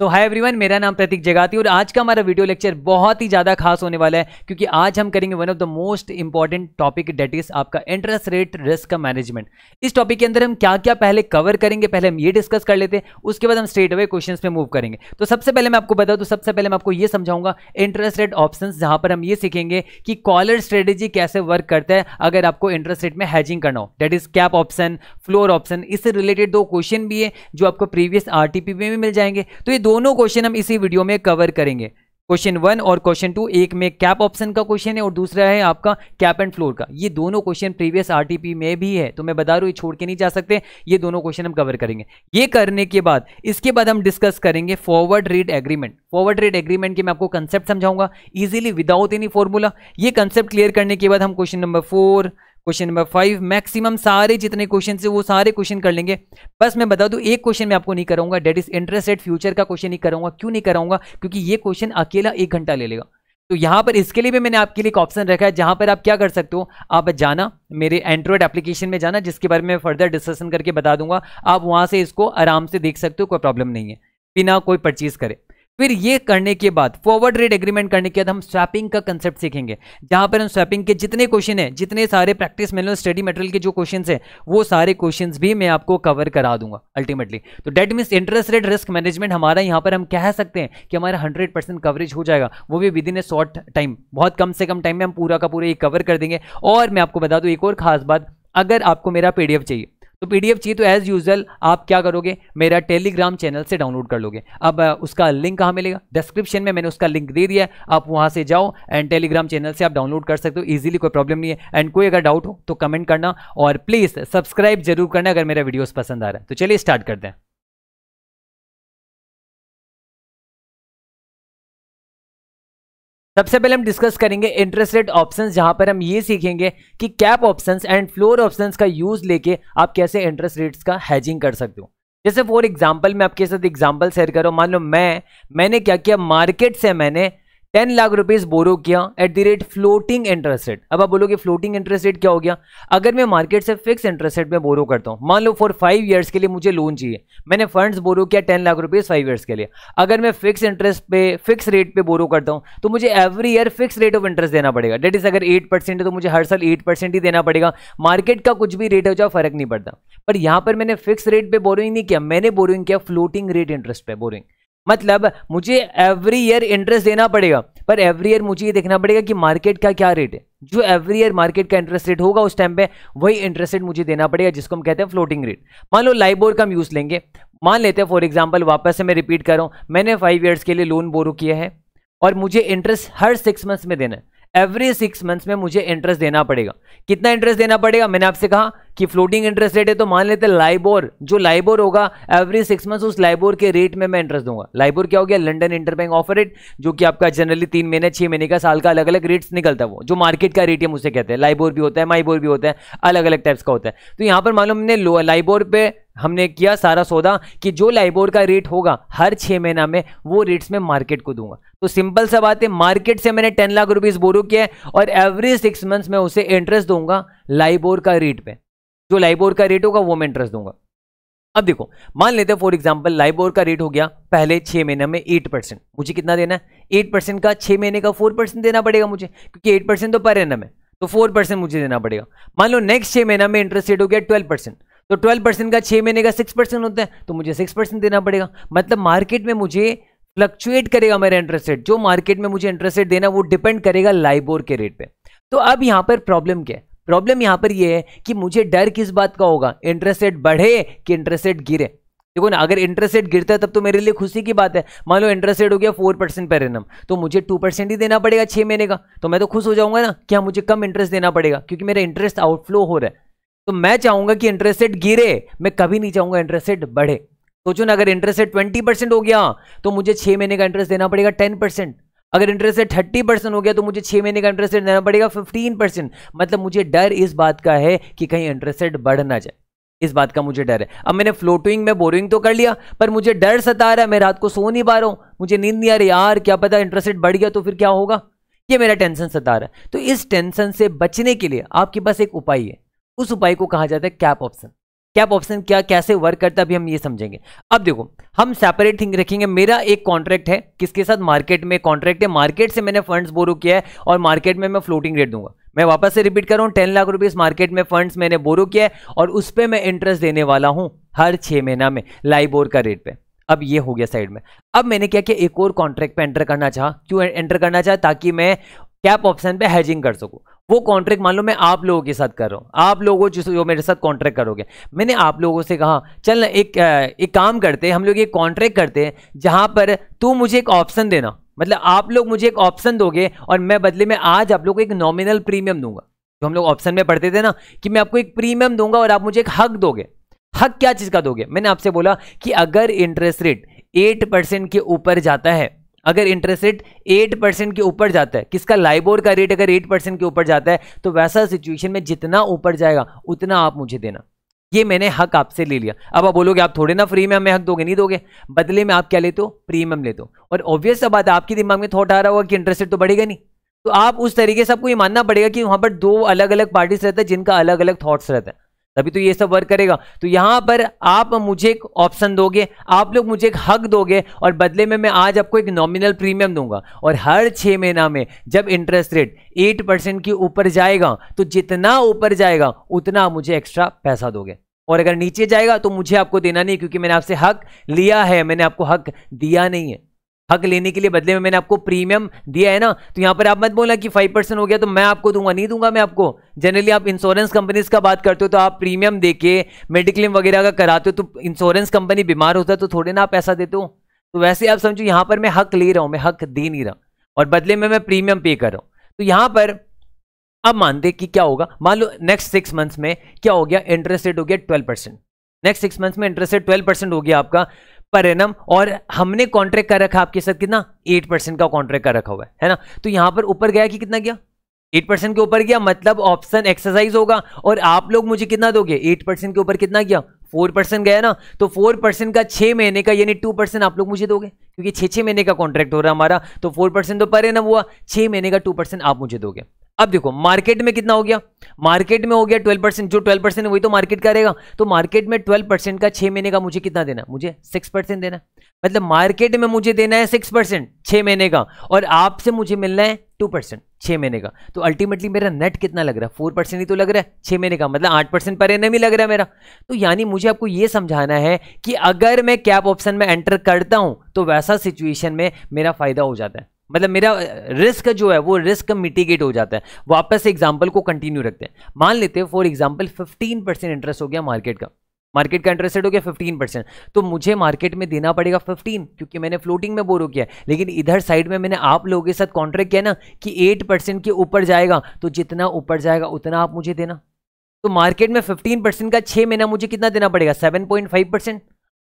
तो hi everyone मेरा नाम प्रतीक जगाती और आज का हमारा वीडियो लेक्चर बहुत ही ज़्यादा खास होने वाला है क्योंकि आज हम करेंगे one of the most important topic that is आपका इंटरेस्ट रेट रिस्क का मैनेजमेंट इस टॉपिक के अंदर हम क्या क्या पहले कवर करेंगे पहले हम ये डिस्कस कर लेते हैं उसके बाद हम स्ट्रेट अवे क्वेश्चन में मूव करेंगे तो सबसे पहले मैं आपको बताऊँ तो सबसे पहले मैं आपको ये समझाऊंगा इंटरेस्ट रेट ऑप्शन जहाँ पर हम ये सीखेंगे कि कॉलर स्ट्रेटेजी कैसे वर्क करता है अगर आपको इंटरेस्ट रेट में हैजिंग करना हो that is cap option floor option इससे रिलेटेड दो क्वेश्चन भी है जो आपको प्रीवियस आर में भी मिल जाएंगे तो ये दोनों क्वेश्चन हम इसी वीडियो में कवर करेंगे क्वेश्चन वन और क्वेश्चन टू एक में कैप ऑप्शन का क्वेश्चन है और दूसरा है आपका कैप एंड फ्लोर का ये दोनों क्वेश्चन प्रीवियस आरटीपी में भी है तो मैं बता रहा हूँ ये छोड़ के नहीं जा सकते ये दोनों क्वेश्चन हम कवर करेंगे ये करने के बाद इसके बाद हम डिस्कस करेंगे forward rate agreement forward rate agreement के मैं आपको कंसेप्ट समझाऊंगा इजिली विदाउट एनी फॉर्मूला ये कंसेप्ट क्लियर करने के बाद हम question number four question number five maximum सारे जितने क्वेश्चन से वो सारे क्वेश्चन कर लेंगे बस मैं बता दूं एक क्वेश्चन मैं आपको नहीं कराऊंगा that is interest rate future का क्वेश्चन नहीं कराऊंगा क्यों नहीं कराऊंगा क्योंकि ये क्वेश्चन अकेला एक घंटा ले लेगा तो यहाँ पर इसके लिए भी मैंने आपके लिए एक ऑप्शन रखा है जहाँ पर आप क्या कर सकते हो आप जाना मेरे एंड्रॉयड एप्लीकेशन में जाना जिसके बारे में फर्दर डिस्कशन करके बता दूंगा आप वहाँ से इसको आराम से देख सकते हो कोई प्रॉब्लम नहीं है बिना कोई परचेज करे फिर ये करने के बाद फॉरवर्ड रेट एग्रीमेंट करने के बाद हम स्वैपिंग का कंसेप्ट सीखेंगे जहां पर हम स्वैपिंग के जितने क्वेश्चन हैं जितने सारे प्रैक्टिस मेनल स्टडी मटेरियल के जो क्वेश्चन हैं वो सारे क्वेश्चन भी मैं आपको कवर करा दूंगा अल्टीमेटली तो that means interest rate risk management हमारा यहाँ पर हम कह सकते हैं कि हमारा हंड्रेड परसेंट कवरेज हो जाएगा वो भी within a short time बहुत कम से कम टाइम में हम पूरा का पूरा ये कवर कर देंगे और मैं आपको बता दूँ एक और खास बात अगर आपको मेरा पीडीएफ चाहिए तो पीडीएफ चाहिए तो एज़ यूजल आप क्या करोगे मेरा टेलीग्राम चैनल से डाउनलोड कर लोगे अब उसका लिंक कहाँ मिलेगा डिस्क्रिप्शन में मैंने उसका लिंक दे दिया है आप वहाँ से जाओ एंड टेलीग्राम चैनल से आप डाउनलोड कर सकते हो ईजिली कोई प्रॉब्लम नहीं है एंड कोई अगर डाउट हो तो कमेंट करना और प्लीज़ सब्सक्राइब जरूर करना अगर मेरा वीडियोज़ पसंद आ रहा है तो चलिए स्टार्ट करते हैं सबसे पहले हम डिस्कस करेंगे इंटरेस्ट रेट ऑप्शंस जहां पर हम ये सीखेंगे कि cap options and floor options का यूज लेके आप कैसे इंटरेस्ट रेट्स का हैजिंग कर सकते हो जैसे फॉर एग्जांपल मैं आपके साथ एग्जांपल शेयर करूँ मान लो मैं मैंने क्या किया मार्केट से मैंने टेन लाख रुपीज बोरो किया at the rate floating interest rate अब आप बोलोगे फ्लोटिंग इंटरेस्ट रेट क्या हो गया अगर मैं मार्केट से फिक्स इंटरेस्ट रेट में बोरो करता हूँ मान लो फॉर फाइव ईयर्स के लिए मुझे लोन चाहिए मैंने फंड्स बोरो किया ten lakh rupees five years के लिए अगर मैं फिक्स इंटरेस्ट पे फिक्स रेट पे बोरो करता हूँ तो मुझे every year fix rate of interest देना पड़ेगा डेट इज अगर एट परसेंट है तो मुझे हर साल एट परसेंट ही देना पड़ेगा मार्केट का कुछ भी रेट हो जाए फर्क नहीं पड़ता पर यहाँ पर मैंने फिक्स रेट पे बोरोइंग नहीं किया मैंने बोरोइंग किया फ्लोटिंग रेट इंटरेस्ट पे बोरिंग मतलब मुझे एवरी ईयर इंटरेस्ट देना पड़ेगा पर एवरी ईयर मुझे ये देखना पड़ेगा कि मार्केट का क्या रेट है जो एवरी ईयर मार्केट का इंटरेस्ट रेट होगा उस टाइम पे वही इंटरेस्ट रेट मुझे देना पड़ेगा जिसको हम कहते हैं फ्लोटिंग रेट मान लो लाइबोर का हम यूज़ लेंगे मान लेते हैं फॉर एग्जाम्पल वापस से मैं रिपीट कर रहा हूँ मैंने फाइव ईयर्स के लिए लोन बोरो किया है और मुझे इंटरेस्ट हर सिक्स मंथ्स में देना है एवरी सिक्स मंथ्स में मुझे इंटरेस्ट देना पड़ेगा कितना इंटरेस्ट देना पड़ेगा मैंने आपसे कहा कि फ्लोटिंग इंटरेस्ट रेट है तो मान लेते हैं लाइबोर जो लाइबोर होगा एवरी सिक्स मंथ्स उस लाइबोर के रेट में मैं इंटरेस्ट दूंगा लाइबोर क्या हो गया लंडन इंटरबैंक ऑफर रेट जो कि आपका जनरली तीन महीने छः महीने का साल का अलग अलग रेट्स निकलता है वो जो मार्केट का रेट है उसे कहते हैं लाइबोर भी होता है माइबोर भी होता है अलग अलग टाइप्स का होता है तो यहाँ पर मालूम हमने लाइबोर पे हमने किया सारा सौदा कि जो लाइबोर का रेट होगा हर छः महीना में वो रेट्स में मार्केट को दूंगा तो सिंपल सा बात है मार्केट से मैंने टेन लाख रुपीज़ बोरो किया है और एवरी सिक्स मंथ्स में उसे इंटरेस्ट दूंगा लाइबोर का रेट पे जो लाइबोर का रेट होगा वो मैं इंटरेस्ट दूंगा अब देखो मान लेते हैं फॉर एग्जाम्पल लाइबोर का रेट हो गया पहले छह महीने में एट परसेंट मुझे कितना देना है एट परसेंट का छह महीने का फोर परसेंट देना पड़ेगा मुझे क्योंकि एट परसेंट तो पर एनम है तो फोर परसेंट मुझे देना पड़ेगा मान लो नेक्स्ट छह महीना में इंटरेस्ट रेट हो गया ट्वेल्व परसेंट तो ट्वेल्व परसेंट का छह महीने का सिक्स परसेंट होता है तो मुझे सिक्स परसेंट देना पड़ेगा मतलब मार्केट में मुझे फ्लक्चुएट करेगा मेरा इंटरेस्ट रेट जो मार्केट में मुझे इंटरेस्ट रेट देना वो डिपेंड करेगा लाइबोर के रेट पे तो अब यहाँ पर प्रॉब्लम क्या है प्रॉब्लम यहां पर यह है कि मुझे डर किस बात का होगा इंटरेस्ट रेट बढ़े कि इंटरेस्ट रेट गिरे देखो ना अगर इंटरेस्ट रेट गिरता है तब तो मेरे लिए खुशी की बात है मान लो इंटरेस्ट रेट हो गया फोर परसेंट पर एनम तो मुझे टू परसेंट ही देना पड़ेगा छह महीने का तो मैं तो खुश हो जाऊंगा ना क्या मुझे कम इंटरेस्ट देना पड़ेगा क्योंकि मेरा इंटरेस्ट आउटफ्लो हो रहा है तो मैं चाहूंगा कि इंटरेस्ट रेट गिरे मैं कभी नहीं चाहूंगा इंटरेस्ट रेट बढ़े सोचो ना अगर इंटरेस्ट रेट ट्वेंटी परसेंट हो गया तो मुझे छह महीने का इंटरेस्ट देना पड़ेगा टेन परसेंट अगर इंटरेस्ट रेट थर्टी परसेंट हो गया तो मुझे छह महीने का इंटरेस्ट रेट देना पड़ेगा फिफ्टीन परसेंट मतलब मुझे डर इस बात का है कि कहीं इंटरेस्ट रेट बढ़ ना जाए इस बात का मुझे डर है अब मैंने फ्लोटिंग में बोरिंग तो कर लिया पर मुझे डर सता रहा है मैं रात को सो नहीं पा रहा हूं मुझे नींद नहीं आ रही यार क्या पता इंटरेस्ट रेट बढ़ गया तो फिर क्या होगा ये मेरा टेंशन सता रहा है तो इस टेंशन से बचने के लिए आपके पास एक उपाय है उस उपाय को कहा जाता है कैप ऑप्शन कैप ऑप्शन क्या कैसे वर्क करता है अभी हम ये समझेंगे अब देखो हम सेपरेट थिंग रखेंगे मेरा एक कॉन्ट्रैक्ट है किसके साथ मार्केट में कॉन्ट्रैक्ट है मार्केट से मैंने फंड्स बोरो किया है और मार्केट में मैं फ्लोटिंग रेट दूंगा मैं वापस से रिपीट कर रहा हूँ टेन लाख रुपीज मार्केट में फंड्स मैंने बोरो किया है और उस पर मैं इंटरेस्ट देने वाला हूँ हर छः महीना में लाइव का रेट पे अब ये हो गया साइड में अब मैंने क्या किया एक और कॉन्ट्रैक्ट पे एंटर करना चाह क्यों एंटर करना चाह ताकि मैं कैप ऑप्शन पे हैजिंग कर सकूँ वो कॉन्ट्रैक्ट मान लो मैं आप लोगों के साथ कर रहा हूँ आप लोगों जो मेरे साथ कॉन्ट्रैक्ट करोगे मैंने आप लोगों से कहा चल ना एक एक काम करते हैं हम लोग एक कॉन्ट्रैक्ट करते हैं जहाँ पर तू मुझे एक ऑप्शन देना मतलब आप लोग मुझे एक ऑप्शन दोगे और मैं बदले में आज आप लोग को एक नॉमिनल प्रीमियम दूंगा जो हम लोग ऑप्शन में पढ़ते थे ना कि मैं आपको एक प्रीमियम दूंगा और आप मुझे एक हक दोगे हक क्या चीज़ का दोगे मैंने आपसे बोला कि अगर इंटरेस्ट रेट एट परसेंट के ऊपर जाता है अगर इंटरेस्ट रेट एट परसेंट के ऊपर जाता है किसका लाइबोर का रेट अगर एट परसेंट के ऊपर जाता है तो वैसा सिचुएशन में जितना ऊपर जाएगा उतना आप मुझे देना ये मैंने हक आपसे ले लिया अब आप बोलोगे आप थोड़े ना फ्री में हमें हक दोगे नहीं दोगे बदले में आप क्या लेते हो प्रीमियम लेते हो और ऑब्वियस सब बात आपके दिमाग में थॉट आ रहा होगा कि इंटरेस्ट रेट तो बढ़ेगा नहीं तो आप उस तरीके से आपको ये मानना पड़ेगा कि वहां पर दो अलग अलग पार्टीज रहते हैं जिनका अलग अलग थॉट्स रहता है तभी तो ये सब वर्क करेगा तो यहाँ पर आप मुझे एक ऑप्शन दोगे आप लोग मुझे एक हक दोगे और बदले में मैं आज आपको एक नॉमिनल प्रीमियम दूंगा और हर छः महीना में जब इंटरेस्ट रेट एट परसेंट के ऊपर जाएगा तो जितना ऊपर जाएगा उतना मुझे एक्स्ट्रा पैसा दोगे और अगर नीचे जाएगा तो मुझे आपको देना नहीं क्योंकि मैंने आपसे हक लिया है मैंने आपको हक दिया नहीं है हक लेने के लिए बदले में मैंने आपको प्रीमियम दिया है ना तो यहाँ पर आप मत बोला कि फाइव परसेंट हो गया तो मैं आपको दूंगा नहीं दूंगा मैं आपको जनरली आप इंश्योरेंस कंपनीज का बात करते हो तो आप प्रीमियम दे के मेडिक्लेम वगैरह का कराते हो तो इंश्योरेंस कंपनी बीमार होता है तो थोड़े ना आप पैसा देते हो तो वैसे आप समझो यहाँ पर मैं हक ले रहा हूँ मैं हक दे नहीं रहा और बदले में मैं प्रीमियम पे कर रहा हूँ तो यहाँ पर अब मानते कि क्या होगा मान लो नेक्स्ट सिक्स मंथ्स में क्या हो गया इंटरेस्ट रेट हो गया twelve percent next six months में इंटरेस्ट रेट ट्वेल्व परसेंट हो गया आपका पर एनम और हमने कॉन्ट्रैक्ट कर रखा आपके साथ कितना एट परसेंट का कॉन्ट्रैक्ट कर रखा हुआ है है ना तो यहां पर ऊपर गया कि कितना गया एट परसेंट के ऊपर गया मतलब ऑप्शन एक्सरसाइज होगा और आप लोग मुझे कितना दोगे एट परसेंट के ऊपर कितना गया फोर परसेंट गया ना तो फोर परसेंट का छह महीने का यानी टू परसेंट आप लोग मुझे दोगे क्योंकि छह छह महीने का कॉन्ट्रैक्ट हो रहा है हमारा तो फोर परसेंट तो पर एनम हुआ छह महीने का टू परसेंट आप मुझे दोगे अब देखो मार्केट में कितना हो गया मार्केट में हो गया ट्वेल्व परसेंट जो ट्वेल्व परसेंट वही तो मार्केट का रहेगा तो मार्केट में ट्वेल्व परसेंट का छह महीने का मुझे कितना देना मुझे सिक्स परसेंट देना मतलब मार्केट में मुझे देना है सिक्स परसेंट छह महीने का और आपसे मुझे मिलना है टू परसेंट छह महीने का तो अल्टीमेटली मेरा नेट कितना लग रहा है फोर परसेंट ही तो लग रहा है छह महीने का मतलब आठ परसेंट पर एनएम लग रहा है मेरा तो यानी मुझे आपको यह समझाना है कि अगर मैं कैप ऑप्शन में एंटर करता हूं तो वैसा सिचुएशन में मेरा फ़ायदा हो जाता है मतलब मेरा रिस्क जो है वो रिस्क मिटिगेट हो जाता है वापस एग्जाम्पल को कंटिन्यू रखते हैं मान लेते हैं for example fifteen percent interest हो गया मार्केट का मार्केट का इंटरेस्ट हो गया फिफ्टीन परसेंट तो मुझे मार्केट में देना पड़ेगा फिफ्टीन क्योंकि मैंने फ्लोटिंग में बोरो किया लेकिन इधर साइड में मैंने आप लोगों के साथ कॉन्ट्रैक्ट किया ना कि एट परसेंट के ऊपर जाएगा तो जितना ऊपर जाएगा उतना आप मुझे देना तो मार्केट में फिफ्टीन परसेंट का छः महीना मुझे कितना देना पड़ेगा सेवन पॉइंट फाइव परसेंट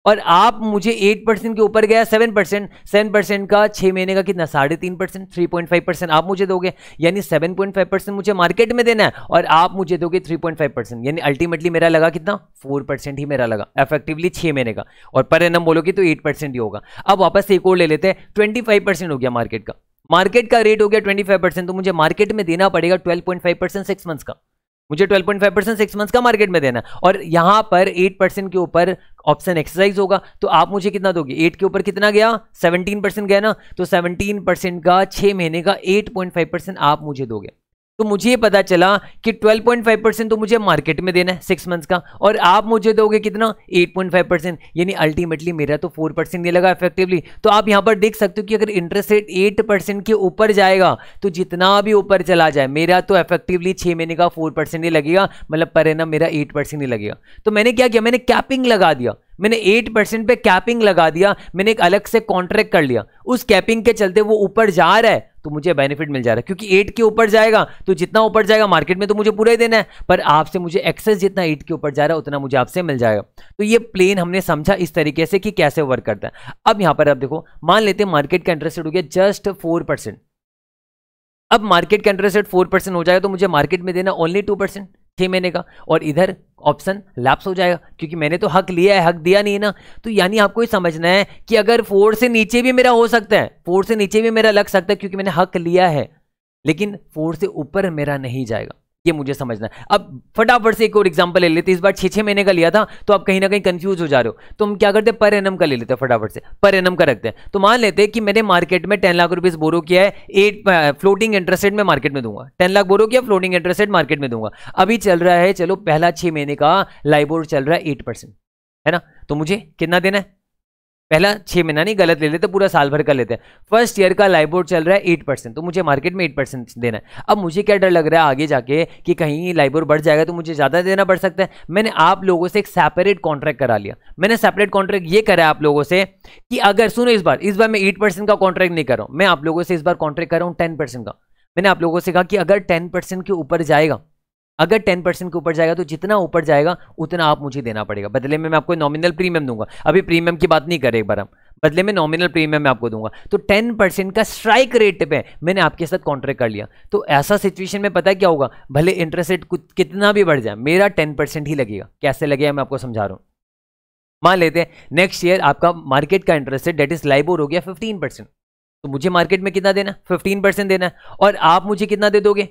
और आप मुझे एट परसेंट के ऊपर गया सेवन परसेंट सेवन परसेंट का छः महीने का कितना साढ़े तीन percent three point five percent आप मुझे दोगे यानी सेवन पॉइंट फाइव परसेंट मुझे मार्केट में देना है और आप मुझे दोगे थ्री पॉइंट फाइव परसेंट यानी अल्टीमेटली मेरा लगा कितना फोर परसेंट ही मेरा लगा इफेक्टिवली छः महीने का और पर एनम बोलोगे तो एट परसेंट ही होगा अब वापस एक और ले लेते हैं ट्वेंटी फाइव परसेंट हो गया मार्केट का मार्केट का रेट हो गया ट्वेंटी फाइव परसेंट तो मुझे मार्केट में देना पड़ेगा twelve point five percent six months का मुझे 12.5 परसेंट सिक्स मंथ का मार्केट में देना और यहाँ पर 8 परसेंट के ऊपर ऑप्शन एक्सरसाइज होगा तो आप मुझे कितना दोगे 8 के ऊपर कितना गया 17 परसेंट गया ना तो 17 परसेंट का 6 महीने का 8.5 परसेंट आप मुझे दोगे तो मुझे ये पता चला कि 12.5 परसेंट तो मुझे मार्केट में देना है सिक्स मंथ्स का और आप मुझे दोगे कितना 8.5 परसेंट यानी अल्टीमेटली मेरा तो 4 परसेंट नहीं लगा इफेक्टिवली तो आप यहाँ पर देख सकते हो कि अगर इंटरेस्ट रेट एट परसेंट के ऊपर जाएगा तो जितना भी ऊपर चला जाए मेरा तो इफेक्टिवली छः महीने का फोर परसेंट ही लगेगा मतलब पर है ना मेरा एट परसेंट ही लगेगा तो मैंने क्या किया मैंने कैपिंग लगा दिया मैंने एट परसेंट पे कैपिंग लगा दिया मैंने एक अलग से कॉन्ट्रैक्ट कर लिया उस कैपिंग के चलते वो ऊपर जा रहा है तो मुझे बेनिफिट मिल जा रहा है क्योंकि एट के ऊपर जाएगा तो जितना ऊपर जाएगा मार्केट में तो मुझे पूरा ही देना है पर आपसे मुझे एक्सेस जितना एट के ऊपर जा रहा है उतना मुझे आपसे मिल जाएगा तो ये प्लेन हमने समझा इस तरीके से कि कैसे वर्क करता है अब यहां पर आप देखो मान लेते हैं मार्केट का इंटरेस्ट हो गया जस्ट फोर परसेंट अब मार्केट का इंटरेस्ट रेट फोर परसेंट हो जाएगा तो मुझे मार्केट में देना ओनली टू परसेंट छः महीने का और इधर ऑप्शन लैप्स हो जाएगा क्योंकि मैंने तो हक लिया है हक दिया नहीं है ना तो यानी आपको ये समझना है कि अगर फोर से नीचे भी मेरा हो सकता है फोर से नीचे भी मेरा लग सकता है क्योंकि मैंने हक लिया है लेकिन फोर से ऊपर मेरा नहीं जाएगा ये मुझे समझना है अब फटाफट से एक और एग्जाम्पल ले लेते इस बार छे छह महीने का लिया था तो आप कहीं ना कहीं कंफ्यूज हो जा रहे हो तो हम क्या करते हैं पर एनम का ले लेते हैं फटाफट से पर एनम का रखते हैं तो मान लेते हैं कि मैंने मार्केट में टेन लाख रुपीज़ बोरो किया है एट फ्लोटिंग इंटरेस्ट रेट में मार्केट में दूंगा टेन लाख बोरो किया फ्लोटिंग इंटरेस्ट रेट मार्केट में दूंगा अभी चल रहा है चलो पहला छह महीने का लाइबोर चल रहा है एट परसेंट है ना तो मुझे कितना देना है पहला छह महीना नहीं गलत ले लेते पूरा साल भर का लेते हैं फर्स्ट ईयर का बोर्ड चल रहा है एट परसेंट तो मुझे मार्केट में एट परसेंट देना है अब मुझे क्या डर लग रहा है आगे जाके कि कहीं बोर्ड बढ़ जाएगा तो मुझे ज़्यादा देना पड़ सकता है मैंने आप लोगों से एक सेपरेट कॉन्ट्रैक्ट करा लिया मैंने सेपरेट कॉन्ट्रैक्ट ये करा आप लोगों से कि अगर सुनो इस बार इस बार मैं एट का कॉन्ट्रैक्ट नहीं कर रहा हूं मैं आप लोगों से इस बार कॉन्ट्रैक्ट कर रहा हूँ टेन परसेंट का मैंने आप लोगों से कहा कि अगर टेन परसेंट के ऊपर जाएगा अगर टेन परसेंट के ऊपर जाएगा तो जितना ऊपर जाएगा उतना आप मुझे देना पड़ेगा बदले में मैं आपको नॉमिनल प्रीमियम दूंगा अभी प्रीमियम की बात नहीं करें एक बार हम बदले में नॉमिनल प्रीमियम मैं आपको दूंगा तो टेन परसेंट का स्ट्राइक रेट पे मैंने आपके साथ कॉन्ट्रैक्ट कर लिया तो ऐसा सिचुएशन में पता क्या होगा भले इंटरेस्ट रेट कुछ कितना भी बढ़ जाए मेरा टेन परसेंट ही लगेगा कैसे लगेगा मैं आपको समझा रहा हूँ मान लेते हैं नेक्स्ट ईयर आपका मार्केट का interest rate that is LIBOR हो गया फिफ्टीन परसेंट तो मुझे मार्केट में कितना देना फिफ्टीन परसेंट देना है और आप मुझे कितना दे दोगे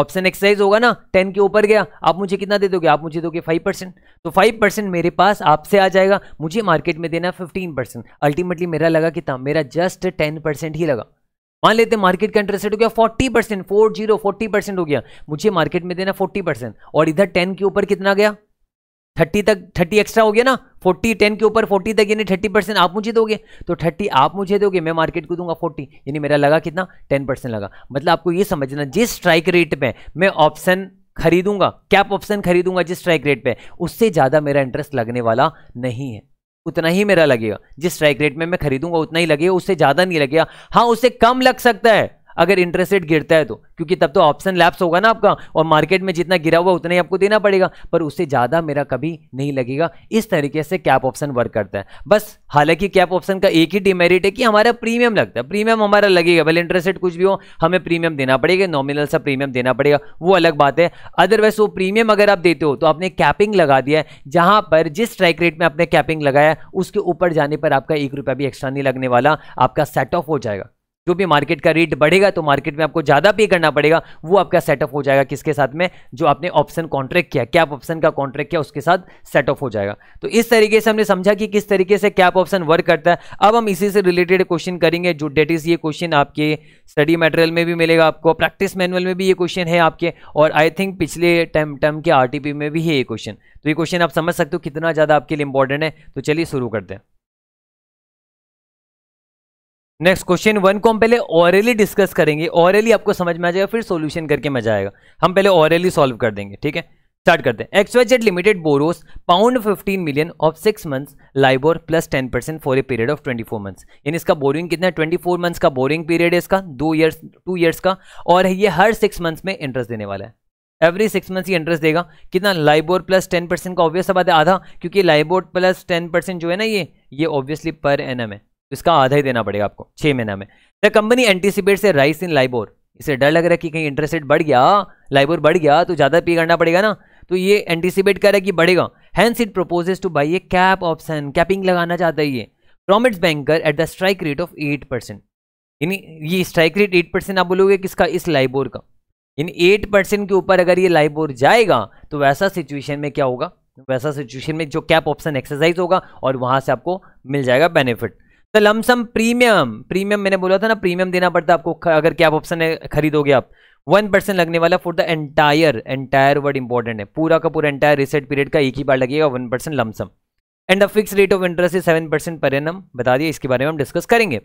ऑप्शन एक्सरसाइज होगा ना टेन के ऊपर गया आप मुझे कितना दे दोगे आप मुझे दोगे फाइव परसेंट तो फाइव परसेंट मेरे पास आपसे आ जाएगा मुझे मार्केट में देना है फिफ्टीन परसेंट अल्टीमेटली मेरा लगा कितना मेरा जस्ट टेन परसेंट ही लगा मान लेते मार्केट का इंटरेस्ट हो गया forty percent four zero forty percent हो गया मुझे मार्केट में देना फोर्टी परसेंट और इधर टेन के ऊपर कितना गया थर्टी तक थर्टी एक्स्ट्रा हो गया ना फोर्टी टेन के ऊपर फोर्टी तक यानी थर्टी परसेंट आप मुझे दोगे तो थर्टी आप मुझे दोगे मैं मार्केट को दूंगा फोर्टी यानी मेरा लगा कितना टेन परसेंट लगा मतलब आपको ये समझना जिस स्ट्राइक रेट पे मैं ऑप्शन खरीदूंगा कैप ऑप्शन खरीदूंगा जिस स्ट्राइक रेट पे उससे ज़्यादा मेरा इंटरेस्ट लगने वाला नहीं है उतना ही मेरा लगेगा जिस स्ट्राइक रेट में मैं खरीदूंगा उतना ही लगेगा उससे ज़्यादा नहीं लगेगा हाँ उससे कम लग सकता है अगर इंटरेस्ट रेट गिरता है तो क्योंकि तब तो ऑप्शन लैप्स होगा ना आपका और मार्केट में जितना गिरा हुआ उतना ही आपको देना पड़ेगा पर उससे ज़्यादा मेरा कभी नहीं लगेगा इस तरीके से कैप ऑप्शन वर्क करता है बस हालांकि कैप ऑप्शन का एक ही डिमेरिट है कि हमारा प्रीमियम लगता है प्रीमियम हमारा लगेगा भले इंटरेस्ट रेट कुछ भी हो हमें प्रीमियम देना पड़ेगा नॉमिनल सा प्रीमियम देना पड़ेगा वो अलग बात है अदरवाइज वो प्रीमियम अगर आप देते हो तो आपने कैपिंग लगा दिया है जहाँ पर जिस स्ट्राइक रेट में आपने कैपिंग लगाया उसके ऊपर जाने पर आपका एक रुपया भी एक्स्ट्रा नहीं लगने वाला आपका सेट ऑफ हो जाएगा जो भी मार्केट का रेट बढ़ेगा तो मार्केट में आपको ज़्यादा पे करना पड़ेगा वो आपका सेटअप हो जाएगा किसके साथ में जो आपने ऑप्शन कॉन्ट्रैक्ट किया कैप ऑप्शन का कॉन्ट्रैक्ट किया उसके साथ सेटअप हो जाएगा तो इस तरीके से हमने समझा कि किस तरीके से कैप ऑप्शन वर्क करता है अब हम इसी से रिलेटेड क्वेश्चन करेंगे जो डेट इज ये क्वेश्चन आपके स्टडी मटेरियल में भी मिलेगा आपको प्रैक्टिस मैनुअल में भी ये क्वेश्चन है आपके और आई थिंक पिछले टाइम टर्म के आर में भी है ये क्वेश्चन तो ये क्वेश्चन आप समझ सकते हो कितना ज़्यादा आपके लिए इंपॉर्टेंट है तो चलिए शुरू करते हैं नेक्स्ट क्वेश्चन वन को हम पहले ऑरली डिस्कस करेंगे ऑरली आपको समझ में आ जाएगा फिर सॉल्यूशन करके मजा आएगा हम पहले ऑरली सॉल्व कर देंगे ठीक है स्टार्ट करते हैं XYZ limited borrows pound 15 million of six months LIBOR plus 10 percent for a period of 24 months यानी इसका बोरिंग कितना है 24 मंथ्स का बोरिंग पीरियड है इसका दो ईयर्स टू ईयर्स का और ये हर सिक्स मंथ्स में इंटरेस्ट देने वाला है एवरी सिक्स मंथ्स ही इंटरेस्ट देगा कितना लाइबोर प्लस टेन परसेंट का ऑब्वियस बात है आधा क्योंकि लाइबोर प्लस टेन परसेंट जो है ना ये ये ऑब्वियसली पर एन है इसका आधा ही देना पड़ेगा आपको छह महीना में द कंपनी एंटीसिपेट से राइस इन लाइबोर इसे डर लग रहा है कि कहीं इंटरेस्ट रेट बढ़ गया लाइबोर बढ़ गया तो ज़्यादा पे करना पड़ेगा ना तो ये एंटीसिपेट कर रहा है कि बढ़ेगा hence it proposes to buy a cap option capping लगाना चाहता है ये from its banker at the strike rate of eight percent यानी ये स्ट्राइक रेट एट परसेंट आप बोलोगे किसका इस लाइबोर का यानी एट परसेंट के ऊपर अगर ये लाइबोर जाएगा तो वैसा सिचुएशन में क्या होगा वैसा सिचुएशन में जो कैप ऑप्शन एक्सरसाइज होगा और वहां से आपको मिल जाएगा बेनिफिट तो लमसम प्रीमियम प्रीमियम मैंने बोला था ना प्रीमियम देना पड़ता है आपको अगर क्या ऑप्शन है खरीदोगे आप वन परसेंट लगने वाला for the entire entire word important है पूरा का पूरा एंटायर रिसेट पीरियड का एक ही बार लगेगा one percent lump sum and the fix rate of interest is seven percent पर एन बता दिए इसके बारे में हम डिस्कस करेंगे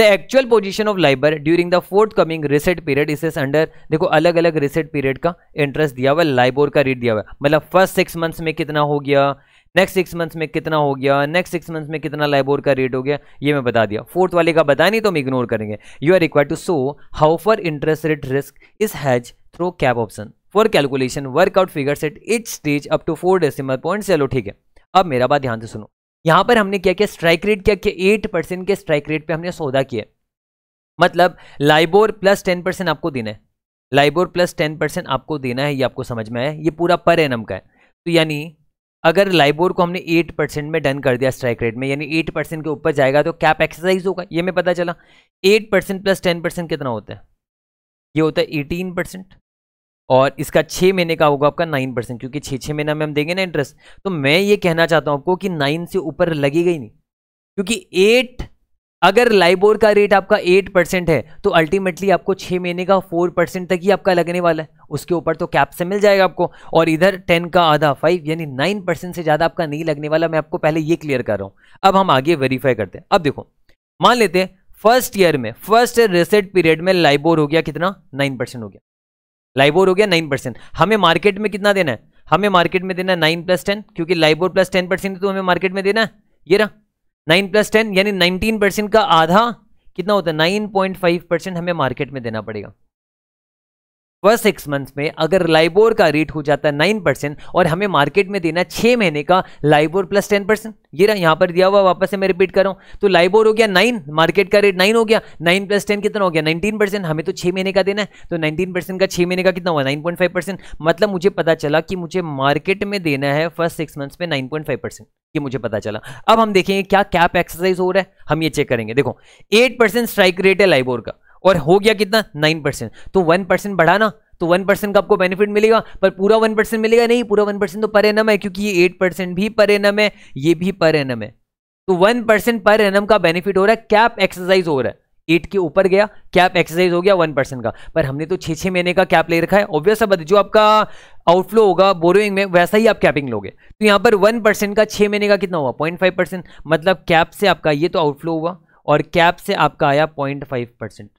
the actual position of LIBOR during the forthcoming reset period is under देखो अलग अलग रिसेट पीरियड का इंटरेस्ट दिया हुआ लाइबोर का रेट दिया हुआ मतलब फर्स्ट सिक्स मंथ्स में कितना हो गया नेक्स्ट सिक्स मंथ्स में कितना हो गया नेक्स्ट सिक्स मंथ्स में कितना लाइबोर का रेट हो गया ये मैं बता दिया फोर्थ वाले का बता नहीं तो हम इग्नोर करेंगे you are require to show how far interest rate risk is has through cap option for calculation work out figures at each stage up to four decimal point चलो ठीक है अब मेरा बात ध्यान से सुनो यहाँ पर हमने क्या किया स्ट्राइक रेट क्या किया एट परसेंट के स्ट्राइक रेट पे हमने सौदा किया मतलब लाइबोर प्लस टेन परसेंट आपको देना है लाइबोर प्लस टेन परसेंट आपको देना है ये आपको समझ में आया ये पूरा पर एनम का है तो यानी अगर लाइबोर को हमने 8 परसेंट में डन कर दिया स्ट्राइक रेट में यानी 8 परसेंट के ऊपर जाएगा तो कैप एक्सरसाइज होगा ये मैं पता चला 8 परसेंट प्लस टेन परसेंट कितना होता है ये होता है 18 परसेंट और इसका 6 महीने का होगा आपका नाइन परसेंट क्योंकि 6 छः महीना में हम देंगे ना इंटरेस्ट तो मैं ये कहना चाहता हूँ आपको कि नाइन से ऊपर लगेगा ही नहीं क्योंकि एट अगर लाइबोर का रेट आपका एट परसेंट है तो अल्टीमेटली आपको छः महीने का फोर परसेंट तक ही आपका लगने वाला है उसके ऊपर तो कैप से मिल जाएगा आपको और इधर टेन का आधा फाइव यानी नाइन परसेंट से ज़्यादा आपका नहीं लगने वाला मैं आपको पहले ये क्लियर कर रहा हूँ अब हम आगे वेरीफाई करते हैं अब देखो मान लेते हैं फर्स्ट ईयर में फर्स्ट रिसेट पीरियड में लाइबोर हो गया कितना नाइन परसेंट हो गया लाइबोर हो गया नाइन परसेंट हमें मार्केट में कितना देना है हमें मार्केट में देना है नाइन प्लस टेन क्योंकि लाइबोर प्लस टेन परसेंट तो हमें मार्केट में देना है ये रहा नाइन प्लस टेन यानी नाइनटीन परसेंट का आधा कितना होता है नाइन पॉइंट फाइव परसेंट हमें मार्केट में देना पड़ेगा फर्स्ट सिक्स मंथ्स में अगर लाइबोर का रेट हो जाता है नाइन परसेंट और हमें मार्केट में देना छह महीने का लाइबोर प्लस टेन परसेंट ये रहा यहां पर दिया हुआ वापस से मैं रिपीट कर रहा हूं तो लाइबोर हो गया नाइन मार्केट का रेट नाइन हो गया नाइन प्लस टेन कितना हो गया नाइनटीन परसेंट हमें तो छह महीने का देना है तो नाइनटीन परसेंट का छह महीने का कितना हुआ नाइन पॉइंट फाइव परसेंट मतलब मुझे पता चला कि मुझे मार्केट में देना है फर्स्ट सिक्स मंथ में नाइन पॉइंट फाइव परसेंट ये मुझे पता चला अब हम देखेंगे क्या कैप एक्सरसाइज हो रहा है हम ये चेक करेंगे देखो एट परसेंट स्ट्राइक रेट है लाइबोर का और हो गया कितना नाइन परसेंट तो वन परसेंट बढ़ाना तो वन परसेंट का आपको बेनिफिट मिलेगा पर पूरा वन परसेंट मिलेगा नहीं पूरा वन परसेंट तो पर एनम है क्योंकि ये एट परसेंट भी पर एनम है ये भी पर एनम है तो वन परसेंट पर एनम का बेनिफिट हो रहा है कैप एक्सरसाइज हो रहा है एट के ऊपर गया कैप एक्सरसाइज हो गया वन परसेंट का पर हमने तो छः छः महीने का कैप ले रखा है ऑब्वियस अब जो आपका आउटफ्लो होगा बोरोइंग में वैसा ही आप कैपिंग लोगे तो यहाँ पर वन परसेंट का छः महीने का कितना हुआ पॉइंट फाइव परसेंट मतलब कैप से आपका ये तो आउटफ्लो हुआ और कैप से आपका आया पॉइंट फाइव परसेंट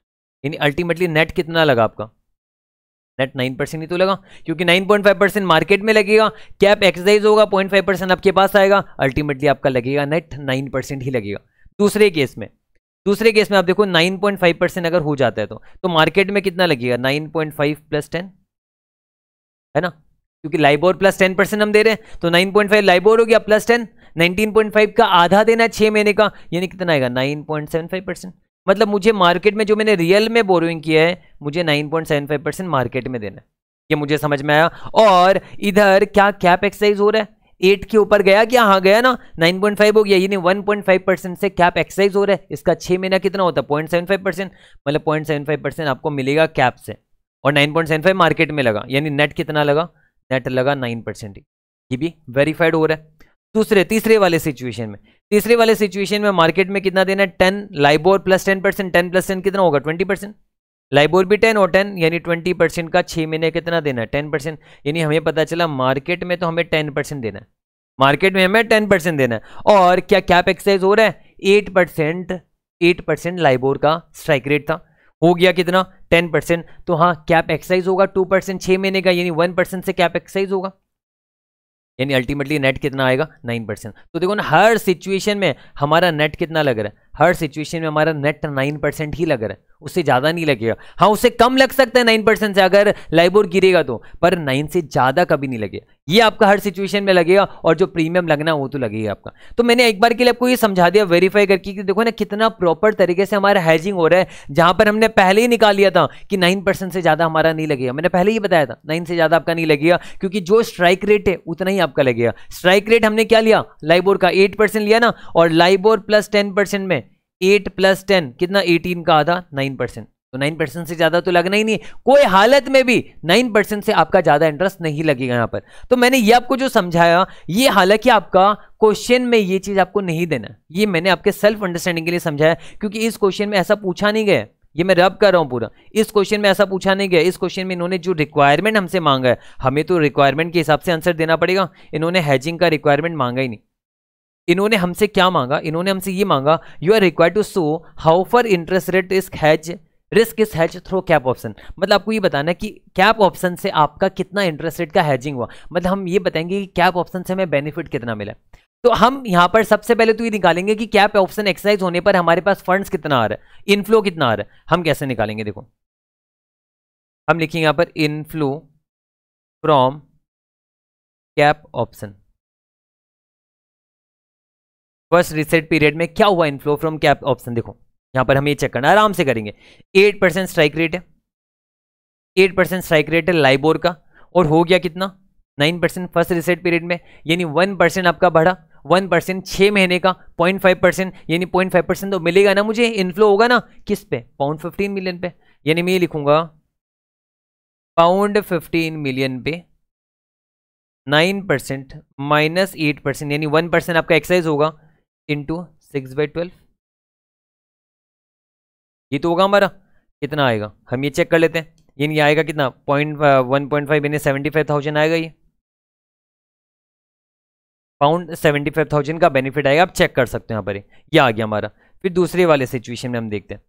यानी अल्टीमेटली नेट कितना लगा आपका नेट नाइन परसेंट ही तो लगा क्योंकि nine point five percent market में लगेगा कैप एक्सरसाइज होगा पॉइंट फाइव परसेंट आपके पास आएगा अल्टीमेटली आपका लगेगा नेट नाइन परसेंट ही लगेगा दूसरे केस में दूसरे केस में आप देखो नाइन पॉइंट फाइव परसेंट अगर हो जाता है तो तो मार्केट में कितना लगेगा nine point five plus ten है ना क्योंकि लाइबोर प्लस टेन परसेंट हम दे रहे हैं तो फाइव लाइबोर हो गया plus ten nineteen point five का आधा देना है छह महीने का यानी कितना आएगा nine point seven five percent मतलब मुझे मार्केट में जो मैंने रियल में बोरोइंग किया है मुझे 9.75 परसेंट मार्केट में देना है ये मुझे समझ में आया और इधर क्या कैप एक्सरसाइज हो रहा है एट के ऊपर गया क्या हाँ गया ना नाइन पॉइंट फाइव हो गया यानी फाइव परसेंट से कैप एक्सरसाइज हो रहा है इसका छः महीना कितना होता है पॉइंट सेवन फाइव परसेंट मतलब पॉइंट सेवन फाइव परसेंट आपको मिलेगा कैप से और nine point seven five market में लगा यानी नेट कितना लगा नेट लगा नाइन परसेंट ये भी वेरीफाइड हो रहा है दूसरे तीसरे वाले सिचुएशन में तीसरे वाले सिचुएशन में मार्केट में कितना देना है ten LIBOR plus ten percent ten plus ten कितना होगा ट्वेंटी परसेंट लाइबोर भी टेन और टेन यानी ट्वेंटी परसेंट का छः महीने कितना देना है टेन परसेंट यानी हमें पता चला मार्केट में तो हमें टेन परसेंट देना है मार्केट में हमें टेन परसेंट देना है और क्या कैप एक्सरसाइज हो रहा है eight percent eight percent LIBOR का स्ट्राइक रेट था हो गया कितना टेन परसेंट तो हाँ कैप एक्सरसाइज होगा टू परसेंट छः महीने का यानी वन परसेंट से कैप एक्सरसाइज होगा यानी अल्टीमेटली नेट कितना आएगा नाइन परसेंट तो देखो ना हर सिचुएशन में हमारा नेट कितना लग रहा है हर सिचुएशन में हमारा नेट नाइन परसेंट ही लग रहा है उससे ज़्यादा नहीं लगेगा हाँ उससे कम लग सकता है नाइन परसेंट से अगर लाइबोर गिरेगा तो पर नाइन से ज़्यादा कभी नहीं लगेगा ये आपका हर सिचुएशन में लगेगा और जो प्रीमियम लगना वो तो लगेगा आपका तो मैंने एक बार के लिए आपको ये समझा दिया वेरीफाई करके कि देखो ना कितना प्रॉपर तरीके से हमारा हैजिंग हो रहा है जहां पर हमने पहले ही निकाल लिया था कि नाइन परसेंट से ज़्यादा हमारा नहीं लगेगा मैंने पहले ही बताया था नाइन से ज़्यादा आपका नहीं लगेगा क्योंकि जो स्ट्राइक रेट है उतना ही आपका लगेगा स्ट्राइक रेट हमने क्या लिया लाइबोर का एट लिया ना और लाइबोर प्लस टेन में एट प्लस टेन कितना एटीन का आधा नाइन परसेंट तो नाइन परसेंट से ज़्यादा तो लगना ही नहीं कोई हालत में भी नाइन परसेंट से आपका ज़्यादा इंटरेस्ट नहीं लगेगा यहाँ पर तो मैंने ये आपको जो समझाया ये हालांकि आपका क्वेश्चन में ये चीज़ आपको नहीं देना ये मैंने आपके सेल्फ अंडरस्टैंडिंग के लिए समझाया क्योंकि इस क्वेश्चन में ऐसा पूछा नहीं गया ये मैं रब कर रहा हूँ पूरा इस क्वेश्चन में ऐसा पूछा नहीं गया इस क्वेश्चन में इन्होंने जो रिक्वायरमेंट हमसे मांगा है हमें तो रिक्वायरमेंट के हिसाब से आंसर देना पड़ेगा इन्होंने हैजिंग का रिक्वायरमेंट मांगा ही नहीं इन्होंने हमसे क्या मांगा इन्होंने हमसे ये मांगा you are required to show how far interest rate is has risk is has through cap option मतलब आपको ये बताना है कि कैप ऑप्शन से आपका कितना इंटरेस्ट रेट का हैजिंग हुआ मतलब हम ये बताएंगे कि कैप ऑप्शन से हमें बेनिफिट कितना मिला तो हम यहाँ पर सबसे पहले तो ये निकालेंगे कि कैप ऑप्शन एक्सरसाइज होने पर हमारे पास फंड्स कितना आ रहा है इनफ्लो कितना आ रहा है हम कैसे निकालेंगे देखो हम लिखेंगे यहाँ पर inflow from cap option first reset period में क्या हुआ इनफ्लो फ्रॉम क्या ऑप्शन देखो यहां पर हम ये चेक करना आराम से करेंगे एट परसेंट स्ट्राइक रेट है एट परसेंट स्ट्राइक रेट है लाइबोर का और हो गया कितना nine percent first reset period में यानी वन परसेंट आपका बढ़ा वन परसेंट छः महीने का पॉइंट फाइव परसेंट यानी पॉइंट फाइव परसेंट तो मिलेगा ना मुझे इनफ्लो होगा ना किस पे पाउंड फिफ्टीन मिलियन पे यानी मैं ये लिखूंगा पाउंड फिफ्टीन मिलियन पे nine percent minus eight percent यानी वन परसेंट आपका एक्सरसाइज होगा इंटू सिक्स बाई ट्वेल्व ये तो होगा हमारा कितना आएगा हम ये चेक कर लेते हैं ये ये आएगा कितना पॉइंट वन पॉइंट फाइव यानी सेवेंटी फाइव थाउजेंड आएगा ये पाउंड सेवेंटी फाइव थाउजेंड का बेनिफिट आएगा आप चेक कर सकते हो यहाँ पर ये आ गया हमारा फिर दूसरे वाले सिचुएशन में हम देखते हैं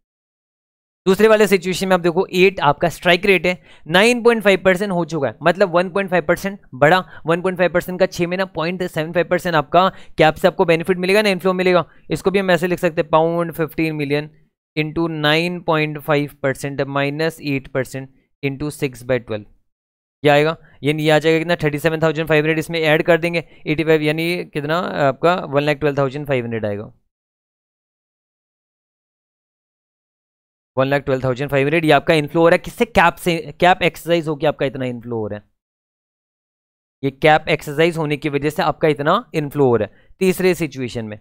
दूसरे वाले सिचुएशन में आप देखो एट आपका स्ट्राइक रेट है नाइन पॉइंट फाइव परसेंट हो चुका है मतलब वन पॉइंट फाइव परसेंट बड़ा वन पॉइंट फाइव परसेंट का छः महीना पॉइंट सेवन फाइव परसेंट आपका कैप से आपको बेनिफिट मिलेगा ना इनफ्लो मिलेगा इसको भी हम ऐसे लिख सकते हैं pound fifteen million into nine point five percent minus eight percent into six by twelve क्या आएगा यानी नहीं आ जाएगा कितना thirty seven thousand five hundred इसमें ऐड कर देंगे एटी फाइव यानी कितना आपका one lakh twelve thousand five hundred आएगा one lakh twelve thousand five hundred ये आपका इन्फ्लो हो रहा है किससे कैप से कैप एक्सरसाइज होकर आपका इतना इन्फ्लो हो रहा है ये कैप एक्सरसाइज होने की वजह से आपका इतना इन्फ्लो हो रहा है तीसरे सिचुएशन में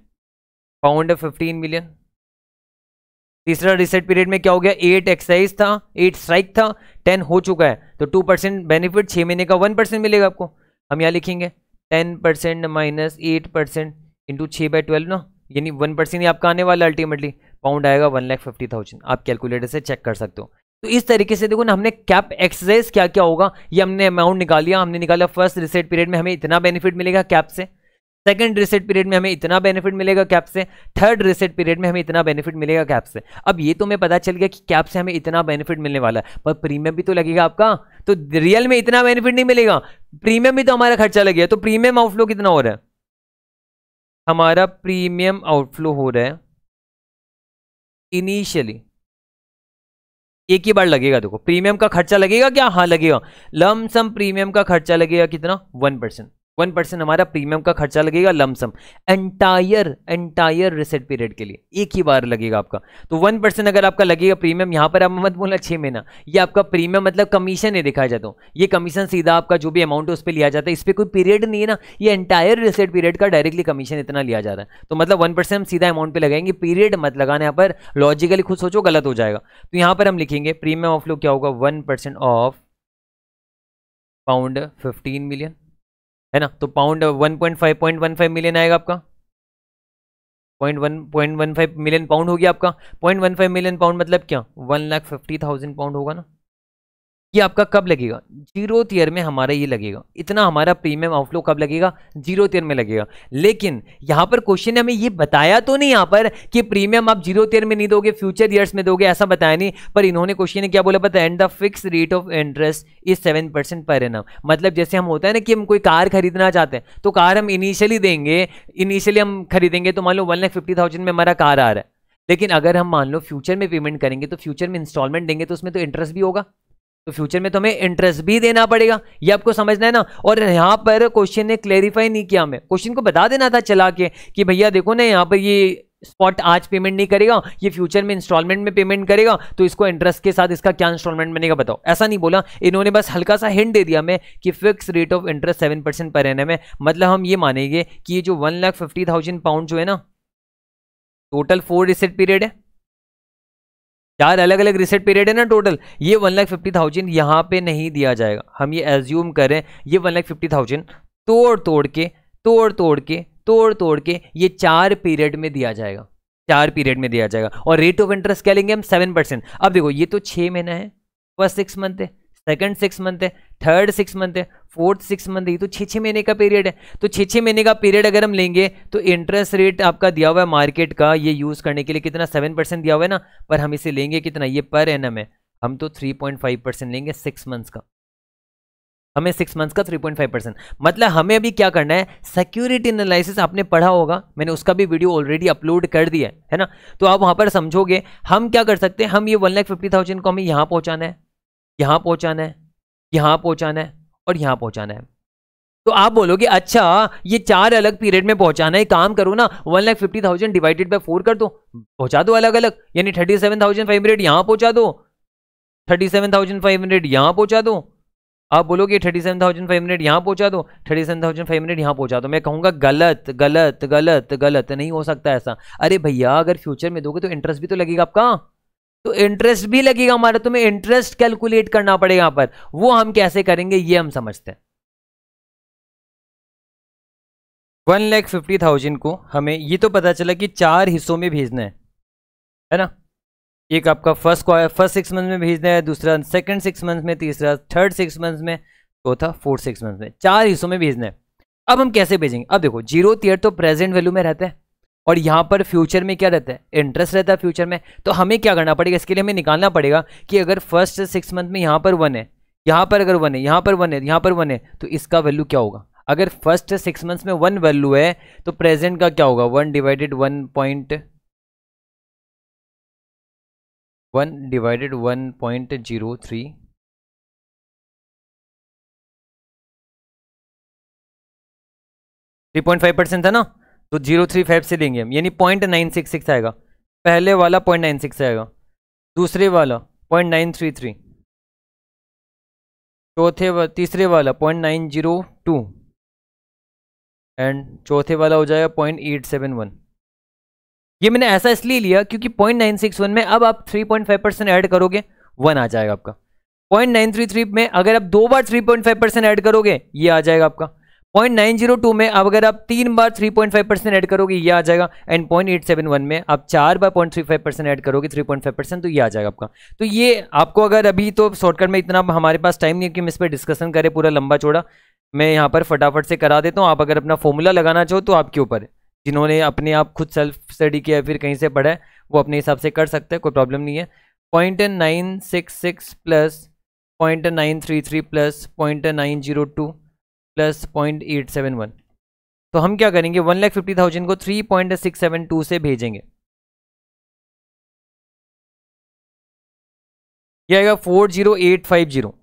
पाउंड फिफ्टीन मिलियन तीसरा रिसेट पीरियड में क्या हो गया एट एक्सरसाइज था एट स्ट्राइक था टेन हो चुका है तो टू परसेंट बेनिफिट छः महीने का वन परसेंट मिलेगा आपको हम यहाँ लिखेंगे ten percent minus eight percent into छः बाई ट्वेल्व ना यानी वन परसेंट ही आपका आने वाला अल्टीमेटली पाउंड आएगा वन लाख फिफ्टी थाउजेंड आप कैलकुलेटर से चेक कर सकते हो तो इस तरीके से देखो ना हमने कैप एक्सरसाइज क्या क्या होगा ये हमने अमाउंट निकाल लिया हमने निकाला फर्स्ट रिसेट पीरियड में हमें इतना बेनिफिट मिलेगा कैप से सेकंड रिसेट पीरियड में हमें इतना बेनिफिट मिलेगा कैप से थर्ड रिसेट पीरियड में हमें इतना बेनिफिट मिलेगा कैप से अब ये तो हमें पता चल गया कि कैप से हमें इतना बेनिफिट मिलने वाला है पर प्रीमियम भी तो लगेगा आपका तो रियल में इतना बेनिफिट नहीं मिलेगा प्रीमियम भी तो हमारा खर्चा लगेगा तो प्रीमियम आउटफ्लो कितना हो रहा है हमारा प्रीमियम आउटफ्लो हो रहा है इनिशियली एक ही बार लगेगा देखो प्रीमियम का खर्चा लगेगा क्या हाँ लगेगा लमसम प्रीमियम का खर्चा लगेगा कितना वन परसेंट वन परसेंट हमारा प्रीमियम का खर्चा लगेगा lump sum entire entire reset period के लिए एक ही बार लगेगा आपका तो वन परसेंट अगर आपका लगेगा प्रीमियम यहाँ पर आप मत बोलना छह महीना ये आपका प्रीमियम मतलब कमीशन है दिखाया जाता हूं ये कमीशन सीधा आपका जो भी अमाउंट है उस पर लिया जाता है इस पर कोई पीरियड नहीं है ना ये एंटायर रिसेट पीरियड का डायरेक्टली कमीशन इतना लिया जा रहा है तो मतलब वन हम सीधा अमाउंट पर लगाएंगे पीरियड मत लगाना यहाँ पर लॉजिकली खुद सोचो गलत हो जाएगा तो यहाँ पर हम लिखेंगे प्रीमियम ऑफ लो क्या होगा one of pound fifteen million है ना तो pound one point five point one five million आएगा आपका point one point one five million pound हो गया आपका point one five million pound मतलब क्या one lakh fifty thousand pound होगा ना ये आपका कब लगेगा जीरो ईयर में हमारा ये लगेगा इतना हमारा प्रीमियम आउटफ्लो कब लगेगा जीरो ईयर में लगेगा लेकिन यहाँ पर क्वेश्चन ने हमें ये बताया तो नहीं यहाँ पर कि प्रीमियम आप जीरो ईयर में नहीं दोगे फ्यूचर ईयर्स में दोगे ऐसा बताया नहीं पर इन्होंने क्वेश्चन ने क्या बोला पता and the fix rate of interest is seven percent पर एन मतलब जैसे हम होता है ना कि हम कोई कार खरीदना चाहते हैं तो कार हम इनिशियली देंगे इनिशियली हम खरीदेंगे तो मान लो वन लाख फिफ्टी थाउजेंड में हमारा कार आ रहा है लेकिन अगर हम मान लो फ्यूचर में पेमेंट करेंगे तो फ्यूचर में इंस्टॉलमेंट देंगे तो उसमें तो इंटरेस्ट भी होगा तो फ्यूचर में तुम्हें तो इंटरेस्ट भी देना पड़ेगा ये आपको समझना है ना और यहाँ पर क्वेश्चन ने क्लेरिफाई नहीं किया हमें क्वेश्चन को बता देना था चला के कि भैया देखो ना यहाँ पर ये स्पॉट आज पेमेंट नहीं करेगा ये फ्यूचर में इंस्टॉलमेंट में पेमेंट करेगा तो इसको इंटरेस्ट के साथ इसका क्या इंस्टॉलमेंट बनेगा बताओ ऐसा नहीं बोला इन्होंने बस हल्का सा हिंट दे दिया हमें कि fix rate of interest seven percent पर एन में मतलब हम ये मानेंगे कि ये जो one lakh fifty thousand pound जो है ना टोटल फोर रिसेट पीरियड है चार अलग अलग रिसेट पीरियड है ना टोटल ये वन लाख फिफ्टी थाउजेंड यहाँ पे नहीं दिया जाएगा हम ये एज्यूम करें ये वन लाख फिफ्टी थाउजेंड तोड़ तोड़ के तोड़ तोड़ के तोड़ तोड़ के ये चार पीरियड में दिया जाएगा चार पीरियड में दिया जाएगा और रेट ऑफ इंटरेस्ट क्या लेंगे हम सेवन परसेंट अब देखो ये तो छः महीना है फर्स्ट सिक्स मंथ है सेकंड सिक्स मंथ है थर्ड सिक्स मंथ है फोर्थ सिक्स मंथ है ये तो छः छः महीने का पीरियड है तो छः छः महीने का पीरियड अगर हम लेंगे तो इंटरेस्ट रेट आपका दिया हुआ है मार्केट का ये यूज़ करने के लिए कितना सेवन परसेंट दिया हुआ है ना पर हम इसे लेंगे कितना ये पर एन है हम तो थ्री पॉइंट फाइव परसेंट लेंगे सिक्स मंथ्स का हमें सिक्स मंथ्स का थ्री पॉइंट फाइव परसेंट मतलब हमें अभी क्या करना है सिक्योरिटी एनालिसिस आपने पढ़ा होगा मैंने उसका भी वीडियो ऑलरेडी अपलोड कर दिया है ना तो आप वहाँ पर समझोगे हम क्या कर सकते हैं हम ये वन लाख फिफ्टी थाउजेंड को हमें यहाँ पहुँचाना है यहां पहुंचाना है यहां पहुंचाना है और यहां पहुंचाना है तो आप बोलोगे अच्छा ये चार अलग पीरियड में पहुंचाना है काम करो ना one lakh fifty thousand divided by four कर दो पहुंचा दो अलग अलग यानी thirty seven thousand five hundred यहां पहुंचा दो thirty seven thousand five hundred यहां पहुंचा दो आप बोलोगे thirty seven thousand five hundred यहां पहुंचा दो thirty seven thousand five hundred यहां पहुंचा दो मैं कहूँगा गलत गलत गलत गलत नहीं हो सकता ऐसा अरे भैया अगर फ्यूचर में दोगे तो इंटरेस्ट भी तो लगेगा आपका तो इंटरेस्ट भी लगेगा हमारा तुम्हें इंटरेस्ट कैलकुलेट करना पड़ेगा यहां पर वो हम कैसे करेंगे ये हम समझते हैं वन लैख फिफ्टी थाउजेंड को हमें ये तो पता चला कि चार हिस्सों में भेजना है है ना एक आपका फर्स्ट फर्स्ट सिक्स मंथ में भेजना है दूसरा सेकंड सिक्स मंथ में तीसरा थर्ड सिक्स मंथ में चौथा फोर्थ सिक्स मंथ में चार हिस्सों में भेजना है अब हम कैसे भेजेंगे अब देखो जीरो तो प्रेजेंट वैल्यू में रहता है और यहाँ पर फ्यूचर में क्या रहता है इंटरेस्ट रहता है फ्यूचर में तो हमें क्या करना पड़ेगा इसके लिए हमें निकालना पड़ेगा कि अगर फर्स्ट सिक्स मंथ में यहाँ पर वन है यहाँ पर अगर वन है यहाँ पर वन है यहाँ पर वन है तो इसका वैल्यू क्या होगा अगर फर्स्ट सिक्स मंथ्स में वन वैल्यू है तो प्रेजेंट का क्या होगा one divided one point one divided one point zero three three point five percent था ना तो जीरो थ्री फाइव से लेंगे हम यानी पॉइंट नाइन सिक्स सिक्स आएगा पहले वाला पॉइंट नाइन सिक्स आएगा दूसरे वाला पॉइंट नाइन थ्री थ्री चौथे वा, तीसरे वाला point nine zero two and चौथे वाला हो जाएगा पॉइंट एट सेवन वन ये मैंने ऐसा इसलिए लिया क्योंकि पॉइंट नाइन सिक्स वन में अब आप three point five percent add करोगे वन आ जाएगा आपका पॉइंट नाइन थ्री थ्री में अगर आप दो बार three point five percent add करोगे ये आ जाएगा आपका पॉइंट में अब अगर आप तीन बार 3.5 परसेंट ऐड करोगे ये आ जाएगा एंड वन में आप चार बार फाइव परसेंट ऐड करोगे 3.5 परसेंट तो ये आ जाएगा आपका तो ये आपको अगर अभी तो शॉर्टकट में इतना हमारे पास टाइम नहीं है कि हम इस पर डिस्कशन करें पूरा लंबा चौड़ा मैं यहाँ पर फटाफट से करा देता हूँ आप अगर अपना फॉर्मूला लगाना चाहो तो आपके ऊपर जिन्होंने अपने आप खुद सेल्फ स्टडी किया फिर कहीं से पढ़ा है वो अपने हिसाब से कर सकते हैं कोई प्रॉब्लम नहीं है point nine six six plus point nine three three plus point nine zero two plus point eight seven one तो हम क्या करेंगे वन लाख फिफ्टी थाउजेंड को three point six seven two से भेजेंगे यह आएगा four zero eight five zero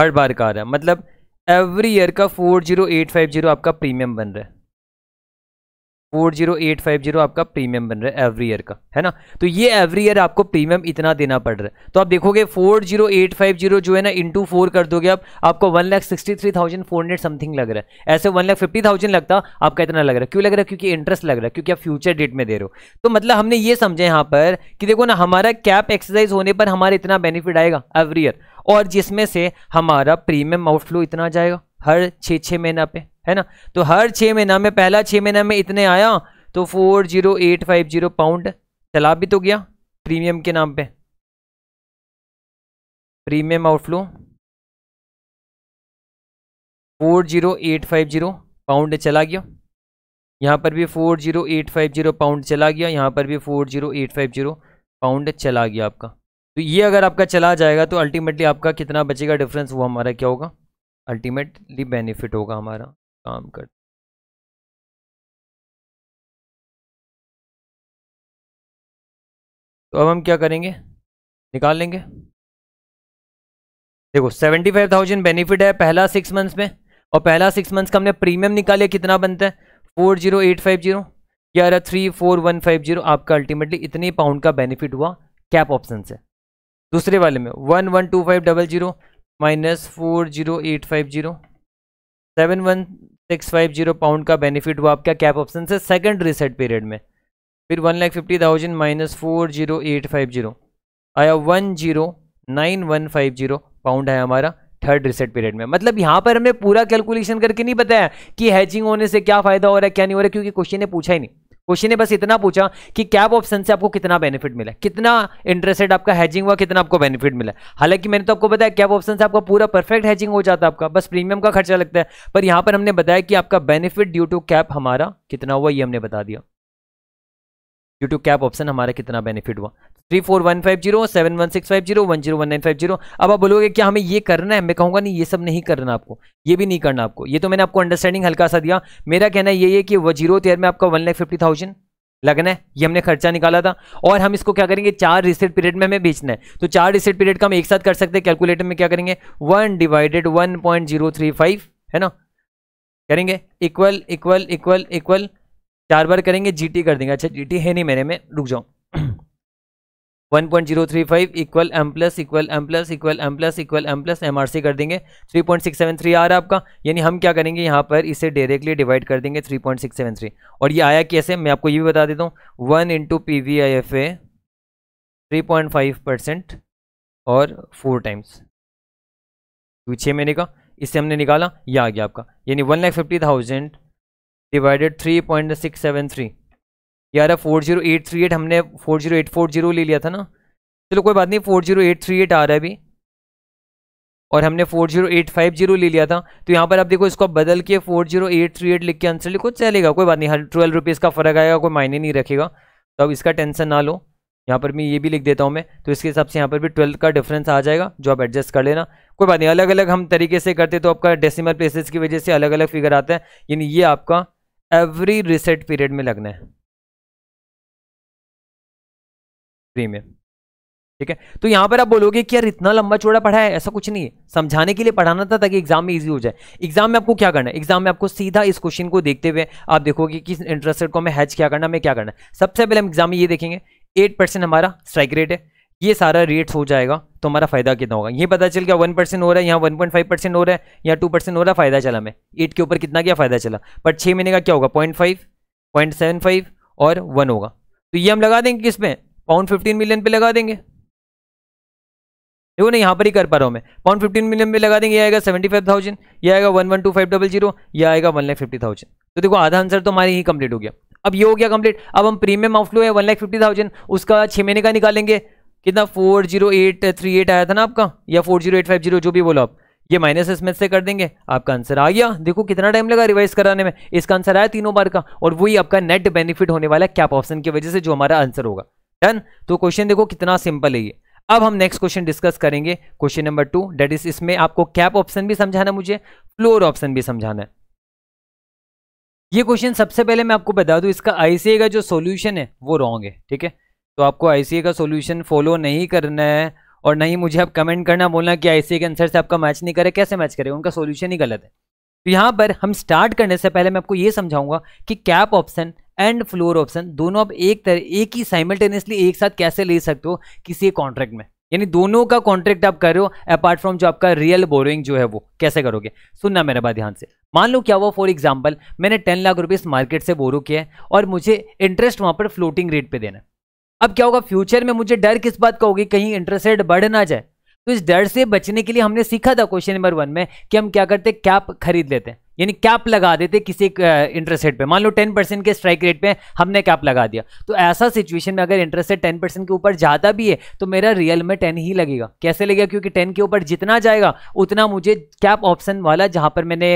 हर बार का आ रहा है मतलब एवरी ईयर का four zero eight five zero आपका प्रीमियम बन रहा है four zero eight five zero आपका प्रीमियम बन रहा है एवरी ईयर का है ना तो ये एवरी ईयर आपको प्रीमियम इतना देना पड़ रहा है तो आप देखोगे four zero eight five zero जो है ना इंटू फोर कर दोगे आप आपको one lakh sixty three thousand four hundred something लग रहा है ऐसे वन लाख फिफ्टी थाउजेंड लगता आपका इतना लग रहा है क्यों लग रहा है क्योंकि इंटरेस्ट लग रहा है क्योंकि आप फ्यूचर डेट में दे रहे हो तो मतलब हमने ये समझा यहाँ पर कि देखो ना हमारा कैप एक्सरसाइज होने पर हमारा इतना बेनिफिट आएगा एवरी ईयर और जिसमें से हमारा प्रीमियम आउटफ्लो इतना जाएगा हर छः छः महीना पे है ना तो हर छः महीना में पहला छः महीना में इतने आया तो four zero eight five zero pound चला भी तो गया प्रीमियम के नाम पे premium outflow four zero eight five zero pound चला गया यहाँ पर भी four zero eight five zero pound चला गया यहाँ पर भी four zero eight five zero pound चला गया आपका तो ये अगर आपका चला जाएगा तो अल्टीमेटली आपका कितना बचेगा डिफरेंस वो हमारा क्या होगा अल्टीमेटली बेनिफिट होगा हमारा काम कर तो अब हम क्या करेंगे निकाल लेंगे देखो सेवेंटी फाइव थाउजेंड बेनिफिट है पहला सिक्स मंथ्स में और पहला सिक्स मंथ्स का हमने प्रीमियम निकालिया कितना बनता है four zero eight five zero ग्यारह three four one five zero आपका अल्टीमेटली इतने पाउंड का बेनिफिट हुआ कैप ऑप्शन से दूसरे वाले में one one two five double zero minus four zero eight five zero seven one six five zero pound का बेनिफिट हुआ आपका कैप ऑप्शन से सेकंड रिसेट पीरियड में फिर one lakh fifty thousand minus four zero eight five zero आया one zero nine one five zero pound है हमारा third reset period में मतलब यहाँ पर हमने पूरा कैलकुलेशन करके नहीं बताया कि हैचिंग होने से क्या फायदा हो रहा है क्या नहीं हो रहा है क्योंकि क्वेश्चन ने पूछा ही नहीं क्वेश्चन ने बस इतना पूछा कि कैप ऑप्शन से आपको कितना बेनिफिट मिला कितना इंटरेस्टेड आपका हैजिंग हुआ कितना आपको बेनिफिट मिला हालांकि मैंने तो आपको बताया कैप ऑप्शन से आपका पूरा परफेक्ट हैजिंग हो जाता है आपका बस प्रीमियम का खर्चा लगता है पर यहां पर हमने बताया कि आपका बेनिफिट ड्यू टू कैप हमारा कितना हुआ ये हमने बता दिया ड्यू टू कैप ऑप्शन हमारा कितना बेनिफिट हुआ three four one five zero seven one six five zero one zero one nine five zero अब आप बोलोगे क्या हमें ये करना है मैं कहूँगा नहीं ये सब नहीं करना आपको ये भी नहीं करना आपको ये तो मैंने आपको अंडरस्टैंडिंग हल्का सा दिया मेरा कहना ये है कि वह जीरो तेयर में आपका वन लाख फिफ्टी थाउजेंड लगना है ये हमने खर्चा निकाला था और हम इसको क्या करेंगे चार रिसेट पीरियड में हमें बेचना है तो चार रिसेट पीरियड का हम एक साथ कर सकते हैं कैलकुलेटर में क्या करेंगे one divided one point zero three five है ना करेंगे इक्वल इक्वल इक्वल इक्वल चार बार करेंगे जीटी कर देंगे अच्छा जीटी है नहीं मेरे में रुक जाऊँ one point zero three five equal M plus equal M plus equal M plus equal M plus M R C कर देंगे three point six seven three आ रहा है आपका यानी हम क्या करेंगे यहाँ पर इसे डायरेक्टली डिवाइड कर देंगे three point six seven three और ये आया कैसे मैं आपको ये भी बता देता हूँ one into P V I F A three point five percent और फोर टाइम्स छः महीने का इससे हमने निकाला ये आ गया आपका यानी one lakh fifty thousand divided three point six seven three यार four zero eight three eight हमने four zero eight four zero ले लिया था ना चलो कोई बात नहीं four zero eight three eight आ रहा है अभी और हमने four zero eight five zero ले लिया था तो यहाँ पर आप देखो इसको बदल के four zero eight three eight लिख के आंसर लिखो चलेगा कोई बात नहीं हर ट्वेल्व रुपीज़ का फ़र्क आएगा कोई मायने नहीं रखेगा तो अब इसका टेंशन ना लो यहाँ पर मैं ये भी लिख देता हूँ मैं तो इसके हिसाब से यहाँ पर भी ट्वेल्व का डिफरेंस आ जाएगा जो आप एडजस्ट कर लेना कोई बात नहीं अलग अलग हम तरीके से करते तो आपका डेसिमल प्लेसेस की वजह से अलग अलग फिगर आता है यानी ये आपका एवरी रिसेट पीरियड में लगना है में ठीक है तो यहाँ पर आप बोलोगे कि यार इतना लंबा चौड़ा पढ़ा है ऐसा कुछ नहीं है समझाने के लिए पढ़ाना था ताकि एग्जाम में इजी हो जाए एग्जाम में आपको क्या करना है एग्जाम में आपको सीधा इस क्वेश्चन को देखते हुए आप देखोगे किस इंटरेस्टेड को हमें हैच क्या करना हमें क्या करना है सबसे पहले हम एग्जाम में ये देखेंगे एट परसेंट हमारा स्ट्राइक रेट है ये सारा रेट्स हो जाएगा तो हमारा फायदा कितना होगा ये पता चल गया वन परसेंट हो रहा है यहाँ वन पॉइंट फाइव परसेंट हो रहा है या टू परसेंट हो रहा है फायदा चला हमें एट के ऊपर कितना क्या फायदा चला पर छः महीने का क्या होगा point five point seven five और वन होगा तो ये हम लगा देंगे किसमें पाउंड फिफ्टीन मिलियन पे लगा देंगे देखो नहीं यहाँ पर ही कर पा रहा हूँ मैं पाउंड फिफ्टीन मिलियन पे लगा देंगे ये आएगा सेवेंटी फाइव थाउजेंड यह आएगा one one two five double zero ये आएगा वन लाख फिफ्टी थाउजेंड तो देखो आधा आंसर तो हमारी ही कंप्लीट हो गया अब ये हो गया कंप्लीट अब हम प्रीमियम आउटफ्लो है वन लाख फिफ्टी थाउजेंड उसका छः महीने का निकालेंगे कितना four zero eight three eight आया था ना आपका या four zero eight five zero जो भी बोलो आप ये माइनस इसमें से कर देंगे आपका आंसर आ गया देखो कितना टाइम लगा रिवाइज कराने में इसका आंसर आया तीनों बार का और वही आपका नेट बेनिफिट होने वाला है कैप ऑप्शन की वजह से जो हमारा आंसर होगा डन तो क्वेश्चन देखो कितना सिंपल है ये अब हम नेक्स्ट क्वेश्चन डिस्कस करेंगे question number two date is इसमें आपको कैप ऑप्शन भी समझाना मुझे फ्लोर ऑप्शन भी समझाना है ये क्वेश्चन सबसे पहले मैं आपको बता दूं इसका आईसीए का जो सॉल्यूशन है वो रॉन्ग है ठीक है तो आपको आईसीए का सॉल्यूशन फॉलो नहीं करना है और नहीं मुझे आप कमेंट करना बोलना कि आईसीए के आंसर से आपका मैच नहीं करे कैसे मैच करे उनका सॉल्यूशन ही गलत है तो यहां पर हम स्टार्ट करने से पहले मैं आपको ये समझाऊंगा कि cap option and floor option दोनों आप एक तरह एक ही साइमल्टेनियसली एक साथ कैसे ले सकते हो किसी कॉन्ट्रैक्ट में यानी दोनों का कॉन्ट्रैक्ट आप कर रहे हो अपार्ट फ्रॉम जो आपका रियल बोरिंग जो है वो कैसे करोगे सुनना मेरे बात ध्यान से मान लो क्या हुआ फॉर एग्जाम्पल मैंने टेन लाख रुपये इस मार्केट से बोरो किया है और मुझे इंटरेस्ट वहां पर फ्लोटिंग रेट पे देना अब क्या होगा फ्यूचर में मुझे डर किस बात का होगी कहीं इंटरेस्ट रेट बढ़ ना जाए तो इस डर से बचने के लिए हमने सीखा था क्वेश्चन नंबर वन में कि हम क्या करते हैं कैप खरीद लेते हैं यानी कैप लगा देते किसी इंटरेस्ट रेट पे मान लो टेन परसेंट के स्ट्राइक रेट पे हमने कैप लगा दिया तो ऐसा सिचुएशन में अगर इंटरेस्ट रेट टेन परसेंट के ऊपर ज़्यादा भी है तो मेरा रियल में टेन ही लगेगा कैसे लगेगा क्योंकि टेन के ऊपर जितना जाएगा उतना मुझे कैप ऑप्शन वाला जहां पर मैंने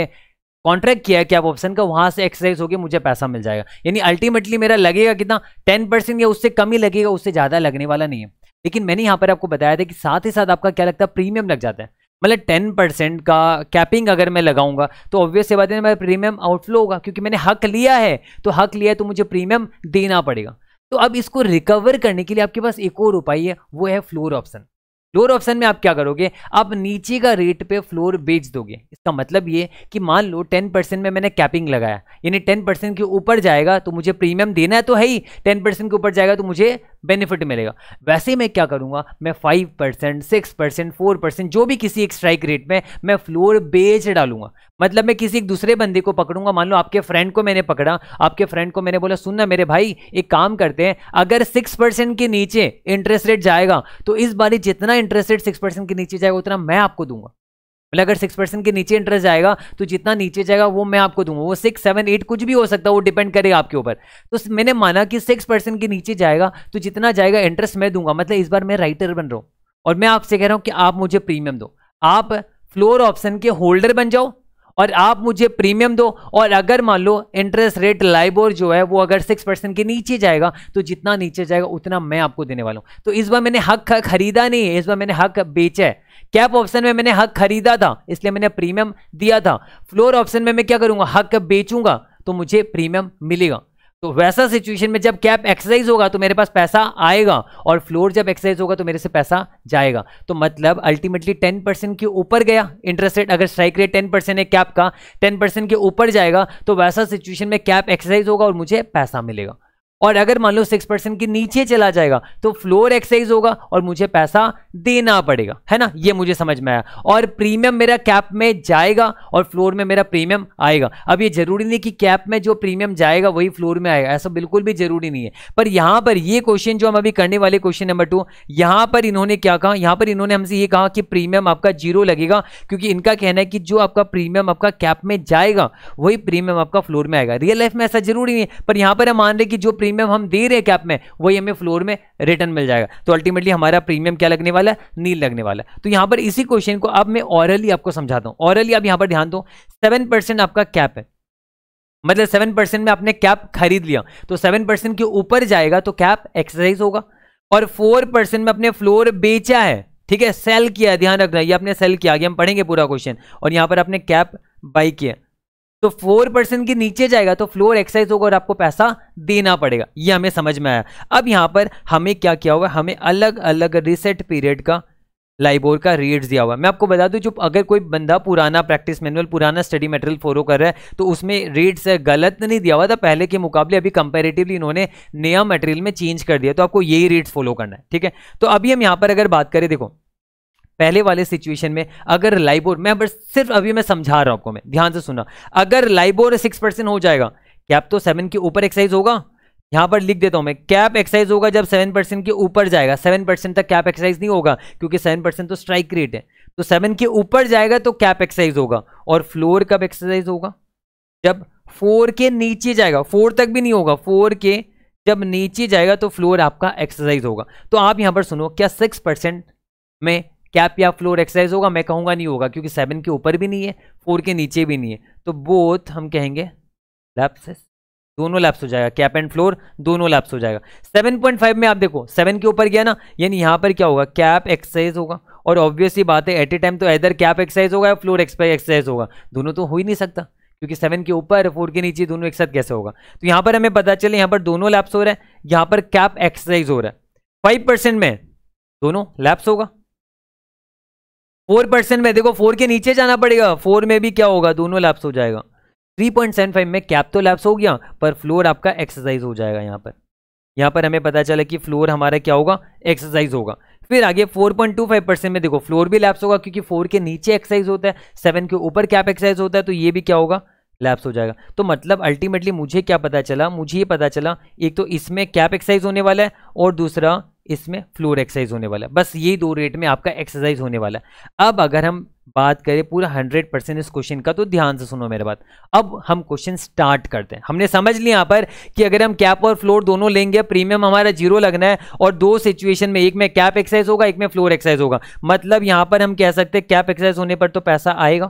कॉन्ट्रैक्ट किया है कैप ऑप्शन का वहां से एक्सरसाइज होकर मुझे पैसा मिल जाएगा यानी अल्टीमेटली मेरा लगेगा कितना टेन परसेंट या उससे कम ही लगेगा उससे ज़्यादा लगने वाला नहीं है लेकिन मैंने यहाँ पर आपको बताया था कि साथ ही साथ आपका क्या लगता है प्रीमियम लग जाता है मतलब टेन परसेंट का कैपिंग अगर मैं लगाऊंगा तो ऑब्वियस बात है मेरा प्रीमियम आउटफ्लो होगा क्योंकि मैंने हक लिया है तो हक लिया है तो मुझे प्रीमियम देना पड़ेगा तो अब इसको रिकवर करने के लिए आपके पास एक और उपाय है वो है फ्लोर ऑप्शन फ्लोर ऑप्शन में आप क्या करोगे आप नीचे का रेट पे फ्लोर बेच दोगे इसका मतलब ये कि मान लो 10 परसेंट में मैंने कैपिंग लगाया यानी 10 परसेंट के ऊपर जाएगा तो मुझे प्रीमियम देना है तो है ही 10 परसेंट के ऊपर जाएगा तो मुझे बेनिफिट मिलेगा वैसे मैं क्या करूँगा मैं five percent six percent four percent जो भी किसी एक स्ट्राइक रेट में मैं फ्लोर बेच डालूंगा मतलब मैं किसी एक दूसरे बंदे को पकड़ूंगा मान लो आपके फ्रेंड को मैंने पकड़ा आपके फ्रेंड को मैंने बोला सुनना मेरे भाई एक काम करते हैं अगर सिक्स परसेंट के नीचे इंटरेस्ट रेट जाएगा तो इस बार जितना इंटरेस्ट रेट सिक्स परसेंट के नीचे जाएगा उतना मैं आपको दूंगा मतलब अगर सिक्स परसेंट के नीचे इंटरेस्ट जाएगा तो जितना नीचे जाएगा वो मैं आपको दूंगा वो सिक्स सेवन एट कुछ भी हो सकता है वो डिपेंड करेगा आपके ऊपर तो मैंने माना कि सिक्स परसेंट के नीचे जाएगा तो जितना जाएगा इंटरेस्ट मैं दूंगा मतलब इस बार मैं राइटर बन रहा हूँ और मैं आपसे कह रहा हूँ कि आप मुझे प्रीमियम दो आप फ्लोर ऑप्शन के होल्डर बन जाओ और आप मुझे प्रीमियम दो और अगर मान लो इंटरेस्ट रेट लाइबोर जो है वो अगर सिक्स परसेंट के नीचे जाएगा तो जितना नीचे जाएगा उतना मैं आपको देने वाला हूँ तो इस बार मैंने हक खरीदा नहीं है इस बार मैंने हक बेचा है कैप ऑप्शन में मैंने हक खरीदा था इसलिए मैंने प्रीमियम दिया था फ्लोर ऑप्शन में मैं क्या करूंगा हक बेचूंगा तो मुझे प्रीमियम मिलेगा तो वैसा सिचुएशन में जब कैप एक्सरसाइज होगा तो मेरे पास पैसा आएगा और फ्लोर जब एक्सरसाइज होगा तो मेरे से पैसा जाएगा तो मतलब अल्टीमेटली 10 परसेंट के ऊपर गया इंटरेस्ट रेट अगर स्ट्राइक रेट 10 परसेंट है कैप का 10 परसेंट के ऊपर जाएगा तो वैसा सिचुएशन में कैप एक्सरसाइज होगा और मुझे पैसा मिलेगा और अगर मान लो सिक्स परसेंट के नीचे चला जाएगा तो फ्लोर एक्सरसाइज होगा और मुझे पैसा देना पड़ेगा है ना ये मुझे समझ में आया और प्रीमियम मेरा कैप में जाएगा और फ्लोर में मेरा प्रीमियम आएगा अब ये जरूरी नहीं कि कैप में जो प्रीमियम जाएगा वही फ्लोर में आएगा ऐसा बिल्कुल भी जरूरी नहीं है पर यहां पर ये क्वेश्चन जो हम अभी करने वाले क्वेश्चन नंबर टू यहां पर इन्होंने क्या कहा यहां पर इन्होंने हमसे ये कहा कि प्रीमियम आपका जीरो लगेगा क्योंकि इनका कहना है कि जो आपका प्रीमियम आपका कैप में जाएगा वही प्रीमियम आपका फ्लोर में आएगा रियल लाइफ में ऐसा जरूरी नहीं है पर यहां पर हम मान रहे कि जो प्रीमियम हम दे रहे हैं कैप में वही हमें फ्लोर में रिटर्न मिल जाएगा तो अल्टीमेटली हमारा प्रीमियम क्या लगने वाला है नील लगने वाला तो यहां पर इसी क्वेश्चन को अब मैं ऑरली आपको समझाता हूँ ऑरली आप यहाँ पर ध्यान दो सेवन आपका कैप है मतलब सेवन परसेंट में आपने कैप खरीद लिया तो सेवन परसेंट के ऊपर जाएगा तो कैप एक्सरसाइज होगा और फोर परसेंट में अपने फ्लोर बेचा है ठीक है सेल किया ध्यान रखना ये आपने सेल किया आगे हम पढ़ेंगे पूरा क्वेश्चन और यहां पर आपने कैप बाई किया तो फोर परसेंट के नीचे जाएगा तो फ्लोर एक्सरसाइज होगा और आपको पैसा देना पड़ेगा ये हमें समझ में आया अब यहां पर हमें क्या किया हुआ हमें अलग अलग रिसेट पीरियड का लाइबोर का रेट्स दिया हुआ है मैं आपको बता दूं जो अगर कोई बंदा पुराना प्रैक्टिस मैनुअल पुराना स्टडी मटेरियल फॉलो कर रहा है तो उसमें रेट्स गलत नहीं दिया हुआ था पहले के मुकाबले अभी कंपेरेटिवली इन्होंने नया मटेरियल में चेंज कर दिया तो आपको यही रेट्स फॉलो करना है ठीक है तो अभी हम यहाँ पर अगर बात करें देखो पहले वाले सिचुएशन में अगर लाइबोर मैं बस सिर्फ अभी मैं समझा रहा हूँ आपको मैं ध्यान से सुना अगर लाइबोर सिक्स परसेंट हो जाएगा कैप तो सेवन के ऊपर एक्साइज होगा यहाँ पर लिख देता हूँ मैं कैप एक्साइज होगा जब सेवन परसेंट के ऊपर जाएगा सेवन परसेंट तक कैप एक्साइज नहीं होगा क्योंकि सेवन परसेंट तो स्ट्राइक रेट है तो सेवन के ऊपर जाएगा तो कैप एक्साइज होगा और फ्लोर कब एक्सरसाइज होगा जब फोर के नीचे जाएगा फोर तक भी नहीं होगा फोर के जब नीचे जाएगा तो फ्लोर आपका एक्सरसाइज होगा तो आप यहां पर सुनो क्या सिक्स परसेंट में कैप या फ्लोर एक्सरसाइज होगा मैं कहूँगा नहीं होगा क्योंकि सेवन के ऊपर भी नहीं है फोर के नीचे भी नहीं है तो बोथ हम कहेंगे लैप्सेस दोनों लैप्स हो जाएगा कैप एंड फ्लोर दोनों लैप्स हो जाएगा 7.5 में आप देखो 7 के ऊपर गया ना यानी यहाँ पर क्या होगा कैप एक्सरसाइज होगा और ऑब्वियसली बात है एट ए टाइम तो एदर कैप एक्सरसाइज होगा या फ्लोर एक्सरसाइज होगा दोनों तो हो ही नहीं सकता क्योंकि सेवन के ऊपर फोर के नीचे दोनों एक साथ कैसे होगा तो यहाँ पर हमें पता चले यहाँ पर दोनों लैप्स हो रहा है यहाँ पर कैप एक्सरसाइज हो रहा है फाइव में दोनों लैप्स होगा फोर परसेंट में देखो फोर के नीचे जाना पड़ेगा फोर में भी क्या होगा दोनों लैप्स हो जाएगा थ्री पॉइंट सेवन फाइव में कैप तो लैप्स हो गया पर फ्लोर आपका एक्सरसाइज हो जाएगा यहाँ पर यहाँ पर हमें पता चला कि फ्लोर हमारा क्या होगा एक्सरसाइज होगा फिर आगे four point two five percent में देखो फ्लोर भी लैप्स होगा क्योंकि फोर के नीचे एक्सरसाइज होता है सेवन के ऊपर कैप एक्सरसाइज होता है तो ये भी क्या होगा लैप्स हो जाएगा तो मतलब अल्टीमेटली मुझे क्या पता चला मुझे ये पता चला एक तो इसमें कैप एक्सरसाइज होने वाला है और दूसरा इसमें फ्लोर एक्सरसाइज होने वाला बस यही दो रेट में आपका एक्सरसाइज होने वाला है अब अगर हम बात करें पूरा हंड्रेड परसेंट इस क्वेश्चन का तो ध्यान से सुनो मेरे बात अब हम क्वेश्चन स्टार्ट करते हैं हमने समझ लिया यहाँ पर कि अगर हम कैप और फ्लोर दोनों लेंगे प्रीमियम हमारा जीरो लगना है और दो सिचुएशन में एक में कैप एक्सरसाइज होगा एक में फ्लोर एक्सरसाइज होगा मतलब यहाँ पर हम कह सकते हैं कैप एक्सरसाइज होने पर तो पैसा आएगा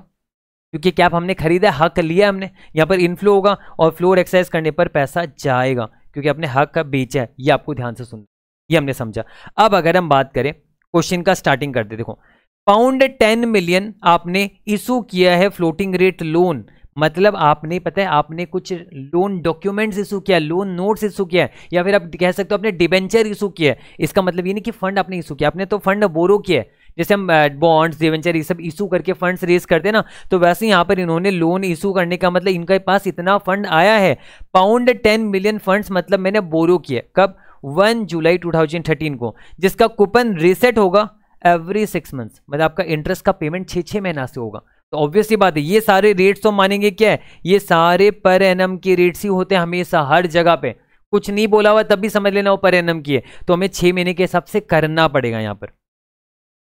क्योंकि कैप हमने खरीदा हक लिया हमने यहाँ पर इनफ्लो होगा और फ्लोर एक्सरसाइज करने पर पैसा जाएगा क्योंकि अपने हक का बेचा है ये आपको ध्यान से सुनना ये हमने समझा अब अगर हम बात करें क्वेश्चन का स्टार्टिंग करते देखो पाउंड टेन मिलियन आपने इशू किया है फ्लोटिंग रेट लोन मतलब आपने पता है आपने कुछ लोन डॉक्यूमेंट्स इशू किया लोन नोट्स इशू किया या फिर आप कह सकते हो आपने डिबेंचर इशू किया है इसका मतलब ये नहीं कि फंड आपने इशू किया आपने तो फंड बोरो किया जैसे हम बॉन्ड्स डिवेंचर ये सब इशू करके फंड्स रेज करते हैं ना तो वैसे ही यहाँ पर इन्होंने लोन इशू करने का मतलब इनके पास इतना फंड आया है पाउंड टेन मिलियन फंड्स मतलब मैंने बोरो किया कब वन जुलाई थर्टीन को जिसका कूपन रिसेट होगा एवरी सिक्स मंथ्स मतलब आपका इंटरेस्ट का पेमेंट छः छः महीना से होगा तो ऑब्वियसली बात है ये सारे रेट्स तो मानेंगे क्या है ये सारे पर एनम के रेट्स ही होते हैं हमेशा हर जगह पे कुछ नहीं बोला हुआ तब भी समझ लेना वो पर एनम की है तो हमें छः महीने के हिसाब से करना पड़ेगा यहाँ पर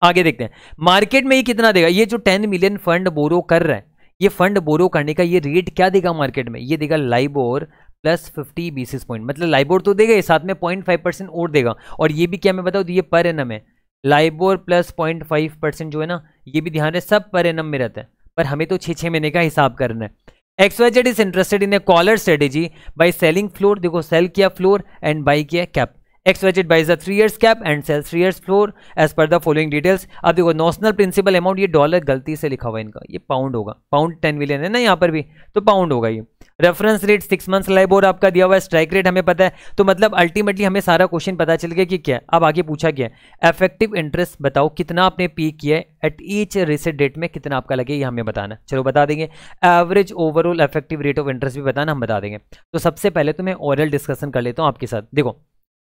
आगे देखते हैं मार्केट में ये कितना देगा ये जो टेन मिलियन फंड बोरो कर रहे हैं ये फंड बोरो करने का ये रेट क्या देगा मार्केट में ये देगा LIBOR plus fifty basis point मतलब लाइबोर तो देगा साथ में पॉइंट फाइव परसेंट और देगा और ये भी क्या मैं बताऊँ तो ये पर एनम है LIBOR plus point five percent जो है ना ये भी ध्यान रहे सब पर एनम में रहता है पर हमें तो छः छः महीने का हिसाब करना है XYZ is interested in a collar strategy by selling floor देखो सेल किया फ्लोर एंड बाई किया cap X buys the three years cap and sells three years floor as per the following details अब देखो notional principal amount ये dollar गलती से लिखा हुआ इनका ये पाउंड होगा पाउंड टेन मिलियन है ना यहाँ पर भी तो पाउंड होगा ये reference rate six months live और आपका दिया हुआ है स्ट्राइक रेट हमें पता है तो मतलब अल्टीमेटली हमें सारा क्वेश्चन पता चल गया कि क्या अब आगे पूछा गया एफेक्टिव इंटरेस्ट बताओ कितना आपने पे किया है एट ईच रिसेट डेट में कितना आपका लगे ये हमें बताना चलो बता देंगे average overall effective rate of interest भी बताना हम बता देंगे तो सबसे पहले तो मैं ओरल डिस्कशन कर लेता हूँ आपके साथ देखो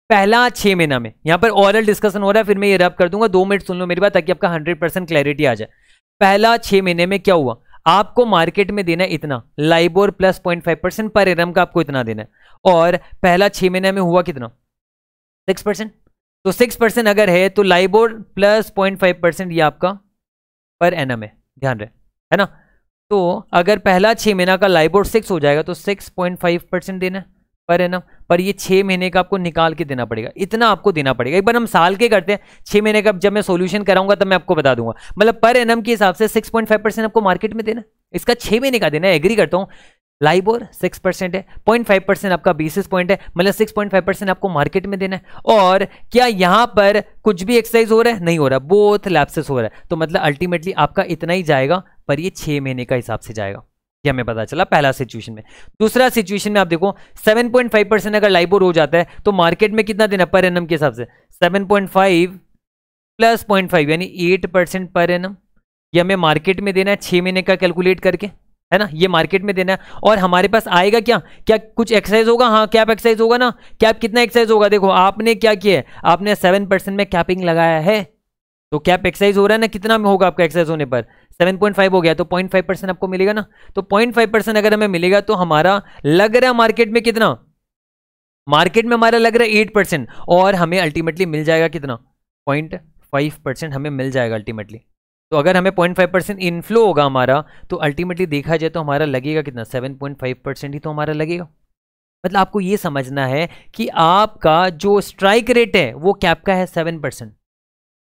पहला छह महीना में यहां पर ओरल डिस्कशन हो रहा है फिर मैं ये रब कर दूंगा दो मिनट सुन लो मेरी बात ताकि आपका हंड्रेड परसेंट क्लैरिटी आ जाए पहला छह महीने में क्या हुआ आपको मार्केट में देना इतना LIBOR plus point five percent per annum का आपको इतना देना और पहला छह महीने में हुआ कितना सिक्स परसेंट तो सिक्स परसेंट अगर है तो LIBOR plus point five percent यह आपका पर एनम है ध्यान रहे है ना तो अगर पहला छह महीना का लाइबोर सिक्स हो जाएगा तो सिक्स पॉइंट फाइव परसेंट देना है पर है ना पर ये छः महीने का आपको निकाल के देना पड़ेगा इतना आपको देना पड़ेगा एक बार हम साल के करते हैं छः महीने का जब मैं सोल्यूशन कराऊंगा तब मैं आपको बता दूंगा मतलब पर एनम के हिसाब से सिक्स पॉइंट फाइव परसेंट आपको मार्केट में देना इसका छः महीने का देना है एग्री करता हूँ लाइबोर सिक्स परसेंट है पॉइंट फाइव परसेंट आपका बेसिस पॉइंट है मतलब सिक्स पॉइंट फाइव परसेंट आपको मार्केट में देना है और क्या यहाँ पर कुछ भी एक्सरसाइज हो रहा है नहीं हो रहा बहुत लैप्सेस हो रहा है तो मतलब अल्टीमेटली आपका इतना ही जाएगा पर ये छः महीने का हिसाब से जाएगा ये हमें पता चला पहला सिचुएशन में दूसरा सिचुएशन में आप देखो 7.5 परसेंट अगर लाइबोर हो जाता है तो मार्केट में कितना देना पर एनम के हिसाब से 7.5 पॉइंट प्लस पॉइंट फाइव यानी एट परसेंट पर एनम ये हमें मार्केट में देना है छः महीने का कैलकुलेट करके है ना ये मार्केट में देना है और हमारे पास आएगा क्या क्या कुछ एक्सरसाइज होगा हाँ कैप एक्सरसाइज होगा ना कैप कितना एक्सरसाइज होगा देखो आपने क्या किया है आपने सेवन परसेंट में कैपिंग लगाया है तो कैप एक्सरसाइज हो रहा है ना कितना होगा आपका एक्सरसाइज होने पर 7.5 हो गया तो 0.5 परसेंट आपको मिलेगा ना तो 0.5 परसेंट अगर हमें मिलेगा तो हमारा लग रहा है मार्केट में कितना मार्केट में हमारा लग रहा है एट परसेंट और हमें अल्टीमेटली मिल जाएगा कितना 0.5 परसेंट हमें मिल जाएगा अल्टीमेटली तो अगर हमें फाइव परसेंट इनफ्लो होगा हमारा तो अल्टीमेटली देखा जाए तो हमारा लगेगा कितना फाइव परसेंट ही तो हमारा लगेगा मतलब आपको ये समझना है कि आपका जो स्ट्राइक रेट है वो कैप का है seven percent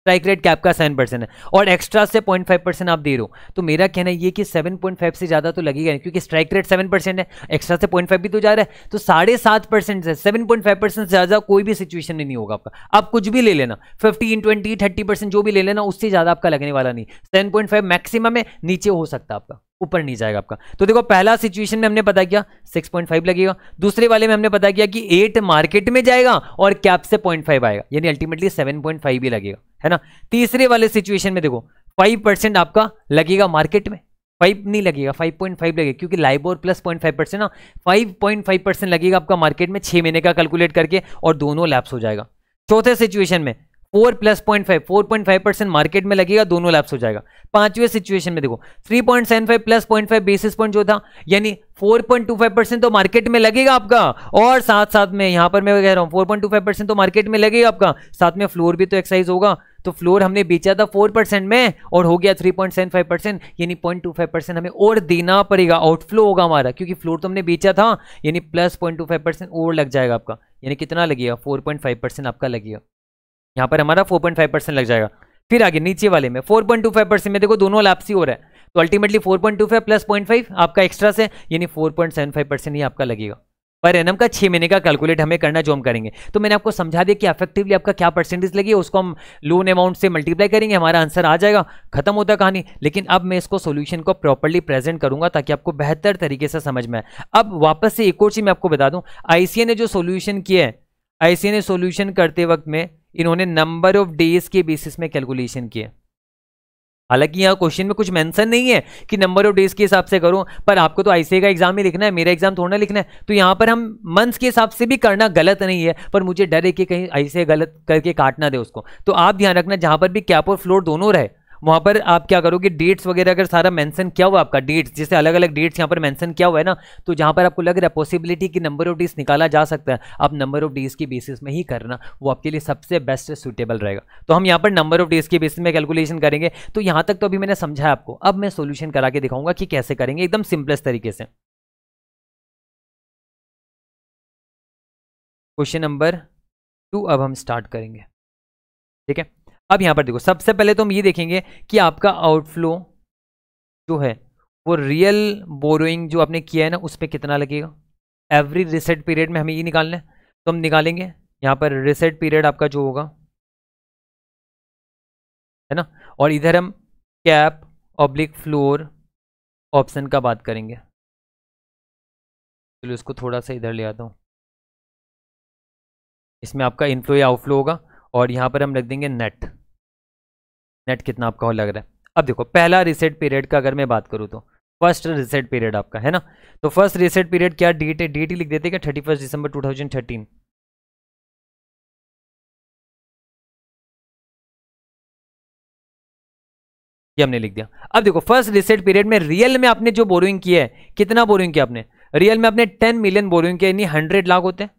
strike rate cap का सेवन परसेंट है और एक्स्ट्रा से पॉइंट फाइव परसेंट आप दे रहे हो तो मेरा कहना ये कि सेवन पॉइंट फाइव से ज़्यादा तो लगेगा नहीं क्योंकि स्ट्राइक रेट सेवन परसेंट है एक्स्ट्रा से पॉइंट फाइव भी तो जा रहा है तो साढ़े सात परसेंट से सेवन पॉइंट फाइव परसेंट से ज़्यादा कोई भी सिचुएशन नहीं होगा आपका आप कुछ भी ले लेना फिफ्टीन ट्वेंटी थर्टी परसेंट जो भी ले लेना उससे ज़्यादा आपका लगने वाला नहीं सेवन पॉइंट फाइव मैक्सिमम है नीचे हो सकता आपका ऊपर नहीं जाएगा आपका तो देखो पहला सिचुएशन में हमने पता किया 6.5 लगेगा दूसरे वाले में हमने पता किया कि 8 मार्केट में जाएगा और कैप से 0.5 आएगा यानी अल्टीमेटली 7.5 ही लगेगा है ना तीसरे वाले सिचुएशन में देखो 5% परसेंट आपका लगेगा मार्केट में 5 नहीं लगेगा 5.5 पॉइंट लगेगा क्योंकि LIBOR plus point five percent ना फाइव लगेगा आपका मार्केट में छह महीने का कैलकुलेट करके और दोनों लैप्स हो जाएगा चौथे सिचुएशन में four plus point five four point five percent market में लगेगा दोनों लैप्स हो जाएगा पांचवें सिचुएशन में देखो three point seven five plus point five basis point जो था यानी four point two five percent तो मार्केट में लगेगा आपका और साथ साथ में यहां पर मैं कह रहा हूं four point two five percent तो मार्केट में लगेगा आपका साथ में फ्लोर भी तो एक्सरसाइज होगा तो फ्लोर हमने बेचा था फोर परसेंट में और हो गया three point seven five percent यानी पॉइंट टू फाइव परसेंट हमें और देना पड़ेगा आउटफ्लो होगा हमारा क्योंकि फ्लोर तो हमने बेचा था यानी plus point two five percent और लग जाएगा आपका यानी कितना लगेगा फोर पॉइंट फाइव परसेंट आपका लगेगा यहाँ पर हमारा 4.5 परसेंट लग जाएगा फिर आगे नीचे वाले में 4.25 परसेंट में देखो दोनों लापसी हो रहा है तो अल्टीमेटली 4.25 प्लस फाइव आपका एक्स्ट्रा से यानी 4.75 परसेंट ही आपका लगेगा पर एनम का छः महीने का कैलकुलेट हमें करना जो हम करेंगे तो मैंने आपको समझा दिया कि अफेक्टिवली आपका क्या परसेंटेज लगी उसको हम लोन अमाउंट से मल्टीप्लाई करेंगे हमारा आंसर आ जाएगा खत्म होता कहानी लेकिन अब मैं इसको सोल्यूशन को प्रॉपरली प्रेजेंट करूंगा ताकि आपको बेहतर तरीके से समझ में आए अब वापस से एक और चीज़ मैं आपको बता दूँ आई ने जो सोल्यूशन किया है आई ने सोल्यूशन करते वक्त में इन्होंने नंबर ऑफ डेज के बेसिस में कैलकुलेशन किया हालांकि यहाँ क्वेश्चन में कुछ मेंशन नहीं है कि नंबर ऑफ डेज के हिसाब से करो पर आपको तो आईसीए का एग्जाम ही लिखना है मेरा एग्जाम थोड़ा ना लिखना है तो यहाँ पर हम मंथ्स के हिसाब से भी करना गलत नहीं है पर मुझे डर है कि कहीं आईसीए गलत करके काटना दे उसको तो आप ध्यान रखना जहाँ पर भी कैप और फ्लोर दोनों रहे वहां पर आप क्या करोगे डेट्स वगैरह अगर सारा मेंशन किया हुआ आपका डेट्स जैसे अलग अलग डेट्स यहाँ पर मेंशन किया हुआ है ना तो जहाँ पर आपको लग रहा है पॉसिबिलिटी कि नंबर ऑफ डेज निकाला जा सकता है आप नंबर ऑफ डेज की बेसिस में ही करना वो आपके लिए सबसे बेस्ट सुटेबल रहेगा तो हम यहाँ पर नंबर ऑफ डेज के बेसिस में कैलकुलेशन करेंगे तो यहाँ तक तो अभी मैंने समझा आपको अब मैं सोल्यूशन करा के दिखाऊंगा कि कैसे करेंगे एकदम सिंपलेस्ट तरीके से क्वेश्चन नंबर टू अब हम स्टार्ट करेंगे ठीक है अब यहां पर देखो सबसे पहले तो हम ये देखेंगे कि आपका आउटफ्लो जो है वो रियल बोरोइंग जो आपने किया है ना उस पर कितना लगेगा एवरी रिसेट पीरियड में हमें ये निकालना है तो हम निकालेंगे यहां पर रिसेट पीरियड आपका जो होगा है ना और इधर हम कैप ऑब्लिक फ्लोर ऑप्शन का बात करेंगे चलो इसको थोड़ा सा इधर ले आता हूँ इसमें आपका इनफ्लो या आउटफ्लो होगा और यहाँ पर हम लिख देंगे नेट नेट कितना आपका लग रहा है अब देखो पहला रिसेट पीरियड का अगर मैं बात करूँ तो फर्स्ट रिसेट पीरियड आपका है ना तो फर्स्ट रिसेट पीरियड क्या डेट है डेट ही लिख देते thirty first December two thousand thirteen ये हमने लिख दिया अब देखो फर्स्ट रिसेट पीरियड में रियल में आपने जो बोरोइंग किया है कितना बोरोइंग किया आपने रियल में आपने टेन मिलियन बोरोइंग किया यानी हंड्रेड लाख होते हैं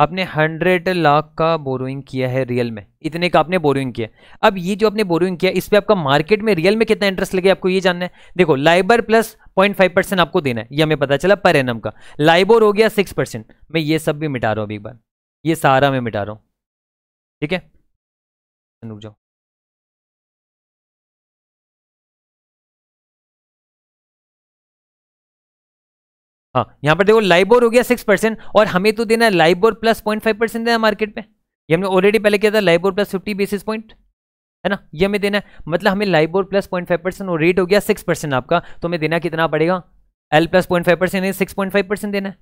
आपने हंड्रेड लाख का बोरोइंग किया है रियल में इतने का आपने बोरोइंग किया अब ये जो आपने बोरोइंग किया इस पर आपका मार्केट में रियल में कितना इंटरेस्ट लगे आपको ये जानना है देखो LIBOR plus point five percent आपको देना है ये हमें पता चला पर एनम का लाइबोर हो गया सिक्स परसेंट मैं ये सब भी मिटा रहा हूँ अभी एक बार ये सारा मैं मिटा रहा हूँ ठीक है रुक जाओ हाँ यहाँ पर देखो लाइबोर हो गया सिक्स परसेंट और हमें तो देना है LIBOR plus point five percent देना मार्केट पे ये हमने ऑलरेडी पहले किया था LIBOR plus fifty basis point है ना ये हमें देना है मतलब हमें LIBOR plus point five percent और रेट हो गया सिक्स परसेंट आपका तो हमें देना कितना पड़ेगा L plus point five percent six point five percent देना है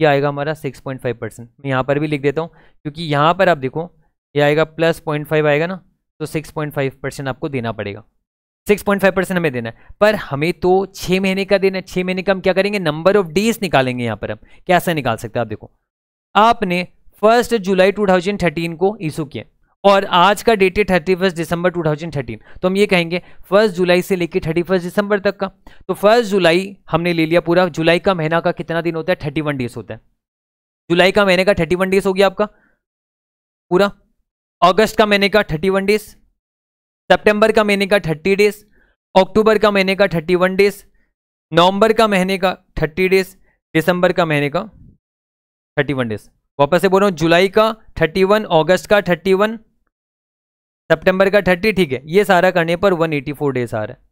यह आएगा हमारा सिक्स पॉइंट फाइव परसेंट मैं यहाँ पर भी लिख देता हूँ क्योंकि यहाँ पर आप देखो ये आएगा प्लस पॉइंट फाइव आएगा ना तो सिक्स पॉइंट फाइव परसेंट आपको देना पड़ेगा 6.5 परसेंट हमें देना है पर हमें तो छह महीने का देना है छह महीने का हम क्या करेंगे नंबर ऑफ डेज निकालेंगे यहां पर हम कैसे निकाल सकते हैं आप देखो आपने फर्स्ट जुलाई 2013 को इशू किया और आज का डेट है थर्टी फर्स्ट दिसंबर 2013 तो हम ये कहेंगे फर्स्ट जुलाई से लेकर थर्टी फर्स्ट दिसंबर तक का तो फर्स्ट जुलाई हमने ले लिया पूरा जुलाई का महीना का कितना दिन होता है थर्टी वन डेज होता है जुलाई का महीने का थर्टी वन डेज हो गया आपका पूरा अगस्त का महीने का थर्टी वन डेज सितंबर का महीने का थर्टी डेज अक्टूबर का महीने का थर्टी वन डेज नवंबर का महीने का थर्टी डेज दिसंबर का महीने का थर्टी वन डेज वापस से बोल रहा हूँ जुलाई का थर्टी वन अगस्त का थर्टी वन सितंबर का थर्टी ठीक है ये सारा करने पर वन एटी फोर डेज आ रहा है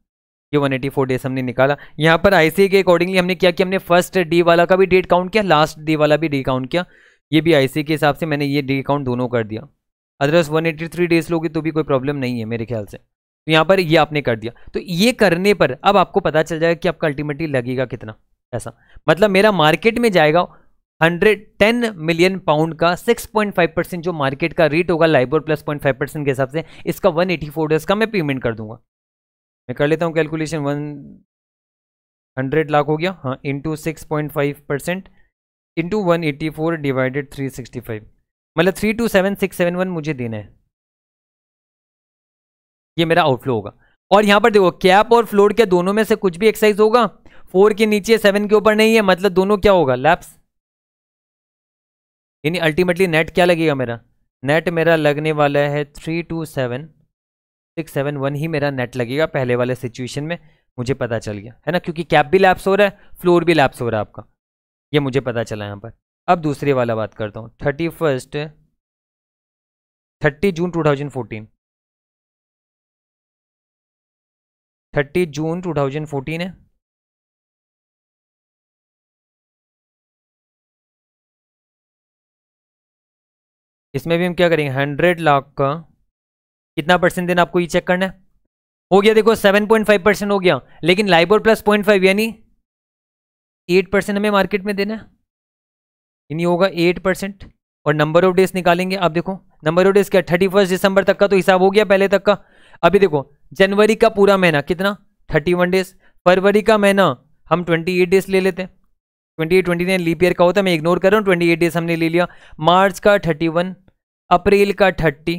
ये वन एटी फोर डेज हमने निकाला यहाँ पर आईसीए के अकॉर्डिंगली हमने क्या कि हमने फर्स्ट डी वाला का भी डेट काउंट किया लास्ट डी वाला भी डी काउंट किया ये भी सी के हिसाब से मैंने ये डी काउंट दोनों कर दिया otherwise one eighty three days लोगे तो भी कोई प्रॉब्लम नहीं है मेरे ख्याल से तो यहाँ पर ये आपने कर दिया तो ये करने पर अब आपको पता चल जाएगा कि आपका अल्टीमेटली लगेगा कितना ऐसा मतलब मेरा मार्केट में जाएगा हंड्रेड टेन मिलियन पाउंड का सिक्स पॉइंट फाइव परसेंट जो मार्केट का रेट होगा LIBOR plus point five percent के हिसाब से इसका वन एटी फोर डेज का मैं पेमेंट कर दूंगा मैं कर लेता हूँ कैलकुलेशन वन हंड्रेड लाख हो गया हाँ into six point five percent into one eighty four divided three sixty five मतलब three two seven six seven one मुझे देना है ये मेरा आउटफ्लो होगा और यहाँ पर देखो कैप और फ्लोर के दोनों में से कुछ भी एक्सरसाइज होगा फोर के नीचे सेवन के ऊपर नहीं है मतलब दोनों क्या होगा लैप्स यानी अल्टीमेटली नेट क्या लगेगा मेरा नेट मेरा लगने वाला है three two seven six seven one ही मेरा नेट लगेगा पहले वाले सिचुएशन में मुझे पता चल गया है ना क्योंकि कैप भी लैप्स हो रहा है फ्लोर भी लैप्स हो रहा है आपका ये मुझे पता चला यहाँ पर अब दूसरे वाला बात करता हूँ thirty first thirty June two thousand fourteen thirty June two thousand fourteen है इसमें भी हम क्या करेंगे हंड्रेड लाख का कितना परसेंट देना आपको ये चेक करना है हो गया देखो सेवन पॉइंट फाइव परसेंट हो गया लेकिन लाइबोर प्लस पॉइंट फाइव यानी एट परसेंट हमें मार्केट में देना है यानी होगा एट परसेंट और नंबर ऑफ डेज निकालेंगे आप देखो नंबर ऑफ डेज क्या थर्टी फर्स्ट दिसंबर तक का तो हिसाब हो गया पहले तक का अभी देखो जनवरी का पूरा महीना कितना थर्टी वन डेज फरवरी का महीना हम ट्वेंटी एट डेज ले लेते हैं twenty eight twenty nine leap year का होता है मैं इग्नोर कर रहा हूँ ट्वेंटी एट डेज हमने ले लिया मार्च का थर्टी वन अप्रैल का थर्टी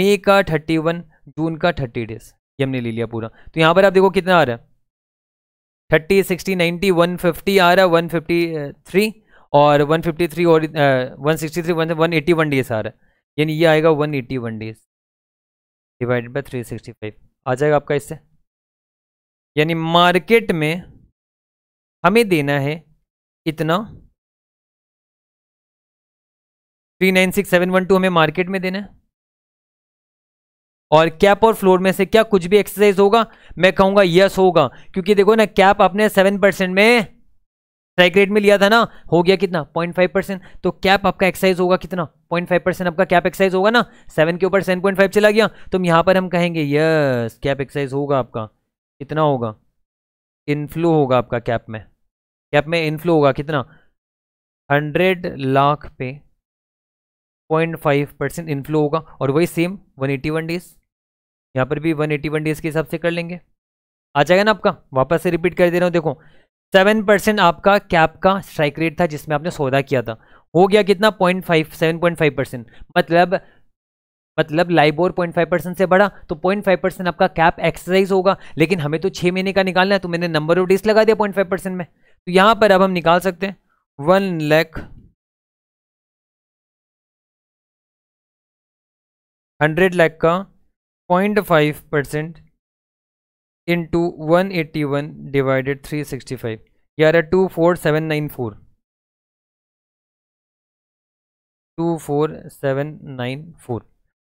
मई का थर्टी वन जून का थर्टी डेज ये हमने ले लिया पूरा तो यहाँ पर आप देखो कितना आ रहा है thirty sixty ninety one fifty आ रहा है वन फिफ्टी थ्री और 153 और one sixty three one eighty one days आ रहा है यानी ये आएगा 181 eighty one days divided by three sixty five आ जाएगा आपका इससे यानी मार्केट में हमें देना है इतना three nine six seven one two हमें मार्केट में देना है और कैप और फ्लोर में से क्या कुछ भी एक्सरसाइज होगा मैं कहूंगा यस होगा क्योंकि देखो ना कैप आपने सेवन परसेंट में स्ट्राइक रेट में लिया था ना हो गया कितना पॉइंट फाइव परसेंट तो कैप आपका एक्साइज होगा कितना पॉइंट फाइव परसेंट आपका कैप एक्साइज होगा ना सेवन के ऊपर सेवन पॉइंट फाइव चला गया तो हम यहाँ पर हम कहेंगे यस कैप एक्साइज होगा आपका कितना होगा इनफ्लो होगा आपका कैप में कैप में इनफ्लो होगा कितना हंड्रेड लाख पे पॉइंट फाइव परसेंट इनफ्लो होगा और वही same one eighty one days यहाँ पर भी वन एटी वन डेज के हिसाब से कर लेंगे आ जाएगा ना आपका वापस से रिपीट कर दे रहा हूँ देखो सेवन परसेंट आपका कैप का स्ट्राइक रेट था जिसमें आपने सौदा किया था हो गया कितना point five seven point five percent मतलब मतलब लाइबोर पॉइंट फाइव परसेंट से बढ़ा तो पॉइंट फाइव परसेंट आपका कैप एक्सरसाइज होगा लेकिन हमें तो छः महीने का निकालना है तो मैंने नंबर ऑफ डेज लगा दिया पॉइंट फाइव परसेंट में तो यहाँ पर अब हम निकाल सकते हैं वन लैख हंड्रेड लैख का point five percent into one eighty one divided three sixty five ग्यारह two four seven nine four two four seven nine four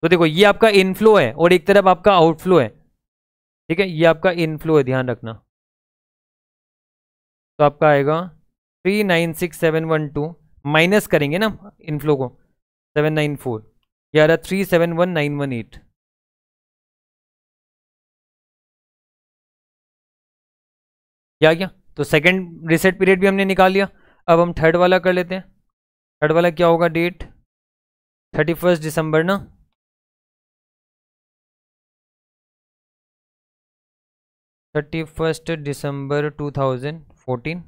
तो देखो ये आपका इनफ्लो है और एक तरफ आपका आउटफ्लो है ठीक है ये आपका इनफ्लो है ध्यान रखना तो आपका आएगा three nine six seven one two minus करेंगे ना इनफ्लो को सेवन नाइन फोर ग्यारह three seven one nine one eight ये आ गया तो सेकेंड रिसेट पीरियड भी हमने निकाल लिया अब हम थर्ड वाला कर लेते हैं थर्ड वाला क्या होगा डेट थर्टी फर्स्ट दिसंबर ना thirty first December two thousand fourteen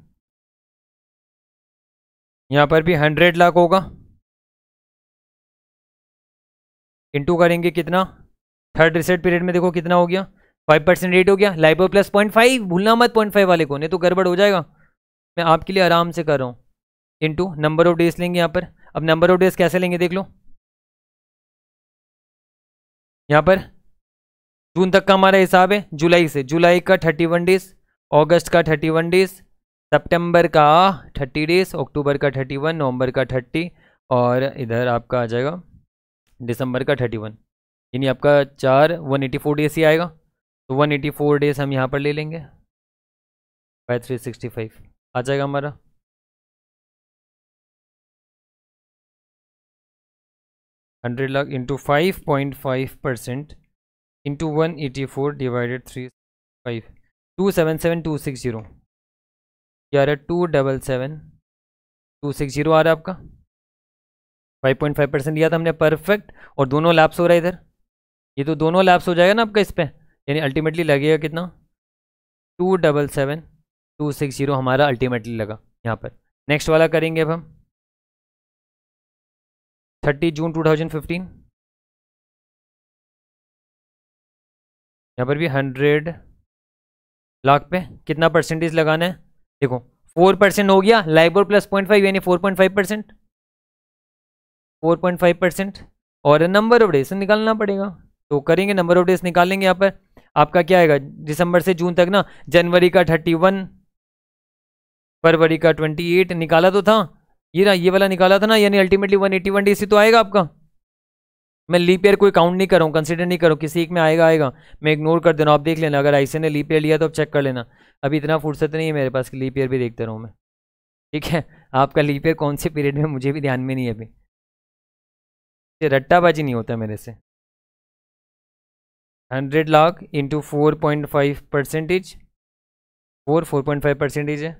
यहाँ पर भी हंड्रेड लाख होगा इंटू करेंगे कितना थर्ड रिसेट पीरियड में देखो कितना हो गया फाइव परसेंट रेट हो गया लाइबो प्लस पॉइंट फाइव भूलना मत पॉइंट फाइव वाले को नहीं तो गड़बड़ हो जाएगा मैं आपके लिए आराम से कर रहा हूँ टू नंबर ऑफ डेज लेंगे यहाँ पर अब नंबर ऑफ डेज कैसे लेंगे देख लो यहाँ पर जून तक का हमारा हिसाब है जुलाई से जुलाई का थर्टी वन डेज ऑगस्ट का थर्टी वन डेज सेप्टेम्बर का थर्टी डेज अक्टूबर का थर्टी वन नवम्बर का थर्टी और इधर आपका आ जाएगा दिसंबर का थर्टी वन यानी आपका चार वन एटी फोर डेज ही आएगा तो 184 डेज हम यहाँ पर ले लेंगे बाय 365 आ जाएगा हमारा hundred lakh into five point five percent into one eighty four divided three five two seven seven two six zero आ रहा है two double seven two six zero आ रहा है आपका फाइव पॉइंट फाइव परसेंट दिया था हमने परफेक्ट और दोनों लैप्स हो रहा है इधर ये तो दोनों लैप्स हो जाएगा ना आपका इस पर यानी अल्टीमेटली लगेगा कितना two double seven two six zero हमारा अल्टीमेटली लगा यहाँ पर नेक्स्ट वाला करेंगे अब हम thirty June two thousand fifteen यहाँ पर भी हंड्रेड लाख पे कितना परसेंटेज लगाना है देखो फोर परसेंट हो गया लाइव प्लस पॉइंट फाइव यानी four point five percent four point five percent और नंबर ऑफ डेज निकालना पड़ेगा तो करेंगे नंबर ऑफ डेज निकालेंगे यहाँ पर आपका क्या आएगा दिसंबर से जून तक ना जनवरी का थर्टी वन फरवरी का ट्वेंटी एट निकाला तो था ये ना ये वाला निकाला था ना यानी ultimately one eighty one days से तो आएगा आपका मैं लीप ईयर कोई काउंट नहीं करूँ कंसिडर नहीं करूँ किसी एक में आएगा आएगा मैं इग्नोर कर देना आप देख लेना अगर आईसी ने लीप ईयर लिया तो आप चेक कर लेना अभी इतना फुर्सत नहीं है मेरे पास कि लीप ईयर भी देखते रहूँ मैं ठीक है आपका लीप ईयर कौन से पीरियड में मुझे भी ध्यान में नहीं है अभी रट्टाबाजी नहीं होता मेरे से hundred lakh into four point five percentage four four point five percentage है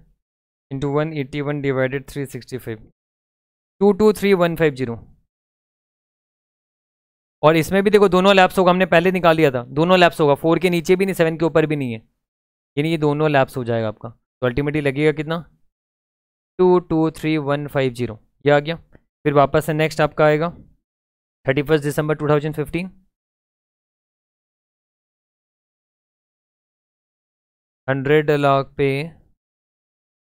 into one eighty one divided three sixty five two two three one five zero और इसमें भी देखो दोनों लैप्स होगा हमने पहले निकाल दिया था दोनों लैप्स होगा फोर के नीचे भी नहीं सेवन के ऊपर भी नहीं है यानी ये दोनों लैप्स हो जाएगा आपका तो अल्टीमेटली लगेगा कितना two two three one five zero ये आ गया फिर वापस से नेक्स्ट आपका आएगा thirty first December two thousand fifteen hundred lakh पे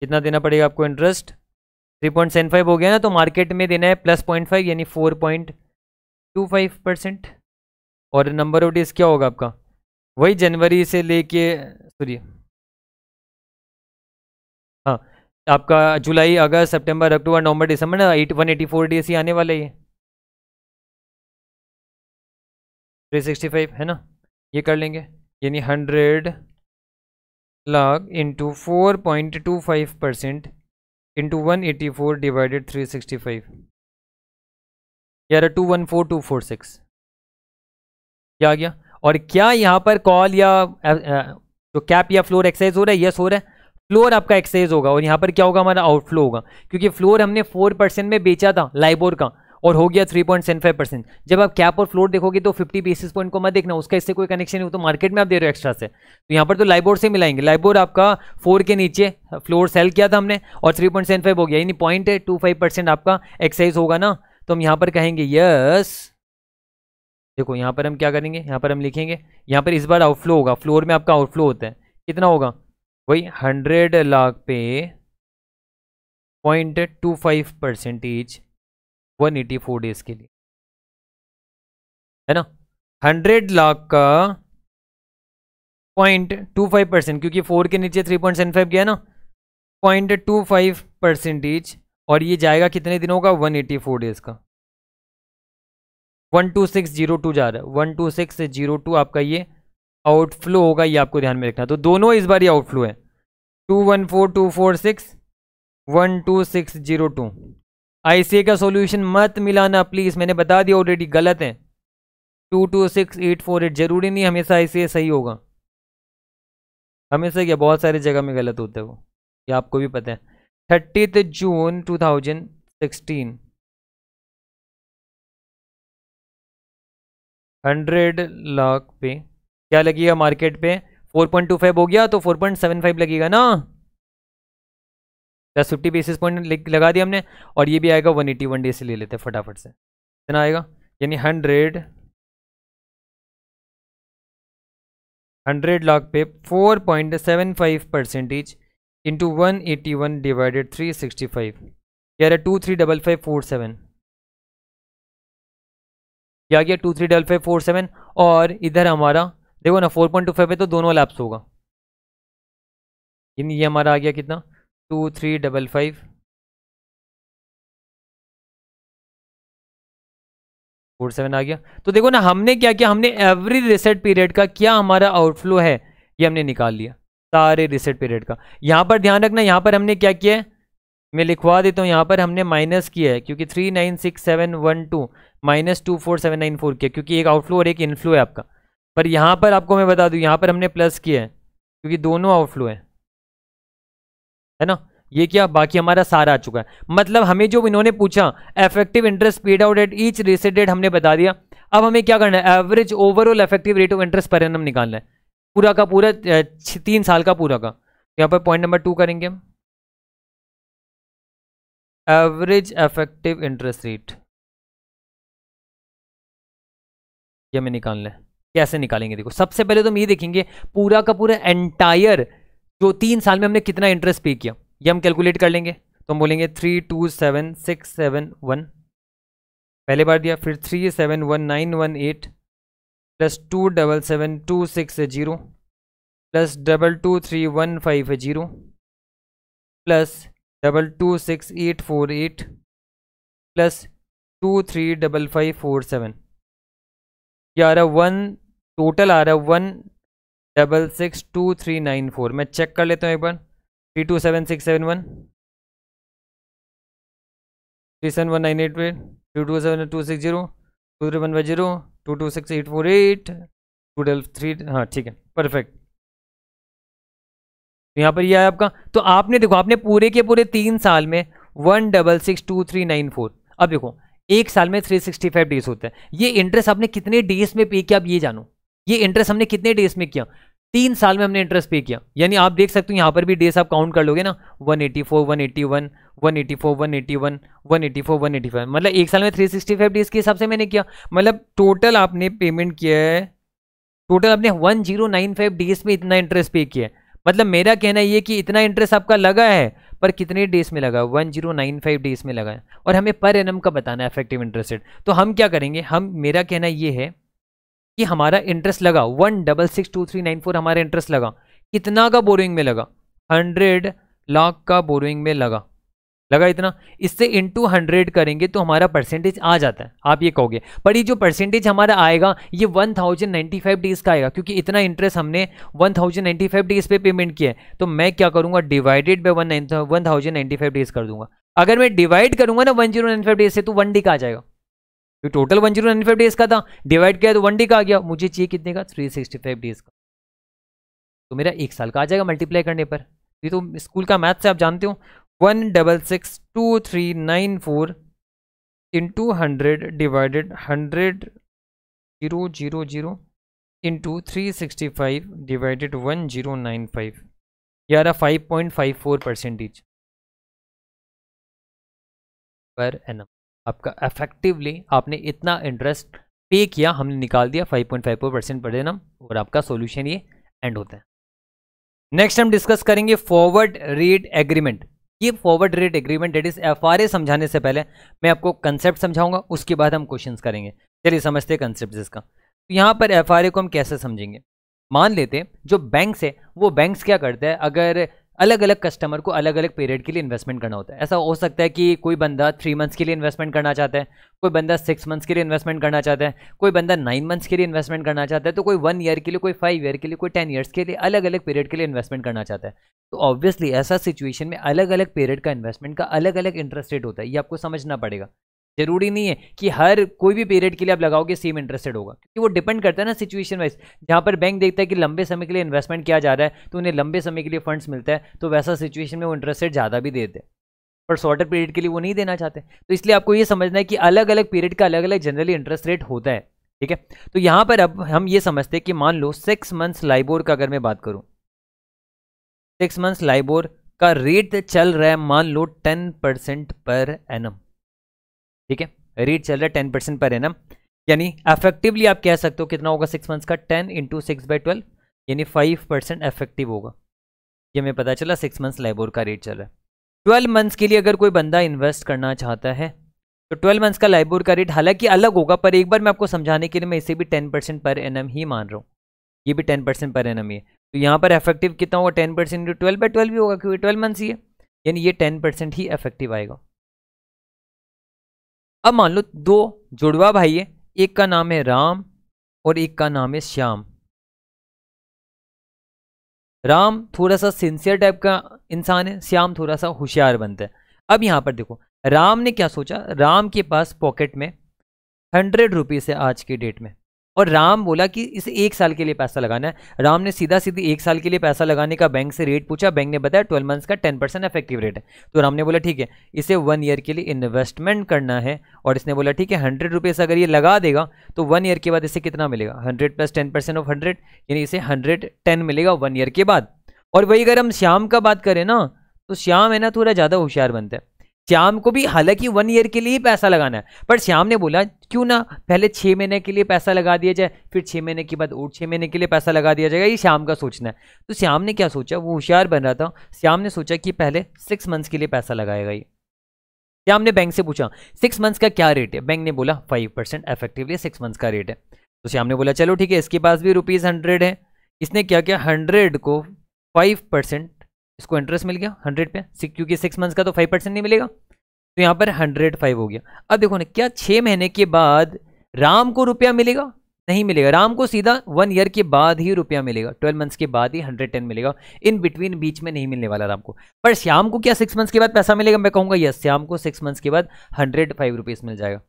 कितना देना पड़ेगा आपको interest three point seven five हो गया ना तो मार्केट में देना है प्लस पॉइंट फाइव यानी four point two five percent और नंबर ऑफ डेज क्या होगा आपका वही जनवरी से लेके सॉरी हाँ आपका जुलाई अगस्त सितंबर अक्टूबर नवंबर दिसंबर ना eight one eighty four days ही आने वाला है थ्री सिक्सटी फाइव है ना ये कर लेंगे यानी hundred lakh into four point two five percent into one eighty four divided three sixty five यार two one four two four six क्या आ गया और क्या यहाँ पर कॉल या जो कैप या फ्लोर एक्सरसाइज हो रहा है यस हो रहा है फ्लोर आपका एक्सरसाइज होगा और यहाँ पर क्या होगा हमारा आउटफ्लो होगा क्योंकि फ्लोर हमने फोर परसेंट में बेचा था लाइबोर का और हो गया three point seven five percent जब आप कैप और फ्लोर देखोगे तो फिफ्टी बेसिस पॉइंट को मत देखना उसका इससे कोई कनेक्शन नहीं हो तो मार्केट में आप दे रहे हो एक्स्ट्रा से तो यहाँ पर तो लाइबोर्ड से मिलाएंगे लाइबोर्ड आपका फोर के नीचे फ्लोर सेल किया था हमने और थ्री पॉइंट सेवन फाइव हो गया यानी पॉइंट टू फाइव परसेंट आपका एक्साइज होगा ना तो हम यहाँ पर कहेंगे यस देखो यहाँ पर हम क्या करेंगे यहाँ पर हम लिखेंगे यहाँ पर इस बार आउटफ्लो होगा फ्लोर में आपका आउटफ्लो होता है कितना होगा वही हंड्रेड लाख पे point two five percentage one eighty four days के लिए है ना हंड्रेड लाख का पॉइंट टू फाइव परसेंट क्योंकि फोर के नीचे थ्री पॉइंट सेवन फाइव गया ना पॉइंट टू फाइव परसेंटेज और ये जाएगा कितने दिनों का वन एटी फोर डेज का one two six zero two जा रहा है one two six zero two आपका ये आउटफ्लो होगा ये आपको ध्यान में रखना तो दोनों इस बार ये आउटफ्लो है two one four two four six one two six zero two ICA का सोल्यूशन मत मिलाना प्लीज़ मैंने बता दिया ऑलरेडी गलत है two two six eight four eight ज़रूरी नहीं हमेशा आई सही होगा हमेशा क्या बहुत सारी जगह में गलत होता है वो ये आपको भी पता है thirtieth June two thousand sixteen hundred lakh पे क्या लगेगा मार्केट पे फोर पॉइंट टू फाइव हो गया तो फोर पॉइंट सेवन फाइव लगेगा ना प्लस फिफ्टी बेसिस पॉइंट लगा दिया हमने और ये भी आएगा वन एटी वन डे से ले लेते हैं फटाफट से कितना आएगा यानी हंड्रेड हंड्रेड लाख पे four point seven five percentage into one eighty one divided three sixty five यार two three double five four seven क्या गया two three double five four seven और इधर हमारा देखो ना फोर पॉइंट टू फाइव पे तो दोनों लैप्स होगा ये हमारा आ गया कितना two three double five four seven आ गया तो देखो ना हमने क्या किया हमने एवरी रिसेट पीरियड का क्या हमारा आउटफ्लो है ये हमने निकाल लिया सारे रिसेट पीरियड का यहाँ पर ध्यान रखना यहाँ पर हमने क्या किया है मैं लिखवा देता हूँ यहाँ पर हमने माइनस किया है क्योंकि three nine six seven one two minus two four seven nine four किया क्योंकि एक आउटफ्लो और एक इनफ्लो है आपका पर यहाँ पर आपको मैं बता दूँ यहाँ पर हमने प्लस किया है क्योंकि दोनों आउटफ्लो है है ना ये क्या बाकी हमारा सारा आ चुका है मतलब हमें जो इन्होंने पूछा effective interest paid out at each reset date हमने बता दिया अब हमें क्या करना है average overall effective rate of interest पर एनम निकालना है पूरा का पूरा तीन साल का पूरा का यहाँ पर पॉइंट नंबर टू करेंगे हम एवरेज इफेक्टिव इंटरेस्ट रेट ये हमें निकालना है कैसे निकालेंगे देखो सबसे पहले तो हम ये देखेंगे पूरा का पूरा एंटायर जो तीन साल में हमने कितना इंटरेस्ट पे किया ये हम कैलकुलेट कर लेंगे तो हम बोलेंगे three two seven six seven one पहले बार दिया फिर three seven one nine one eight plus two double seven two six zero plus double two three one five zero plus double two six eight four eight plus two three double five four seven ये आ रहा one total आ रहा one double six two three nine four मैं check कर लेता हूँ एक बार three two seven six seven one three seven one nine eight eight two two seven two six zero two three one Y zero two two six eight four eight two twelve three हाँ ठीक है perfect तो यहाँ पर यह है आपका तो आपने देखो आपने पूरे के पूरे तीन साल में one double six two three nine four अब देखो एक साल में थ्री सिक्सटी फाइव डेज होता है ये इंटरेस्ट आपने कितने डेज में पे किया आप ये जानो ये इंटरेस्ट हमने कितने डेज में किया तीन साल में हमने इंटरेस्ट पे किया यानी आप देख सकते हो यहाँ पर भी डेज आप काउंट कर लोगे ना 184, 181, 184, 181, 184, 185 मतलब एक साल में 365 डेज के हिसाब से मैंने किया मतलब टोटल आपने पेमेंट किया है टोटल आपने 1095 डेज में इतना इंटरेस्ट पे किया है मतलब मेरा कहना ये कि इतना इंटरेस्ट आपका लगा है पर कितने डेज में लगा one zero nine five days में लगा है और हमें पर एनम का बताना है इफेक्टिव इंटरेस्ट रेट तो हम क्या करेंगे हम मेरा कहना ये है कि हमारा इंटरेस्ट लगा one double six two three nine four हमारा इंटरेस्ट लगा कितना का बोरोइंग में लगा हंड्रेड लाख का बोरोइंग में लगा लगा इतना इससे इंटू हंड्रेड करेंगे तो हमारा परसेंटेज आ जाता है आप ये कहोगे पर ये जो परसेंटेज हमारा आएगा ये one thousand ninety five days का आएगा क्योंकि इतना इंटरेस्ट हमने one thousand ninety five days पे पेमेंट किया है तो मैं क्या करूँगा divided by one one thousand ninety five days कर दूंगा अगर मैं डिवाइड करूंगा ना one zero nine five days से तो वन डे का आ जाएगा तो total one zero nine five days का था डिवाइड किया तो वन डे का आ गया मुझे चाहिए कितने का थ्री सिक्सटी फाइव डेज का तो मेरा एक साल का आ जाएगा मल्टीप्लाई करने पर ये तो स्कूल का मैथ से आप जानते हो one double six two three nine four into hundred divided hundred zero zero zero into three sixty five divided one zero nine five ग्यारह five point five four percentage per annum आपका effectively आपने इतना interest पे किया हमने निकाल दिया 5.54 percent पर देना और आपका सॉल्यूशन ये एंड होता है नेक्स्ट हम डिस्कस करेंगे फॉरवर्ड रेट एग्रीमेंट ये forward rate agreement that is F समझाने से पहले मैं आपको कंसेप्ट समझाऊंगा उसके बाद हम क्वेश्चन करेंगे चलिए समझते हैं कंसेप्ट इसका तो यहाँ पर एफ को हम कैसे समझेंगे मान लेते हैं जो बैंक्स है वो बैंक्स क्या करते हैं अगर अलग अलग कस्टमर को अलग अलग पीरियड के लिए इन्वेस्टमेंट करना होता है ऐसा हो सकता है कि कोई बंदा थ्री मंथ्स के लिए इन्वेस्टमेंट करना चाहता है कोई बंदा सिक्स मंथ्स के लिए इन्वेस्टमेंट करना चाहता है कोई बंदा नाइन मंथ्स के लिए इन्वेस्टमेंट करना चाहता है तो कोई वन ईयर के लिए कोई फाइव ईयर के लिए कोई टेन ईयर्स के लिए अलग अलग पीरियड के लिए इन्वेस्टमेंट करना चाहता है तो ऑब्वियसली ऐसा सिचुएशन में अलग अलग पीरियड का इन्वेस्टमेंट का अलग अलग इंटरेस्ट रेट होता है ये आपको समझना पड़ेगा जरूरी नहीं है कि हर कोई भी पीरियड के लिए आप लगाओगे सेम इंटरेस्टेड होगा क्योंकि वो डिपेंड करता है ना सिचुएशन वाइज जहाँ पर बैंक देखता है कि लंबे समय के लिए इन्वेस्टमेंट किया जा रहा है तो उन्हें लंबे समय के लिए फंड्स मिलता है तो वैसा सिचुएशन में वो इंटरेस्टेड ज़्यादा भी देते हैं पर शॉर्टर पीरियड के लिए वो नहीं देना चाहते तो इसलिए आपको ये समझना है कि अलग अलग पीरियड का अलग अलग जनरली इंटरेस्ट रेट होता है ठीक है तो यहाँ पर अब हम ये समझते हैं कि मान लो सिक्स मंथ्स लाइबोर का अगर मैं बात करूँ सिक्स मंथ्स लाइबोर का रेट चल रहा है मान लो टेन परसेंट पर एनम ठीक है रेट चल रहा है टेन परसेंट पर ना यानी एफेक्टिवली आप कह सकते हो कितना होगा सिक्स मंथ्स का ten into six by twelve यानी फाइव परसेंट एफेक्टिव होगा ये हमें पता चला सिक्स मंथ्स लेबोर का रेट चल रहा है ट्वेल्व मंथ्स के लिए अगर कोई बंदा इन्वेस्ट करना चाहता है तो ट्वेल्व मंथ्स का लाइबोर का रेट हालांकि अलग होगा पर एक बार मैं आपको समझाने के लिए मैं इसे भी टेन परसेंट पर एम ही मान रहा हूँ ये भी टेन परसेंट पर एन ही है तो यहाँ पर इफेक्टिव कितना होगा ten percent into twelve by twelve ही होगा क्योंकि ट्वेल्व मंथ्स ही है यानी ये टेन परसेंट ही इफेक्टिव आएगा अब मान लो दो जुड़वा भाई है एक का नाम है राम और एक का नाम है श्याम राम थोड़ा सा सिंसियर टाइप का इंसान है श्याम थोड़ा सा होशियार बनता है अब यहां पर देखो राम ने क्या सोचा राम के पास पॉकेट में हंड्रेड रुपीज़ है आज के डेट में और राम बोला कि इसे एक साल के लिए पैसा लगाना है राम ने सीधा सीधे एक साल के लिए पैसा लगाने का बैंक से रेट पूछा बैंक ने बताया ट्वेल्व मंथ्स का टेन परसेंट इफेक्टिव रेट है तो राम ने बोला ठीक है इसे वन ईयर के लिए इन्वेस्टमेंट करना है और इसने बोला ठीक है हंड्रेड रुपीज़ अगर ये लगा देगा तो वन ईयर के बाद इसे कितना मिलेगा hundred plus ten percent of hundred यानी इसे हंड्रेड टेन मिलेगा वन ईयर के बाद और वही अगर हम श्याम का बात करें ना तो श्याम है ना थोड़ा ज़्यादा होशियार बनता है श्याम को भी हालांकि वन ईयर के लिए ही पैसा लगाना है पर श्याम ने बोला क्यों ना पहले छः महीने के लिए पैसा लगा दिया जाए फिर छः महीने के बाद और छः महीने के लिए पैसा लगा दिया जाएगा ये श्याम का सोचना है तो श्याम ने क्या सोचा वो होशियार बन रहा था श्याम ने सोचा कि पहले सिक्स मंथ्स के लिए पैसा लगाएगा ये श्याम ने बैंक से पूछा सिक्स मंथ्स का क्या रेट है बैंक ने बोला five percent effectively six months का रेट है तो श्याम ने बोला चलो ठीक है इसके पास भी रुपीज़ हंड्रेड है इसने क्या किया हंड्रेड को फाइव परसेंट इसको इंटरेस्ट मिल गया हंड्रेड पे क्योंकि सिक्स मंथ्स का तो फाइव परसेंट नहीं मिलेगा तो यहाँ पर हंड्रेड फाइव हो गया अब देखो ना क्या छः महीने के बाद राम को रुपया मिलेगा नहीं मिलेगा राम को सीधा वन ईयर के बाद ही रुपया मिलेगा ट्वेल्व मंथ्स के बाद ही हंड्रेड टेन मिलेगा इन बिटवीन बीच में नहीं मिलने वाला राम को पर श्याम को क्या सिक्स मंथ्स के बाद पैसा मिलेगा मैं कहूँगा यस श्याम को सिक्स मंथ्स के बाद हंड्रेड फाइव रुपीज़ मिल जाएगा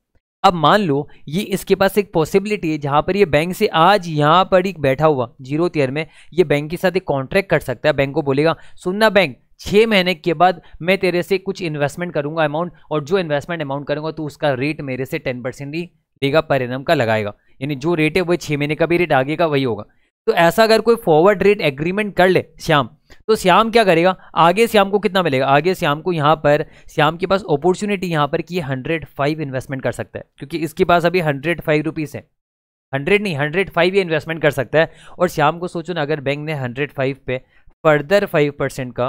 अब मान लो ये इसके पास एक पॉसिबिलिटी है जहां पर ये बैंक से आज यहां पर ही बैठा हुआ जीरो तेयर में ये बैंक के साथ एक कॉन्ट्रैक्ट कर सकता है बैंक को बोलेगा सुनना बैंक छः महीने के बाद मैं तेरे से कुछ इन्वेस्टमेंट करूंगा अमाउंट और जो इन्वेस्टमेंट अमाउंट करूंगा तो उसका रेट मेरे से टेन परसेंट ही देगा परिणाम का लगाएगा यानी जो रेट है वो छः महीने का भी रेट आगे का वही होगा तो ऐसा अगर कोई फॉरवर्ड रेट एग्रीमेंट कर ले श्याम तो श्याम क्या करेगा आगे श्याम को कितना मिलेगा आगे श्याम को यहाँ पर श्याम के पास अपॉर्चुनिटी यहाँ पर कि हंड्रेड फाइव इन्वेस्टमेंट कर सकता है क्योंकि इसके पास अभी हंड्रेड फाइव रुपीज़ है हंड्रेड नहीं हंड्रेड फाइव ये इन्वेस्टमेंट कर सकता है और श्याम को सोचो ना अगर बैंक ने हंड्रेड फाइव पे फर्दर फाइव परसेंट का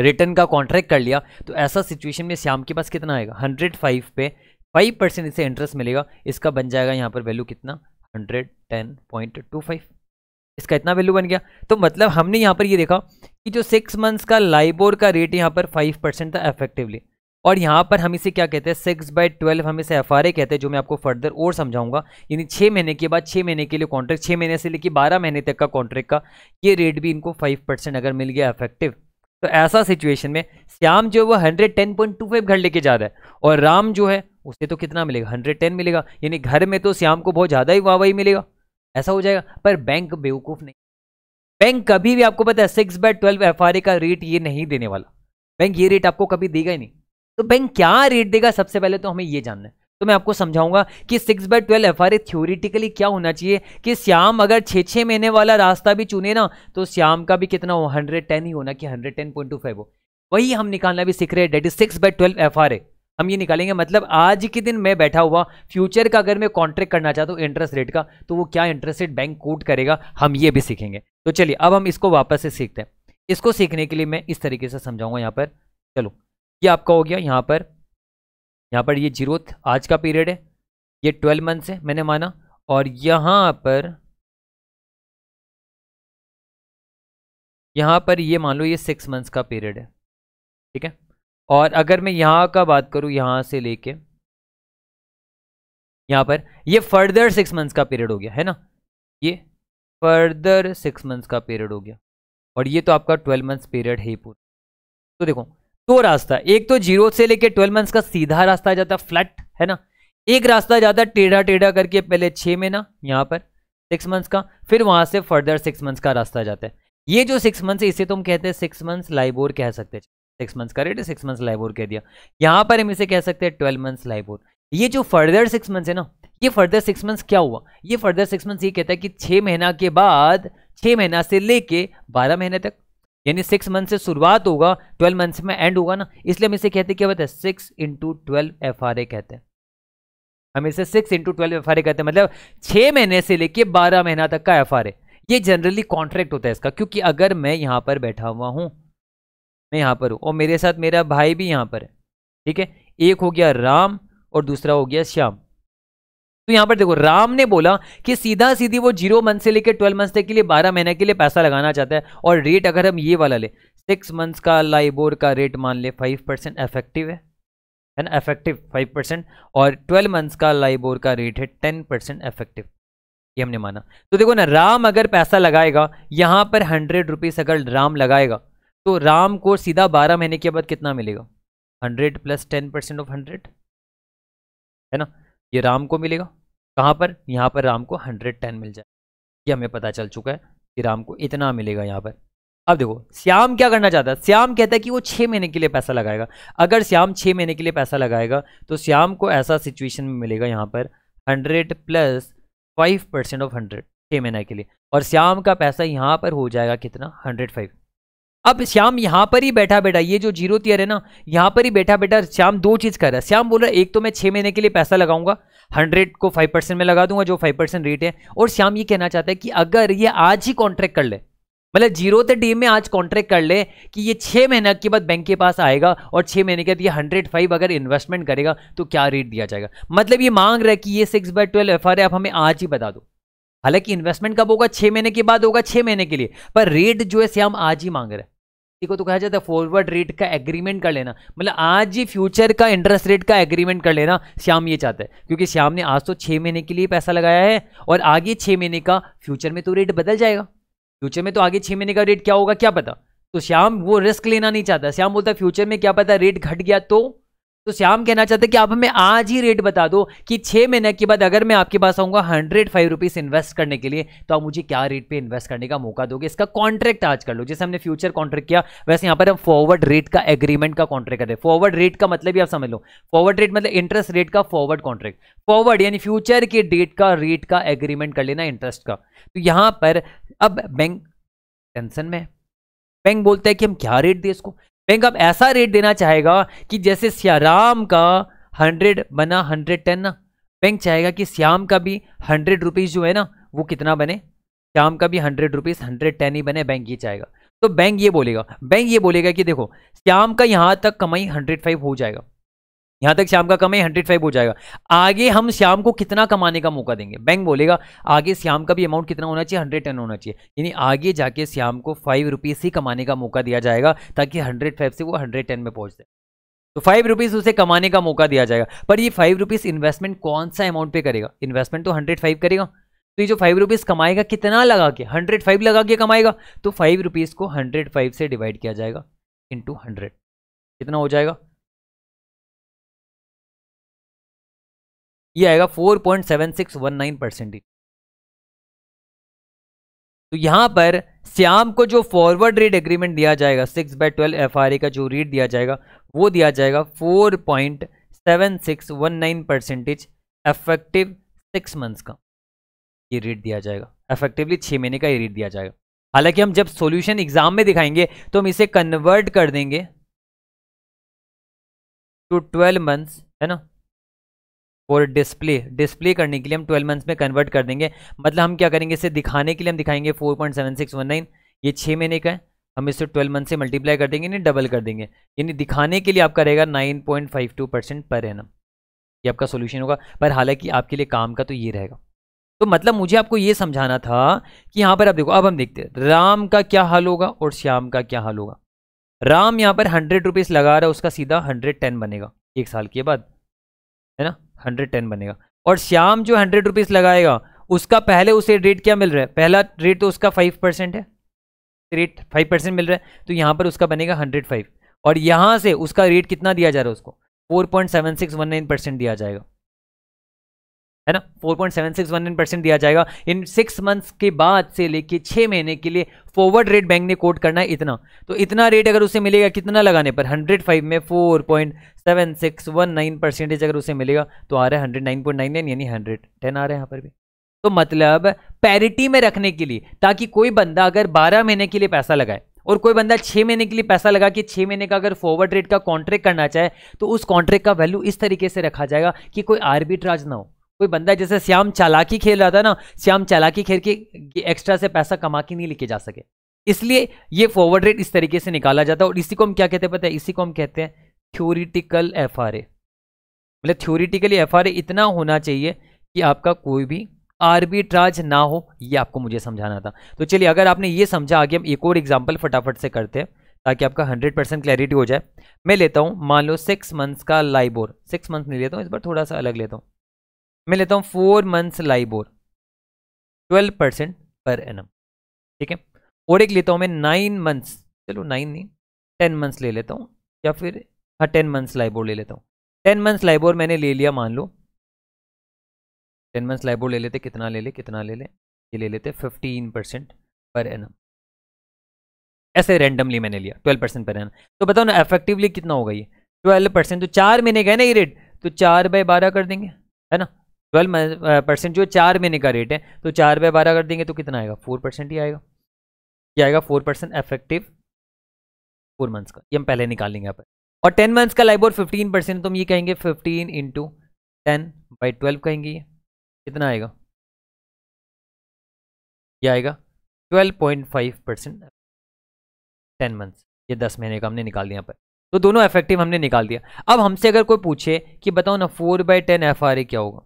रिटर्न का कॉन्ट्रैक्ट कर लिया तो ऐसा सिचुएशन में श्याम के पास कितना आएगा हंड्रेड फाइव पे फाइव परसेंट इसे इंटरेस्ट मिलेगा इसका बन जाएगा यहाँ पर वैल्यू कितना hundred ten point two five इसका इतना वैल्यू बन गया तो मतलब हमने यहाँ पर ये यह देखा कि जो सिक्स मंथ्स का लाइबोर का रेट यहाँ पर फाइव परसेंट था इफेक्टिवली और यहाँ पर हम इसे क्या कहते हैं सिक्स बाई ट्वेल्व हम इसे एफ कहते हैं जो मैं आपको फर्दर और समझाऊंगा यानी छः महीने के बाद छः महीने के लिए कॉन्ट्रैक्ट छः महीने से लेकर बारह महीने तक का कॉन्ट्रैक्ट का ये रेट भी इनको फाइव परसेंट अगर मिल गया इफेक्टिव तो ऐसा सिचुएशन में श्याम जो है वो hundred ten point two five घर लेके जा रहा है और राम जो है उसे तो कितना मिलेगा हंड्रेड टेन मिलेगा यानी घर में तो श्याम को बहुत ज़्यादा ही वाहवाही मिलेगा ऐसा हो जाएगा पर बैंक बेवकूफ़ नहीं बैंक कभी भी आपको पता है सिक्स बाय ट्वेल्व एफ का रेट ये नहीं देने वाला बैंक ये रेट आपको कभी देगा ही नहीं तो बैंक क्या रेट देगा सबसे पहले तो हमें ये जानना है तो मैं आपको समझाऊंगा कि six by twelve F R theoretically क्या होना चाहिए कि श्याम अगर छः छः महीने वाला रास्ता भी चुने ना तो श्याम का भी कितना हो हंड्रेड टेन ही होना कि hundred ten point two five हो वही हम निकालना भी सीख रहे हैं that is six by twelve F R A हम ये निकालेंगे मतलब आज के दिन मैं बैठा हुआ फ्यूचर का अगर मैं कॉन्ट्रैक्ट करना चाहता हूँ इंटरेस्ट रेट का तो वो क्या इंटरेस्ट रेट बैंक कोट करेगा हम ये भी सीखेंगे तो चलिए अब हम इसको वापस से सीखते हैं इसको सीखने के लिए मैं इस तरीके से समझाऊंगा यहाँ पर चलो ये आपका हो गया यहाँ पर यहाँ पर ये जीरो आज का पीरियड है ये ट्वेल्व मंथ्स है मैंने माना और यहाँ पर यहाँ पर ये मान लो ये सिक्स मंथ्स का पीरियड है ठीक है और अगर मैं यहां का बात करूं यहां से लेके यहां पर ये फर्दर सिक्स मंथ्स का पीरियड हो गया है ना ये फर्दर सिक्स मंथ्स का पीरियड हो गया और ये तो आपका ट्वेल्व मंथ्स पीरियड है पूरा तो देखो दो तो रास्ता एक तो जीरो से लेके ट्वेल्व मंथ्स का सीधा रास्ता जाता फ्लैट है ना एक रास्ता जाता टेढ़ा टेढ़ा करके पहले छह महीना यहां पर सिक्स मंथ्स का फिर वहां से फर्दर सिक्स मंथ्स का रास्ता जाता है ये जो सिक्स मंथ्स है इसे तो हम कहते हैं सिक्स मंथ्स लाइबोर कह सकते हैं सिक्स मंथ्स का रेट है सिक्स मंथ्स लाइबोर कह दिया यहाँ पर हम इसे कह सकते हैं ट्वेल्व मंथ्स लाइबोर ये जो फर्दर सिक्स मंथ्स है ना ये फर्दर सिक्स मंथ्स क्या हुआ ये फर्दर सिक्स मंथ्स ये कहता है कि छः महीना के बाद छः महीना से लेके बारह महीने तक यानी सिक्स मंथ से शुरुआत होगा ट्वेल्व मंथ्स में एंड होगा ना इसलिए हम इसे कहते हैं क्या बताए six into twelve F R A कहते हैं हम इसे six into twelve F R A कहते हैं मतलब छः महीने से लेके बारह महीना तक का एफ आर ए ये जनरली कॉन्ट्रैक्ट होता है इसका क्योंकि अगर मैं यहाँ पर बैठा हुआ हूँ मैं यहाँ पर हूँ और मेरे साथ मेरा भाई भी यहाँ पर है ठीक है एक हो गया राम और दूसरा हो गया श्याम तो यहाँ पर देखो राम ने बोला कि सीधा सीधी वो जीरो मंथ से लेकर ट्वेल्व मंथ तक के लिए बारह महीने के लिए पैसा लगाना चाहता है और रेट अगर हम ये वाला ले सिक्स मंथ्स का लाइबोर का रेट मान ले फाइव परसेंट इफेक्टिव है है ना इफेक्टिव फाइव परसेंट और ट्वेल्व मंथ्स का लाइबोर का रेट है टेन परसेंट इफेक्टिव ये हमने माना तो देखो ना राम अगर पैसा लगाएगा यहाँ पर हंड्रेड रुपीज़ अगर राम लगाएगा तो राम को सीधा बारह महीने के बाद कितना मिलेगा hundred plus ten percent of hundred है ना ये राम को मिलेगा कहाँ पर यहाँ पर राम को हंड्रेड टेन मिल जाए ये हमें पता चल चुका है कि राम को इतना मिलेगा यहाँ पर अब देखो श्याम क्या करना चाहता है श्याम कहता है कि वो छः महीने के लिए पैसा लगाएगा अगर श्याम छः महीने के लिए पैसा लगाएगा तो श्याम को ऐसा सिचुएशन में मिलेगा यहाँ पर hundred plus five percent of hundred छः महीने के लिए और श्याम का पैसा यहाँ पर हो जाएगा कितना हंड्रेड फाइव अब श्याम यहाँ पर ही बैठा बैठा ये जो जीरो तीयर है ना यहाँ पर ही बैठा बैठा श्याम दो चीज़ कर रहा है श्याम बोल रहा है एक तो मैं छह महीने के लिए पैसा लगाऊंगा हंड्रेड को फाइव परसेंट में लगा दूंगा जो फाइव परसेंट रेट है और श्याम ये कहना चाहता है कि अगर ये आज ही कॉन्ट्रैक्ट कर ले मतलब जीरो तो डे में आज कॉन्ट्रैक्ट कर ले कि ये छह महीने के बाद बैंक के पास आएगा और छह महीने के बाद ये हंड्रेड फाइव अगर इन्वेस्टमेंट करेगा तो क्या रेट दिया जाएगा मतलब ये मांग रहा है कि ये six by twelve F R आप हमें आज ही बता दो हालांकि इन्वेस्टमेंट कब होगा छह महीने के बाद होगा छः महीने के लिए पर रेट जो है श्याम आज ही मांग रहे हैं को तो कहा जाता है फॉरवर्ड रेट का एग्रीमेंट कर लेना मतलब आज ही फ्यूचर का इंटरेस्ट रेट का एग्रीमेंट कर लेना श्याम ये चाहता है क्योंकि श्याम ने आज तो छः महीने के लिए पैसा लगाया है और आगे छः महीने का फ्यूचर में तो रेट बदल जाएगा फ्यूचर में तो आगे छः महीने का रेट क्या होगा क्या पता तो श्याम वो रिस्क लेना नहीं चाहता श्याम बोलता है फ्यूचर में क्या पता रेट घट गया तो तो श्याम कहना चाहते कि आप हमें आज ही रेट बता दो कि छह महीने के बाद अगर मैं आपके पास आऊंगा हंड्रेड फाइव रुपीज़ इन्वेस्ट करने के लिए तो आप मुझे क्या रेट पे इन्वेस्ट करने का मौका दोगे इसका कॉन्ट्रैक्ट आज कर लो जैसे हमने फ्यूचर कॉन्ट्रैक्ट किया वैसे यहां पर हम फॉरवर्ड रेट का एग्रीमेंट का कॉन्ट्रैक्ट कर रहे हैं फॉरवर्ड रेट का मतलब ही आप समझ लो फॉरवर्ड रेट मतलब इंटरेस्ट रेट का फॉरवर्ड कॉन्ट्रैक्ट फॉरवर्ड यानी फ्यूचर के डेट का रेट का एग्रीमेंट कर लेना इंटरेस्ट का तो यहां पर अब बैंक टेंशन में बैंक बोलता है कि हम क्या रेट दें इसको बैंक अब ऐसा रेट देना चाहेगा कि जैसे श्याराम का हंड्रेड बना हंड्रेड टेन ना बैंक चाहेगा कि श्याम का भी हंड्रेड रुपीज़ जो है ना वो कितना बने श्याम का भी हंड्रेड रुपीज़ हंड्रेड टेन ही बने बैंक ये चाहेगा तो बैंक ये बोलेगा बैंक ये बोलेगा कि देखो श्याम का यहाँ तक कमाई हंड्रेड फाइव हो जाएगा यहां तक श्याम का कम है हंड्रेड फाइव हो जाएगा आगे हम श्याम को कितना कमाने का मौका देंगे बैंक बोलेगा आगे श्याम का भी अमाउंट कितना होना चाहिए हंड्रेड टेन होना चाहिए यानी आगे जाके श्याम को फाइव रुपीज़ ही कमाने का मौका दिया जाएगा ताकि हंड्रेड फाइव से वो हंड्रेड टेन में पहुंच जाए तो फाइव रुपीज़ उसे कमाने का मौका दिया जाएगा पर ये फाइव रुपीज़ इन्वेस्टमेंट कौन सा अमाउंट पे करेगा इन्वेस्टमेंट तो हंड्रेड फाइव करेगा तो ये जो फाइव रुपीज़ कमाएगा कितना लगा के हंड्रेड फाइव लगा के कमाएगा तो फाइव रुपीज़ को हंड्रेड फाइव से डिवाइड किया जाएगा इंटू हंड्रेड कितना हो जाएगा ये आएगा four point seven six one nine percentage तो यहां पर श्याम को जो फॉरवर्ड रेट एग्रीमेंट दिया जाएगा सिक्स बाय ट्वेल्व एफ का जो रेट दिया जाएगा वो दिया जाएगा four point seven six one nine percentage effective six months का ये रेट दिया जाएगा एफेक्टिवली छह महीने का ये रेट दिया जाएगा हालांकि हम जब सॉल्यूशन एग्जाम में दिखाएंगे तो हम इसे कन्वर्ट कर देंगे टू ट्वेल्व मंथ्स है ना और डिस्प्ले डिस्प्ले करने के लिए हम ट्वेल्व मंथ्स में कन्वर्ट कर देंगे मतलब हम क्या करेंगे इसे दिखाने के लिए हम दिखाएंगे four point seven six one nine ये छः महीने का है हम इससे ट्वेल्व मंथ से मल्टीप्लाई कर देंगे यानी डबल कर देंगे यानी दिखाने के लिए आपका रहेगा nine point five two percent पर एनम ये आपका सोल्यूशन होगा पर हालांकि आपके लिए काम का तो ये रहेगा तो मतलब मुझे आपको ये समझाना था कि यहाँ पर आप देखो अब हम देखते हैं राम का क्या हाल होगा और श्याम का क्या हाल होगा राम यहाँ पर हंड्रेड रुपीज़ लगा रहा है उसका सीधा हंड्रेड टेन बनेगा एक साल के बाद है ना हंड्रेड टेन बनेगा और श्याम जो हंड्रेड रुपीज़ लगाएगा उसका पहले उसे रेट क्या मिल रहा है पहला रेट तो उसका फाइव परसेंट है रेट फाइव परसेंट मिल रहा है तो यहाँ पर उसका बनेगा हंड्रेड फाइव और यहाँ से उसका रेट कितना दिया जा रहा है उसको four point seven six one nine percent दिया जाएगा है ना नाइन परसेंट दिया जाएगा इन सिक्स मंथ्स के बाद से लेके छः महीने के लिए फॉरवर्ड रेट बैंक ने कोट करना है इतना तो इतना रेट अगर उसे मिलेगा कितना लगाने पर 105 में 4.7619 परसेंटेज अगर उसे मिलेगा तो आ रहा है 109.99 यानी 110 आ रहा है यहाँ पर भी तो मतलब पैरिटी में रखने के लिए ताकि कोई बंदा अगर बारह महीने के लिए पैसा लगाए और कोई बंदा छः महीने के लिए पैसा लगा कि छः महीने का अगर फॉरवर्ड रेट का कॉन्ट्रैक्ट करना चाहे तो उस कॉन्ट्रैक्ट का वैल्यू इस तरीके से रखा जाएगा कि कोई आर्बिट्राज ना हो कोई बंदा जैसे श्याम चालाकी खेल रहा था ना श्याम चालाकी खेल के एक्स्ट्रा से पैसा कमा के नहीं लेके जा सके इसलिए ये फॉरवर्ड रेट इस तरीके से निकाला जाता है और इसी को हम क्या कहते हैं पता है इसी को हम कहते हैं थ्योरिटिकल एफ मतलब थ्योरिटिकली एफ इतना होना चाहिए कि आपका कोई भी आर्बिट्राज ना हो ये आपको मुझे समझाना था तो चलिए अगर आपने ये समझा आगे हम एक और एग्जाम्पल फटाफट से करते हैं ताकि आपका हंड्रेड परसेंट क्लैरिटी हो जाए मैं लेता हूँ मान लो सिक्स मंथ्स का लाइबोर सिक्स मंथ नहीं लेता हूँ इस बार थोड़ा सा अलग लेता हूँ मैं लेता हूँ four months LIBOR twelve percent पर एन ठीक है और एक लेता हूँ मैं नाइन मंथ्स चलो नाइन नहीं टेन मंथ्स ले लेता हूँ या फिर हाँ टेन मंथ्स लाइबोर ले लेता हूँ टेन मंथ्स लाइबोर मैंने ले लिया मान लो टेन मंथ्स लाइबोर ले लेते कितना ले ले कितना ले ले ये ले लेते फिफ्टीन परसेंट पर एन ऐसे रेंडमली मैंने लिया ट्वेल्व परसेंट पर एनम तो बताओ ना इफेक्टिवली कितना होगा ये ट्वेल्व परसेंट तो चार महीने गए ना ये रेट तो चार बाई बारह कर देंगे है ना ट्वेल्व परसेंट जो चार महीने का रेट है तो चार बाय बारह कर देंगे तो कितना आएगा फोर परसेंट ही आएगा ये आएगा four percent effective four months का ये हम पहले निकाल लेंगे यहाँ पर और टेन मंथ्स का लाइबोर फिफ्टीन परसेंट तो हम ये कहेंगे fifteen into ten by twelve कहेंगे ये कितना आएगा ये आएगा twelve point five percent ten months ये दस महीने का हमने निकाल दिया यहाँ पर तो दोनों इफेक्टिव हमने निकाल दिया अब हमसे अगर कोई पूछे कि बताओ ना four by ten F R A क्या होगा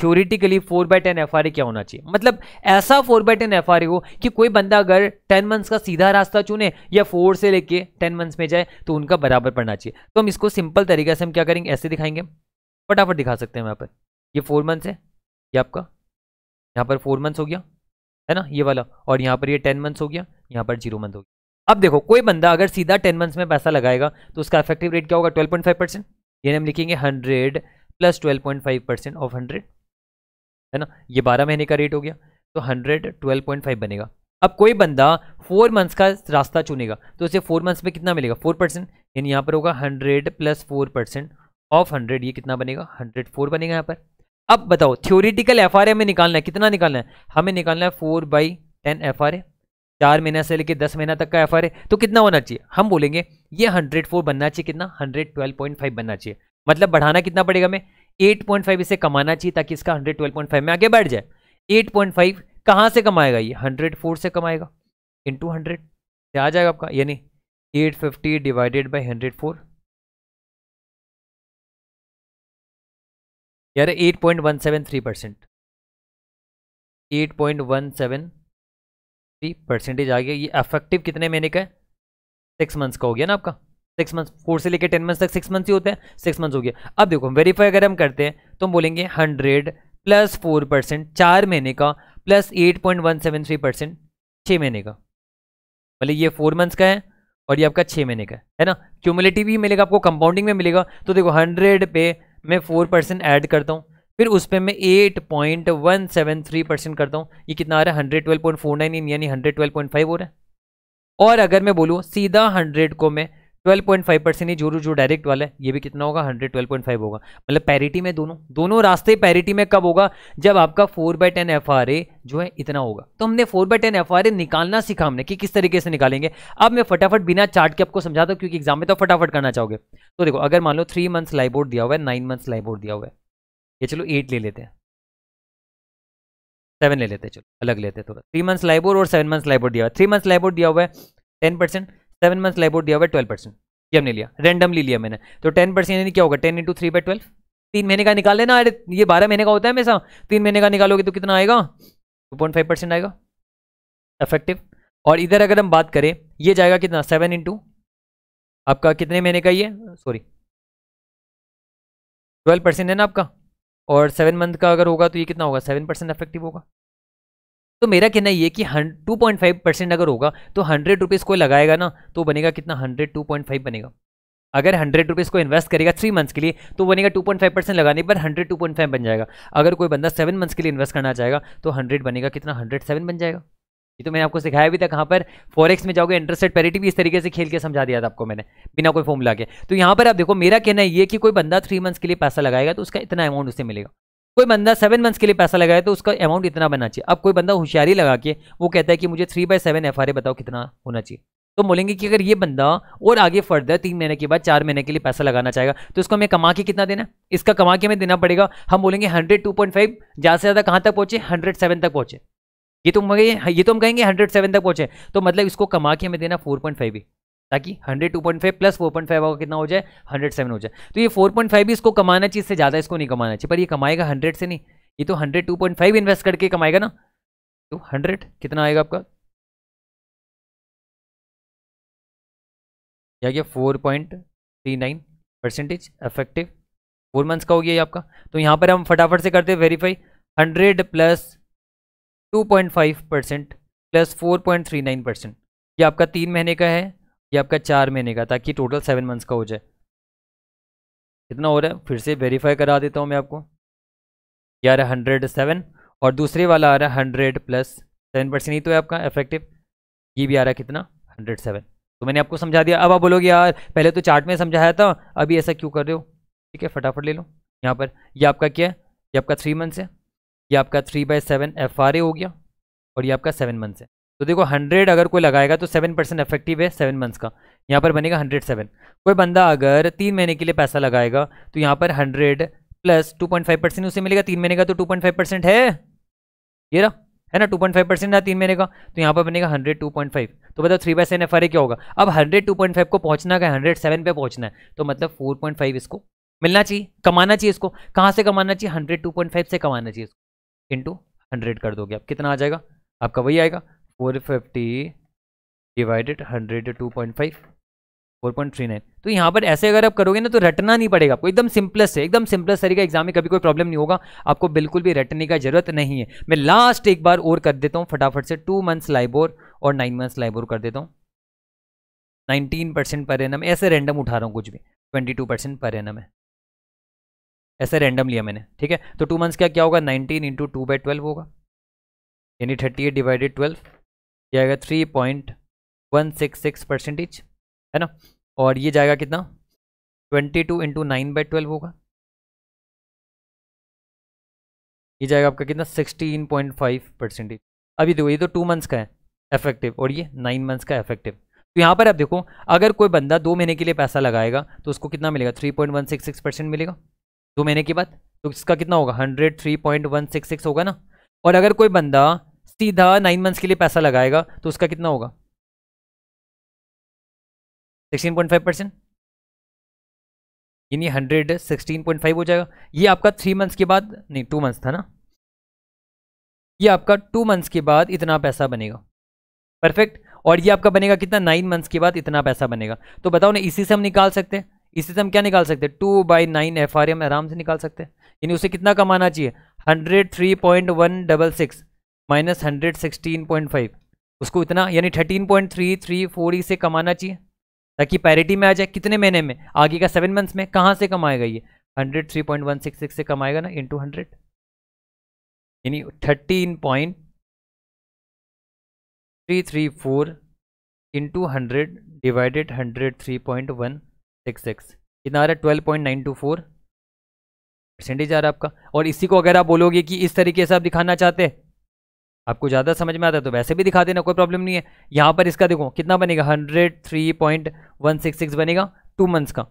theoretically four by ten F क्या होना चाहिए मतलब ऐसा फोर बाय टेन एफ हो कि कोई बंदा अगर टेन मंथ्स का सीधा रास्ता चुने या फोर से लेके टेन मंथ्स में जाए तो उनका बराबर पढ़ना चाहिए तो हम इसको सिंपल तरीके से हम क्या करेंगे ऐसे दिखाएंगे फटाफट दिखा सकते हैं यहाँ पर ये फोर मंथ्स है ये आपका यहाँ पर फोर मंथ्स हो गया है ना ये वाला और यहाँ पर ये टेन मंथ्स हो गया यहाँ पर जीरो मंथ हो गया अब देखो कोई बंदा अगर सीधा टेन मंथ्स में पैसा लगाएगा तो उसका इफेक्टिव रेट क्या होगा ट्वेल्व पॉइंट फाइव परसेंट ये हम लिखेंगे hundred plus twelve point five percent of hundred है ना ये बारह महीने का रेट हो गया तो हंड्रेड ट्वेल्व पॉइंट फाइव बनेगा अब कोई बंदा फोर मंथ्स का रास्ता चुनेगा तो उसे फोर मंथ्स में कितना मिलेगा फोर परसेंट यानी यहाँ पर होगा hundred plus four percent of hundred ये कितना बनेगा हंड्रेड फोर बनेगा यहाँ पर अब बताओ थ्योरिटिकल एफ आर में निकालना है कितना निकालना है हमें निकालना है four by ten F R A चार महीना से लेकर दस महीना तक का एफ आर ए तो कितना होना चाहिए हम बोलेंगे ये हंड्रेड फोर बनना चाहिए कितना हंड्रेड ट्वेल्व पॉइंट फाइव बनना चाहिए मतलब बढ़ाना कितना पड़ेगा हमें एट इसे कमाना चाहिए ताकि इसका हंड्रेड में आगे बढ़ जाए फाइव कहाँ से कमाएगा ये 104 से कमाएगा इन टू हंड्रेड आ जाएगा आपका यानी 850 डिवाइडेड बाय 104 यार 8.173 percent eight point one seven three percentage आ गया ये अफेक्टिव कितने महीने का है सिक्स मंथ्स का हो गया ना आपका सिक्स मंथ फोर से लेकर टेन मंथ तक सिक्स मंथ ही होते हैं सिक्स मंथ हो गया अब देखो वेरीफाई अगर हम करते हैं तो हम बोलेंगे हंड्रेड प्लस फोर परसेंट चार महीने का plus eight point one seven three percent छः महीने का मतलब ये फोर मंथ्स का है और ये आपका छः महीने का है, ना क्यूमलेटिव ही मिलेगा आपको कंपाउंडिंग में मिलेगा तो देखो हंड्रेड पे मैं फोर परसेंट ऐड करता हूँ फिर उस पर मैं eight point one seven three percent करता हूँ ये कितना आ रहा है hundred twelve point four nine यानी हंड्रेड ट्वेल्व पॉइंट फाइव हो रहा है और अगर मैं बोलूँ सीधा हंड्रेड को मैं 12.5 परसेंट ये जो जो डायरेक्ट वाला है ये भी कितना होगा हंड्रेड ट्वेल्व पॉइंट फाइव होगा मतलब पैरिटी में दोनों दोनों रास्ते पैरिटी में कब होगा जब आपका four by ten F A जो है इतना होगा तो हमने four by ten F R A निकालना सीखा हमने कि किस तरीके से निकालेंगे अब मैं फटाफट बिना चार्ट के आपको समझाता हूँ क्योंकि एग्जाम में तो फटाफट करना चाहोगे तो देखो अगर मान लो थ्री मंथ्स बोर्ड दिया हुआ है नाइन मंथ्स लाइबोर्ड दिया हुआ है ये चलो एट ले लेते हैं सेवन ले लेते हैं चलो अलग लेते हैं थोड़ा थ्री मंथ्स बोर्ड और सेवन मंथ्स बोर्ड दिया हुआ है थ्री मंथ्स बोर्ड दिया हुआ है ten percent seven month life out दिया हुआ ट्वेल्व परसेंट ये हमने लिया रेंडमली लिया मैंने तो टेन परसेंट यानी क्या होगा ten into three by twelve तीन महीने का निकाल लेना अरे ये बारह महीने का होता है हमेशा तीन महीने का निकालोगे तो कितना आएगा टू पॉइंट फाइव परसेंट आएगा इफेक्टिव और इधर अगर हम बात करें ये जाएगा कितना सेवन इंटू आपका कितने महीने का ये सॉरी ट्वेल्व परसेंट है ना आपका और सेवन मंथ का अगर होगा तो ये कितना होगा सेवन परसेंट इफेक्टिव होगा तो मेरा कहना ये कि टू पॉइंट फाइव परसेंट अगर होगा तो हंड्रेड रुपीज़ कोई लगाएगा ना तो बनेगा कितना हंड्रेड टू पॉइंट फाइव बनेगा अगर हंड्रेड रुपीज़ को इन्वेस्ट करेगा थ्री मंथ्स के लिए तो बनेगा टू पॉइंट फाइव परसेंट लगाने पर हंड्रेड टू पॉइंट फाइव बन जाएगा अगर कोई बंदा सेवन मंथ्स के लिए इन्वेस्ट करना चाहेगा तो हंड्रेड बनेगा कितना हंड्रेड सेवन बन जाएगा ये तो मैंने आपको सिखाया भी था कहाँ पर फॉरेक्स में जाओगे इंटरेस्ट पैरिटी भी इस तरीके से खेल के समझा दिया था आपको मैंने बिना कोई फॉर्मूला के तो यहाँ पर आप देखो मेरा कहना ये कि कोई बंदा थ्री मंथ्स के लिए पैसा लगाएगा तो उसका इतना अमाउंट उसे मिलेगा कोई बंदा सेवन मंथ्स के लिए पैसा लगाए तो उसका अमाउंट इतना बनना चाहिए अब कोई बंदा होशियारी लगा के वो कहता है कि मुझे थ्री बाई सेवन एफ बताओ कितना होना चाहिए तो बोलेंगे कि अगर ये बंदा और आगे फर्दर तीन महीने के बाद चार महीने के लिए पैसा लगाना चाहेगा तो इसको हमें कमा के कितना देना इसका कमा के हमें देना पड़ेगा हम बोलेंगे हंड्रेड टू पॉइंट फाइव ज़्यादा से ज़्यादा कहाँ तक पहुंचे हंड्रेड सेवन तक पहुँचे ये तो हम ये तो हम कहेंगे हंड्रेड सेवन तक पहुँचे तो मतलब इसको कमा के हमें देना फोर पॉइंट फाइव ही ताकि hundred two point five plus four point five होगा कितना हो जाए हंड्रेड सेवन हो जाए तो ये फोर पॉइंट फाइव भी इसको कमाना चाहिए इससे ज़्यादा इसको नहीं कमाना चाहिए पर ये कमाएगा हंड्रेड से नहीं ये तो hundred two point five invest करके कमाएगा ना तो हंड्रेड कितना आएगा आपका क्या गया four point three nine percentage effective four months का हो गया ये आपका तो यहाँ पर हम फटाफट से करते हैं verify hundred plus two point five percent plus four point three nine percent ये आपका तीन महीने का है ये आपका चार महीने का ताकि टोटल सेवन मंथ्स का हो जाए कितना हो रहा है फिर से वेरीफाई करा देता हूँ मैं आपको यार आ रहा है हंड्रेड सेवन और दूसरे वाला आ रहा है हंड्रेड प्लस सेवन परसेंट ही तो है आपका इफेक्टिव ये भी आ रहा है कितना हंड्रेड सेवन तो मैंने आपको समझा दिया अब आप बोलोगे यार पहले तो चार्ट में समझाया था अभी ऐसा क्यों कर रहे हो ठीक है फटाफट ले लो यहाँ पर यह आपका क्या है ये आपका थ्री मंथ्स है ये आपका three by seven F R A हो गया और ये आपका सेवन मंथ्स है तो देखो हंड्रेड अगर कोई लगाएगा तो सेवन परसेंट इफेक्टिव है सेवन मंथ्स का यहाँ पर बनेगा हंड्रेड सेवन कोई बंदा अगर तीन महीने के लिए पैसा लगाएगा तो यहाँ पर hundred plus two point five percent उसे मिलेगा तीन महीने का तो टू पॉइंट फाइव परसेंट है ये रहा है ना टू पॉइंट फाइव परसेंट ना तीन महीने का तो यहाँ पर बनेगा हंड्रेड टू पॉइंट फाइव तो बताओ थ्री बाय सेवन एफ क्या होगा अब हंड्रेड टू पॉइंट फाइव को पहुंचना है हंड्रेड सेवन पर पहुँचना है तो मतलब फोर पॉइंट फाइव इसको मिलना चाहिए कमाना चाहिए इसको कहाँ से कमाना चाहिए हंड्रेड टू पॉइंट फाइव से कमाना चाहिए इसको इंटू हंड्रेड कर दोगे आप कितना आ जाएगा आपका वही आएगा four fifty divided hundred two point five four point three nine तो यहाँ पर ऐसे अगर आप करोगे ना तो रटना नहीं पड़ेगा आपको एकदम सिंपलेस्ट है एकदम सिंपलेस्ट तरीका एग्जाम में कभी कोई प्रॉब्लम नहीं होगा आपको बिल्कुल भी रटने का जरूरत नहीं है मैं लास्ट एक बार और कर देता हूँ फटाफट से टू मंथ्स लाइबोर और नाइन मंथ्स लाइबोर कर देता हूँ नाइनटीन परसेंट पर एनम ऐसे रैंडम उठा रहा हूँ कुछ भी ट्वेंटी टू परसेंट पर एनम है ऐसे रैंडम लिया मैंने ठीक है तो टू मंथ्स का क्या होगा nineteen into two by twelve होगा यानी थर्टी एट डिवाइडेड ट्वेल्व ये आएगा three point one six six percentage है ना और ये जाएगा कितना twenty two into nine by twelve होगा ये जाएगा आपका कितना सिक्सटीन पॉइंट फाइव परसेंटेज अभी देखो ये तो टू मंथ्स का है इफेक्टिव और ये नाइन मंथ्स का इफेक्टिव तो यहाँ पर आप देखो अगर कोई बंदा दो महीने के लिए पैसा लगाएगा तो उसको कितना मिलेगा three point one six six percent मिलेगा दो महीने के बाद तो इसका कितना होगा hundred three point one six six होगा ना और अगर कोई बंदा सीधा नाइन मंथ्स के लिए पैसा लगाएगा तो उसका कितना होगा सिक्सटीन पॉइंट फाइव परसेंट यानी हंड्रेड सिक्सटीन पॉइंट फाइव हो जाएगा ये आपका थ्री मंथ्स के बाद नहीं टू मंथ्स था ना ये आपका टू मंथ्स के बाद इतना पैसा बनेगा परफेक्ट और ये आपका बनेगा कितना नाइन मंथ्स के बाद इतना पैसा बनेगा तो बताओ ना इसी से हम निकाल सकते हैं इसी से हम क्या निकाल सकते हैं two by nine F R M आराम से निकाल सकते हैं यानी उसे कितना कमाना चाहिए hundred three point one double six minus hundred sixteen point five उसको इतना यानी thirteen point three three four से कमाना चाहिए ताकि पैरिटी में आ जाए कितने महीने में आगे का सेवन मंथ्स में कहाँ से कमाएगा ये hundred three point one six six से कमाएगा ना इंटू हंड्रेड यानी thirteen point three three four into hundred divided hundred three point one six six कितना आ रहा है twelve point nine two four percentage आ रहा है आपका और इसी को अगर आप बोलोगे कि इस तरीके से आप दिखाना चाहते हैं आपको ज़्यादा समझ में आता है तो वैसे भी दिखा देना कोई प्रॉब्लम नहीं है यहाँ पर इसका देखो कितना बनेगा hundred three point one six six बनेगा टू मंथ्स का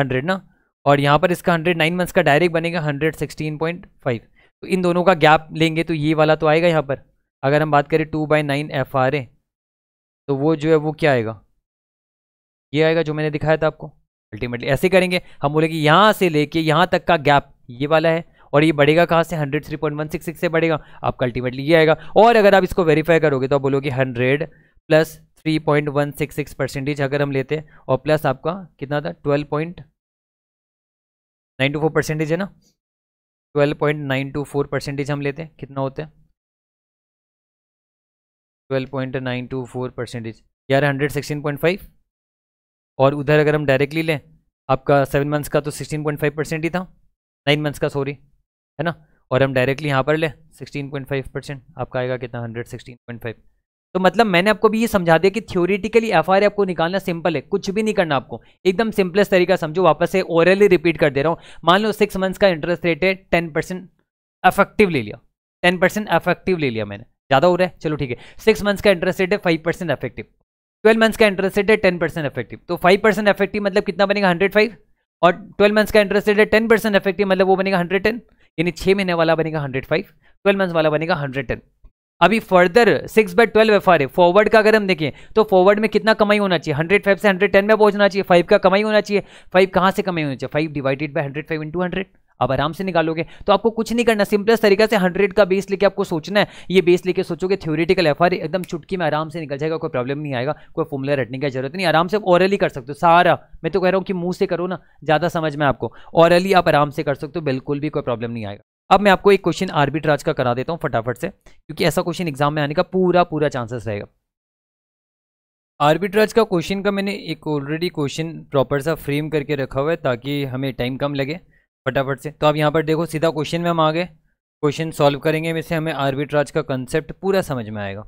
हंड्रेड ना और यहाँ पर इसका हंड्रेड नाइन मंथ्स का डायरेक्ट बनेगा हंड्रेड सिक्सटीन पॉइंट फाइव तो इन दोनों का गैप लेंगे तो ये वाला तो आएगा यहाँ पर अगर हम बात करें two by nine F R A तो वो जो है वो क्या आएगा ये आएगा जो मैंने दिखाया था आपको अल्टीमेटली ऐसे करेंगे हम बोलेंगे यहाँ से लेके यहाँ तक का गैप ये वाला है और ये बढ़ेगा कहाँ से hundred three point one six six से बढ़ेगा आपका अल्टीमेटली ये आएगा और अगर आप इसको वेरीफाई करोगे तो आप बोलोगे hundred plus three point one six six percentage अगर हम लेते हैं और प्लस आपका कितना था twelve point nine two four percentage है ना twelve point nine two four percentage हम लेते हैं कितना होता है twelve point nine two four percentage यार हंड्रेड सिक्सटीन पॉइंट फाइव और उधर अगर हम डायरेक्टली लें आपका सेवन मंथ्स का तो सिक्सटीन पॉइंट फाइव परसेंट ही था नाइन मंथ्स का सॉरी है ना और हम डायरेक्टली यहाँ पर ले 16.5 परसेंट आपका आएगा कितना 116.5 तो मतलब मैंने आपको भी ये समझा दिया कि थ्योरेटिकली एफ आपको निकालना सिंपल है कुछ भी नहीं करना आपको एकदम सिंपलेस्ट तरीका समझो वापस से ओरली रिपीट कर दे रहा हूँ मान लो सिक्स मंथ्स का इंटरेस्ट रेट है टेन परसेंट अफेक्टिव ले लिया टेन परसेंट अफेक्टिव ले लिया मैंने ज़्यादा हो रहा है चलो ठीक है सिक्स मंथ्स का इंटरेस्ट रेट है five percent effective twelve months का इंटरेस्ट रेट है टेन परसेंट अफेक्टिव तो फाइव परसेंट अफेक्टिव मतलब कितना बनेगा हंड्रेड फाइव और ट्वेल्व मंथ्स का इंटरेस्ट रेट है टेन परसेंट अफेक्टिव मतलब वो बनेगा हंड्रेड टेन यानी छह महीने वाला बनेगा हंड्रेड फाइव ट्वेल्व मंथ वाला बनेगा हंड्रेड टेन अभी further six by twelve F R forward का अगर हम देखें तो फॉरवर्ड में कितना कमाई होना चाहिए हंड्रेड फाइव से हंड्रेड टेन में पहुंचना चाहिए फाइव का कमाई होना चाहिए फाइव कहाँ से कमाई होना चाहिए five divided by hundred five into hundred आप आराम से निकालोगे तो आपको कुछ नहीं करना सिंपलेस्ट तरीके से हंड्रेड का बेस लेके आपको सोचना है ये बेस लेके सोचोगे थ्योरेटिकल एफ एकदम चुटकी में आराम से निकल जाएगा कोई प्रॉब्लम नहीं आएगा कोई फॉर्मुला रटने की जरूरत नहीं आराम से ऑरली कर सकते हो सारा मैं तो कह रहा हूँ कि मुंह से करो ना ज़्यादा समझ में आपको ऑरली आप आराम से कर सकते हो बिल्कुल भी कोई प्रॉब्लम नहीं आएगा अब मैं आपको एक क्वेश्चन आर्बिट्राज का करा देता हूँ फटाफट से क्योंकि ऐसा क्वेश्चन एग्जाम में आने का पूरा पूरा चांसेस रहेगा आर्बिट्राज का क्वेश्चन का मैंने एक ऑलरेडी क्वेश्चन प्रॉपर सा फ्रेम करके रखा हुआ है ताकि हमें टाइम कम लगे फटाफट से तो आप यहाँ पर देखो सीधा क्वेश्चन में हम आगे क्वेश्चन सॉल्व करेंगे इससे हमें आर्बिट्राज का कंसेप्ट पूरा समझ में आएगा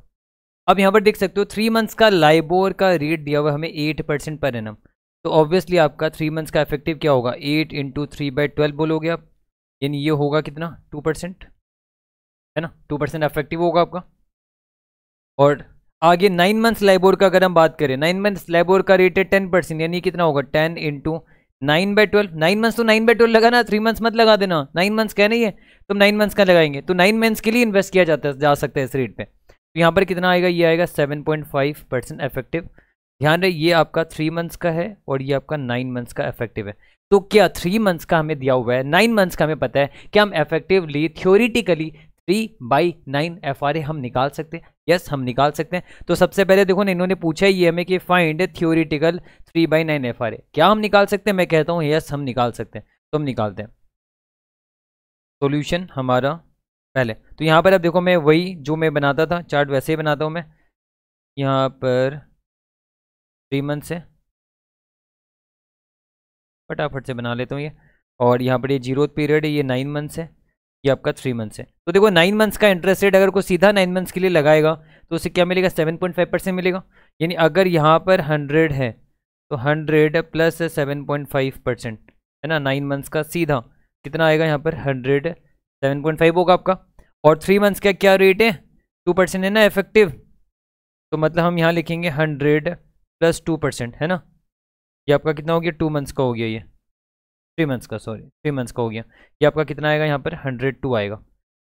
अब यहाँ पर देख सकते हो थ्री मंथ्स का लाइबोर का रेट दिया हुआ हमें एट परसेंट पर एनम तो ऑब्वियसली आपका थ्री मंथ्स का इफेक्टिव क्या होगा eight into three by twelve बोलोगे आप यानी ये होगा कितना टू परसेंट है ना टू परसेंट इफेक्टिव होगा आपका और आगे नाइन मंथ्स लाइबोर का अगर हम बात करें नाइन मंथ्स लाइबोर का रेट है टेन परसेंट यानी कितना होगा ten into nine by twelve nine months तो नाइन बाई ट्वेल्व लगाना थ्री मंथ्स मत लगा देना नाइन मंथ्स क्या नहीं है तुम नाइन मंथ्स का लगाएंगे तो नाइन मंथ्स के लिए इन्वेस्ट किया जाता है जा सकता है इस रेट पे तो यहाँ पर कितना आएगा ये आएगा seven point five percent effective ध्यान रहे ये आपका थ्री मंथ्स का है और ये आपका नाइन मंथ्स का इफेक्टिव है तो क्या थ्री मंथ्स का हमें दिया हुआ है नाइन मंथ्स का हमें पता है कि हम effectively theoretically three by nine F हम निकाल सकते हैं यस हम निकाल सकते हैं तो सबसे पहले देखो ना इन्होंने पूछा ही हमें कि find theoretical three by nine F R A क्या हम निकाल सकते हैं मैं कहता हूँ यस हम निकाल सकते हैं तो हम निकालते हैं सोल्यूशन हमारा पहले तो यहाँ पर अब देखो मैं वही जो मैं बनाता था चार्ट वैसे ही बनाता हूँ मैं यहाँ पर थ्री मंथ से फटाफट से बना लेता हूँ ये और यहाँ पर ये जीरो पीरियड है ये नाइन मंथ्स है ये आपका थ्री मंथ्स है तो देखो नाइन मंथ्स का इंटरेस्ट रेट अगर कोई सीधा नाइन मंथ्स के लिए लगाएगा तो उसे क्या मिलेगा सेवन पॉइंट फाइव परसेंट मिलेगा यानी अगर यहाँ पर हंड्रेड है तो hundred plus seven point five percent है ना नाइन मंथ्स का सीधा कितना आएगा यहाँ पर हंड्रेड सेवन पॉइंट फाइव होगा आपका और थ्री मंथ्स का क्या रेट है टू परसेंट है ना इफेक्टिव तो मतलब हम यहाँ लिखेंगे हंड्रेड प्लस टू परसेंट है ना ये आपका कितना हो गया टू मंथ्स का हो गया ये थ्री मंथ्स का सॉरी थ्री मंथ्स का हो गया ये आपका कितना आएगा यहाँ पर हंड्रेड टू आएगा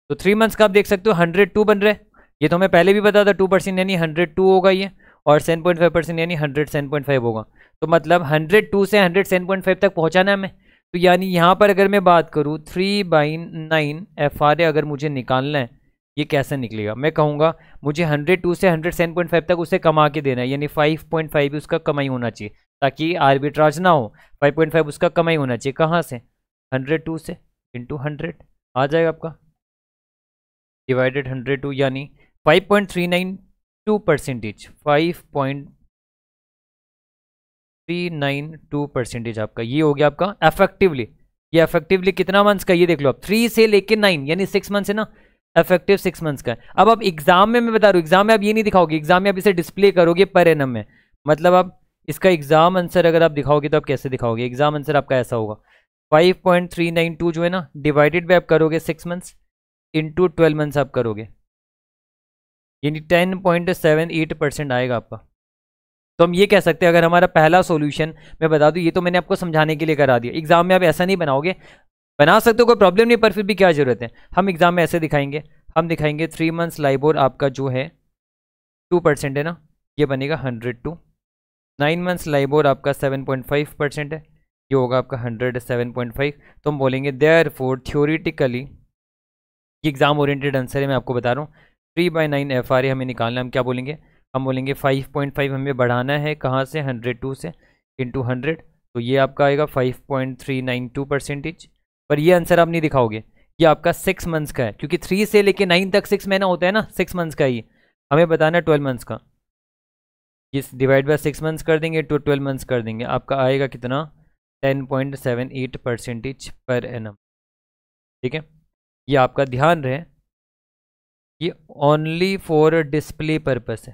तो थ्री मंथ्स का आप देख सकते हो हंड्रेड टू बन रहे ये तो हमें पहले भी बता था टू परसेंट यानी हंड्रेड टू होगा ये और सेवन पॉइंट फाइव परसेंट यानी हंड्रेड सेवन पॉइंट फाइव होगा तो मतलब हंड्रेड टू से हंड्रेड सेवन पॉइंट फाइव तक पहुँचाना है हमें तो यानी यहाँ पर अगर मैं बात करूँ three by nine F R A अगर मुझे निकालना है ये कैसे निकलेगा मैं कहूँगा मुझे हंड्रेड टू से हंड्रेड सेवन पॉइंट फाइव तक उसे कमा के देना है यानी फाइव पॉइंट फाइव उसका कमाई होना चाहिए ताकि आर्बिट्राज ना हो 5.5 उसका कमाई होना चाहिए कहाँ से टू से इंटू हंड्रेड आ जाएगा आपका डिवाइडेड टू यानी 5.392 परसेंटेज 5.392 परसेंटेज आपका ये हो गया आपका एफेक्टिवली ये एफेक्टिवली कितना मंथ्स का ये देख लो आप थ्री से लेके नाइन यानी सिक्स मंथ्स है ना एफेक्टिव सिक्स मंथ्स का अब आप एग्जाम में मैं बता रहा हूँ एग्जाम में आप ये नहीं दिखाओगे एग्जाम में आप इसे डिस्प्ले करोगे पर एन में मतलब आप इसका एग्ज़ाम आंसर अगर आप दिखाओगे तो आप कैसे दिखाओगे एग्ज़ाम आंसर आपका ऐसा होगा 5.392 जो है ना डिवाइडेड बाय आप करोगे six months into twelve months आप करोगे यानी ten point seven eight percent आएगा आपका तो हम ये कह सकते हैं अगर हमारा पहला सोल्यूशन मैं बता दूँ ये तो मैंने आपको समझाने के लिए करा दिया एग्जाम में आप ऐसा नहीं बनाओगे बना सकते हो कोई प्रॉब्लम नहीं पर फिर भी क्या ज़रूरत है हम एग्ज़ाम में ऐसे दिखाएंगे हम दिखाएंगे थ्री मंथ्स लाइबोर आपका जो है टू परसेंट है ना ये बनेगा hundred two nine months LIBOR आपका सेवन पॉइंट फाइव परसेंट है ये होगा आपका हंड्रेड सेवन पॉइंट फाइव तो हम बोलेंगे देयर फोर थ्योरिटिकली ये एग्ज़ाम ओरिएंटेड आंसर है मैं आपको बता रहा हूँ three by nine F R A हमें निकालना हम क्या बोलेंगे हम बोलेंगे फाइव पॉइंट फाइव हमें बढ़ाना है कहाँ से हंड्रेड टू से इंटू हंड्रेड तो ये आपका आएगा five point three nine two percentage पर ये आंसर आप नहीं दिखाओगे ये आपका सिक्स मंथ्स का है क्योंकि थ्री से लेके नाइन तक सिक्स महीना होता है ना सिक्स मंथ्स का ही हमें बताना है ट्वेल्व मंथ्स का ये डिवाइड बाय सिक्स मंथ्स कर देंगे टू ट्वेल्व मंथ्स कर देंगे आपका आएगा कितना ten point seven eight percentage per annum ठीक है ये आपका ध्यान रहे ये ओनली फॉर डिस्प्ले पर्पस है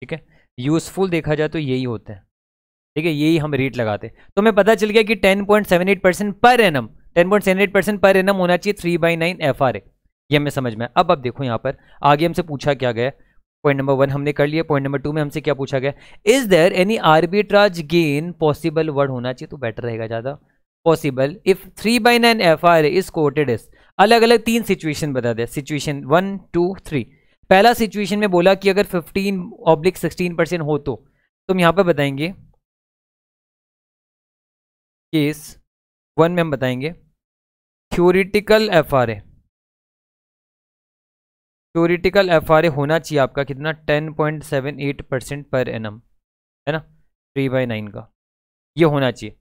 ठीक है यूज़फुल देखा जाए तो यही होता है ठीक है यही हम रेट लगाते हैं तो हमें पता चल गया कि ten point seven eight percent पर एनम एट परसेंट पर एनम होना चाहिए three by nine F R A ये हमें समझ में अब आप देखो यहाँ पर आगे हमसे पूछा क्या गया पॉइंट नंबर वन हमने कर लिया पॉइंट नंबर टू में हमसे क्या पूछा गया is there any arbitrage gain possible word होना चाहिए तो बेटर रहेगा ज़्यादा possible if three by nine F R is quoted इस अलग अलग तीन सिचुएशन बता दें सिचुएशन वन टू थ्री पहला सिचुएशन में बोला कि अगर फिफ्टीन ऑब्लिक सिक्सटीन परसेंट हो तो तुम तो यहाँ पर बताएंगे केस वन में हम बताएंगे theoretical F R A theoretical F होना चाहिए आपका कितना ten point seven eight percent per annum है ना थ्री बाई नाइन का ये होना चाहिए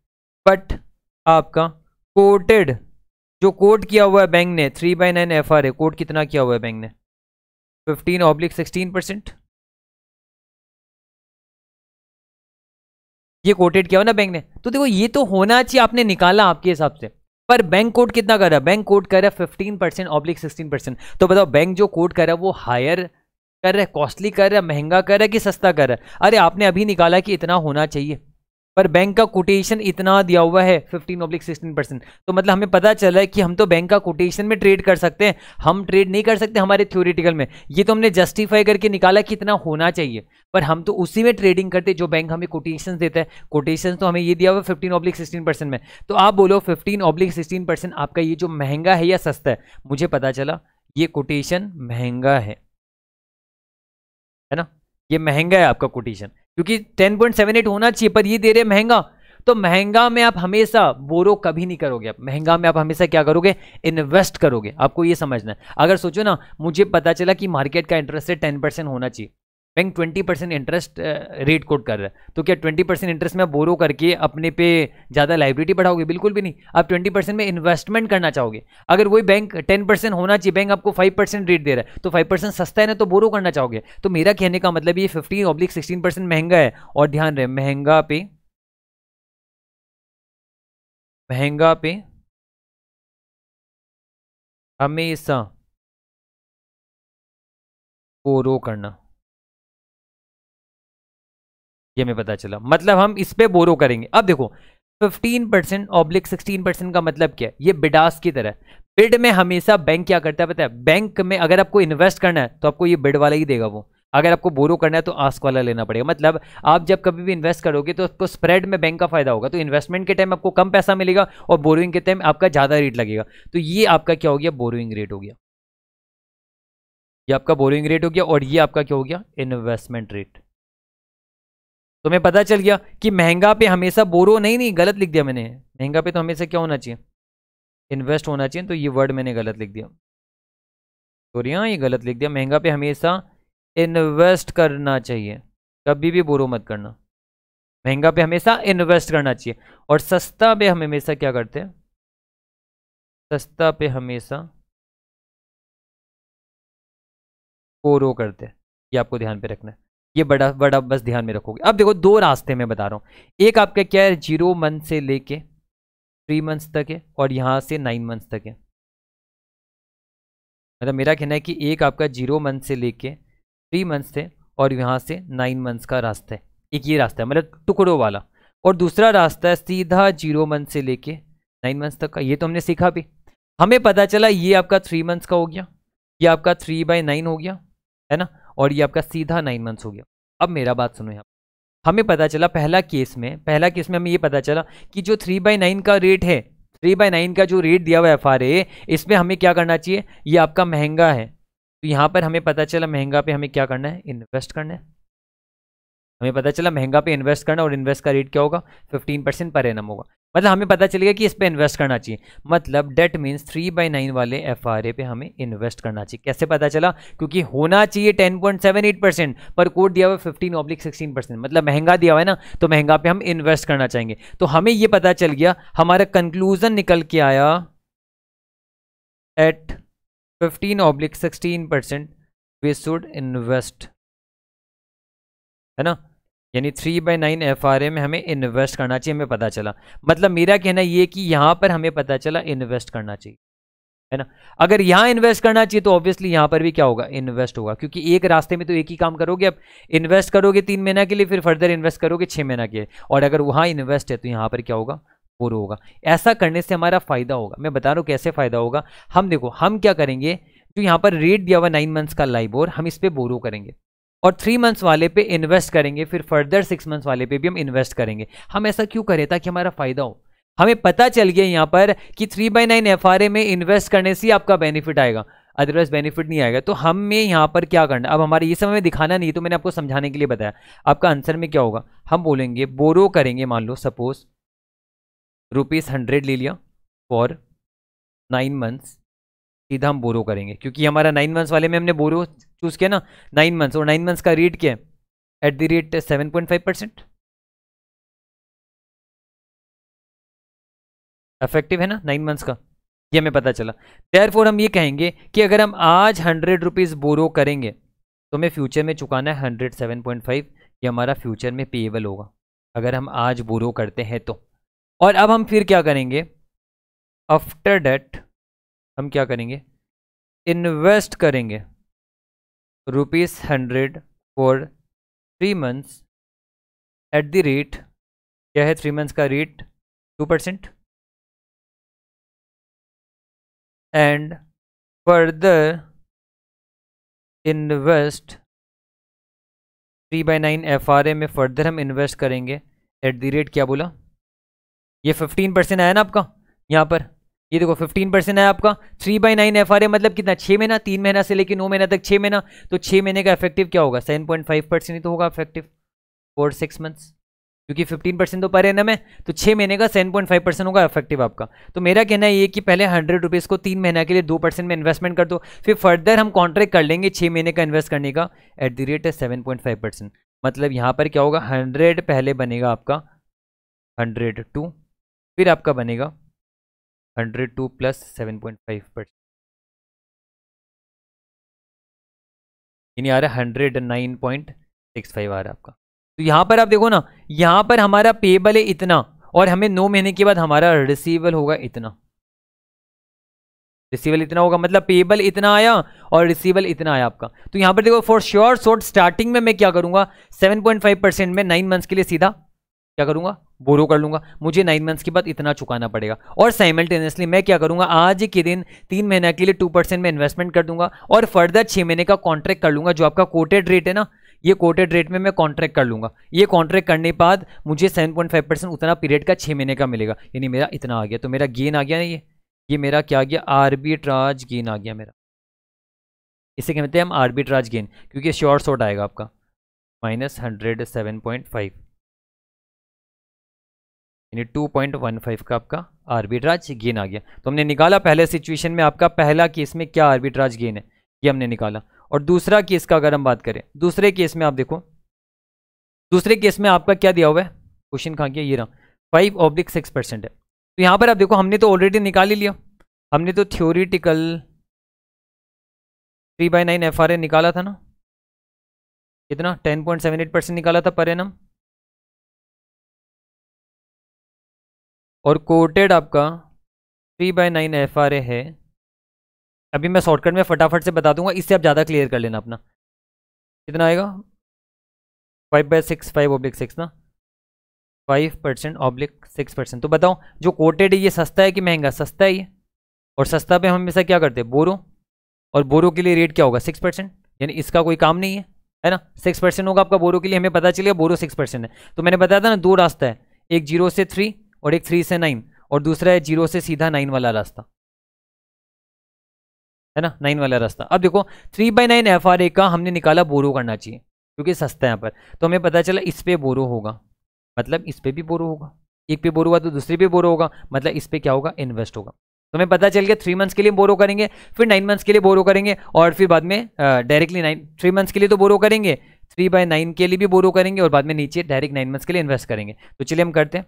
बट आपका कोटेड जो कोट किया हुआ है बैंक ने three by nine F R A quote कितना किया हुआ है बैंक ने फिफ्टीन ऑब्लिक सिक्सटीन परसेंट ये कोटेड किया हुआ ना बैंक ने तो देखो ये तो होना चाहिए आपने निकाला आपके हिसाब से पर बैंक कोड कितना कर रहा है बैंक कोड कर रहा है fifteen percent oblique sixteen percent तो बताओ बैंक जो कोड कर रहा है वो हायर कर रहा है कॉस्टली कर रहा है महंगा कर रहा है कि सस्ता कर रहा है अरे आपने अभी निकाला कि इतना होना चाहिए पर बैंक का कोटेशन इतना दिया हुआ है फिफ्टीन ऑब्लिक सिक्सटीन परसेंट तो मतलब हमें पता चला है कि हम तो बैंक का कोटेशन में ट्रेड कर सकते हैं हम ट्रेड नहीं कर सकते हमारे थ्योरेटिकल में ये तो हमने जस्टिफाई करके निकाला कि इतना होना चाहिए पर हम तो उसी में ट्रेडिंग करते जो बैंक हमें कोटेशन देता है कोटेशन तो हमें ये दिया हुआ फिफ्टीन ऑब्लिक सिक्सटीन परसेंट में तो आप बोलो फिफ्टीन ऑब्लिक सिक्सटीन परसेंट आपका ये जो महंगा है या सस्ता है मुझे पता चला ये कोटेशन महंगा है है ना ये महंगा है आपका कोटेशन क्योंकि 10.78 होना चाहिए पर ये दे रहे महंगा तो महंगा में आप हमेशा बोरो कभी नहीं करोगे आप महंगा में आप हमेशा क्या करोगे इन्वेस्ट करोगे आपको ये समझना है अगर सोचो ना मुझे पता चला कि मार्केट का इंटरेस्ट रेट टेन परसेंट होना चाहिए bank twenty percent interest rate quote कर रहा है तो क्या ट्वेंटी परसेंट इंटरेस्ट में आप बोरो करके अपने पे ज़्यादा लाइबिलिटी बढ़ाओगे बिल्कुल भी नहीं आप ट्वेंटी परसेंट में इन्वेस्टमेंट करना चाहोगे अगर वही बैंक टेन परसेंट होना चाहिए बैंक आपको फाइव परसेंट रेट दे रहा है तो फाइव परसेंट सस्ता है ना तो बोरो करना चाहोगे तो मेरा कहने का मतलब ये फिफ्टीन ऑब्लिक सिक्सटीन परसेंट महंगा है और ध्यान रहे महंगा पे महंगा पे हमेशा बोरो करना ये हमें पता चला मतलब हम इस पर बोरो करेंगे अब देखो 15 परसेंट ऑब्लिक सिक्सटीन परसेंट का मतलब क्या है ये बिडास की तरह बिड में हमेशा बैंक क्या करता है पता है बैंक में अगर आपको इन्वेस्ट करना है तो आपको ये बिड वाला ही देगा वो अगर आपको बोरो करना है तो आस्क वाला लेना पड़ेगा मतलब आप जब कभी भी इन्वेस्ट करोगे तो आपको स्प्रेड में बैंक का फायदा होगा तो इन्वेस्टमेंट के टाइम आपको कम पैसा मिलेगा और बोरोइंग के टाइम आपका ज़्यादा रेट लगेगा तो ये आपका क्या हो गया बोरोइंग रेट हो गया ये आपका बोरोइंग रेट हो गया और ये आपका क्या हो गया इन्वेस्टमेंट रेट तो मैं पता चल गया कि महंगा पे हमेशा बोरो नहीं नहीं गलत लिख दिया मैंने महंगा पे तो हमेशा क्या होना चाहिए इन्वेस्ट होना चाहिए तो ये वर्ड मैंने गलत लिख दिया सॉरी हाँ ये गलत लिख दिया महंगा पे हमेशा इन्वेस्ट करना चाहिए कभी भी बोरो मत करना महंगा पे हमेशा इन्वेस्ट करना चाहिए और सस्ता पे हम हमेशा क्या करते हैं सस्ता पे हमेशा बोरो करते हैं ये आपको ध्यान पे रखना है ये बड़ा बड़ा बस ध्यान में रखोगे अब देखो दो रास्ते में बता रहा हूँ एक आपका क्या है जीरो मंथ से लेके थ्री मंथ्स तक है और यहाँ से नाइन मंथ्स तक है मतलब मेरा कहना है कि एक आपका जीरो मंथ से लेके थ्री मंथ्स है और यहाँ से नाइन मंथ्स का रास्ता है एक ये रास्ता है मतलब टुकड़ों वाला और दूसरा रास्ता है सीधा जीरो मंथ से लेके नाइन मंथ्स तक का ये तो हमने सीखा भी हमें पता चला ये आपका थ्री मंथ्स का हो गया ये आपका थ्री बाई नाइन हो गया है ना और ये आपका सीधा नाइन मंथ्स हो गया अब मेरा बात सुनो यहाँ हमें पता चला पहला केस में पहला केस में हमें ये पता चला कि जो थ्री बाई नाइन का रेट है थ्री बाई नाइन का जो रेट दिया हुआ एफ आर ए इसमें हमें क्या करना चाहिए ये आपका महंगा है तो यहाँ पर हमें पता चला महंगा पे हमें क्या करना है इन्वेस्ट करना है हमें पता चला महंगा पे इन्वेस्ट करना और इन्वेस्ट का रेट क्या होगा 15 परसेंट पर एनम होगा मतलब हमें पता चलेगा कि इस पर इन्वेस्ट करना चाहिए मतलब that means three by nine वाले एफ आर ए पे हमें इन्वेस्ट करना चाहिए कैसे पता चला क्योंकि होना चाहिए ten point seven eight percent पर कोड दिया हुआ है फिफ्टीन ऑब्लिक सिक्सटीन परसेंट मतलब महंगा दिया हुआ है ना तो महंगा पे हम इन्वेस्ट करना चाहेंगे तो हमें ये पता चल गया हमारा कंक्लूजन निकल के आया at fifteen oblique sixteen percent we should invest है ना यानी three by nine F R A में हमें इन्वेस्ट करना चाहिए हमें पता चला मतलब मेरा कहना ये कि यहाँ पर हमें पता चला इन्वेस्ट करना चाहिए है ना अगर यहाँ इन्वेस्ट करना चाहिए तो ऑब्वियसली यहाँ पर भी क्या होगा इन्वेस्ट होगा क्योंकि एक रास्ते में तो एक ही काम करोगे अब इन्वेस्ट करोगे तीन महीना के लिए फिर फर्दर इन्वेस्ट करोगे छः महीना के और अगर वहाँ इन्वेस्ट है तो यहाँ पर क्या होगा फोर होगा ऐसा करने से हमारा फायदा होगा मैं बता रहा हूँ कैसे फायदा होगा हम देखो हम क्या करेंगे जो यहाँ पर रेट दिया हुआ नाइन मंथ्स का लाइबोर हम इस पर बोरो करेंगे और थ्री मंथ्स वाले पे इन्वेस्ट करेंगे फिर फर्दर सिक्स मंथ्स वाले पे भी हम इन्वेस्ट करेंगे हम ऐसा क्यों करें ताकि हमारा फायदा हो हमें पता चल गया यहाँ पर कि थ्री बाई नाइन एफ में इन्वेस्ट करने से आपका बेनिफिट आएगा अदरवाइज बेनिफिट नहीं आएगा तो हमें यहाँ पर क्या करना अब हमारे ये समय में दिखाना नहीं तो मैंने आपको समझाने के लिए बताया आपका आंसर में क्या होगा हम बोलेंगे बोरो करेंगे मान लो सपोज रुपीज़ हंड्रेड ले लिया फॉर नाइन मंथ्स सीधा हम बोरो करेंगे क्योंकि हमारा नाइन मंथ्स वाले में हमने बोरो चूज़ किया ना नाइन मंथ्स और नाइन मंथ्स का रेट क्या है at the rate seven point five percent effective है ना नाइन मंथ्स का ये हमें पता चला देयर हम ये कहेंगे कि अगर हम आज हंड्रेड रुपीज़ बोरो करेंगे तो हमें फ्यूचर में चुकाना है हंड्रेड सेवन पॉइंट फाइव ये हमारा फ्यूचर में पेएबल होगा अगर हम आज बोरो करते हैं तो और अब हम फिर क्या करेंगे आफ्टर डेट हम क्या करेंगे इन्वेस्ट करेंगे rupees hundred for three months at the rate क्या है थ्री मंथ्स का rate two percent and further invest three by nine F R A में फर्दर हम इन्वेस्ट करेंगे एट द रेट क्या बोला ये फिफ्टीन परसेंट आया ना आपका यहाँ पर ये देखो 15 परसेंट है आपका थ्री बाई नाइन एफ मतलब कितना छह महीना तीन महीना से लेकर नौ महीना तक छह महीना तो छह महीने का इफेक्टिव क्या होगा सेवन पॉइंट फाइव परसेंट ही तो होगा इफेक्टिव फॉर सिक्स मंथ्स क्योंकि फिफ्टीन परसेंट तो पर ना मैं तो छह महीने का सेवन पॉइंट फाइव परसेंट होगा इफेक्टिव आपका तो मेरा कहना ये कि पहले हंड्रेड रुपीज़ को तीन महीना के लिए दो परसेंट में इन्वेस्टमेंट कर दो फिर फर्दर हम कॉन्ट्रैक्ट कर लेंगे छः महीने का इन्वेस्ट करने का at the rate seven point five percent मतलब यहाँ पर क्या होगा हंड्रेड पहले बनेगा आपका हंड्रेड टू फिर आपका बनेगा hundred two plus seven point five percent यानी आ रहा है hundred nine point six five आ रहा है आपका तो यहाँ पर आप देखो ना यहाँ पर हमारा पेबल है इतना और हमें नौ महीने के बाद हमारा रिसीवल होगा इतना रिसीवल इतना होगा मतलब पेबल इतना आया और रिसीवल इतना आया आपका तो यहाँ पर देखो फॉर श्योर शॉर्ट स्टार्टिंग में मैं क्या करूँगा फाइव परसेंट में नाइन मंथ्स के लिए सीधा क्या करूँगा बोरो कर लूंगा मुझे नाइन मंथ्स के बाद इतना चुकाना पड़ेगा और साइमल्टेनियसली मैं क्या करूँगा आज के दिन तीन महीने के लिए टू परसेंट में इन्वेस्टमेंट कर दूंगा और फर्दर छह महीने का कॉन्ट्रैक्ट कर लूंगा जो आपका कोटेड रेट है ना ये कोटेड रेट में मैं कॉन्ट्रैक्ट कर लूंगा ये कॉन्ट्रैक्ट करने के बाद मुझे सेवन पॉइंट फाइव परसेंट उतना पीरियड का छः महीने का मिलेगा यानी मेरा इतना आ गया तो मेरा गेन आ गया ना ये ये मेरा क्या आ गया आरबी गेन आ गया मेरा इसे कहते हैं हम आरबी गेन क्योंकि शॉर्ट शॉर्ट आएगा आपका minus hundred seven point five यानी 2.15 का आपका आर्बिट्राज गेन आ गया तो हमने निकाला पहले सिचुएशन में आपका पहला केस में क्या आर्बिट्राज गेन है ये हमने निकाला और दूसरा केस का अगर हम बात करें दूसरे केस में आप देखो दूसरे केस में आपका क्या दिया हुआ है क्वेश्चन कहाँ किया ये रहा फाइव ऑब्लिक सिक्स परसेंट है तो यहाँ पर आप देखो हमने तो ऑलरेडी निकाल ही लिया हमने तो theoretical three by nine F निकाला था ना कितना ten point seven eight percent निकाला था पर एनम और कोटेड आपका three by nine F R A है अभी मैं शॉर्टकट में फटाफट से बता दूंगा इससे आप ज़्यादा क्लियर कर लेना अपना कितना आएगा five by six five oblique six ना five percent oblique six percent तो बताओ जो कोटेड है ये सस्ता है कि महंगा सस्ता है ये और सस्ता पे हम हमेशा क्या करते हैं बोरो और बोरो के लिए रेट क्या होगा सिक्स परसेंट यानी इसका कोई काम नहीं है है ना सिक्स परसेंट होगा आपका बोरो के लिए हमें पता चलेगा बोरो सिक्स परसेंट है तो मैंने बताया था ना दो रास्ता है एक जीरो से थ्री और एक थ्री से नाइन और दूसरा है जीरो से सीधा नाइन वाला रास्ता है ना नाइन वाला रास्ता अब देखो three by nine F R A का हमने निकाला बोरो करना चाहिए क्योंकि सस्ता है यहाँ पर तो हमें पता चला इस पर बोरो होगा मतलब इस पर भी बोरो होगा एक पे बोरो हुआ तो दूसरे पे बोरो होगा मतलब इस पर क्या होगा इन्वेस्ट होगा तो हमें पता चल गया थ्री मंथ्स के लिए बोरो करेंगे फिर नाइन मंथ्स के लिए बोरो करेंगे और फिर बाद में डायरेक्टली नाइन थ्री मंथ्स के लिए तो बोरो करेंगे थ्री बाय नाइन के लिए भी बोरो करेंगे और बाद में नीचे डायरेक्ट नाइन मंथ्स के लिए इन्वेस्ट करेंगे तो चलिए हम करते हैं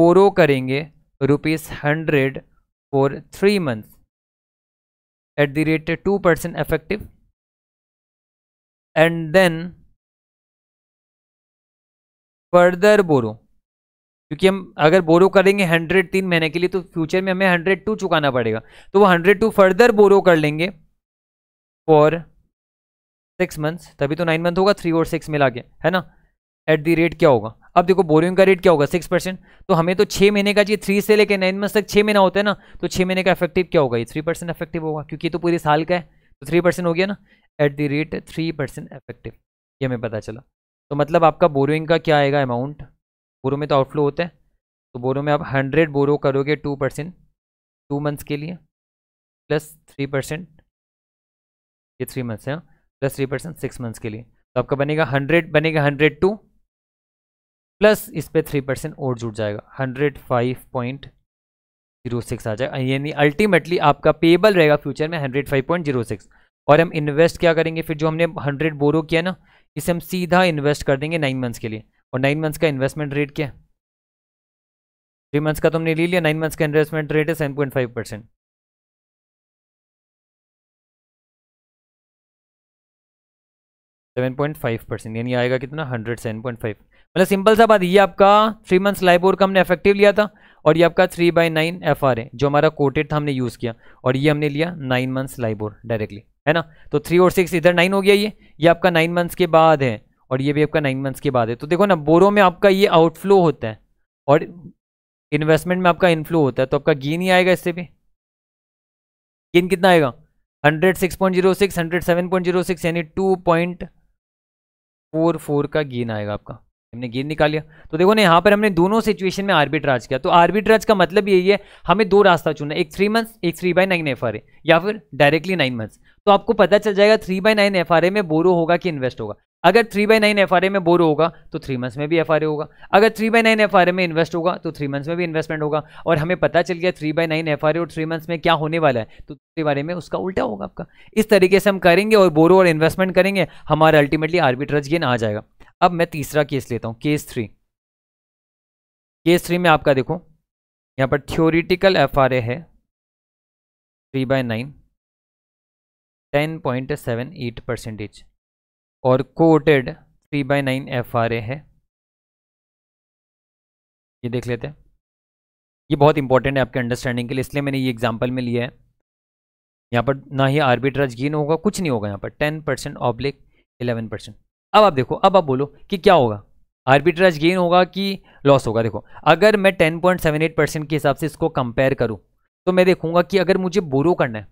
बोरो करेंगे rupees hundred for three month at the rate two percent effective and then further borrow क्योंकि हम अगर बोरो करेंगे हंड्रेड तीन महीने के लिए तो फ्यूचर में हमें हंड्रेड टू चुकाना पड़ेगा तो वो हंड्रेड टू फर्दर बोरो कर लेंगे फॉर सिक्स मंथ्स तभी तो नाइन मंथ होगा थ्री और सिक्स मिला के है ना एट द रेट क्या होगा अब देखो बोरिंग का रेट क्या होगा सिक्स परसेंट तो हमें तो छः महीने का चाहिए थ्री से लेकर नाइन मंथ तक छः महीना होता है ना तो छः महीने का इफेक्टिव क्या होगा ये थ्री परसेंट इफेक्टिव होगा क्योंकि तो पूरे साल का है तो थ्री परसेंट हो गया ना at the rate three percent effective ये हमें पता चला तो मतलब आपका बोरोइंग का क्या आएगा अमाउंट बोरो में तो आउटफ्लो होता है तो बोरो में आप हंड्रेड बोरो करोगे टू परसेंट टू मंथ्स के लिए प्लस थ्री परसेंट ये थ्री मंथ्स है plus three percent six months के लिए तो आपका बनेगा हंड्रेड बनेगा हंड्रेड टू प्लस इस पर थ्री परसेंट और जुड़ जाएगा hundred five point zero six आ जाएगा यानी अल्टीमेटली आपका पेबल रहेगा फ्यूचर में hundred five point zero six और हम इन्वेस्ट क्या करेंगे फिर जो हमने हंड्रेड बोरो किया ना इसे हम सीधा इन्वेस्ट कर देंगे नाइन मंथ्स के लिए और नाइन मंथ्स का इन्वेस्टमेंट रेट क्या है थ्री मंथ्स का तुमने तो ले लिया नाइन मंथ्स का इन्वेस्टमेंट रेट है seven point five percent seven point five percent यानी आएगा कितना हंड्रेड सेवन पॉइंट फाइव मतलब सिंपल सा बात ये आपका थ्री मंथ्स लाइबोर का हमने इफेक्टिव लिया था और ये आपका three by nine F R A जो हमारा कोटेड था हमने यूज़ किया और ये हमने लिया नाइन मंथ्स लाइबोर डायरेक्टली है ना तो थ्री और सिक्स इधर नाइन हो गया ये ये आपका नाइन मंथ्स के बाद है और ये भी आपका नाइन मंथ्स के बाद है तो देखो ना बोरो में आपका ये आउटफ्लो होता है और इन्वेस्टमेंट में आपका इनफ्लो होता है तो आपका गेन ही आएगा इससे भी गेन कितना आएगा hundred six point zero six hundred seven point zero six यानी टू पॉइंट फोर फोर का गेन आएगा आपका हमने गेंद निकाल लिया तो देखो ना यहाँ पर हमने दोनों सिचुएशन में आर्बिट्राज किया तो आर्बिट्राज का मतलब यही है हमें दो रास्ता चुनना एक थ्री मंथ्स एक थ्री बाय नाइन एफ या फिर डायरेक्टली नाइन मंथ्स तो आपको पता चल जाएगा थ्री बाय नाइन एफ में बोरो होगा कि इन्वेस्ट होगा अगर थ्री बाई नाइन एफ में बोरो होगा तो थ्री मंथ्स में भी एफ होगा अगर थ्री बाई नाइन एफ में इन्वेस्ट होगा तो थ्री मंथ्स में भी इन्वेस्टमेंट होगा और हमें पता चल गया थ्री बाई नाइन एफ और थ्री मंथ्स में क्या होने वाला है तो उसके बारे में उसका उल्टा होगा आपका इस तरीके से हम करेंगे और बोरो और इन्वेस्टमेंट करेंगे हमारा अल्टीमेटली आर्बिट्रज गेन आ जाएगा अब मैं तीसरा केस लेता हूँ केस थ्री केस थ्री में आपका देखो यहाँ पर थ्योरिटिकल एफ आर ए है three by nine ten point seven eight percentage और quoted three by nine F R A है ये देख लेते हैं ये बहुत इंपॉर्टेंट है आपके अंडरस्टैंडिंग के लिए इसलिए मैंने ये एग्जाम्पल में लिया है यहाँ पर ना ही आर्बिट्रेज गेन होगा कुछ नहीं होगा यहाँ पर ten percent oblique eleven percent अब आप देखो अब आप बोलो कि क्या होगा आर्बिट्राज गेन होगा कि लॉस होगा देखो अगर मैं ten point seven eight percent के हिसाब से इसको कंपेयर करूँ तो मैं देखूंगा कि अगर मुझे बोरो करना है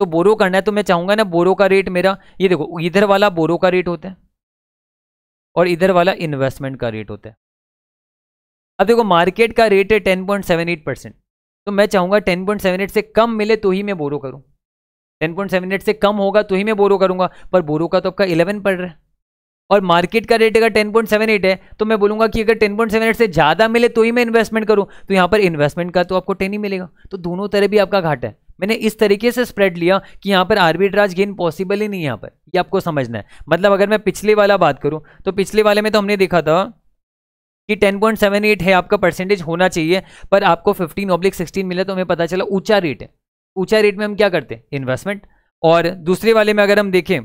तो बोरो करना है तो मैं चाहूँगा ना बोरो का रेट मेरा ये देखो इधर वाला बोरो का रेट होता है और इधर वाला इन्वेस्टमेंट का रेट होता है अब देखो मार्केट का रेट है ten point seven eight percent तो मैं चाहूंगा टेन पॉइंट सेवन एट से कम मिले तो ही मैं बोरो करूँ एट से कम होगा तो ही मैं बोरो करूँगा पर बोरो का तो आपका इलेवन पड़ रहा है और मार्केट का रेट अगर 10.78 है तो मैं बोलूंगा कि अगर 10.78 से ज़्यादा मिले तो ही मैं इन्वेस्टमेंट करूँ तो यहाँ पर इन्वेस्टमेंट का तो आपको 10 ही मिलेगा तो दोनों तरह भी आपका घाट है मैंने इस तरीके से स्प्रेड लिया कि यहाँ पर आर्बिट्राज गेन पॉसिबल ही नहीं यहां यहाँ पर ये यह आपको समझना है मतलब अगर मैं पिछले वाला बात करूँ तो पिछले वाले में तो हमने देखा था कि 10.78 है आपका परसेंटेज होना चाहिए पर आपको 15 ऑब्लिक 16 मिला तो हमें पता चला ऊंचा रेट है ऊंचा रेट में हम क्या करते हैं इन्वेस्टमेंट और दूसरे वाले में अगर हम देखें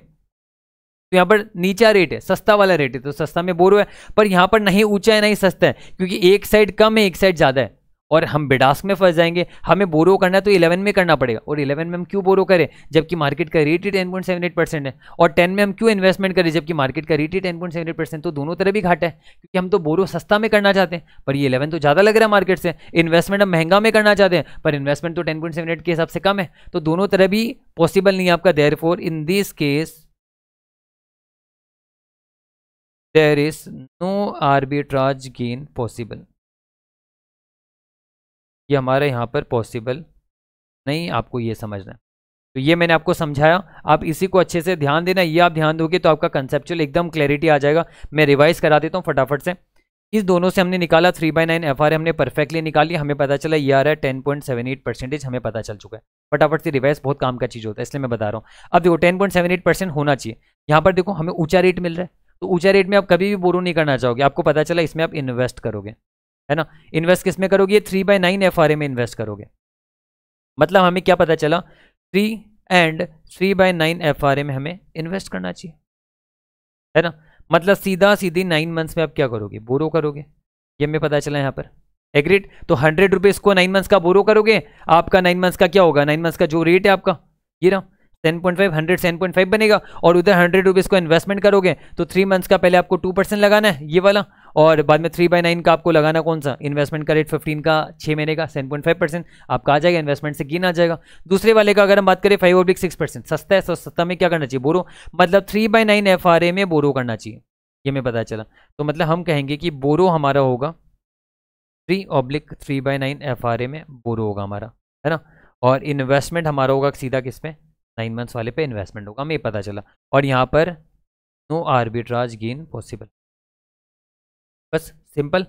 तो यहाँ पर नीचा रेट है सस्ता वाला रेट है तो सस्ता में बोरो है पर यहाँ पर नहीं ऊंचा है नहीं सस्ता है क्योंकि एक साइड कम है एक साइड ज़्यादा है और हम बिडास्क में फंस जाएंगे हमें बोरो करना है तो 11 में करना पड़ेगा और 11 में हम क्यों बोरो करें जबकि मार्केट का रेट ही 10.78 परसेंट है और 10 में हम क्यों इन्वेस्टमेंट करें जबकि मार्केट का रेट ही 10.78 परसेंट तो दोनों तरफ भी घाटा है क्योंकि हम तो बोरो सस्ता में करना चाहते हैं पर ये इलेवन तो ज़्यादा लग रहा है मार्केट से इन्वेस्टमेंट हम महंगा में करना चाहते हैं पर इन्वेस्टमेंट तो टेन के हिसाब से कम है तो दोनों तरफ भी पॉसिबल नहीं है आपका there in this case there is no arbitrage gain possible ये हमारे यहाँ पर पॉसिबल नहीं आपको ये समझना है तो ये मैंने आपको समझाया आप इसी को अच्छे से ध्यान देना ये आप ध्यान दोगे तो आपका कंसेप्चुअल एकदम क्लैरिटी आ जाएगा मैं रिवाइज करा देता हूँ फटाफट से इस दोनों से हमने निकाला थ्री बाई नाइन एफ हमने परफेक्टली निकाली हमें पता चला ये आ रहा है ten point seven eight percentage हमें पता चल चुका है फटाफट से रिवाइज बहुत काम का चीज़ होता है इसलिए मैं बता रहा हूँ अब देखो ten point seven eight percent होना चाहिए यहाँ पर देखो हमें ऊंचा रेट मिल रहा है तो ऊंचा रेट में आप कभी भी बोरो नहीं करना चाहोगे आपको पता चला इसमें आप इन्वेस्ट करोगे है ना इन्वेस्ट किस में करोगे थ्री बाय नाइन एफ में इन्वेस्ट करोगे मतलब हमें क्या पता चला three and three by nine F में हमें इन्वेस्ट करना चाहिए है ना मतलब सीधा सीधी नाइन मंथ्स में आप क्या करोगे बोरो करोगे ये हमें पता चला यहाँ पर एग्रीड तो हंड्रेड रुपीज़ को नाइन मंथ्स का बोरो करोगे आपका नाइन मंथ्स का क्या होगा नाइन मंथ्स का जो रेट है आपका ये रहा ten point five hundred ten point five बनेगा और उधर हंड्रेड रुपीज़ को इन्वेस्टमेंट करोगे तो थ्री मंथ्स का पहले आपको टू परसेंट लगाना है ये वाला और बाद में थ्री बाई नाइन का आपको लगाना कौन सा इन्वेस्टमेंट का रेट फिफ्टीन का छः महीने का सेवन पॉइंट फाइव परसेंट आपका आ जाएगा इन्वेस्टमेंट से गिन आ जाएगा दूसरे वाले का अगर हम बात करें फाइव ओब्लिक सिक्स परसेंट सस्ता है सस्ता में क्या करना चाहिए बोरो मतलब three by nine F R A में बोरो करना चाहिए ये मैं पता चला तो मतलब हम कहेंगे कि बोरो हमारा होगा three oblique three by nine F R A में बोरो होगा हमारा है ना और इन्वेस्टमेंट हमारा होगा सीधा किस पे नाइन मंथ्स वाले पे इन्वेस्टमेंट होगा हमें पता चला और यहाँ पर नो आर्बिट्राज गेन पॉसिबल बस सिंपल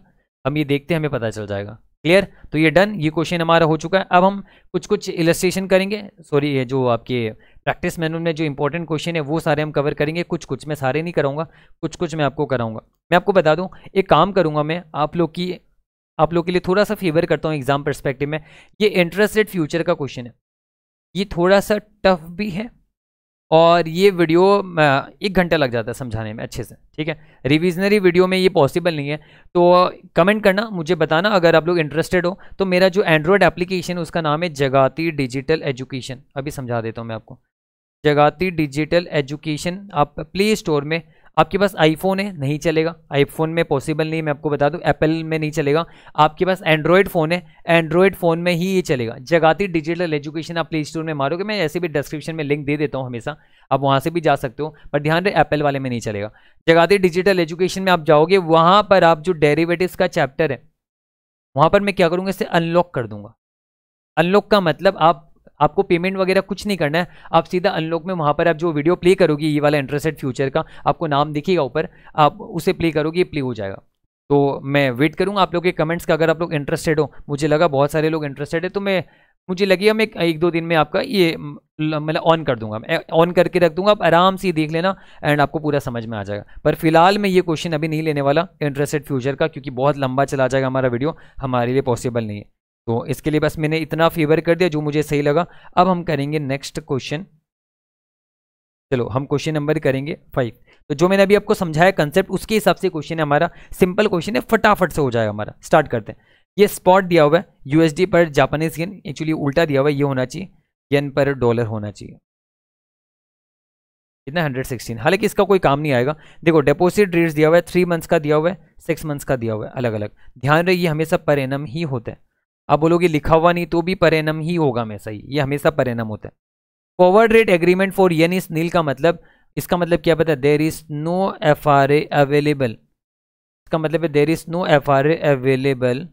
हम ये देखते हैं हमें पता चल जाएगा क्लियर तो ये डन ये क्वेश्चन हमारा हो चुका है अब हम कुछ कुछ इलस्ट्रेशन करेंगे सॉरी ये जो आपके प्रैक्टिस मैनुअल में जो इंपॉर्टेंट क्वेश्चन है वो सारे हम कवर करेंगे कुछ कुछ मैं सारे नहीं कराऊंगा कुछ कुछ मैं आपको कराऊंगा मैं आपको बता दूं एक काम करूंगा मैं आप लोग की आप लोग के लिए थोड़ा सा फेवर करता हूँ एग्जाम परस्पेक्टिव में ये इंटरेस्ट रेट फ्यूचर का क्वेश्चन है ये थोड़ा सा टफ भी है और ये वीडियो एक घंटा लग जाता है समझाने में अच्छे से ठीक है रिविजनरी वीडियो में ये पॉसिबल नहीं है तो कमेंट करना मुझे बताना अगर आप लोग इंटरेस्टेड हो तो मेरा जो एंड्रॉयड एप्लीकेशन है उसका नाम है जगाती डिजिटल एजुकेशन अभी समझा देता हूँ मैं आपको जगाती डिजिटल एजुकेशन आप प्ले स्टोर में आपके पास आईफोन है नहीं चलेगा आईफोन में पॉसिबल नहीं मैं आपको बता दूं एप्पल में नहीं चलेगा आपके पास एंड्रॉयड फ़ोन है एंड्रॉयड फ़ोन में ही ये चलेगा जगाती डिजिटल एजुकेशन आप प्ले स्टोर में मारोगे मैं ऐसे भी डिस्क्रिप्शन में लिंक दे देता हूँ हमेशा आप वहाँ से भी जा सकते हो पर ध्यान रहे एप्पल वाले में नहीं चलेगा जगाती डिजिटल एजुकेशन में आप जाओगे वहाँ पर आप जो डेरीवेटिव का चैप्टर है वहाँ पर मैं क्या करूँगा इसे अनलॉक कर दूंगा अनलॉक का मतलब आप आपको पेमेंट वगैरह कुछ नहीं करना है आप सीधा अनलॉक में वहाँ पर आप जो वीडियो प्ले करोगे ये वाला इंटरेस्टेड फ्यूचर का आपको नाम दिखेगा ऊपर आप उसे प्ले करोगे प्ले हो जाएगा तो मैं वेट करूँगा आप लोग के कमेंट्स का अगर आप लोग इंटरेस्टेड हो मुझे लगा बहुत सारे लोग इंटरेस्टेड है तो मैं मुझे लगेगा मैं एक दो दिन में आपका ये मतलब ऑन कर दूंगा ऑन करके रख दूंगा आप आराम से देख लेना एंड आपको पूरा समझ में आ जाएगा पर फिलहाल मैं ये क्वेश्चन अभी नहीं लेने वाला इंटरेस्टेड फ्यूचर का क्योंकि बहुत लंबा चला जाएगा हमारा वीडियो हमारे लिए पॉसिबल नहीं है तो इसके लिए बस मैंने इतना फेवर कर दिया जो मुझे सही लगा अब हम करेंगे नेक्स्ट क्वेश्चन चलो हम क्वेश्चन नंबर करेंगे फाइव तो जो मैंने अभी आपको समझाया कंसेप्ट उसके हिसाब से क्वेश्चन है हमारा सिंपल क्वेश्चन है फटाफट से हो जाएगा हमारा स्टार्ट करते हैं ये स्पॉट दिया हुआ है यूएसडी पर जापानीज येन एक्चुअली उल्टा दिया हुआ है ये होना चाहिए येन पर डॉलर होना चाहिए कितना हंड्रेड सिक्सटीन हालांकि इसका कोई काम नहीं आएगा देखो डिपोजिट रेट्स दिया हुआ है थ्री मंथ्स का दिया हुआ है सिक्स मंथ्स का दिया हुआ है अलग अलग ध्यान रहे ये हमेशा पर एनम ही होता है आप बोलोगे लिखा हुआ नहीं तो भी परिणाम ही होगा मैं सही ये हमेशा परिणाम होता है forward rate agreement for yen is nil का मतलब इसका मतलब क्या पता there is no F R A available इसका मतलब है there is no F R A available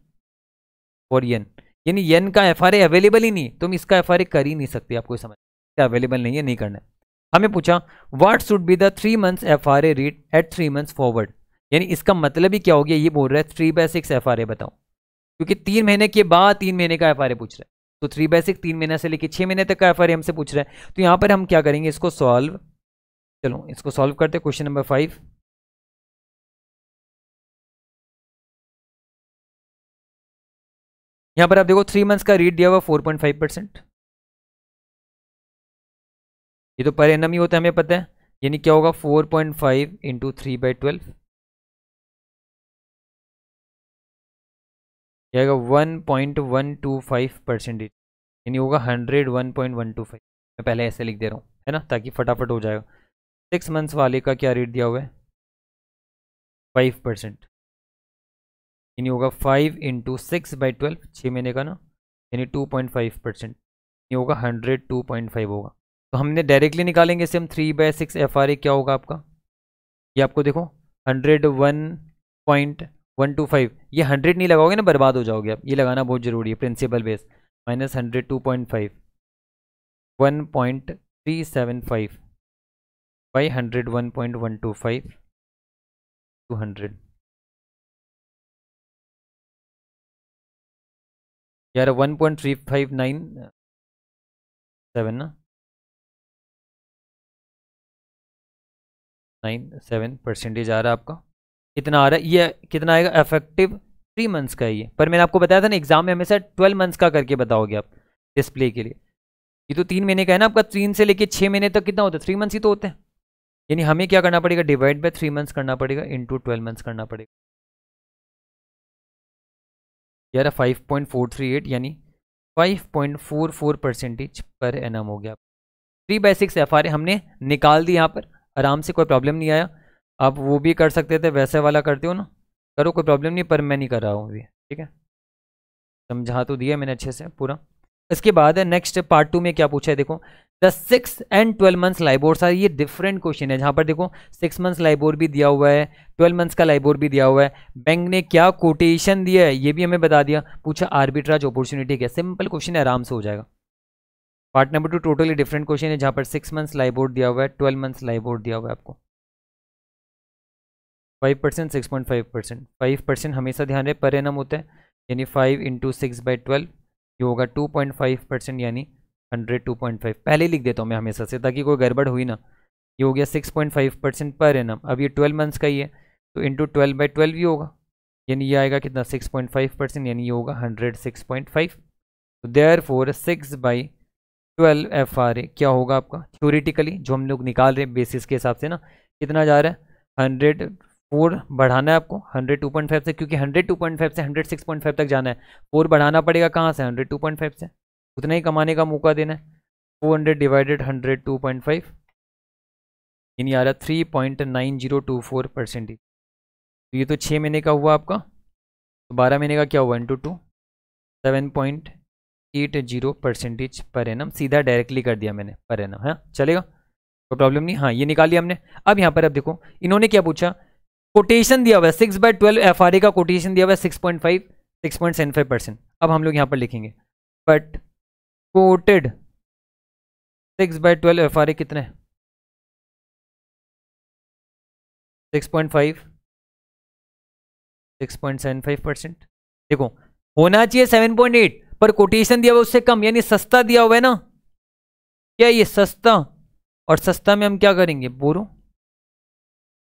for yen यानी यन का एफ आर ए अवेलेबल ही नहीं तुम तो इसका एफ आर ए कर ही नहीं सकते आपको समझ अवेलेबल नहीं है नहीं करना है हमें पूछा what should be the three months F R A rate at three months forward यानी इसका मतलब ही क्या हो गया ये बोल रहा है three by six F R A बताओ क्योंकि तीन महीने के बाद तीन महीने का एफ पूछ रहा है तो थ्री बाय सिक्स तीन महीने से लेकर छह महीने तक का एफ हमसे पूछ रहा है तो यहां पर हम क्या करेंगे इसको सॉल्व चलो इसको सॉल्व करते क्वेश्चन नंबर फाइव यहां पर आप देखो थ्री मंथ्स का रेट दिया हुआ फोर पॉइंट फाइव परसेंट ये तो पर एन ही होता है हमें पता है यानी क्या होगा four point five into three by twelve ये आएगा one point one two five percentage यानी होगा hundred one point one two five मैं पहले ऐसे लिख दे रहा हूँ है ना ताकि फटाफट हो जाएगा सिक्स मंथ्स वाले का क्या रेट दिया हुआ है फाइव परसेंट यानी होगा five into six by twelve छः महीने का ना यानी टू पॉइंट फाइव परसेंट ये होगा हंड्रेड टू पॉइंट फाइव होगा तो हमने डायरेक्टली निकालेंगे इसे हम three by six F R A क्या होगा आपका ये आपको देखो hundred one point one two five ये हंड्रेड नहीं लगाओगे ना बर्बाद हो जाओगे आप ये लगाना बहुत ज़रूरी है principal base minus hundred two point five one point three seven five by hundred one point one two five two hundred यार one point three five nine seven ना नाइन सेवन परसेंटेज आ रहा है आपका कितना आ रहा है ये कितना आएगा इफेक्टिव थ्री मंथ्स का ये पर मैंने आपको बताया था ना एग्जाम में हमेशा ट्वेल्व मंथ्स का करके बताओगे आप डिस्प्ले के लिए ये तो तीन महीने का है ना आपका तीन से लेके छः महीने तक कितना होता है थ्री मंथ्स ही तो होते हैं यानी हमें क्या करना पड़ेगा डिवाइड बाय थ्री मंथ्स करना पड़ेगा इंटू ट्वेल्व मंथ्स करना पड़ेगा यार five point four three eight यानी five point four four percentage per annum हो गया three by six F R हमने निकाल दी यहाँ पर आराम से कोई प्रॉब्लम नहीं आया आप वो भी कर सकते थे वैसे वाला करते हो ना करो कोई प्रॉब्लम नहीं पर मैं नहीं कर रहा हूँ अभी ठीक है समझा तो दिया मैंने अच्छे से पूरा इसके बाद नेक्स्ट पार्ट टू में क्या पूछा है देखो the six and twelve months LIBOR sir ये डिफरेंट क्वेश्चन है जहाँ पर देखो सिक्स मंथ्स लाइबोर भी दिया हुआ है ट्वेल्व मंथ्स का लाइबोर भी दिया हुआ है बैंक ने क्या कोटेशन दिया है ये भी हमें बता दिया पूछा आर्बिट्राज अपॉर्चुनिटी क्या सिंपल क्वेश्चन है आराम से हो जाएगा part number two totally different question है जहाँ पर सिक्स मंथ्स लाइबोर दिया हुआ है ट्वेल्व मंथ्स लाइबोर दिया हुआ है आपको five percent six point five percent five percent हमेशा ध्यान रहे पर एनम होता है यानी five into six by twelve ये होगा टू पॉइंट फाइव परसेंट यानी हंड्रेड टू पॉइंट फाइव पहले ही लिख देता हूँ मैं हमेशा से ताकि कोई गड़बड़ हुई ना ये हो गया सिक्स पॉइंट फाइव परसेंट पर एनम अब ये ट्वेल्व मंथ्स का ही है तो इंटू ट्वेल्व बाई ट्वेल्व ही होगा यानी ये आएगा कितना सिक्स पॉइंट फाइव परसेंट यानी ये होगा हंड्रेड सिक्स पॉइंट फाइव तो therefore six by twelve F R A क्या होगा आपका थ्योरेटिकली जो हम लोग निकाल रहे हैं बेसिस के हिसाब से ना कितना जा रहा है हंड्रेड फोर बढ़ाना है आपको हंड्रेड टू पॉइंट फाइव से क्योंकि हंड्रेड टू पॉइंट फाइव से हंड्रेड सिक्स पॉइंट फाइव तक जाना है फोर बढ़ाना पड़ेगा कहाँ से हंड्रेड टू पॉइंट फाइव से उतना ही कमाने का मौका देना है four hundred divided hundred two point five यानी आ रहा three point nine zero two four percentage तो ये तो छः महीने का हुआ आपका तो बारह महीने का क्या हुआ into two seven point eight zero percentage per annum सीधा डायरेक्टली कर दिया मैंने पर एनम है चलेगा कोई प्रॉब्लम नहीं हाँ ये निकाली हमने अब यहाँ पर अब देखो इन्होंने क्या पूछा कोटेशन दिया हुआ है सिक्स बाई ट्वेल्व एफ का कोटेशन दिया हुआ है six point five six point seven five percent अब हम लोग यहाँ पर लिखेंगे but quoted six by twelve F R A कितने six point five six point seven five percent देखो होना चाहिए सेवन पॉइंट एट पर कोटेशन दिया हुआ उससे कम यानी सस्ता दिया हुआ है ना क्या ये सस्ता और सस्ता में हम क्या करेंगे बोरो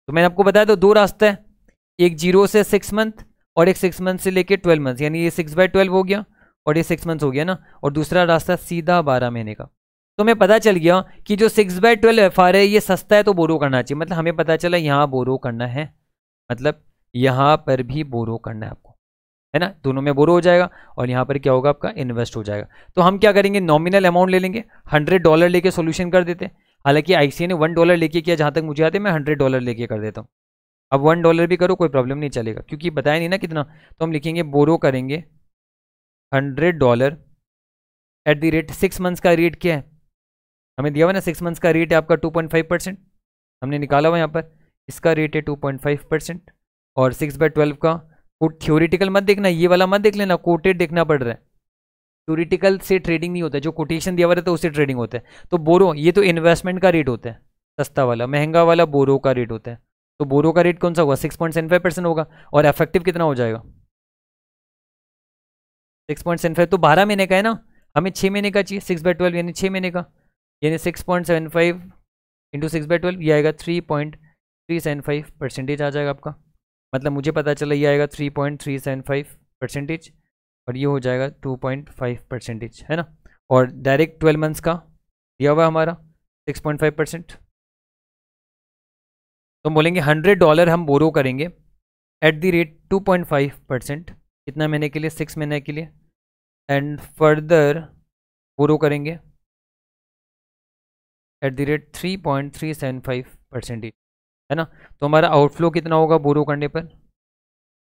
तो मैंने आपको बताया तो दो रास्ते हैं एक जीरो से सिक्स मंथ और एक सिक्स मंथ से लेके ट्वेल्व मंथ यानी ये सिक्स बाई ट्वेल्व हो गया और ये सिक्स मंथ हो गया ना और दूसरा रास्ता सीधा बारह महीने का तो हमें पता चल गया कि जो six by twelve F R है ये सस्ता है तो बोरो करना चाहिए मतलब हमें पता चला यहाँ बोरो करना है मतलब यहाँ पर भी बोरो करना है आपको है ना दोनों में बोरो हो जाएगा और यहाँ पर क्या होगा आपका इन्वेस्ट हो जाएगा तो हम क्या करेंगे नॉमिनल अमाउंट ले लेंगे हंड्रेड डॉलर लेके सोल्यूशन कर देते हैं हालांकि आई ने वन डॉलर लेके किया जहाँ तक मुझे आते मैं हंड्रेड डॉलर लेके कर देता हूँ अब वन डॉलर भी करो कोई प्रॉब्लम नहीं चलेगा क्योंकि बताया नहीं ना कितना तो हम लिखेंगे बोरो करेंगे hundred dollar at the rate six months का रेट क्या है हमें दिया हुआ ना सिक्स मंथ्स का रेट है आपका टू पॉइंट फाइव परसेंट हमने निकाला हुआ यहाँ पर इसका रेट है टू पॉइंट फाइव परसेंट और सिक्स बाय ट्वेल्व का कोट मत देखना ये वाला मत देख लेना कोटेड देखना पड़ रहा है थ्योरिटिकल से ट्रेडिंग नहीं होता है जो कोटेशन दिया हुआ रहता है उससे ट्रेडिंग होता है तो बोरो ये तो इन्वेस्टमेंट का रेट होता है सस्ता वाला महंगा वाला बोरो का रेट होता है तो बोरो का रेट कौन सा होगा six point seven five percent होगा और इफेक्टिव कितना हो जाएगा सिक्स पॉइंट सेवन फाइव तो बारह महीने का है ना हमें छः महीने का चाहिए सिक्स बाय ट्वेल्व यानी छः महीने का यानी six point seven five into six by twelve ये आएगा three point three seven five percentage आ जाएगा आपका मतलब मुझे पता चला ये आएगा three point three seven five percentage और ये हो जाएगा टू पॉइंट फाइव परसेंटेज है ना और डायरेक्ट ट्वेल्व मंथ्स का दिया हुआ हमारा सिक्स पॉइंट फाइव परसेंट तो बोलेंगे हंड्रेड डॉलर हम बोरो करेंगे at the rate two point five percent कितना महीने के लिए सिक्स महीने के लिए एंड फर्दर बोरो करेंगे at the rate three point three seven five percentage है ना तो हमारा आउटफ्लो कितना होगा बोरो करने पर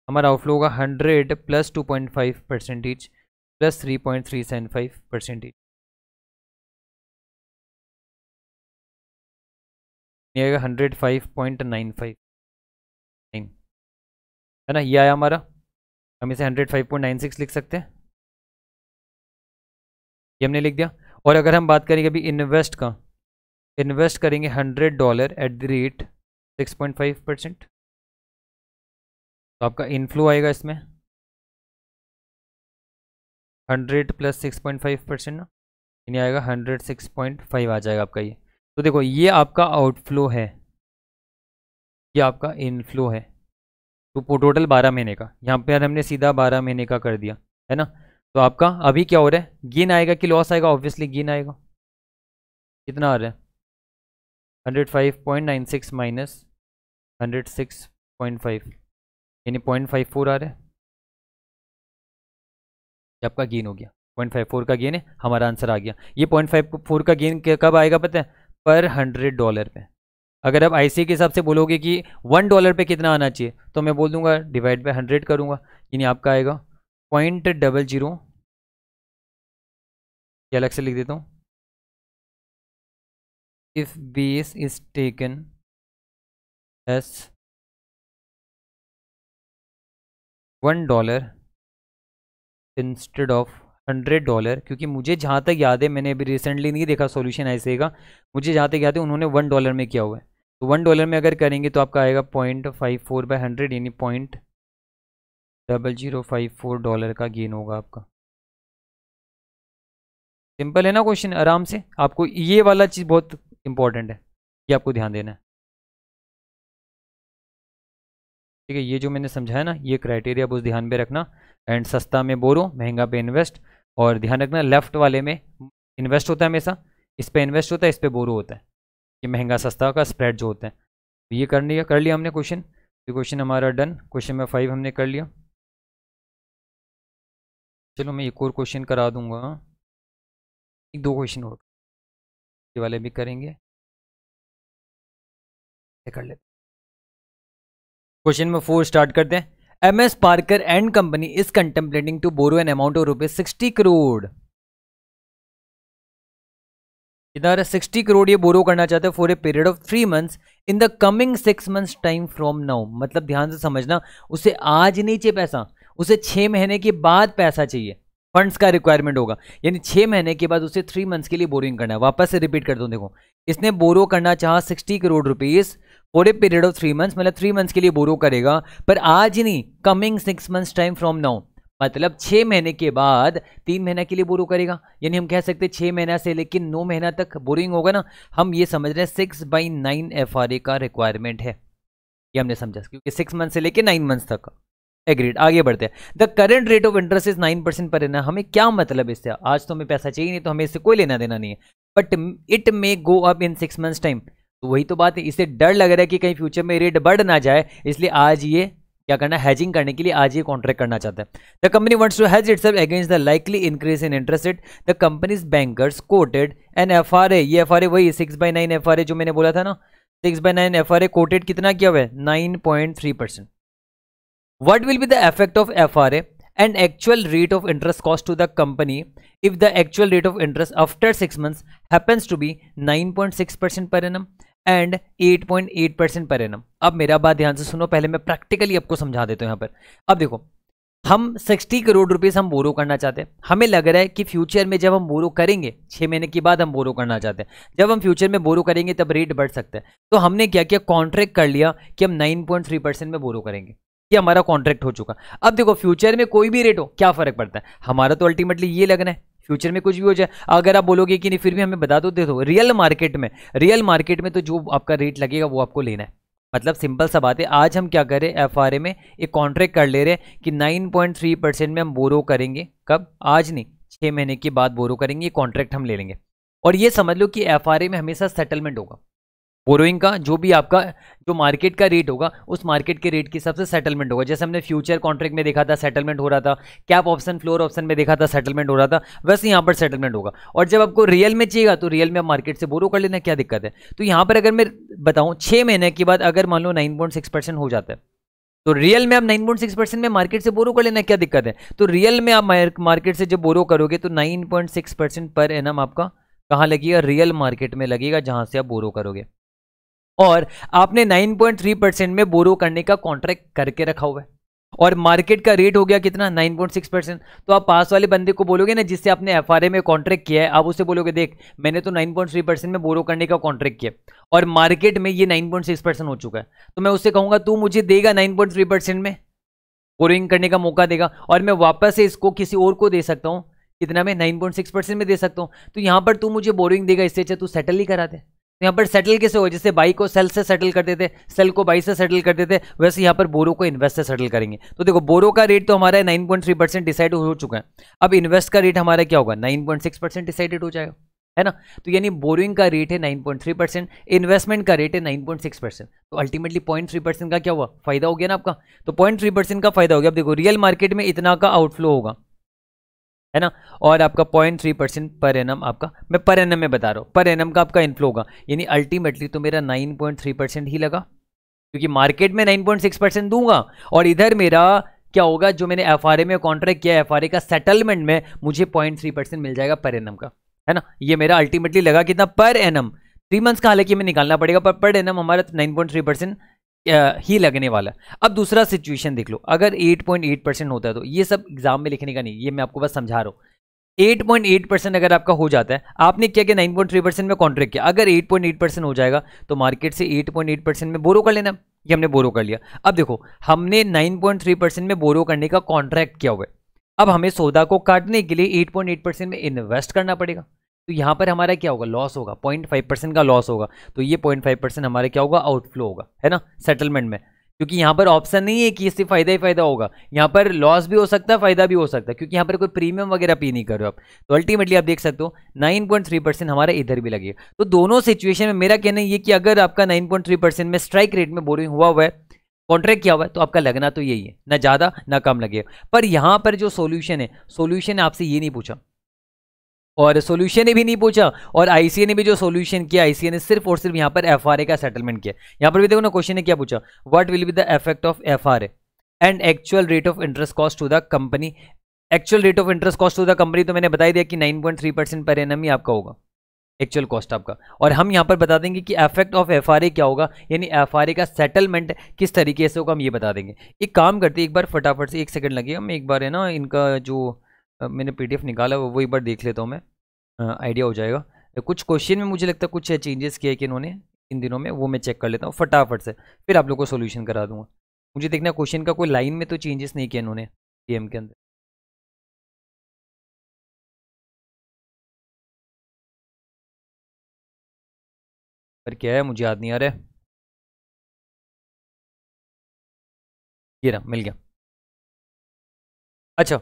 हमारा आउटफ्लो होगा hundred plus two point five percentage plus three point three seven five percentage आएगा hundred five point nine five है ना ये आया हमारा हम इसे hundred five point nine six लिख सकते हैं ये हमने लिख दिया और अगर हम बात करेंगे अभी इन्वेस्ट का इन्वेस्ट करेंगे hundred dollar at the rate six point five percent तो आपका इनफ्लो आएगा इसमें hundred plus six point five percent ना यानी आएगा हंड्रेड सिक्स पॉइंट फाइव आ जाएगा आपका ये तो देखो ये आपका आउटफ्लो है ये आपका इनफ्लो है तो टोटल बारह महीने का यहाँ पर हमने सीधा बारह महीने का कर दिया है ना तो आपका अभी क्या हो रहा है गेन आएगा कि लॉस आएगा ऑब्वियसली गेन आएगा कितना आ रहा है hundred five point nine six minus hundred six point five यानी पॉइंट फाइव फोर आ रहा है आपका गेन हो गया पॉइंट फाइव फोर का गेन है हमारा आंसर आ गया ये पॉइंट फाइव फोर का गेन कब आएगा पता है पर हंड्रेड डॉलर पे अगर आप आईसी के हिसाब से बोलोगे कि वन डॉलर पे कितना आना चाहिए तो मैं बोल दूंगा डिवाइड बाई हंड्रेड करूंगा यानी आपका आएगा पॉइंट डबल जीरो अलग से लिख देता हूँ if base is taken as one dollar instead of hundred dollar क्योंकि मुझे जहाँ तक याद है मैंने अभी रिसेंटली नहीं देखा सॉल्यूशन ऐसे का मुझे जहाँ तक याद है उन्होंने वन डॉलर में किया हुआ है तो वन डॉलर में अगर करेंगे तो आपका आएगा point five four by hundred यानी point double zero five four dollar का गेन होगा आपका सिंपल है ना क्वेश्चन आराम से आपको ये वाला चीज़ बहुत इंपॉर्टेंट है ये आपको ध्यान देना है ठीक है ये जो मैंने समझाया ना ये क्राइटेरिया बस ध्यान में रखना एंड सस्ता में बोरो महंगा पे इन्वेस्ट और ध्यान रखना लेफ्ट वाले में इन्वेस्ट होता है हमेशा इस पर इन्वेस्ट होता है इस पर बोरो होता है ये महंगा सस्ता का स्प्रेड जो होता है तो ये कर लिया कर लिया हमने क्वेश्चन ये क्वेश्चन हमारा डन क्वेश्चन नंबर फाइव हमने कर लिया चलो मैं एक और क्वेश्चन करा दूंगा एक दो क्वेश्चन और ये वाले भी करेंगे कर लेते क्वेश्चन नंबर फोर स्टार्ट करते हैं M S Parker and company is contemplating to borrow an amount of rupees sixty crore इधर सिक्सटी करोड़ ये बोरो करना चाहते हैं for a period of three months in the coming six months time from now मतलब ध्यान से समझना उसे आज नहीं चाहिए पैसा उसे छः महीने के बाद पैसा चाहिए फंड्स का रिक्वायरमेंट होगा यानी छः महीने के बाद उसे थ्री मंथ्स के लिए बोरिंग करना है वापस से रिपीट कर दो देखो इसने बोरो करना चाहा sixty crore rupees for a period of three months मतलब थ्री मंथ्स के लिए बोरो करेगा पर आज नहीं coming six months time from now मतलब छः महीने के बाद तीन महीना के लिए बोरो करेगा यानी हम कह सकते हैं छः महीना से लेकिन नौ महीना तक बोरिंग होगा ना हम ये समझ रहे हैं सिक्स बाई नाइन एफ का रिक्वायरमेंट है ये हमने समझा क्योंकि सिक्स मंथ से लेकर नाइन मंथ तक एग्रीड आगे बढ़ते हैं the current rate of interest is nine percent पर ना हमें क्या मतलब इससे आज तो हमें पैसा चाहिए नहीं तो हमें इससे कोई लेना देना नहीं है but it may go up in six months time तो वही तो बात है इसे डर लग रहा है कि कहीं फ्यूचर में रेट बढ़ ना जाए इसलिए आज ये क्या करना हैजिंग करने के लिए आज ये कॉन्ट्रैक्ट करना चाहता है the company wants to hedge its against the likely increase in interest rate the company's bankers quoted an F R A ये एफ आर ए वही six by nine F R A जो मैंने बोला था ना six by nine F R A quoted कितना किया हुआ है nine point three percent what will be the effect of F R A and actual rate of interest cost to the company if the actual rate of interest after six months happens to be nine point six percent पर annum and 8.8 percent पर annum अब मेरा बात ध्यान से सुनो पहले मैं प्रैक्टिकली आपको समझा देता हूँ यहाँ पर अब देखो हम 60 करोड़ रुपीस हम बोरो करना चाहते हैं हमें लग रहा है कि फ्यूचर में जब हम बोरो करेंगे छः महीने के बाद हम बोरो करना चाहते हैं जब हम फ्यूचर में बोरो करेंगे तब रेट बढ़ सकता है तो हमने क्या किया कॉन्ट्रैक्ट कर लिया कि हम 9.3 परसेंट में बोरो करेंगे ये हमारा कॉन्ट्रैक्ट हो चुका अब देखो फ्यूचर में कोई भी रेट हो क्या फ़र्क पड़ता है हमारा तो अल्टीमेटली ये लगना है फ्यूचर में कुछ भी हो जाए अगर आप बोलोगे कि नहीं फिर भी हमें बता दो दे दो रियल मार्केट में रियल मार्केट में तो जो आपका रेट लगेगा वो आपको लेना है मतलब सिंपल सा बात है आज हम क्या करें एफ आर ए में एक कॉन्ट्रैक्ट कर ले रहे हैं कि 9.3 परसेंट में हम बोरो करेंगे कब आज नहीं छः महीने के बाद बोरो करेंगे ये कॉन्ट्रैक्ट हम ले लेंगे और ये समझ लो कि एफ आर ए में हमेशा सेटलमेंट होगा बोरोइंग का जो भी आपका जो मार्केट का रेट होगा उस मार्केट के रेट के हिसाब से सेटलमेंट होगा जैसे हमने फ्यूचर कॉन्ट्रैक्ट में देखा था सेटलमेंट हो रहा था कैप ऑप्शन फ्लोर ऑप्शन में देखा था सेटलमेंट हो रहा था वैसे यहाँ पर सेटलमेंट होगा और जब आपको रियल में चाहिएगा तो रियल में आप मार्केट से बोरो कर लेना क्या दिक्कत है तो यहाँ पर अगर मैं बताऊँ छः महीने के बाद अगर मान लो नाइन हो जाता है तो रियल में आप 9.6 परसेंट में मार्केट से बोरो कर लेना क्या दिक्कत है तो रियल में आप मार्केट से जब बोरो करोगे तो 9.6 परसेंट पर एनम आपका कहाँ लगेगा रियल मार्केट में लगेगा जहाँ से आप बोरो करोगे और आपने 9.3 परसेंट में बोरो करने का कॉन्ट्रैक्ट करके रखा हुआ है और मार्केट का रेट हो गया कितना 9.6 परसेंट तो आप पास वाले बंदे को बोलोगे ना जिससे आपने एफ में कॉन्ट्रैक्ट किया है आप उसे बोलोगे देख मैंने तो 9.3 परसेंट में बोरो करने का कॉन्ट्रैक्ट किया और मार्केट में ये 9.6 परसेंट हो चुका है तो मैं उससे कहूंगा तू मुझे देगा 9.3 परसेंट में बोरोइंग करने का मौका देगा और मैं वापस से इसको किसी और को दे सकता हूँ कितना मैं नाइन परसेंट में दे सकता हूँ तो यहाँ पर तू मुझे बोरिंग देगा इससे अच्छा तू सेटल ही करा दे यहाँ पर सेटल कैसे हो जैसे बाई को सेल से सेटल करते थे सेल को बाई से सेटल करते थे वैसे यहाँ पर बोरो को इन्वेस्ट से सेटल करेंगे तो देखो बोरो का रेट तो हमारा 9.3 परसेंट डिसाइड हो चुका है अब इन्वेस्ट का रेट हमारा क्या होगा 9.6 परसेंट डिसाइडेड हो जाएगा है ना तो यानी बोरिंग का रेट है 9.3 परसेंट इन्वेस्टमेंट का रेट है 9.6 परसेंट तो अल्टीमेटली थ्री परसेंट का क्या हुआ फायदा हो गया ना आपका तो थ्री परसेंट का फायदा हो गया अब देखो रियल मार्केट में इतना का आउटफ्लो होगा है ना और आपका पॉइंट थ्री परसेंट पर एनम आपका मैं पर एनम में बता रहा हूँ पर एनम का आपका इन्फ्लो होगा यानी अल्टीमेटली तो मेरा नाइन पॉइंट थ्री परसेंट ही लगा क्योंकि मार्केट में नाइन पॉइंट सिक्स परसेंट दूंगा और इधर मेरा क्या होगा जो मैंने एफ में कॉन्ट्रैक्ट किया एफ का सेटलमेंट में मुझे पॉइंट थ्री परसेंट मिल जाएगा पर एनम का है ना ये मेरा अल्टीमेटली लगा कितना पर एनम थ्री मंथ्स का हालांकि हमें निकालना पड़ेगा पर पर एनम हमारा नाइन पॉइंट थ्री परसेंट ही लगने वाला अब दूसरा सिचुएशन देख लो अगर 8.8 परसेंट होता है तो ये सब एग्जाम में लिखने का नहीं ये मैं आपको बस समझा रहा हूँ 8.8 परसेंट अगर आपका हो जाता है आपने क्या किया 9.3 परसेंट में कॉन्ट्रैक्ट किया अगर 8.8 परसेंट हो जाएगा तो मार्केट से 8.8 परसेंट में बोरो कर लेना ये हमने बोरो कर लिया अब देखो हमने नाइन परसेंट में बोरो करने का कॉन्ट्रैक्ट किया हुआ है अब हमें सौदा को काटने के लिए एट परसेंट में इन्वेस्ट करना पड़ेगा तो यहाँ पर हमारा क्या होगा लॉस होगा पॉइंट फाइव परसेंट का लॉस होगा तो ये पॉइंट फाइव परसेंट हमारा क्या होगा आउटफ्लो होगा है ना सेटलमेंट में क्योंकि यहाँ पर ऑप्शन नहीं है कि इससे फायदा ही फायदा होगा यहाँ पर लॉस भी हो सकता है फायदा भी हो सकता है क्योंकि यहाँ पर कोई प्रीमियम वगैरह पे नहीं कर रहे हो आप तो अल्टीमेटली आप देख सकते हो 9.3 परसेंट हमारा इधर भी लगेगा तो दोनों सिचुएशन में मेरा कहना ये कि अगर आपका 9.3 परसेंट में स्ट्राइक रेट में बोरिंग हुआ हुआ है कॉन्ट्रैक्ट किया हुआ है तो आपका लगना तो यही है ना ज़्यादा ना कम लगेगा पर यहाँ पर जो सोल्यूशन है सोल्यूशन आपसे ये नहीं पूछा और सोल्यूशन ने भी नहीं पूछा और आईसीए ने भी जो सोल्यूशन किया आईसीए ने सिर्फ और सिर्फ यहाँ पर एफ का सेटलमेंट किया यहाँ पर भी देखो ना क्वेश्चन ने क्या पूछा what will be the effect of F and actual rate of interest cost to the company actual rate of interest cost to the company तो मैंने बताई दिया कि 9.3 परसेंट पर एनम ही आपका होगा एक्चुअल कॉस्ट आपका और हम यहाँ पर बता देंगे कि एफेक्ट ऑफ एफ क्या होगा यानी एफ का सेटलमेंट किस तरीके से होगा हम ये बता देंगे एक काम करते एक बार फटाफट से एक सेकंड लगेगा मैं एक बार है ना इनका जो मैंने पीडीएफ निकाला वो एक बार देख लेता हूँ मैं आइडिया हो जाएगा कुछ क्वेश्चन में मुझे लगता है कुछ चेंजेस किए कि इन्होंने इन दिनों में वो मैं चेक कर लेता हूँ फटाफट से फिर आप लोग को सोल्यूशन करा दूंगा मुझे देखना क्वेश्चन का कोई लाइन में तो चेंजेस नहीं किया इन्होंने पी के अंदर पर क्या है मुझे याद नहीं आ रहा है ये ना मिल गया अच्छा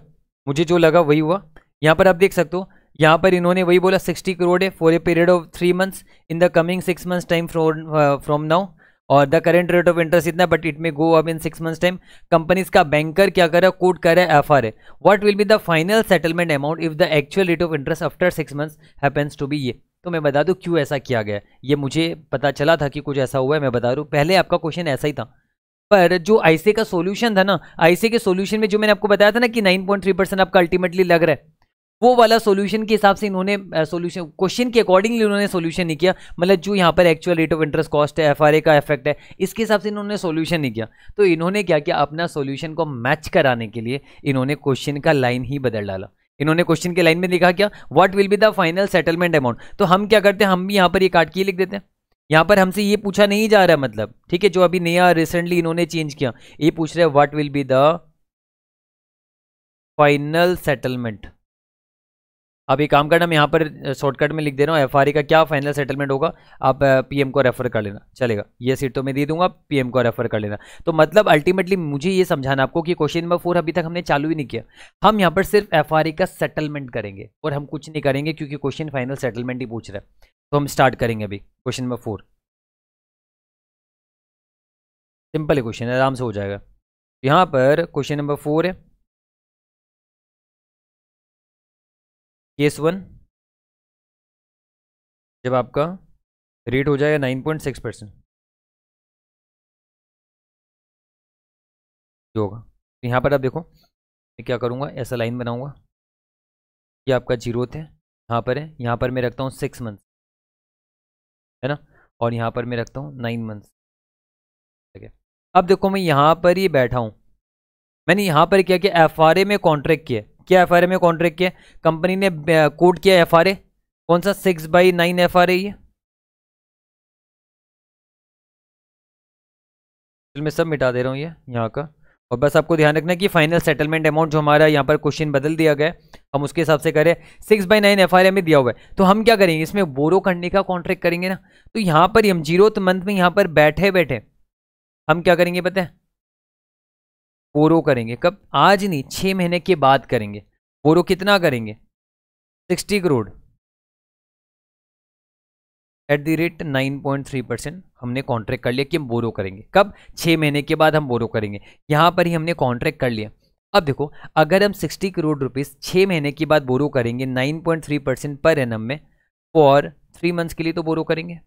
मुझे जो लगा वही हुआ यहाँ पर आप देख सकते हो यहाँ पर इन्होंने वही बोला सिक्सटी करोड़ है for a period of three months in the coming six months time from now और the current rate of interest इतना but it may go up in six months time company's का बैंकर क्या कर रहा है quote कर रहा है एफ आर है what will be the final settlement amount if the actual rate of interest after six months happens to be ये तो मैं बता दूँ क्यों ऐसा किया गया ये मुझे पता चला था कि कुछ ऐसा हुआ है मैं बता हूँ पहले आपका क्वेश्चन ऐसा ही था पर जो आईसे का सोल्यूशन था ना आईसे के सोल्यूशन में जो मैंने आपको बताया था ना कि 9.3 परसेंट आपका अल्टीमेटली लग रहा है वो वाला सोल्यूशन के हिसाब से इन्होंने सोल्यूशन क्वेश्चन के अकॉर्डिंगली उन्होंने सोल्यूशन नहीं किया मतलब जो यहाँ पर actual rate of interest cost है एफआरए का इफेक्ट है इसके हिसाब से इन्होंने सोल्यूशन नहीं किया तो इन्होंने क्या किया अपना सोल्यूशन को मैच कराने के लिए इन्होंने क्वेश्चन का लाइन ही बदल डाला इन्होंने क्वेश्चन के लाइन में लिखा क्या what will be the final settlement amount तो हम क्या करते हैं हम भी यहाँ पर ये काट के लिख देते हैं यहाँ पर हमसे ये पूछा नहीं जा रहा मतलब ठीक है जो अभी नया रिसेंटली इन्होंने चेंज किया ये पूछ रहे what will be the final settlement अब ये काम करना मैं यहाँ पर शॉर्टकट में लिख दे रहा हूँ एफआरई e का क्या फाइनल सेटलमेंट होगा आप पीएम को रेफर कर लेना चलेगा ये सीट तो मैं दे दूंगा पीएम को रेफर कर लेना तो मतलब अल्टीमेटली मुझे ये समझाना आपको कि क्वेश्चन नंबर फोर अभी तक हमने चालू ही नहीं किया हम यहाँ पर सिर्फ एफ e का सेटलमेंट करेंगे और हम कुछ नहीं करेंगे क्योंकि क्वेश्चन फाइनल सेटलमेंट ही पूछ रहे हैं तो हम स्टार्ट करेंगे अभी क्वेश्चन नंबर फोर सिंपल है क्वेश्चन है आराम से हो जाएगा यहाँ पर क्वेश्चन नंबर फोर है केस वन जब आपका रेट हो जाएगा नाइन पॉइंट सिक्स परसेंट होगा तो यहाँ पर आप देखो मैं क्या करूँगा ऐसा लाइन बनाऊँगा ये आपका जीरो थे यहाँ पर है यहाँ पर मैं रखता हूँ सिक्स मंथ है ना और यहाँ पर मैं रखता हूँ नाइन मंथ्स ठीक है अब देखो मैं यहाँ पर ही बैठा हूँ मैंने यहाँ पर क्या किया एफ आर ए में कॉन्ट्रैक्ट किया क्या एफ आर ए में कॉन्ट्रैक्ट किया कंपनी ने कोड किया एफ आर ए कौन सा six by nine F R A ये मैं सब मिटा दे रहा हूँ ये यहाँ का और बस आपको ध्यान रखना कि फाइनल सेटलमेंट अमाउंट जो हमारा यहाँ पर क्वेश्चन बदल दिया गया हम उसके हिसाब से करें सिक्स बाई नाइन एफ में दिया हुआ है तो हम क्या करेंगे इसमें बोरो करने का कॉन्ट्रैक्ट करेंगे ना तो यहाँ पर हम जीरो मंथ में यहाँ पर बैठे बैठे हम क्या करेंगे पता है बोरो करेंगे कब आज नहीं छः महीने के बाद करेंगे बोरो कितना करेंगे sixty crore at the rate nine point three percent हमने कॉन्ट्रैक्ट कर लिया कि हम बोरो करेंगे कब छः महीने के बाद हम बोरो करेंगे यहाँ पर ही हमने कॉन्ट्रैक्ट कर लिया अब देखो अगर हम सिक्सटी करोड़ रुपीज़ छः महीने के बाद बोरो करेंगे nine point three percent per एम में फॉर थ्री मंथ्स के लिए तो बोरो करेंगे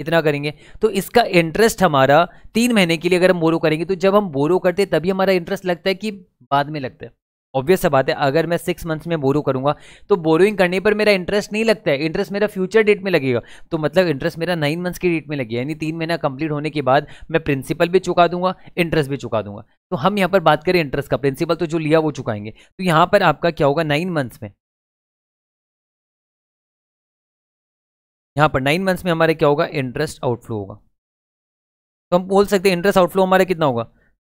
इतना करेंगे तो इसका इंटरेस्ट हमारा तीन महीने के लिए अगर हम बोरो करेंगे तो जब हम बोरो करते तभी हमारा इंटरेस्ट लगता है कि बाद में लगता है ऑब्वियस सा बात है अगर मैं सिक्स मंथ्स में बोरो करूंगा तो बोरोइंग करने पर मेरा इंटरेस्ट नहीं लगता है इंटरेस्ट मेरा फ्यूचर डेट में लगेगा तो मतलब इंटरेस्ट मेरा नाइन मंथ्स की डेट में लगेगा यानी तीन महीना कंप्लीट होने के बाद मैं प्रिंसिपल भी चुका दूंगा इंटरेस्ट भी चुका दूंगा तो हम यहाँ पर बात करें इंटरेस्ट का प्रिंसिपल तो जो लिया वो चुकाएंगे तो यहाँ पर आपका क्या होगा नाइन मंथ्स में यहाँ पर नाइन मंथ्स में हमारे क्या होगा इंटरेस्ट आउटफ्लो होगा तो हम बोल सकते हैं इंटरेस्ट आउटफ्लो हमारा कितना होगा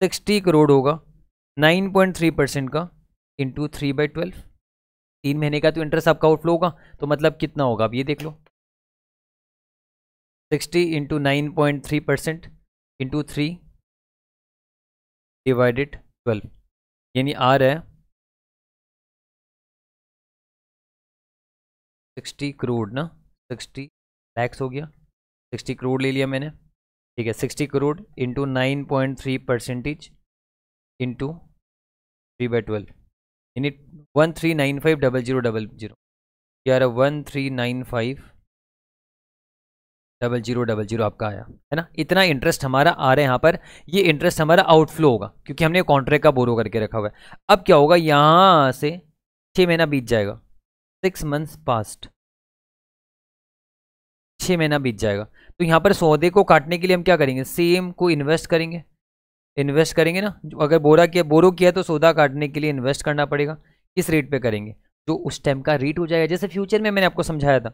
सिक्सटी करोड़ होगा नाइन पॉइंट थ्री परसेंट का इंटू थ्री बाई ट्वेल्व तीन महीने का तो इंटरेस्ट आपका आउटफ्लो होगा तो मतलब कितना होगा आप ये देख लो sixty into nine point three percent into three divided twelve यानी आ रहा है सिक्सटी करोड़ ना सिक्सटी लैक्स हो गया सिक्सटी करोड़ ले लिया मैंने ठीक है sixty crore into nine point three percentage into three by twelve यानी one three nine five double zero double zero ग्यारह one three nine five double zero double zero आपका आया है ना इतना इंटरेस्ट हमारा आ रहा है यहाँ पर ये इंटरेस्ट हमारा आउटफ्लो होगा क्योंकि हमने कॉन्ट्रैक्ट का बोरो करके रखा हुआ है अब क्या होगा यहाँ से छः महीना बीत जाएगा सिक्स मंथ्स पास्ट छः महीना बीत जाएगा तो यहाँ पर सौदे को काटने के लिए हम क्या करेंगे सेम को इन्वेस्ट करेंगे इन्वेस्ट करेंगे ना जो अगर बोरा किया बोरो किया तो सौदा काटने के लिए इन्वेस्ट करना पड़ेगा किस रेट पे करेंगे जो उस टाइम का रेट हो जाएगा जैसे फ्यूचर में मैंने आपको समझाया था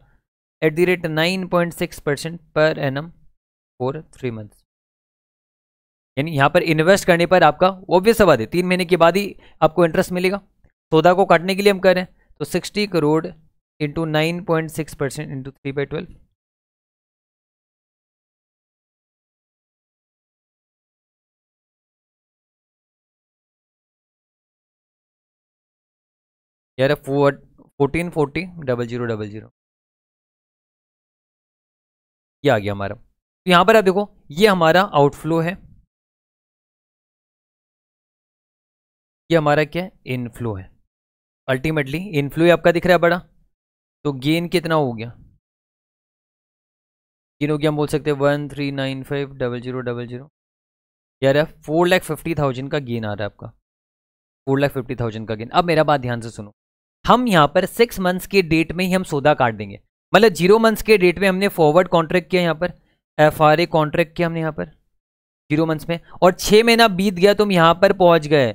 at the rate nine point six percent पर annum for three months यानी यहाँ पर इन्वेस्ट करने पर आपका ऑब्वियस बात है तीन महीने के बाद ही आपको इंटरेस्ट मिलेगा सौदा को काटने के लिए हम करें रहे हैं तो sixty crore into nine point six percent into three by twelve यार fourteen forty double zero double zero ये आ गया हमारा तो यहां पर आप देखो ये हमारा आउटफ्लो है ये हमारा क्या है इनफ्लो है अल्टीमेटली इनफ्लो ही आपका दिख रहा है बड़ा तो गेन कितना हो गया गेन हो गया हम बोल सकते हैं one three nine five double zero double zero यार फोर लैख फिफ्टी थाउजेंड का गेन आ रहा है आपका फोर लैख फिफ्टी थाउजेंड का गेन अब मेरा बात ध्यान से सुनो हम यहाँ पर सिक्स मंथ्स के डेट में ही हम सौदा काट देंगे मतलब जीरो मंथ्स के डेट में हमने फॉरवर्ड कॉन्ट्रैक्ट किया यहाँ पर एफ आर ए कॉन्ट्रैक्ट किया हमने यहाँ पर जीरो मंथ्स में और छः महीना बीत गया तो हम यहाँ पर पहुँच गए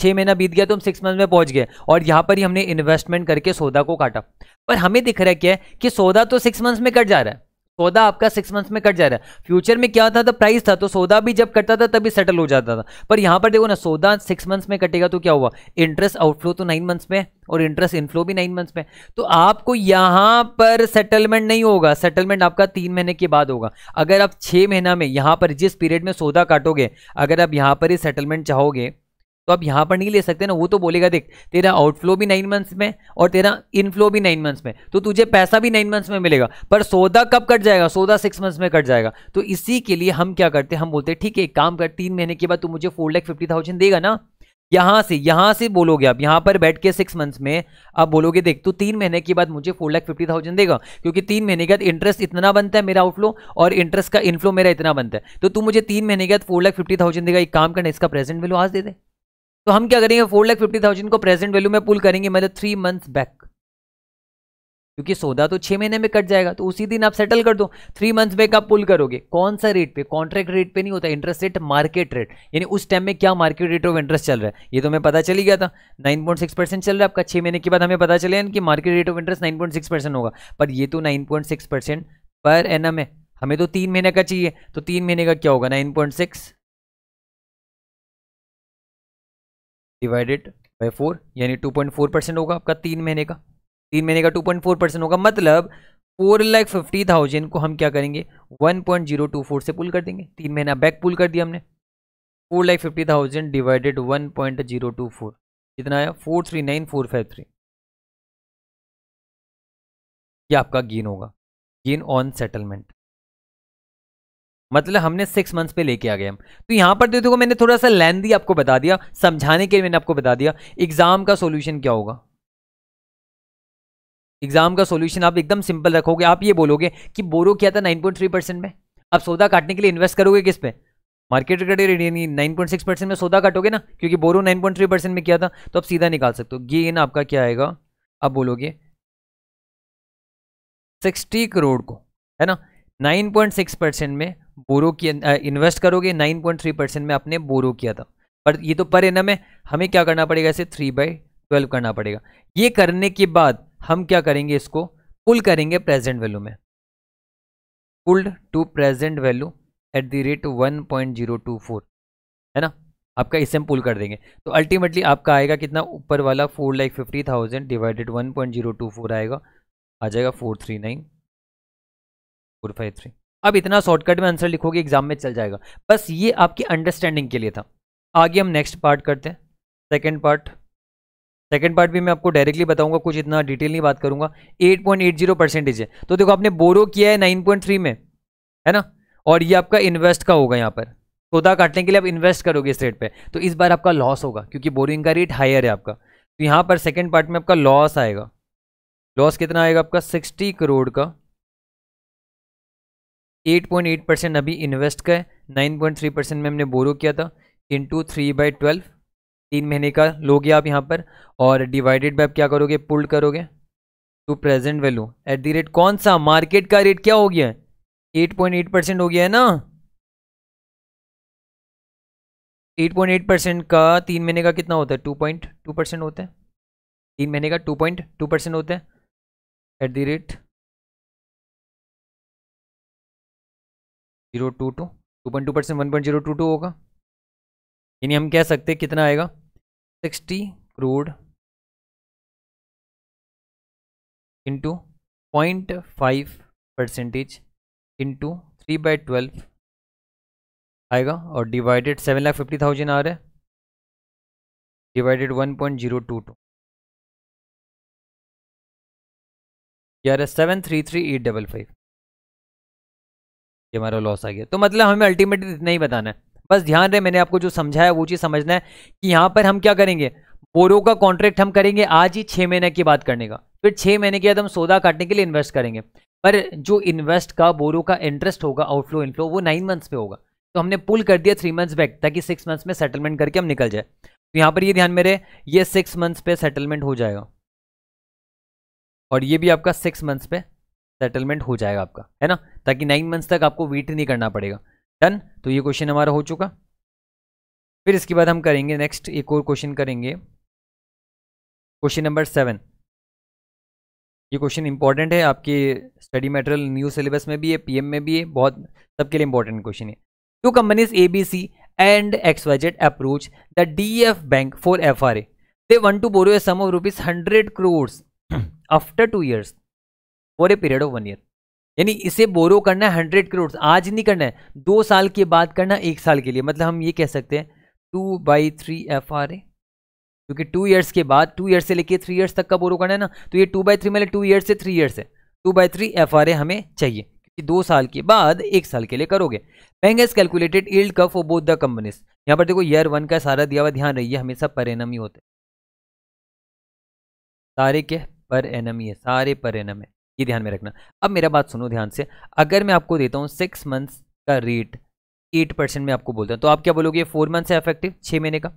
छः महीना बीत गया तो हम सिक्स मंथ में पहुँच गए और यहाँ पर ही हमने इन्वेस्टमेंट करके सौदा को काटा पर हमें दिख रहा है क्या है कि सौदा तो सिक्स मंथ्स में कट जा रहा है सौदा आपका सिक्स मंथ्स में कट जा रहा है फ्यूचर में क्या था तो प्राइस था तो सौदा भी जब कटता था तभी सेटल हो जाता था पर यहाँ पर देखो ना सौदा सिक्स मंथ्स में कटेगा तो क्या हुआ इंटरेस्ट आउटफ्लो तो नाइन मंथ्स में और इंटरेस्ट इनफ्लो भी नाइन मंथ्स में तो आपको यहाँ पर सेटलमेंट नहीं होगा सेटलमेंट आपका तीन महीने के बाद होगा अगर आप छः महीना में यहाँ पर जिस पीरियड में सौदा काटोगे अगर आप यहाँ पर ही सेटलमेंट चाहोगे तो आप यहाँ पर नहीं ले सकते ना वो तो बोलेगा देख तेरा आउटफ्लो भी नाइन मंथ्स में और तेरा इनफ्लो भी नाइन मंथ्स में तो तुझे पैसा भी नाइन मंथ्स में मिलेगा पर सौदा कब कट जाएगा सौदा सिक्स मंथ्स में कट जाएगा तो इसी के लिए हम क्या करते हैं हम बोलते हैं ठीक है काम कर तीन महीने के बाद तू मुझे फोर लैख फिफ्टी थाउजेंड देगा ना यहाँ से यहाँ से बोलोगे आप यहाँ पर बैठ के सिक्स मंथ्स में आप बोलोगे देख तू तीन महीने के बाद मुझे फोर लाख फिफ्टी थाउजेंड देगा क्योंकि तीन महीने के बाद इंटरेस्ट इतना बनता है मेरा आउटफ्लो और इंटरेस्ट का इनफ्लो मेरा इतना बनता है तो तू मुझे तीन महीने के बाद फोर लाख फिफ्टी थाउजेंड देगा एक काम करना इसका प्रेजेंट वैल्यू आज दे दे तो हम क्या करेंगे फोर लाख फिफ्टी थाउजेंड को प्रेजेंट वैल्यू में पुल करेंगे मतलब थ्री मंथ्स बैक क्योंकि सौदा तो छह महीने में कट जाएगा तो उसी दिन आप सेटल कर दो थ्री मंथ्स बैक आप पुल करोगे कौन सा रेट पे कॉन्ट्रैक्ट रेट पे नहीं होता इंटरेस्ट रेट मार्केट रेट यानी उस टाइम में क्या मार्केट रेट ऑफ इंटरेस्ट चल रहा है ये तो मैं पता चली गया था नाइन परसेंट चल रहा है आपका छह महीने के बाद हमें पता चले कि market rate of interest nine percent होगा पर यह तो नाइन परसेंट पर एन है हमें तो तीन महीने का चाहिए तो तीन महीने का क्या होगा nine point six divided by four यानी टू पॉइंट फोर परसेंट होगा आपका तीन महीने का तीन महीने का टू पॉइंट फोर परसेंट होगा मतलब फोर लाख फिफ्टी थाउजेंड को हम क्या करेंगे one point zero two four से पुल कर देंगे तीन महीना बैक पुल कर दिया हमने four lakh fifty thousand divided one point zero two four कितना आया four three nine four five three ये आपका गेन होगा गेन ऑन सेटलमेंट मतलब हमने सिक्स मंथ्स पे लेके आ गए हम तो यहाँ पर देखो मैंने थोड़ा सा लेंदी आपको बता दिया समझाने के लिए मैंने आपको बता दिया एग्जाम का सोल्यूशन क्या होगा एग्जाम का सोल्यूशन आप एकदम सिंपल रखोगे आप ये बोलोगे कि बोरो किया था 9.3 परसेंट में आप सौदा काटने के लिए इन्वेस्ट करोगे किस पे मार्केट पॉइंट सिक्स परसेंट में सौदा काटोगे ना क्योंकि बोरो थ्री परसेंट में किया था तो आप सीधा निकाल सकते हो गेन आपका क्या आएगा आप बोलोगे सिक्सटी करोड़ को है ना सिक्स परसेंट में बोरो किया इन्वेस्ट करोगे 9.3 परसेंट में आपने बोरो किया था पर ये तो पर एनम है हमें क्या करना पड़ेगा इसे थ्री बाई ट्वेल्व करना पड़ेगा ये करने के बाद हम क्या करेंगे इसको पुल करेंगे प्रेजेंट वैल्यू में pulled to present value at the rate one point zero two four है ना आपका इसे हम पुल कर देंगे तो अल्टीमेटली आपका आएगा कितना ऊपर वाला four lakh fifty thousand divided one point zero two four आएगा आ जाएगा four three nine four five three अब इतना शॉर्टकट में आंसर लिखोगे एग्जाम में चल जाएगा बस ये आपकी अंडरस्टैंडिंग के लिए था आगे हम नेक्स्ट पार्ट करते हैं सेकेंड पार्ट सेकेंड पार्ट भी मैं आपको डायरेक्टली बताऊंगा कुछ इतना डिटेल नहीं बात करूंगा 8.80 परसेंटेज है तो देखो आपने बोरो किया है 9.3 में है ना और ये आपका इन्वेस्ट का होगा यहाँ पर सौदा काटने के लिए आप इन्वेस्ट करोगे इस रेट पे तो इस बार आपका लॉस होगा क्योंकि बोरिंग का रेट हायर है आपका तो यहाँ पर सेकेंड पार्ट में आपका लॉस आएगा लॉस कितना आएगा आपका सिक्सटी करोड़ का 8.8 परसेंट अभी इन्वेस्ट का है 9.3 परसेंट में हमने बोरो किया था इंटू थ्री बाई ट्वेल्व तीन महीने का लोगे आप यहाँ पर और डिवाइडेड बाय क्या करोगे पुल्ड करोगे to present value at the rate कौन सा मार्केट का रेट क्या हो गया है एट पॉइंट एट परसेंट हो गया है ना एट पॉइंट एट परसेंट का तीन महीने का कितना होता है टू पॉइंट टू परसेंट होता है तीन महीने का टू पॉइंट टू परसेंट होता है at the rate zero two two two point two percent one point zero two two होगा यानी हम कह सकते हैं कितना आएगा sixty crore into point five percentage into three by twelve आएगा और divided seven lakh fifty thousand आ रहा है divided one point zero two two यार seven three three eight double five ये हमारा लॉस आ गया तो मतलब हमें अल्टीमेटली तो इतना ही बताना है बस ध्यान रहे मैंने आपको जो समझाया वो चीज़ समझना है कि यहाँ पर हम क्या करेंगे बोरो का कॉन्ट्रैक्ट हम करेंगे आज ही छः महीने की बात करने का फिर छः महीने के बाद हम सौदा काटने के लिए इन्वेस्ट करेंगे पर जो इन्वेस्ट का बोरो का इंटरेस्ट होगा आउटफ्लो इनफ्लो वो नाइन मंथ्स पे होगा तो हमने पुल कर दिया थ्री मंथ्स बैक ताकि सिक्स मंथ्स में सेटलमेंट करके हम निकल जाए तो यहाँ पर ये ध्यान मेरे ये सिक्स मंथ्स पे सेटलमेंट हो जाएगा और ये भी आपका सिक्स मंथ्स पे सेटलमेंट हो जाएगा आपका है ना ताकि नाइन मंथ्स तक आपको वेट नहीं करना पड़ेगा डन तो ये क्वेश्चन हमारा हो चुका फिर इसके बाद हम करेंगे नेक्स्ट एक और क्वेश्चन करेंगे क्वेश्चन नंबर सेवन ये क्वेश्चन इंपॉर्टेंट है आपके स्टडी मटेरियल न्यू सिलेबस में भी है पीएम में भी है बहुत सबके लिए इंपॉर्टेंट क्वेश्चन है two companies A B C and X Y Z approach the D F bank for F R A they want to borrow sum of rupees hundred crores after two years for a period of one year यानी इसे बोरो करना है hundred crore आज नहीं करना है दो साल के बाद करना एक साल के लिए मतलब हम ये कह सकते हैं two by three F R A क्योंकि टू ईयर्स के बाद टू ईयर्स से लेके थ्री ईयर्स तक का बोरो करना है ना तो ये टू बाई थ्री मतलब टू ईयर्स से थ्री ईयर्स है two by three F R A हमें चाहिए क्योंकि दो साल के बाद एक साल के लिए करोगे bank has calculated yield curve for both the companies यहाँ पर देखो ईयर वन का सारा दिया हुआ ध्यान रही है हमेशा पर एनम ही होते सारे के पर एनम ही है सारे पर एनम है ये ध्यान में रखना अब मेरा बात सुनो ध्यान से अगर मैं आपको देता हूँ सिक्स मंथ्स का रेट एट परसेंट में आपको बोलता हूँ तो आप क्या बोलोगे फोर मंथ्स है इफेक्टिव छः महीने का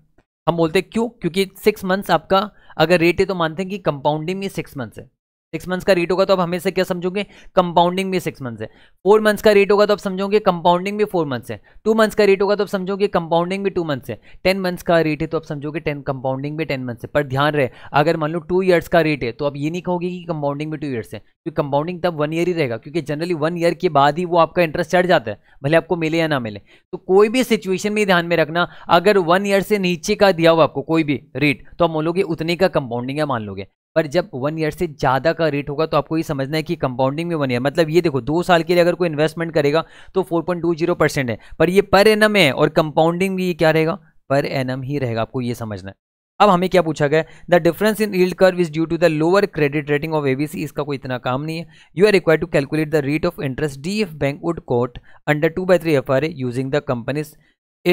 हम बोलते हैं क्यों क्योंकि सिक्स मंथ्स आपका अगर रेट है तो मानते हैं कि कंपाउंडिंग में सिक्स मंथ्स है सिक्स मंथ्स का रेट होगा तो आप हमेशा क्या समझोगे कंपाउंडिंग भी सिक्स मंथ्स है फोर मंथ्स का रेट होगा तो आप समझोगे कंपाउंडिंग भी फोर मंथ्स है टू मंथ्स का रेट होगा तो आप समझोगे कंपाउंडिंग भी टू मंथ्स है टेन मंथ्स का रेट है तो आप समझोगे टेन कंपाउंडिंग भी टेन मंथ्स है पर ध्यान रहे अगर मान लो टू ईयर्स का रेट है तो आप ये नहीं कहोगे कि कंपाउंडिंग भी टू ईयर्स है क्योंकि कंपाउंडिंग तब वन ईयर ही रहेगा क्योंकि जनरली वन ईयर के बाद ही वो आपका इंटरेस्ट चढ़ जाता है भले आपको मिले या ना मिले तो कोई भी सिचुएशन में ध्यान में रखना अगर वन ईयर से नीचे का दिया हुआ आपको कोई भी रेट तो आप बोलोगे उतने का कंपाउंडिंग है मान लोगे पर जब वन ईयर से ज़्यादा का रेट होगा तो आपको ये समझना है कि कंपाउंडिंग में वन ईयर मतलब ये देखो दो साल के लिए अगर कोई इन्वेस्टमेंट करेगा तो 4.20 परसेंट है पर ये पर एन है और कंपाउंडिंग भी ये क्या रहेगा पर एन ही रहेगा आपको ये समझना है अब हमें क्या पूछा गया the difference in yield curve is due to the lower credit rating of ABC इसका कोई इतना काम नहीं है you are require to calculate the rate of interest D F bank would quote under two by three F R using the company's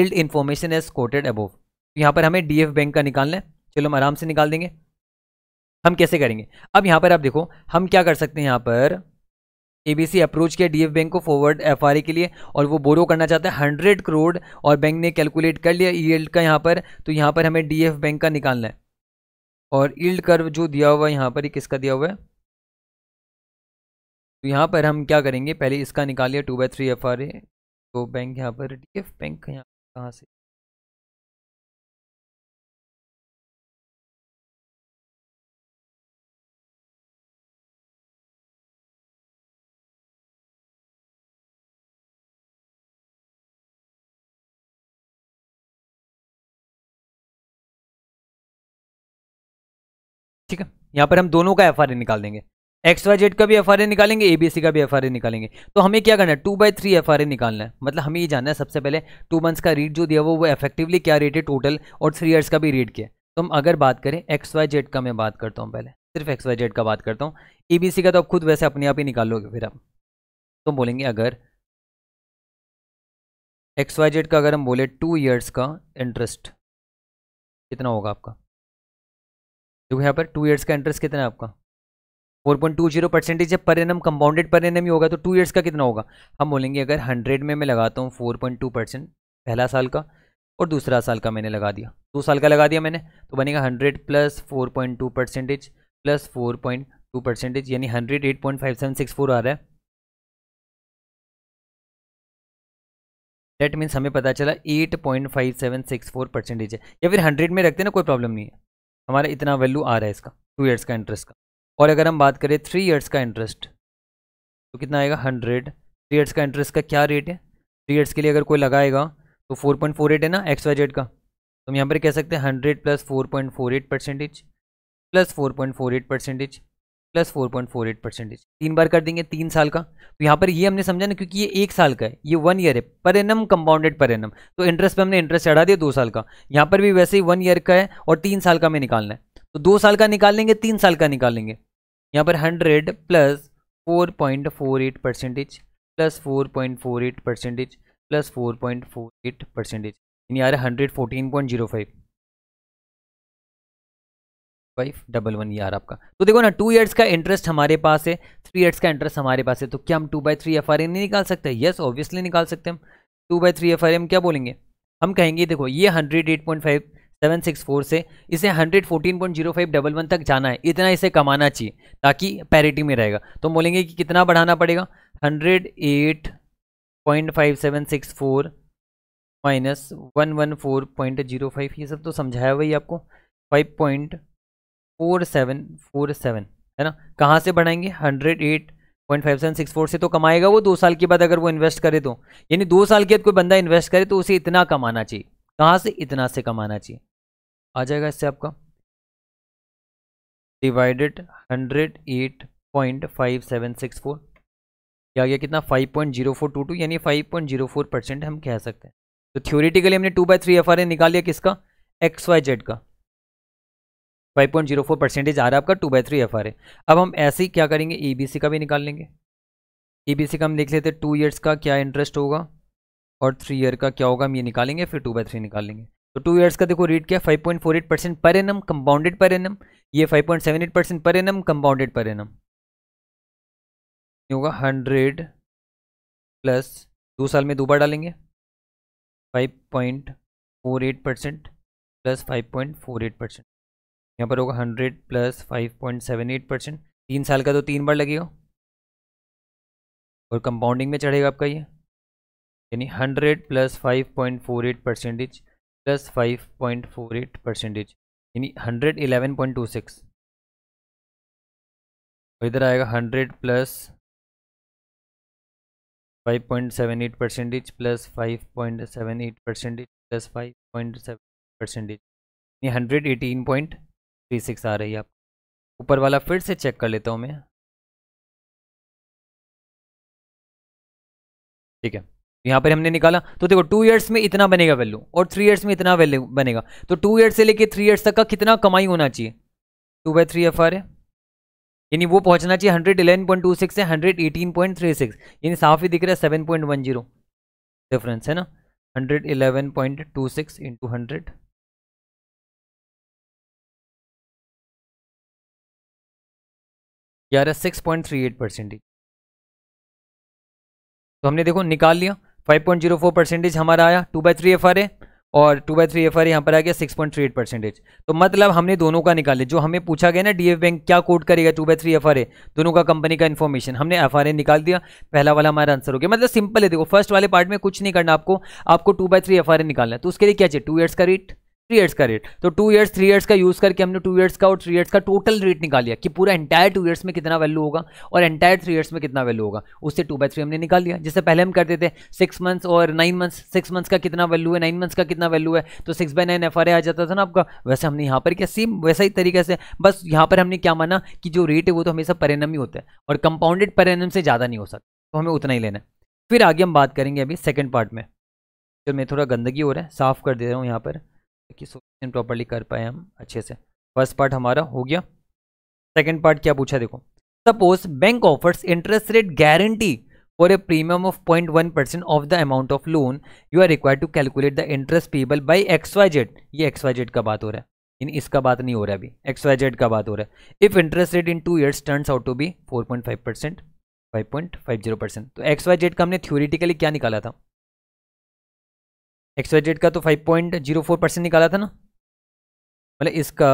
yield information as quoted above यहाँ पर हमें D F bank का निकालना है चलो हम आराम से निकाल देंगे हम कैसे करेंगे अब यहाँ पर आप देखो हम क्या कर सकते हैं यहाँ पर एबीसी अप्रोच किया डीएफ बैंक को फॉरवर्ड एफआरए के लिए और वो बोरो करना चाहता है हंड्रेड करोड़ और बैंक ने कैलकुलेट कर लिया ईल्ड का यहाँ पर तो यहाँ पर हमें डीएफ बैंक का निकालना है और ईल्ड कर्व जो दिया हुआ है यहाँ पर किसका दिया हुआ है तो यहाँ पर हम क्या करेंगे पहले इसका निकालिए two by three F R A तो बैंक यहाँ पर डी एफ बैंक यहाँ कहाँ से ठीक है यहाँ पर हम दोनों का एफ निकाल देंगे एक्स वाई जेड का भी एफ निकालेंगे ए का भी एफ निकालेंगे तो हमें क्या करना है टू बाई थ्री एफ निकालना है मतलब हमें ये जानना है सबसे पहले टू मंथ्स का रेट जो दिया वो वो इफेक्टिवली क्या रेट है टोटल और थ्री ईयर्स का भी रेट किया तो हम अगर बात करें एक्स वाई जेड का मैं बात करता हूँ पहले सिर्फ एक्स वाई जेड का बात करता हूँ ए का तो आप खुद वैसे अपने आप ही निकाल लोगे फिर आप तो बोलेंगे अगर एक्स वाई जेड का अगर हम बोले टू ईयर्स का इंटरेस्ट कितना होगा आपका देखो यहाँ पर टू ईयर्स का इंटरेस्ट कितना है आपका four point two zero percentage जब per annum compounded per annum ही होगा तो टू ईयर्स का कितना होगा हम बोलेंगे अगर हंड्रेड में मैं लगाता हूँ फोर पॉइंट टू परसेंट पहला साल का और दूसरा साल का मैंने लगा दिया दो साल का लगा दिया मैंने तो बनेगा hundred plus four point two percentage plus four point two percentage यानी hundred eight point five seven six four आ रहा है डेट मीन्स हमें पता चला eight point five seven six four percentage है या फिर हंड्रेड में रखते ना कोई प्रॉब्लम नहीं है हमारा इतना वैल्यू आ रहा है इसका टू ईयर्स का इंटरेस्ट का और अगर हम बात करें थ्री ईयर्स का इंटरेस्ट तो कितना आएगा हंड्रेड थ्री ईयर्स का इंटरेस्ट का क्या रेट है थ्री ईयर्स के लिए अगर कोई लगाएगा तो फोर पॉइंट फोर एट है ना एक्स वाई जेड का तो हम यहाँ पर कह सकते हैं hundred plus four point four eight percentage plus four point four eight percentage plus four point four eight percentage तीन बार कर देंगे तीन साल का तो यहाँ पर ये हमने समझा ना क्योंकि ये एक साल का है ये वन ईयर है per annum compounded per annum तो इंटरेस्ट पे हमने इंटरेस्ट चढ़ा दिया दो साल का यहाँ पर भी वैसे ही वन ईयर का है और तीन साल का हमें निकालना है तो दो साल का निकाल लेंगे तीन साल का निकाल लेंगे यहाँ पर hundred plus four point four eight percentage plus four point four eight percentage plus four point four eight percentage यानी आ रहा है hundred fourteen point zero five five double one यार आपका तो देखो ना टू ईयर्स का इंटरेस्ट हमारे पास है थ्री ईयर्स का इंटरेस्ट हमारे पास है तो क्या हम two by three F R M नहीं निकाल सकते येस ऑब्वियसली निकाल सकते हम two by three F R M क्या बोलेंगे हम कहेंगे देखो ये hundred eight point five seven six four से इसे hundred fourteen point zero five double one तक जाना है इतना इसे कमाना चाहिए ताकि पैरिटी में रहेगा तो हम बोलेंगे कि कितना बढ़ाना पड़ेगा hundred eight point five seven six four minus one one four point zero five ये सब तो समझाया हुआ ही आपको five point four seven four seven है ना कहाँ से बढ़ाएंगे hundred eight point five seven six four से तो कमाएगा वो दो साल के बाद अगर वो इन्वेस्ट करे तो यानी दो साल के बाद कोई बंदा इन्वेस्ट करे तो उसे इतना कमाना चाहिए कहाँ से इतना से कमाना चाहिए आ जाएगा इससे आपका divided hundred eight point five seven six four क्या गया कितना five point zero four two two यानी five point zero four percent हम कह सकते हैं तो थ्योरेटिकली हमने two by three F R निकाल लिया किसका एक्स वाई जेड का 5.04 परसेंटेज आ रहा है आपका टू बाई थ्री एफ है अब हम ऐसे ही क्या करेंगे ई e का भी निकाल लेंगे ई e का हम देख लेते हैं टू ईयर्स का क्या इंटरेस्ट होगा और थ्री ईयर का क्या होगा हम ये निकालेंगे फिर टू बाई थ्री निकाल लेंगे तो टू ईयर्स का देखो रेट क्या four eight percent per annum compounded per annum ये eight percent per annum compounded per annum होगा हंड्रेड प्लस दो साल में दो बार डालेंगे 5.48 परसेंट प्लस 5.48 परसेंट यहाँ पर होगा hundred plus five point seven eight percent तीन साल का तो तीन बार लगेगा और कंपाउंडिंग में चढ़ेगा आपका ये यानी hundred plus five point four eight percentage plus five point four eight percentage यानी hundred eleven point two six और इधर आएगा hundred plus five point seven eight percentage plus five point seven eight percentage plus five point seven percentage यानी hundred eighteen point three six आ रही है आप ऊपर वाला फिर से चेक कर लेता हूँ मैं ठीक है यहाँ पर हमने निकाला तो देखो टू इयर्स में इतना बनेगा वैल्यू और थ्री इयर्स में इतना वैल्यू बनेगा तो टू इयर्स से लेके थ्री इयर्स तक का कितना कमाई होना चाहिए two by three F R है यानी वो पहुंचना चाहिए hundred eleven point two six से hundred eighteen point three six यानी साफ ही दिख रहा है seven point one zero difference है ना hundred eleven point two six into hundred ये six point three eight percentage तो हमने देखो निकाल लिया five point zero four percentage हमारा आया two by three F R A और to by three F R यहाँ पर आ गया six point three eight percentage तो मतलब हमने दोनों का निकाले जो हमें पूछा गया ना डी एफ बैंक क्या कोड करेगा two by three F R A दोनों का कंपनी का इन्फॉर्मेशन हमने एफ आर ए निकाल दिया पहला वाला हमारा आंसर हो गया मतलब सिंपल है देखो फर्स्ट वाले पार्ट में कुछ नहीं करना आपको आपको two by three F R A निकालना है तो उसके लिए क्या चाहिए टू ईयर्स का रेट थ्री ईयर्स का रेट तो टू ईयर्स थ्री ईयर्स का यूज़ करके हमने टू ईयर्स का और थ्री ईयर्स का टोटल रेट निकाल लिया कि पूरा एंटायर टू ईयर्स में कितना वैल्यू होगा और एंटायर थ्री ईयर्स में कितना वैल्यू होगा उससे टू बाई थ्री हमने निकाल लिया जैसे पहले हम करते थे सिक्स मंथ्स और नाइन मंथ्स सिक्स मंथ्स का कितना वैल्यू है नाइन मंथ्स का कितना वैल्यू है तो सिक्स बाई नाइन एफ आ जाता था ना आपका वैसे हमने यहाँ पर किया सेम वैसा ही तरीके से बस यहाँ पर हमने क्या माना कि जो रेट है वो तो हमेशा परिणाम ही होता है और कंपाउंडेड परिणाम से ज़्यादा नहीं हो सकता तो हमें उतना ही लेना है फिर आगे हम बात करेंगे अभी सेकेंड पार्ट में तो मैं थोड़ा गंदगी हो रहा है साफ़ कर दे रहा हूँ यहाँ पर कि सोल्यूशन प्रॉपरली कर पाए हम अच्छे से फर्स्ट पार्ट हमारा हो गया सेकेंड पार्ट क्या पूछा देखो suppose bank offers interest rate guarantee for a premium of point one percent of the amount of loan you are require to calculate the interest payable by X Y Z ये X Y Z का बात हो रहा है इन इसका बात नहीं हो रहा अभी एक्स वाई जेड का बात हो रहा है if interest rate in two years turns out to be four point five percent five point five zero percent तो एक्स वाई जेड का हमने थ्योरिटिकली क्या निकाला था एक्सवाइजेड का तो five point zero four percent निकाला था ना मतलब इसका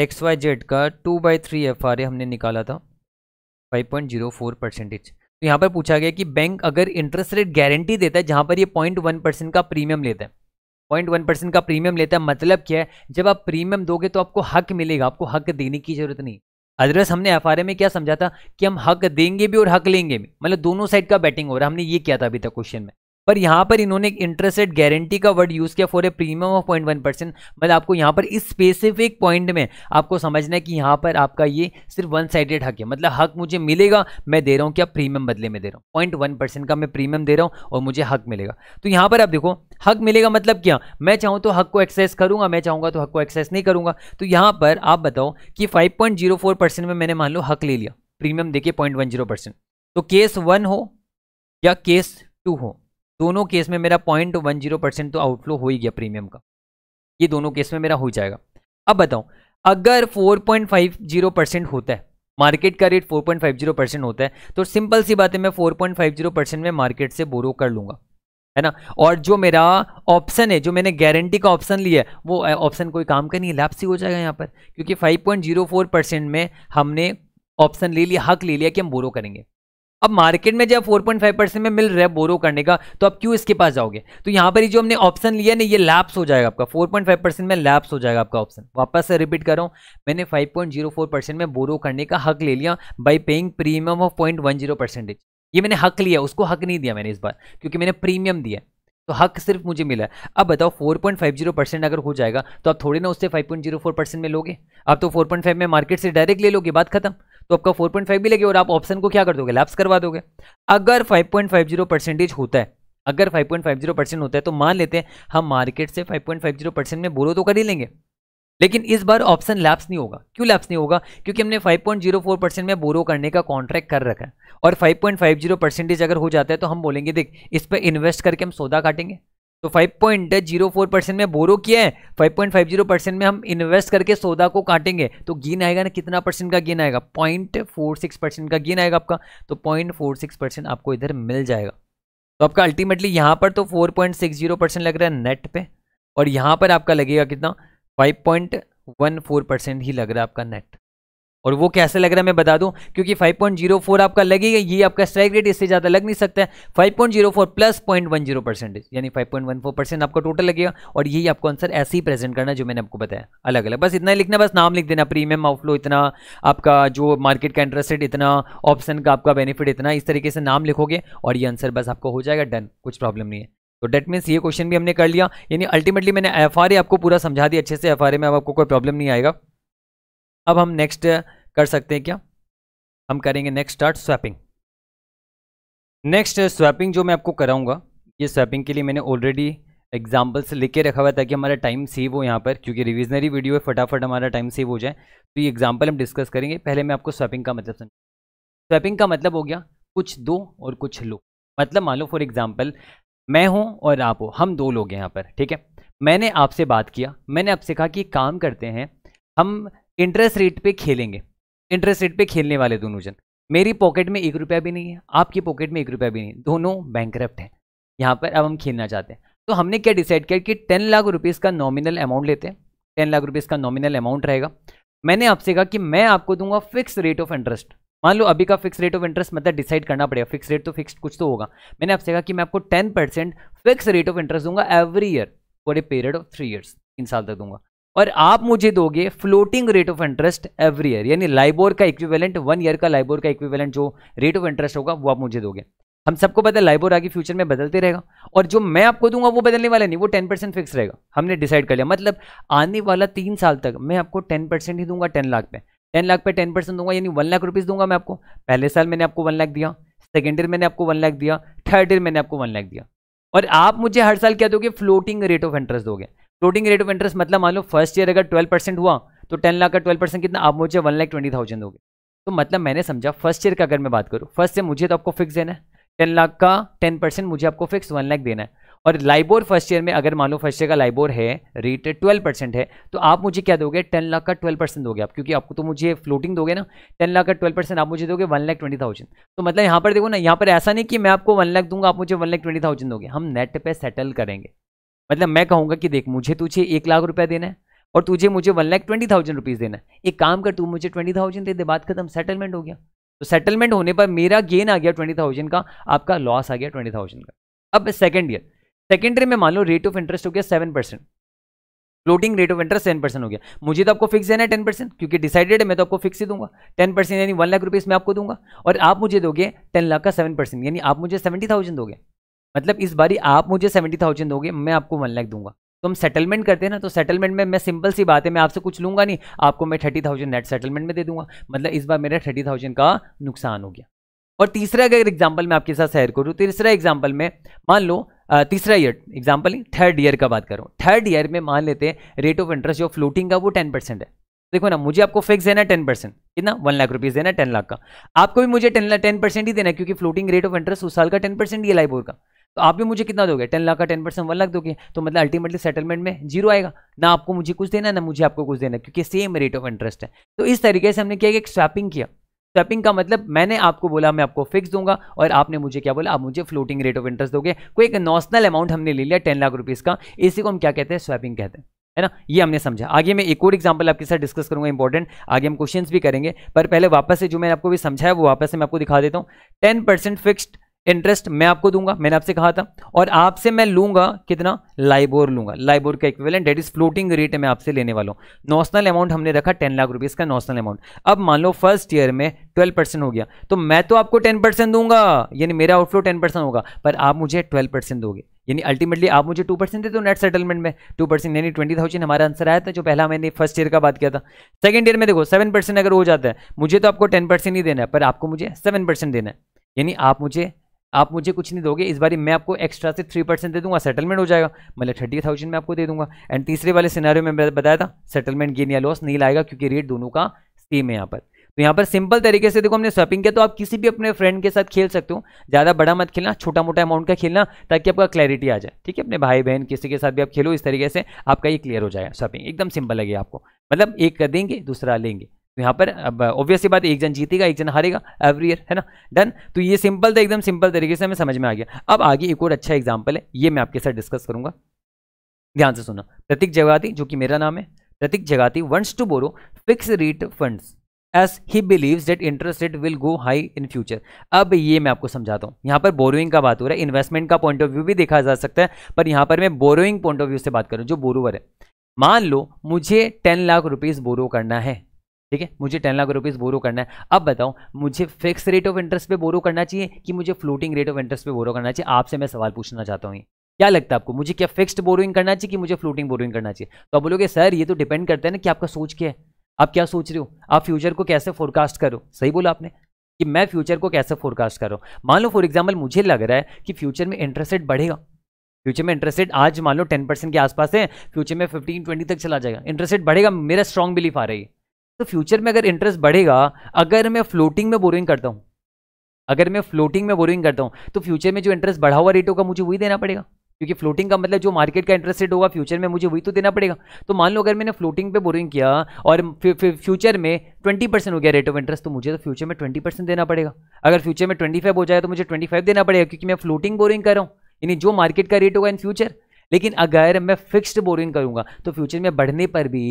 एक्स वाई जेड का two by three F R A हमने निकाला था five point zero four percentage तो यहाँ पर पूछा गया कि बैंक अगर इंटरेस्ट रेट गारंटी देता है जहाँ पर ये पॉइंट वन परसेंट का प्रीमियम लेता है पॉइंट वन परसेंट का प्रीमियम लेता है मतलब क्या है जब आप प्रीमियम दोगे तो आपको हक मिलेगा आपको हक देने की जरूरत नहीं अदरवाइज हमने एफ में क्या समझा था कि हम हक देंगे भी और हक लेंगे भी मतलब दोनों साइड का बैटिंग हो रहा है हमने ये किया था अभी तक क्वेश्चन में पर यहाँ पर इन्होंने एक इंटरेस्ट रेट गारंटी का वर्ड यूज़ किया for a premium of point one percent मतलब आपको यहाँ पर इस स्पेसिफिक पॉइंट में आपको समझना है कि यहाँ पर आपका ये सिर्फ वन साइडेड हक है मतलब हक मुझे मिलेगा मैं दे रहा हूँ क्या प्रीमियम बदले में दे रहा हूँ पॉइंट वन परसेंट का मैं प्रीमियम दे रहा हूँ और मुझे हक मिलेगा तो यहाँ पर आप देखो हक मिलेगा मतलब क्या मैं चाहूँ तो हक को एक्सेस करूँगा मैं चाहूँगा तो हक को एक्सेस नहीं करूँगा तो यहाँ पर आप बताओ कि five point zero four percent में मैंने मान लो हक ले लिया प्रीमियम देखिए पॉइंट वन जीरो परसेंट तो केस वन हो या केस टू हो दोनों केस में मेरा पॉइंट वन जीरो परसेंट तो आउटफ्लो हो ही गया प्रीमियम का ये दोनों केस में मेरा हो जाएगा अब बताओ अगर four point five zero percent होता है मार्केट का rate four point five zero percent होता है तो सिंपल सी बात है मैं four point five zero percent में मार्केट से बोरो कर लूंगा है ना और जो मेरा ऑप्शन है जो मैंने गारंटी का ऑप्शन लिया है वो ऑप्शन कोई काम का नहीं लैपसी हो जाएगा यहाँ पर क्योंकि five point zero four percent में हमने ऑप्शन ले लिया हक ले लिया कि हम बोरो करेंगे अब मार्केट में जब 4.5 परसेंट में मिल रहा है बोरो करने का तो आप क्यों इसके पास जाओगे तो यहां पर जो हमने ऑप्शन लिया ना ये लैप्स हो जाएगा आपका 4.5 परसेंट में लैप्स हो जाएगा आपका ऑप्शन वापस से रिपीट कर रहा पॉइंट मैंने 5.04 परसेंट में बोरो करने का हक ले लिया by paying premium of point percentage ये मैंने हक लिया उसको हक नहीं दिया मैंने इस बार क्योंकि मैंने प्रीमियम दिया तो हक सिर्फ मुझे मिला अब बताओ 4.50 परसेंट अगर हो जाएगा तो आप थोड़ी ना उससे 5.04 परसेंट में लोगे आप तो 4.5 में मार्केट से डायरेक्ट ले लोगे बात खत्म तो आपका 4.5 भी लगे और आप ऑप्शन को क्या कर दोगे लैप्स करवा दोगे अगर 5.50 परसेंटेज होता है अगर 5.50 परसेंट होता है तो मान लेते हैं हम मार्केट से 5.50 परसेंट में बोलो तो कर ही लेंगे लेकिन इस बार ऑप्शन लैप्स नहीं होगा क्यों लैप्स नहीं होगा क्योंकि हमने 5.04 परसेंट में बोरो करने का कॉन्ट्रैक्ट कर रखा है और 5.50 परसेंटेज अगर हो जाता है तो हम बोलेंगे देख इस पर इन्वेस्ट करके हम सौदा काटेंगे तो 5.04 परसेंट में बोरो किया है 5.50 परसेंट में हम इन्वेस्ट करके सौदा को काटेंगे तो गेन आएगा ना कितना परसेंट का गेन आएगा 0.46 परसेंट का गेन आएगा आपका तो 0.46 परसेंट आपको इधर मिल जाएगा तो आपका अल्टीमेटली यहाँ पर तो 4.60 परसेंट लग रहा है नेट पे और यहाँ पर आपका लगेगा कितना फाइव परसेंट ही लग रहा है आपका नेट और वो कैसे लग रहा है मैं बता दूं क्योंकि 5.04 आपका लगेगा ये आपका स्ट्राइक रेट इससे ज़्यादा लग नहीं सकता है 5.04 प्लस 0.10 परसेंटेज यानी 5.14 परसेंट आपका टोटल लगेगा और यही आपको आंसर ऐसे ही प्रेजेंट करना जो मैंने आपको बताया अलग अलग बस इतना ही लिखना बस नाम लिख देना प्रीमियम आउटफ्लो इतना आपका जो मार्केट का इंटरेस्ट रेट इतना ऑप्शन का आपका बेनिफिट इतना इस तरीके से नाम लिखोगे और ये आंसर बस आपको हो जाएगा डन कुछ प्रॉब्लम नहीं है तो डेट मीन्स ये क्वेश्चन भी हमने कर लिया यानी अल्टीमेटली मैंने एफ आपको पूरा समझा दिया अच्छे से एफ में अब आपको कोई प्रॉब्लम नहीं आएगा अब हम नेक्स्ट uh, कर सकते हैं क्या हम करेंगे next start swapping next swapping जो मैं आपको कराऊंगा ये स्वैपिंग के लिए मैंने ऑलरेडी एग्जाम्पल्स लिख के रखा हुआ है ताकि हमारा टाइम सेव हो यहाँ पर क्योंकि रिविजनरी वीडियो है फटाफट हमारा टाइम सेव हो जाए तो ये एग्जाम्पल हम डिस्कस करेंगे पहले मैं आपको स्वैपिंग का मतलब समझ स्वैपिंग का मतलब हो गया कुछ दो और कुछ लो मतलब मान लो फॉर एग्जाम्पल मैं हूँ और आप हो हम दो लोग हैं यहाँ पर ठीक है मैंने आपसे बात किया मैंने आपसे कहा कि काम करते हैं हम इंटरेस्ट रेट पे खेलेंगे इंटरेस्ट रेट पे खेलने वाले दोनों जन मेरी पॉकेट में एक रुपया भी नहीं है आपकी पॉकेट में एक रुपया भी नहीं दोनों बैंक हैं यहाँ पर अब हम खेलना चाहते हैं तो हमने क्या डिसाइड किया कि टेन लाख रुपीज़ का नॉमिनल अमाउंट लेते हैं टेन लाख रुपीज़ का नॉमिनल अमाउंट रहेगा मैंने आपसे कहा कि मैं आपको दूंगा फिक्स रेट ऑफ इंटरेस्ट मान लो अभी का फिक्स रेट ऑफ इंटरेस्ट मतलब डिसाइड करना पड़ेगा फिक्स रेट तो फिक्स कुछ तो होगा मैंने आपसे कहा कि मैं आपको ten percent fix rate of interest दूंगा every year for a period of three years तीन साल तक दूंगा और आप मुझे दोगे floating rate of interest every year यानी लाइबोर का इक्विवेलेंट वन ईयर का लाइबोर का इक्विवेलेंट जो रेट ऑफ इंटरेस्ट होगा वो आप मुझे दोगे हम सबको पता है लाइबोर आगे फ्यूचर में बदलते रहेगा और जो मैं आपको दूंगा वो बदलने वाला नहीं वो टेन परसेंट फिक्स रहेगा हमने डिसाइड कर लिया मतलब आने वाला तीन साल तक मैं आपको टेन परसेंट ही दूंगा टेन लाख पे टेन लाख पे टेन परसेंट दूंगा यानी वन लाख रुपीज़ दूंगा मैं आपको पहले साल मैंने आपको वन लाख दिया सेकेंड ईयर मैंने आपको वन लाख दिया थर्ड ईयर मैंने आपको वन लाख दिया और आप मुझे हर साल क्या दोगे फ्लोटिंग रेट ऑफ इंटरेस्ट दोगे फ्लोटिंग रेट ऑफ इंटरेस्ट मतलब मान लो फर्स्ट ईयर अगर ट्वेल्व परसेंट हुआ तो टेन लाख का ट्वेल्व परसेंट कितना आप मुझे वन लाख ट्वेंटी थाउजेंड दोगे तो मतलब मैंने समझा फर्स्ट ईयर का अगर मैं बात करूँ फर्स्ट ईयर मुझे तो आपको फिक्स देना है टेन लाख का टेन परसेंट मुझे आपको फिक्स वन लाख देना है और लाइबोर फर्स्ट ईयर में अगर मान लो फर्स्ट ईयर का लाइबोर है रेट ट्वेल्व परसेंट है तो आप मुझे क्या दोगे टेन लाख का ट्वेल्व परसेंट दोगे आप क्योंकि आपको तो मुझे फ्लोटिंग दोगे ना टेन लाख का ट्वेल्व परसेंट आप मुझे दोगे वन लाख ट्वेंटी थाउजेंड तो मतलब यहाँ पर देखो ना यहाँ पर ऐसा नहीं कि मैं आपको वन लाख दूंगा आप मुझे वन लाख ट्वेंटी थाउजेंड दोगे हम नेट पर सेटल करेंगे मतलब मैं कहूँगा कि देख मुझे तुझे एक लाख रुपया देना है और तुझे मुझे one lakh twenty thousand rupees देना है एक काम कर तू मुझे ट्वेंटी थाउजेंड दे दे बात खत्म सेटलमेंट हो गया तो सेटलमेंट होने पर मेरा गेन आ गया ट्वेंटी थाउजेंड का आपका लॉस आ गया ट्वेंटी थाउजेंड का अब सेकेंड ईयर सेकेंड ईयर में मान लो रेट ऑफ इंटरेस्ट हो गया seven percent floating rate of interest ten percent हो गया मुझे तो आपको फिक्स देना है टेन परसेंट क्योंकि डिसाइडेड है मैं तो आपको फिक्स ही दूंगा टेन परसेंट यानी वन लाख रुपीज़ मैं आपको दूंगा और आप मुझे दोगे टेन लाख का सेवन परसेंट यानी आप मुझे सेवेंटी थाउजेंड दोगे मतलब इस बारी आप मुझे सेवेंटी थाउजेंड दोगे मैं आपको वन लाख दूंगा तो हम सेटलमेंट करते हैं ना तो सेटलमेंट में मैं सिंपल सी बात है मैं आपसे कुछ लूंगा नहीं आपको मैं थर्टी थाउजेंड नेट सेटलमेंट में दे दूंगा मतलब इस बार मेरा थर्टी थाउजेंड का नुकसान हो गया और तीसरा अगर एग्जाम्पल मैं आपके साथ शेयर करूँ तो तीसरा एग्जाम्पल में मान लो तीसरा ईयर एग्जाम्पल थर्ड ईयर का बात करूँ थर्ड ईयर में मान लेते हैं रेट ऑफ इंटरेस्ट जो फ्लोटिंग का वो टेन परसेंट है देखो ना मुझे आपको फिक्स देना टेन परसेंट कितना वन लाख रुपीज देना टेन लाख का आपको भी मुझे टेन टेन परसेंट ही देना क्योंकि फ्लोटिंग रेट ऑफ इंटरेस्ट उस साल का टेन परसेंट ये लाइबोर का तो आप भी मुझे कितना दोगे टेन लाख का टेन परसेंट वन लाख दोगे तो मतलब अल्टीमेटली सेटलमेंट में जीरो आएगा ना आपको मुझे कुछ देना ना मुझे आपको कुछ देना क्योंकि सेम रेट ऑफ इंटरेस्ट है तो इस तरीके से हमने क्या एक स्वैपिंग किया स्वैपिंग का मतलब मैंने आपको बोला मैं आपको फिक्स दूंगा और आपने मुझे क्या बोला आप मुझे फ्लोटिंग रेट ऑफ इंटरेस्ट दोगे कोई एक नॉशनल अमाउंट हमने ले लिया टेन लाख रुपीज़ का इसी को हम क्या कहते हैं स्वैपिंग कहते हैं है ना ये हमने समझा आगे मैं एक और एग्जांपल आपके साथ डिस्कस करूंगा इंपॉर्टेंट आगे हम क्वेश्चंस भी करेंगे पर पहले वापस से जो मैंने आपको भी समझाया वो वापस से मैं आपको दिखा देता हूँ टेन परसेंट फिक्स्ड इंटरेस्ट मैं आपको दूंगा मैंने आपसे कहा था और आपसे मैं लूंगा कितना लाइबोर लूंगा लाइबोर का equivalent that is floating rate मैं आपसे लेने वाला हूँ नॉशनल अमाउंट हमने रखा टेन लाख रुपीज़ का नॉशनल अमाउंट अब मान लो फर्स्ट ईयर में ट्वेल्व परसेंट हो गया तो मैं तो आपको टेन परसेंट दूंगा यानी मेरा आउटफ्लो टेन परसेंट होगा पर आप मुझे ट्वेल्व परसेंट दोगे यानी अल्टीमेटली आप मुझे टू परसेंट देते हो नेट सेटलमेंट में टू परसेंट यानी ट्वेंटी थाउजेंड हमारा आंसर आया था जो पहला मैंने फर्स्ट ईयर का बात किया था सेकेंड ईयर में देखो सेवन परसेंट अगर हो जाता है मुझे तो आपको टेन परसेंट ही देना है पर आपको मुझे सेवन परसेंट देना है यानी आप मुझे आप मुझे कुछ नहीं दोगे इस बारी मैं आपको एक्स्ट्रा से थ्री परसेंट दे दूंगा सेटलमेंट हो जाएगा मतलब थर्टी थाउजेंड में आपको दे दूंगा एंड तीसरे वाले सिनारे में बताया था सेटलमेंट गेन या लॉस नहीं लाएगा क्योंकि रेट दोनों का सेम है यहाँ पर तो यहाँ पर सिंपल तरीके से देखो हमने स्वैपिंग किया तो आप किसी भी अपने फ्रेंड के साथ खेल सकते हो ज़्यादा बड़ा मत खेलना छोटा मोटा अमाउंट का खेलना ताकि आपका क्लैरिटी आ जाए ठीक है अपने भाई बहन किसी के साथ भी आप खेलो इस तरीके से आपका ये क्लियर हो जाएगा स्वैपिंग एकदम सिंपल लगे आपको मतलब एक कर देंगे दूसरा लेंगे यहाँ पर अब ऑब्वियसली बात एक जन जीतेगा एक जन हारेगा एवरी ईयर है ना डन तो ये सिंपल था एकदम सिंपल तरीके से हमें समझ में आ गया अब आगे एक और अच्छा एग्जाम्पल है ये मैं आपके साथ डिस्कस करूंगा ध्यान से सुना प्रतीक जगाती जो कि मेरा नाम है Pratik Jagati wants to borrow fix rate funds as he believe that interest rate will go high in future अब ये मैं आपको समझाता हूँ यहाँ पर बोरोइंग का बात हो रहा है इन्वेस्टमेंट का पॉइंट ऑफ व्यू भी देखा जा सकता है पर यहाँ पर मैं बोरोइंग पॉइंट ऑफ व्यू से बात करूँ जो बोरोवर है मान लो मुझे टेन लाख रुपीज़ बोरो करना है ठीक है मुझे टेन लाख रुपीज़ बोरो करना है अब बताओ मुझे फिक्स रेट ऑफ इंटरेस्ट पे बोरो करना चाहिए कि मुझे फ्लोटिंग रेट ऑफ इंटरेस्ट पे बोरो करना चाहिए आपसे मैं सवाल पूछना चाहता हूँ क्या लगता है आपको मुझे क्या फिक्स्ड बोरोइंग करना चाहिए कि मुझे फ्लोटिंग बोरोइंग करना चाहिए तो आप बोलोगे सर ये तो डिपेंड करता है ना कि आपका सोच क्या है आप क्या सोच रहे हो आप फ्यूचर को कैसे फोरकास्ट करो सही बोला आपने कि मैं फ्यूचर को कैसे फोरकास्ट करो मान लो फॉर एग्जाम्पल मुझे लग रहा है कि फ्यूचर में इंटरेस्ट रेट बढ़ेगा फ्यूचर में इंटरेस्ट रेट आज मान लो टेन परसेंट के आसपास है फ्यूचर में फिफ्टीन ट्वेंटी तक चला जाएगा इंटरेस्ट रेट बढ़ेगा मेरा स्ट्रॉन्ग बिलीफ आ रही है तो फ्यूचर में अगर इंटरेस्ट बढ़ेगा अगर मैं फ्लोटिंग में बोरिंग करता हूँ अगर मैं फ्लोटिंग में बोरिंग करता हूँ तो फ्यूचर में जो इंटरेस्ट बढ़ा हुआ रेट होगा मुझे वही देना पड़ेगा क्योंकि फ्लोटिंग का मतलब जो मार्केट का इंटरेस्ट रेट होगा फ्यूचर में मुझे वही तो देना पड़ेगा तो मान लो अगर मैंने फ्लोटिंग पे बोरिंग किया और फ्यूचर में ट्वेंटी परसेंट हो गया रेट ऑफ इंटरेस्ट तो मुझे तो फ्यूचर में ट्वेंटी परसेंट देना पड़ेगा अगर फ्यूचर में ट्वेंटी फाइव हो जाए तो मुझे ट्वेंटी फाइव देना पड़ेगा क्योंकि मैं फ्लोटिंग बोरिंग कर रहा हूँ यानी जो मार्केट का रेट होगा इन फ्यूचर लेकिन अगर मैं फिक्स्ड बोरिंग करूंगा तो फ्यूचर में बढ़ने पर भी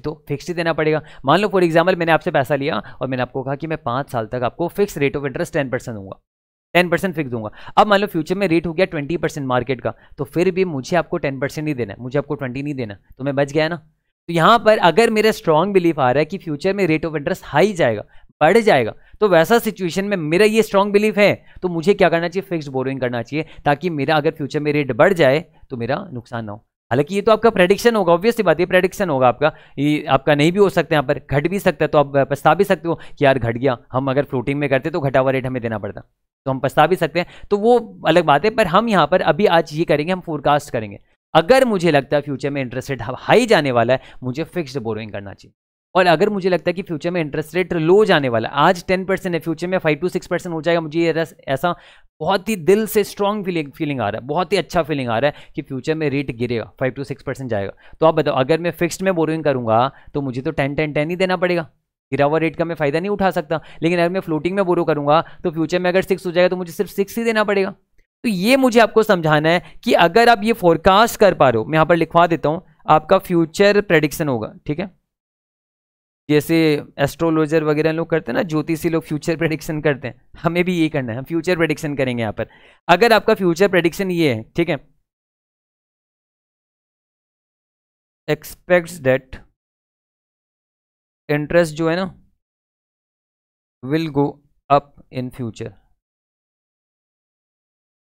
तो फिक्स ही देना पड़ेगा मान लो फॉर एग्जाम्पल मैंने आपसे पैसा लिया और मैंने आपको कहा कि मैं पाँच साल तक आपको fix rate of interest ten percent दूंगा टेन परसेंट फिक्स दूंगा अब मान लो फ्यूचर में रेट हो गया ट्वेंटी परसेंट मार्केट का तो फिर भी मुझे आपको टेन परसेंट ही देना है मुझे आपको ट्वेंटी नहीं देना तो मैं बच गया ना तो यहाँ पर अगर मेरा स्ट्रॉन्ग बिलीफ आ रहा है कि फ्यूचर में रेट ऑफ इंटरेस्ट हाई जाएगा बढ़ जाएगा तो वैसा सिचुएशन में मेरा ये स्ट्रॉन्ग बिलीफ है तो मुझे क्या करना चाहिए फिक्स बोरोइंग करना चाहिए ताकि मेरा अगर फ्यूचर में रेट बढ़ जाए तो मेरा नुकसान ना हो हालांकि ये तो आपका प्रेडिक्शन होगा ऑब्वियसली बात ये प्रेडिक्शन होगा आपका ये आपका नहीं भी हो सकता यहाँ पर घट भी सकता है तो आप पछता भी सकते हो कि यार घट गया हम अगर फ्लोटिंग में करते तो घटा हुआ रेट हमें देना पड़ता तो हम पछता भी सकते हैं तो वो अलग बात है पर हम यहाँ पर अभी आज ये करेंगे हम फोरकास्ट करेंगे अगर मुझे लगता है फ्यूचर में इंटरेस्ट रेट हाई जाने वाला है मुझे फिक्स्ड बोरोइंग करना चाहिए और अगर मुझे लगता है कि फ्यूचर में इंटरेस्ट रेट लो जाने वाला आज टेन परसेंट है फ्यूचर में फाइव टू सिक्स परसेंट हो जाएगा मुझे ये ऐसा बहुत ही दिल से स्ट्रॉन्ग फीलिंग फीलिंग आ रहा है बहुत ही अच्छा फीलिंग आ रहा है कि फ्यूचर में रेट गिरेगा फाइव टू सिक्स परसेंट जाएगा तो आप बताओ अगर मैं फिक्स्ड में बोरिंग करूंगा तो मुझे तो टेन टेन टेन ही देना पड़ेगा गिरा हुआ रेट का मैं फायदा नहीं उठा सकता लेकिन अगर मैं फ्लोटिंग में बोरो करूंगा तो फ्यूचर में अगर सिक्स हो जाएगा तो मुझे सिर्फ सिक्स ही देना पड़ेगा तो ये मुझे आपको समझाना है कि अगर आप ये फोरकास्ट कर पा रहे हो मैं यहाँ पर लिखवा देता हूँ आपका फ्यूचर प्रेडिक्शन होगा ठीक है जैसे एस्ट्रोलॉजर वगैरह लोग करते हैं ना ज्योतिषी लोग फ्यूचर प्रेडिक्शन करते हैं हमें भी ये करना है हम फ्यूचर प्रेडिक्शन करेंगे यहाँ पर अगर आपका फ्यूचर प्रेडिक्शन ये है ठीक है एक्सपेक्ट्स डेट इंटरेस्ट जो है ना will go up in future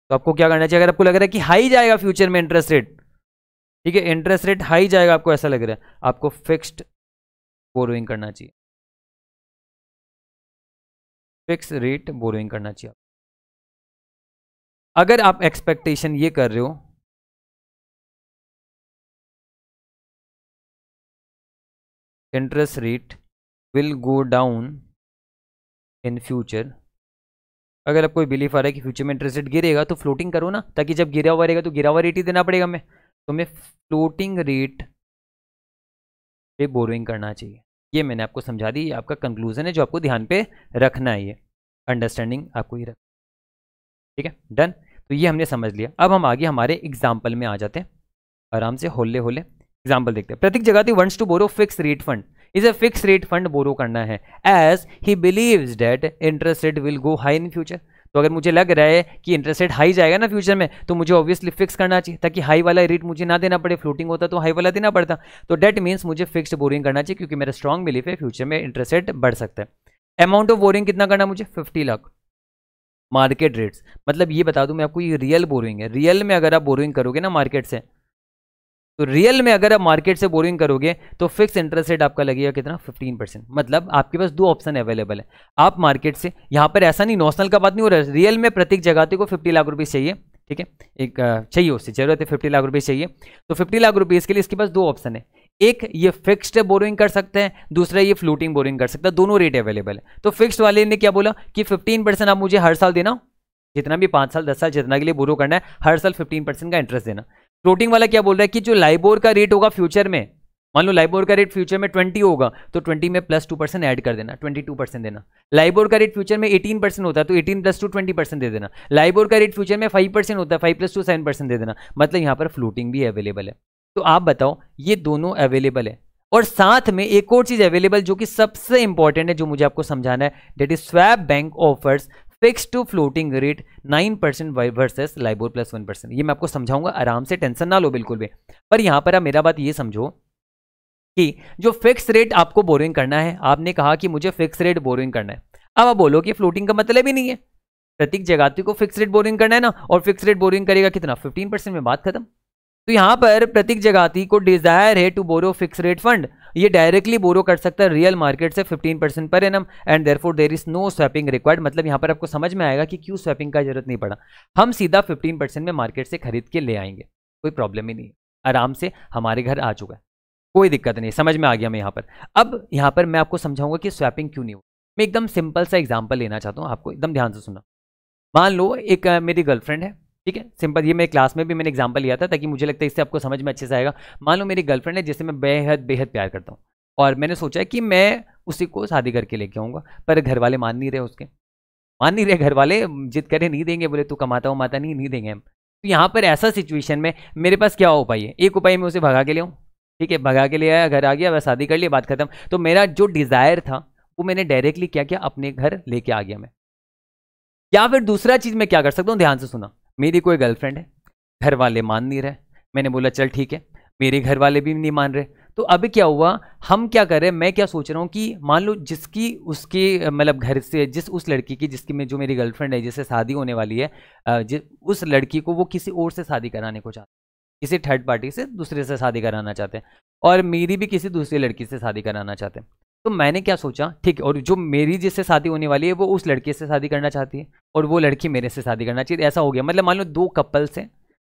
तो आपको क्या करना चाहिए अगर आपको लग रहा है कि हाई जाएगा फ्यूचर में इंटरेस्ट रेट ठीक है इंटरेस्ट रेट हाई जाएगा आपको ऐसा लग रहा है आपको फिक्स्ड बोरोइंग करना चाहिए फिक्स रेट बोरोइंग करना चाहिए अगर आप एक्सपेक्टेशन ये कर रहे हो interest rate will go down in future अगर आपको बिलीफ आ रहा है कि फ्यूचर में इंटरेस्ट रेट गिरेगा तो फ्लोटिंग करो ना ताकि जब गिरा हुआ रहेगा तो गिरा हुआ रेट ही देना पड़ेगा हमें तो हमें फ्लोटिंग रेट पे बोरोइंग करना चाहिए ये मैंने आपको समझा दी आपका कंक्लूजन है जो आपको ध्यान पे रखना है ये अंडरस्टैंडिंग आपको ये रख ठीक है डन तो ये हमने समझ लिया अब हम आगे हमारे एग्जाम्पल में आ जाते हैं आराम से होले होले एग्जाम्पल देखते हैं प्रतीक जगह wants to borrow fix rate fund is a fix rate fund borrow करना है as he believe that interest rate will go high in future तो अगर मुझे लग रहा है कि इंटरेस्ट रेट हाई जाएगा ना फ्यूचर में तो मुझे ऑब्वियसली फिक्स करना चाहिए ताकि हाई वाला रेट मुझे ना देना पड़े फ्लोटिंग होता तो हाई वाला देना पड़ता तो डेट मीन्स मुझे फिक्स बोरिंग करना चाहिए क्योंकि मेरा स्ट्रॉन्ग बिलीफ है फ्यूचर में इंटरेस्ट रेट बढ़ सकता है अमाउंट ऑफ बोरिंग कितना करना मुझे फिफ्टी लाख मार्केट रेट्स मतलब ये बता दूं मैं आपको ये रियल बोरिंग है रियल में अगर आप बोरिंग करोगे ना मार्केट से तो रियल में अगर आप मार्केट से बोरिंग करोगे तो फिक्स इंटरेस्ट रेट आपका लगेगा कितना 15 परसेंट मतलब आपके पास दो ऑप्शन अवेलेबल है आप मार्केट से यहाँ पर ऐसा नहीं नॉशनल का बात नहीं हो रहा है रियल में प्रत्येक जगाते को 50 लाख रुपीज चाहिए ठीक है एक चाहिए उससे जरूरत है फिफ्टी लाख रुपीज चाहिए तो फिफ्टी लाख रुपीज़ के लिए इसके पास दो ऑप्शन है एक ये फिक्स्ड बोरिंग कर सकते हैं दूसरा ये फ्लोटिंग बोरिंग कर सकता है दोनों रेट अवेलेबल है तो फिक्स वाले ने क्या बोला कि फिफ्टीन परसेंट आप मुझे हर साल देना जितना भी पाँच साल दस साल जितना के लिए बोरो करना है हर साल फिफ्टीन परसेंट का इंटरेस्ट देना फ्लोटिंग वाला क्या बोल रहा है कि जो लाइबोर का रेट होगा फ्यूचर में मान लो लाइबोर का रेट फ्यूचर में ट्वेंटी होगा तो ट्वेंटी में प्लस टू परसेंट एड कर देना ट्वेंटी टू परसेंट देना लाइबोर का रेट फ्यूचर में एटीन परसेंट होता है तो eighteen plus two twenty percent दे देना लाइबोर का रेट फ्यूचर में फाइव परसेंट होता है five plus two seven percent दे देना मतलब यहाँ पर फ्लोटिंग भी अवेलेबल है तो आप बताओ ये दोनों अवेलेबल है और साथ में एक और चीज़ अवेलेबल जो कि सबसे इंपॉर्टेंट है जो मुझे आपको समझाना है that is swap bank offers fix to floating rate nine percent versus LIBOR plus one percent ये मैं आपको समझाऊंगा आराम से टेंशन ना लो बिल्कुल भी पर यहां पर आप मेरा बात ये समझो कि जो फिक्स रेट आपको बोरिंग करना है आपने कहा कि मुझे फिक्स रेट बोरिंग करना है अब आप बोलो कि फ्लोटिंग का मतलब ही नहीं है प्रतीक जगाती को फिक्स रेट बोरिंग करना है ना और फिक्स रेट बोरिंग करेगा कितना फिफ्टीन परसेंट में बात खत्म तो यहां पर प्रतीक जगाती को डिजायर है to borrow fix rate fund ये डायरेक्टली बोरो कर सकता है रियल मार्केट से 15 परसेंट पर annum and therefore there is no swapping required मतलब यहाँ पर आपको समझ में आएगा कि क्यों स्वैपिंग का जरूरत नहीं पड़ा हम सीधा फिफ्टीन परसेंट में मार्केट से खरीद के ले आएंगे कोई प्रॉब्लम ही नहीं आराम से हमारे घर आ चुका है कोई दिक्कत नहीं समझ में आ गया मैं यहाँ पर अब यहाँ पर मैं आपको समझाऊंगा कि स्वैपिंग क्यों नहीं हो मैं एकदम सिंपल सा एग्जाम्पल लेना चाहता हूँ आपको एकदम ध्यान से सुना मान लो एक मेरी गर्लफ्रेंड है ठीक है सिंपल ये मैं क्लास में भी मैंने एग्जाम्पल लिया था ताकि मुझे लगता है इससे आपको समझ में अच्छे से आएगा मान लो मेरी गर्लफ्रेंड है जिससे मैं बेहद बेहद प्यार करता हूँ और मैंने सोचा कि मैं उसी को शादी करके लेके आऊँगा पर घर वाले मान नहीं रहे उसके मान नहीं रहे घर वाले जिद करे नहीं देंगे बोले तू कमाता हो माता नहीं नहीं देंगे हम तो यहाँ पर ऐसा सिचुएशन में मेरे पास क्या उपाय है एक उपाय मैं उसे भगा के ले आऊँ ठीक है भगा के ले आया घर आ गया वह शादी कर लिया बात खत्म तो मेरा जो डिज़ायर था वो मैंने डायरेक्टली क्या किया अपने घर लेके आ गया मैं या फिर दूसरा चीज़ मैं क्या कर सकता हूँ ध्यान से सुना मेरी कोई गर्लफ्रेंड है घर वाले मान नहीं रहे मैंने बोला चल ठीक है मेरे घर वाले भी नहीं मान रहे तो अभी क्या हुआ हम क्या कर रहे हैं मैं क्या सोच रहा हूँ कि मान लो जिसकी उसके मतलब घर से जिस उस लड़की की जिसकी मैं जो मेरी गर्लफ्रेंड है जिससे शादी होने वाली है जिस उस लड़की को वो किसी और से शादी कराने को चाहते किसी थर्ड पार्टी से दूसरे से शादी कराना चाहते हैं और मेरी भी किसी दूसरी लड़की से शादी कराना चाहते हैं तो मैंने क्या सोचा ठीक है और जो मेरी जिससे शादी होने वाली है वो उस लड़के से शादी करना चाहती है और वो लड़की मेरे से शादी करना चाहिए ऐसा हो गया मतलब मान लो दो कपल्स हैं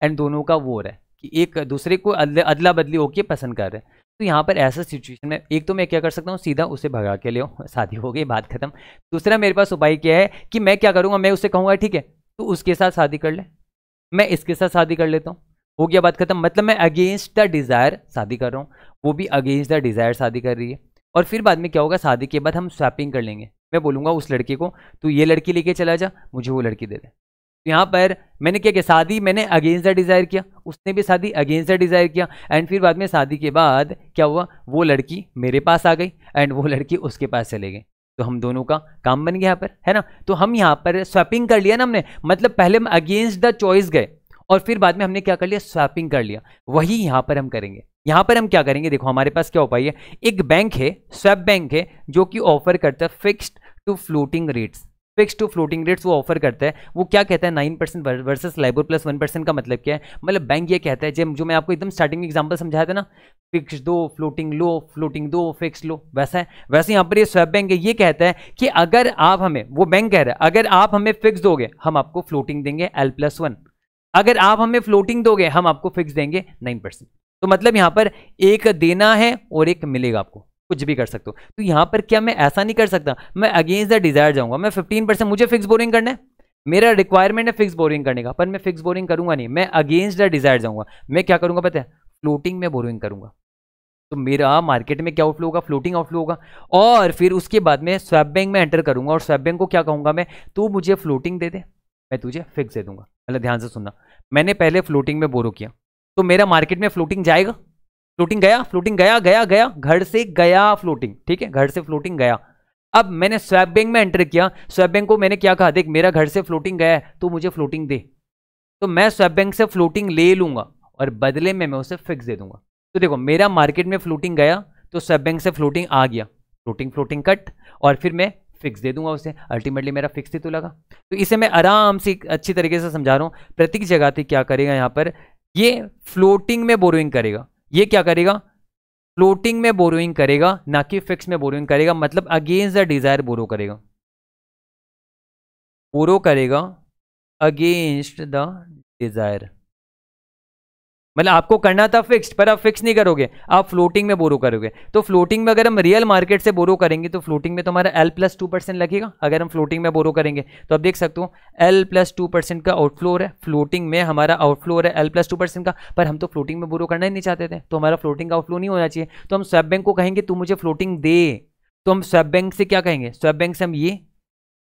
एंड दोनों का वो रहा है कि एक दूसरे को अदला बदली होके पसंद कर रहे हैं तो यहाँ पर ऐसा सिचुएशन में एक तो मैं क्या कर सकता हूँ सीधा उसे भगा के ले शादी हो गई बात खत्म दूसरा मेरे पास उपाय क्या है कि मैं क्या करूँगा मैं उसे कहूँगा ठीक है तो उसके साथ शादी कर ले मैं इसके साथ शादी कर लेता हूँ हो गया बात खत्म मतलब मैं अगेंस्ट द डिज़ायर शादी कर रहा हूँ वो भी अगेंस्ट द डिज़ायर शादी कर रही है और फिर बाद में क्या होगा शादी के बाद हम स्वैपिंग कर लेंगे मैं बोलूँगा उस लड़के को तू ये लड़की लेके चला जा मुझे वो लड़की दे दे तो यहाँ पर मैंने क्या किया शादी मैंने अगेंस्ट द डिज़ायर किया उसने भी शादी अगेंस्ट द डिज़ायर किया एंड फिर बाद में शादी के बाद क्या हुआ वो लड़की मेरे पास आ गई एंड वो लड़की उसके पास चले गई तो हम दोनों का काम बन गया यहाँ पर है ना तो हम यहाँ पर स्वैपिंग कर लिया ना हमने मतलब पहले हम अगेंस्ट द चॉइस गए और फिर बाद में हमने क्या कर लिया स्वैपिंग कर लिया वही यहाँ पर हम करेंगे यहाँ पर हम क्या करेंगे देखो हमारे पास क्या उपाय है एक बैंक है स्वेप बैंक है जो कि ऑफर करता है fixed to floating rates fix to floating rates वो ऑफर करता है वो क्या कहता है nine percent versus LIBOR plus one percent का मतलब क्या है मतलब बैंक ये कहता है जब जो मैं आपको एकदम स्टार्टिंग में एग्जाम्पल समझाया था ना फिक्स दो फ्लोटिंग लो फ्लोटिंग दो फिक्स लो वैसा है वैसे यहाँ पर ये स्वैप बैंक है ये कहता है कि अगर आप हमें वो बैंक कह रहा है अगर आप हमें फिक्स दोगे हम आपको फ्लोटिंग देंगे एल प्लस वन अगर आप हमें फ्लोटिंग दोगे हम आपको फिक्स देंगे नाइन परसेंट तो मतलब यहाँ पर एक देना है और एक मिलेगा आपको कुछ भी कर सकते हो तो यहाँ पर क्या मैं ऐसा नहीं कर सकता मैं अगेंस्ट द डिजायर जाऊँगा मैं फिफ्टीन परसेंट मुझे फिक्स बोरिंग करना है मेरा रिक्वायरमेंट है फिक्स बोरिंग करने का पर मैं फिक्स बोरिंग करूंगा नहीं मैं अगेंस्ट द डिजायर जाऊंगा मैं क्या करूँगा पता है फ्लोटिंग में बोरिंग करूंगा तो मेरा मार्केट में क्या आउटफ्लो होगा फ्लोटिंग आउटफ्लो होगा और फिर उसके बाद में स्वैप बैंक में एंटर करूंगा और स्वैप बैंक को क्या कहूंगा मैं तू मुझे फ्लोटिंग दे दे मैं तुझे फिक्स दे दूंगा मतलब ध्यान से सुनना मैंने पहले फ्लोटिंग में बोरो किया तो मेरा मार्केट में फ्लोटिंग जाएगा फ्लोटिंग गया फ्लोटिंग गया गया गया घर से गया फ्लोटिंग ठीक है घर से फ्लोटिंग गया अब मैंने स्वैप बैंक में एंटर किया स्वैप बैंक को मैंने क्या कहा देख मेरा घर से फ्लोटिंग गया है तो मुझे फ्लोटिंग दे तो मैं स्वैप बैंक से फ्लोटिंग ले लूंगा और बदले में मैं उसे फिक्स दे दूंगा तो देखो मेरा मार्केट में फ्लोटिंग गया तो स्वैप बैंक से फ्लोटिंग आ गया फ्लोटिंग फ्लोटिंग कट और फिर मैं फिक्स दे दूंगा उसे अल्टीमेटली मेरा फिक्स ही तो लगा तो इसे मैं आराम से अच्छी तरीके से समझा रहा हूँ प्रतीक जगाती क्या करेगा यहाँ पर ये फ्लोटिंग में बोरोइंग करेगा ये क्या करेगा फ्लोटिंग में बोरोइंग करेगा ना कि फिक्स में बोरोइंग करेगा मतलब अगेंस्ट द डिजायर बोरो करेगा बोरो करेगा अगेंस्ट द डिजायर मतलब आपको करना था फिक्स्ड पर आप फिक्स नहीं करोगे आप फ्लोटिंग में बोरो करोगे तो फ्लोटिंग में अगर हम रियल मार्केट से बोरो करेंगे तो फ्लोटिंग में तो हमारा एल प्लस टू परसेंट लगेगा अगर हम फ्लोटिंग में बोरो करेंगे तो आप देख सकते हो एल प्लस टू परसेंट का आउटफ्लो है फ्लोटिंग में हमारा आउटफ्लो है एल प्लस टू परसेंट का पर हम तो फ्लोटिंग में बोरो करना ही नहीं चाहते थे तो हमारा फ्लोटिंग का आउटफ्लो नहीं होना चाहिए तो हम स्वैप बैंक को कहेंगे तू मुझे फ्लोटिंग दे तो हम स्वैप बैंक से क्या कहेंगे स्वैप बैंक से हम ये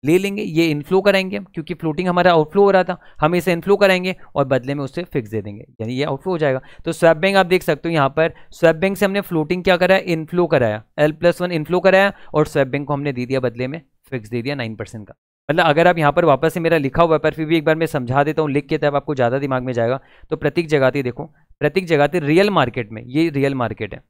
ले लेंगे ये इनफ्लो कराएंगे क्योंकि फ्लोटिंग हमारा आउटफ्लो हो रहा था हम इसे इनफ्लो कराएंगे और बदले में उसे फिक्स दे देंगे यानी ये आउटफ्लो हो जाएगा तो स्वैप बैंक आप देख सकते हो यहाँ पर स्वैप बैंक से हमने फ्लोटिंग क्या कराया इनफ्लो कराया एल प्लस वन इनफ्लो कराया और स्वैप बैंक को हमने दे दिया बदले में फिक्स दे दिया नाइन परसेंट का मतलब अगर आप यहाँ पर वापस से मेरा लिखा हुआ है पर फिर भी एक बार मैं समझा देता हूँ लिख के तब आपको ज़्यादा दिमाग में जाएगा तो प्रतीक जगाती देखो प्रतीक जगाती रियल मार्केट में ये रियल मार्केट है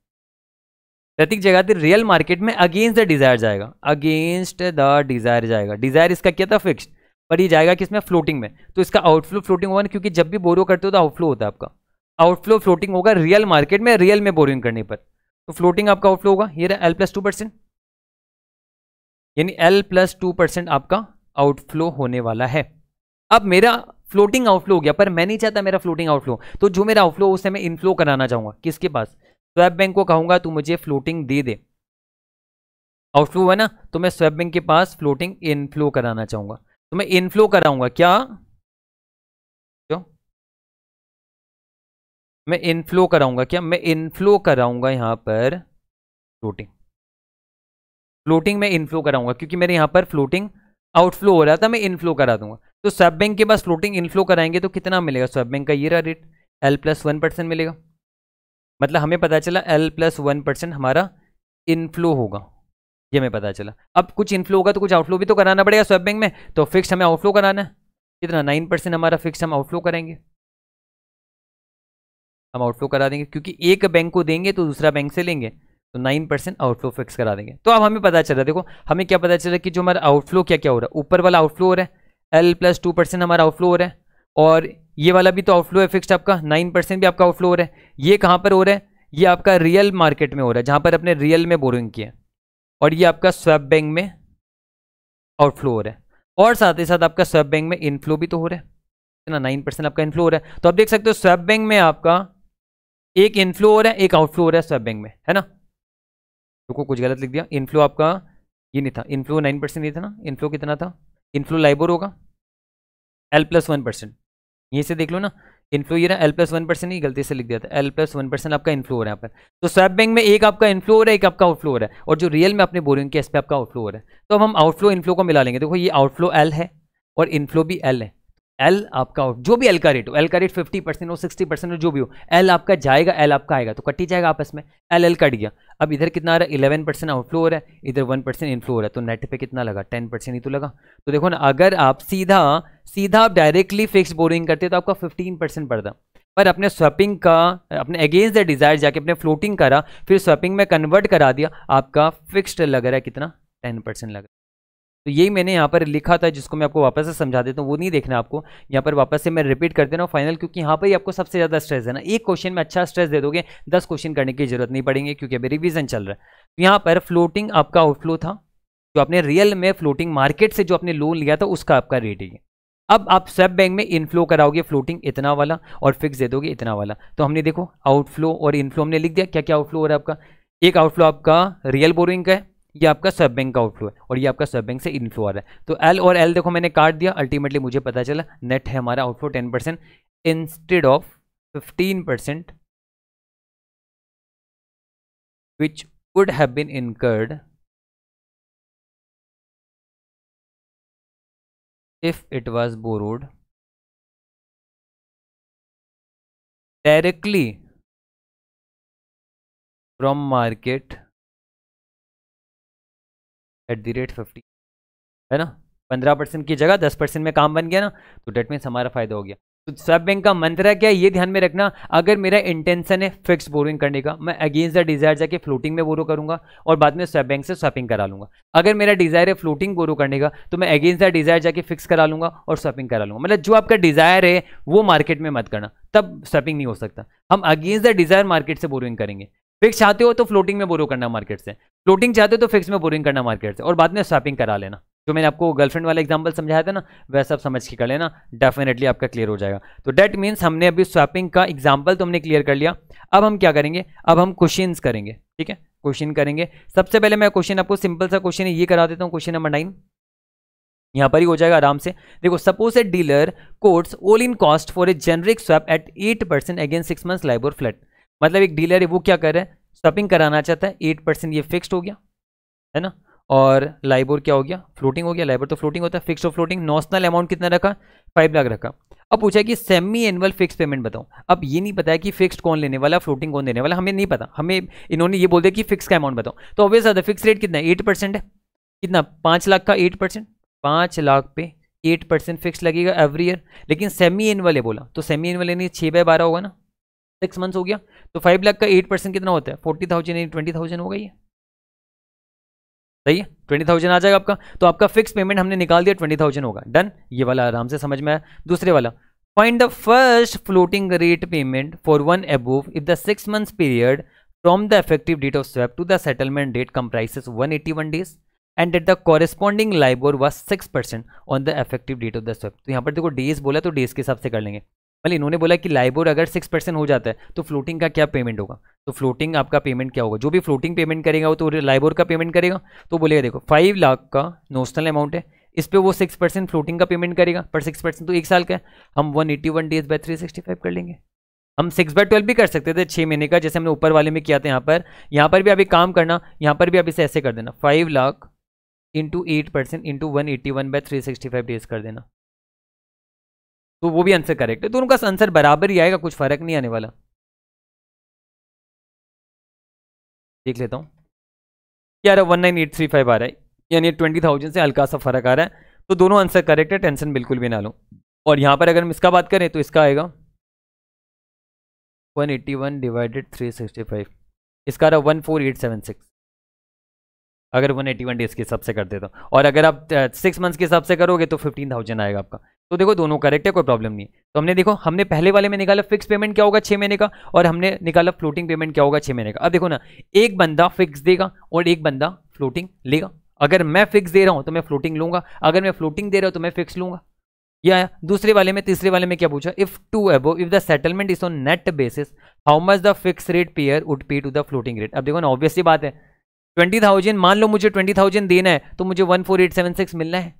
प्रतीक जगाती रियल मार्केट में अगेंस्ट द डिजायर जाएगा अगेंस्ट द डिजायर जाएगा डिजायर इसका क्या था फिक्स्ड पर ये जाएगा किसमें फ्लोटिंग में तो इसका आउटफ्लो फ्लोटिंग होगा ना क्योंकि जब भी बोरो करते हो तो आउटफ्लो होता है आपका आउटफ्लो फ्लोटिंग होगा रियल मार्केट में रियल में बोरिंग करने पर तो फ्लोटिंग आपका आउटफ्लो होगा ये एल प्लस टू परसेंट यानी एल प्लस टू परसेंट आपका आउटफ्लो होने वाला है अब मेरा फ्लोटिंग आउटफ्लो हो गया पर मैं नहीं चाहता मेरा फ्लोटिंग आउटफ्लो तो जो मेरा आउटफ्लो उसे मैं इनफ्लो कराना चाहूंगा किसके पास स्वैप बैंक को कहूंगा तू मुझे फ्लोटिंग दे दे आउटफ्लो है ना तो मैं स्वैप बैंक के पास फ्लोटिंग इनफ्लो कराना चाहूंगा तो मैं इनफ्लो कराऊंगा क्या क्यों मैं इनफ्लो कराऊंगा क्या मैं इनफ्लो कराऊंगा यहां पर फ्लोटिंग फ्लोटिंग में इनफ्लो कराऊंगा क्योंकि मेरे यहां पर फ्लोटिंग आउटफ्लो हो रहा था मैं इनफ्लो करा दूंगा तो स्वैप बैंक के पास फ्लोटिंग इनफ्लो कराएंगे तो कितना मिलेगा स्वैप बैंक का ये रहा rate L plus one percent मिलेगा मतलब हमें पता चला एल प्लस वन परसेंट हमारा इनफ्लो होगा ये हमें पता चला अब कुछ इनफ्लो होगा तो कुछ आउटफ्लो भी तो कराना पड़ेगा स्वेप बैंक में तो फिक्स हमें आउटफ्लो कराना है कितना नाइन परसेंट हमारा फिक्स हम आउटफ्लो करेंगे हम आउटफ्लो करा देंगे क्योंकि एक बैंक को देंगे तो दूसरा बैंक से लेंगे तो नाइन परसेंट आउटफ्लो फिक्स करा देंगे तो अब हमें पता चला देखो हमें क्या पता चला कि जो हमारा आउटफ्लो क्या क्या हो रहा है ऊपर वाला आउटफ्लो हो रहा है एल प्लस टू परसेंट हमारा आउटफ्लो हो रहा है और ये वाला भी तो आउटफ्लो है फिक्स्ड आपका नाइन परसेंट भी आपका आउटफ्लो हो रहा है ये कहाँ पर हो रहा है ये आपका रियल मार्केट में हो रहा है जहाँ पर अपने रियल में बोरिंग किया और ये आपका स्वैप बैंक में आउटफ्लो हो रहा है और साथ ही साथ आपका स्वैप बैंक में इनफ्लो भी तो हो रहा है ना नाइन परसेंट आपका इनफ्लो हो रहा है तो आप देख सकते हो स्वैप बैंक में आपका एक इनफ्लो हो रहा है एक आउटफ्लो हो रहा है स्वैप बैंक में है ना रुको कुछ गलत लिख दिया इनफ्लो आपका ये नहीं था इनफ्लो नाइन परसेंट नहीं था ना इनफ्लो कितना था इनफ्लो लाइबोर होगा एल प्लस वन परसेंट ये से देख लो ना इन्फ्लो ये ना एल प्लस वन परसेंट ही गलती से लिख दिया था एल प्लस वन परसेंट आपका इन्फ्लो हो रहा है यहाँ पर तो स्वैप बैंक में एक आपका इन्फ्लो हो रहा है एक आपका आउटफ्लो हो रहा है और जो रियल में अपने बोरिंग के एस पे आपका आउटफ्लो हो रहा है तो अब हम आउटफ्लो इन्फ्लो को मिला लेंगे देखो ये आउटफ्लो एल है और इन्फ्लो भी एल है एल आपका जो भी एल का रेट हो एल का रेट फिफ्टी परसेंट हो सिक्सटी परसेंट हो जो भी हो एल आपका जाएगा एल आपका आएगा तो कट ही जाएगा आपस में एल एल कट गया अब इधर कितना आ रहा है इलेवन परसेंट आउटफ्लो हो रहा है इधर वन परसेंट इनफ्लो हो रहा है तो नेट पे कितना लगा टेन परसेंट ही तो लगा तो देखो ना अगर आप सीधा सीधा आप डायरेक्टली फिक्स बोरिंग करते तो आपका फिफ्टीन परसेंट पड़ता पर अपने स्वैपिंग का अपने अगेंस्ट द डिजायर जाके अपने फ्लोटिंग करा फिर स्वैपिंग में कन्वर्ट करा दिया आपका फिक्स्ड लग रहा है कितना टेन परसेंट लग रहा है तो यही मैंने यहाँ पर लिखा था जिसको मैं आपको वापस से समझा देता हूँ वो नहीं देखना आपको यहाँ पर वापस से मैं रिपीट दे रहा फाइनल क्योंकि यहाँ पर ही आपको सबसे ज़्यादा स्ट्रेस है ना एक क्वेश्चन में अच्छा स्ट्रेस दे दोगे दस क्वेश्चन करने की जरूरत नहीं पड़ेंगे क्योंकि अभी रिविजन चल रहा है तो यहाँ पर फ्लोटिंग आपका आउटफ्लो था जो आपने रियल में फ्लोटिंग मार्केट से जो आपने लोन लिया था उसका आपका रेट है अब आप सब बैंक में इनफ्लो कराओगे फ्लोटिंग इतना वाला और फिक्स दे दोगे इतना वाला तो हमने देखो आउटफ्लो और इनफ्लो हमने लिख दिया क्या क्या आउटफ्लो हो रहा है आपका एक आउटफ्लो आपका रियल बोरिंग का है ये आपका सब बैंक का आउटफ्लो है और ये आपका सब बैंक से इनफ्लो आ रहा है तो एल और एल देखो मैंने काट दिया अल्टीमेटली मुझे पता चला नेट है हमारा outflow ten percent instead of fifteen percent which would have been incurred if it was borrowed directly from market at the rate fifty है ना पंद्रह परसेंट की जगह दस परसेंट में काम बन गया ना तो डेट मीन्स हमारा फायदा हो गया तो सब बैंक का मंत्र क्या ये ध्यान में रखना अगर मेरा इंटेंशन है फिक्स बोरिंग करने का मैं अगेंस्ट द डिजायर जाके फ्लोटिंग में बोरो करूंगा और बाद में सब बैंक से स्वैपिंग करा लूंगा अगर मेरा डिजायर है फ्लोटिंग बोरो करने का तो मैं अगेंस्ट द डिजायर जाके फिक्स करा लूंगा और स्वैपिंग करा लूंगा मतलब जो आपका डिजायर है वो मार्केट में मत करना तब स्वैपिंग नहीं हो सकता हम अगेंस्ट द डिजायर मार्केट से बोरिंग करेंगे फिक्स चाहते हो तो फ्लोटिंग में बोरो करना मार्केट से फ्लोटिंग चाहते हो तो फिक्स में बोरिंग करना मार्केट से और बाद में स्वैपिंग करा लेना जो मैंने आपको गर्लफ्रेंड वाला एग्जांपल समझाया था ना वैसा आप समझ के कर लेना डेफिनेटली आपका क्लियर हो जाएगा तो डेट मीन्स हमने अभी स्वैपिंग का एग्जाम्पल तो हमने क्लियर कर लिया अब हम क्या करेंगे अब हम क्वेश्चन करेंगे ठीक है क्वेश्चन करेंगे सबसे पहले मैं क्वेश्चन आपको सिंपल सा क्वेश्चन ये करा देता हूँ क्वेश्चन नंबर नाइन यहाँ पर ही हो जाएगा आराम से देखो suppose a dealer quotes all in cost for a generic swap at eight percent against six month LIBOR flat मतलब एक डीलर है वो क्या कर रहा है स्वैपिंग कराना चाहता है एट परसेंट ये फिक्स्ड हो गया है ना और लाइबोर क्या हो गया फ्लोटिंग हो गया लाइबोर तो फ्लोटिंग होता है फिक्स्ड और फ्लोटिंग नॉशनल अमाउंट कितना रखा फाइव लाख रखा अब पूछा कि सेमी एनुअल फिक्स पेमेंट बताओ अब ये नहीं पता है कि फिक्स्ड कौन लेने वाला फ्लोटिंग कौन देने वाला हमें नहीं पता हमें इन्होंने ये बोल दिया कि फिक्स का अमाउंट बताओ तो ऑब्वियस आता फिक्स रेट कितना है एट परसेंट है कितना पाँच लाख का एट परसेंट पाँच लाख पे एट परसेंट फिक्स लगेगा एवरी ईयर लेकिन सेमी एनुअल है बोला तो सेमी एनुअल यानी छः बाय बारह होगा ना सिक्स मंथ्स हो गया तो फाइव लाख का एट परसेंट कितना होता है फोर्टी थाउजेंड यानी ट्वेंटी थाउजेंड होगा ये सही है ट्वेंटी थाउजेंड आ जाएगा आपका तो आपका फिक्स पेमेंट हमने निकाल दिया ट्वेंटी थाउजेंड होगा डन ये वाला आराम से समझ में आया दूसरे वाला find the first floating rate payment for one above if the six months period from the effective date of the to the settlement date comprises one eighty one days and at the corresponding LIBOR was six percent on the effective date of the swap. तो यहाँ पर देखो days बोला तो days के हिसाब से कर लेंगे मतलब इन्होंने बोला कि लाइबोर अगर सिक्स परसेंट हो जाता है तो फ्लोटिंग का क्या पेमेंट होगा तो फ्लोटिंग आपका पेमेंट क्या होगा जो भी फ्लोटिंग पेमेंट करेगा वो तो लाइबोर का पेमेंट करेगा तो बोलेगा देखो फाइव लाख का नोशनल अमाउंट है इस पर वो सिक्स परसेंट फ्लोटिंग का पेमेंट करेगा पर सिक्स परसेंट तो एक साल का है हम one eighty one days by three sixty five कर लेंगे हम सिक्स बाय ट्वेल्व भी कर सकते थे छः महीने का जैसे हमने ऊपर वाले में किया था यहाँ पर यहाँ पर भी अभी काम करना यहाँ पर भी अभी इसे ऐसे कर देना five lakh into eight percent into one eighty one by three sixty five days कर देना तो वो भी आंसर करेक्ट है तो उनका आंसर बराबर ही आएगा कुछ फर्क नहीं आने वाला देख लेता हूँ क्या one nine eight three five आ रहा है यानी ट्वेंटी थाउजेंड से हल्का सा फर्क आ रहा है तो दोनों आंसर करेक्ट है टेंशन बिल्कुल भी ना लो और यहाँ पर अगर हम इसका बात करें तो इसका आएगा one eighty one divided three sixty five इसका आ रहा one four eight seven six अगर वन एट्टी वन डेज के हिसाब से कर देता हूँ और अगर आप सिक्स uh, मंथ्स के हिसाब से करोगे तो फिफ्टीन थाउजेंड आएगा आपका तो देखो दोनों करेक्ट है कोई प्रॉब्लम नहीं तो हमने देखो हमने पहले वाले में निकाला फिक्स पेमेंट क्या होगा छह महीने का और हमने निकाला फ्लोटिंग पेमेंट क्या होगा छह महीने का अब देखो ना एक बंदा फिक्स देगा और एक बंदा फ्लोटिंग लेगा अगर मैं फिक्स दे रहा हूं तो मैं फ्लोटिंग लूंगा अगर मैं फ्लोटिंग दे रहा हूं तो मैं फिक्स लूंगा या दूसरे वाले में तीसरे वाले में क्या पूछा if two above if the settlement is on net basis how much the fix rate payer would pay to the floating rate अब देखो ना ऑब्वियसली बात है ट्वेंटी थाउजेंड मान लो मुझे ट्वेंटी थाउजेंड देना है तो मुझे one four eight seven six मिलना है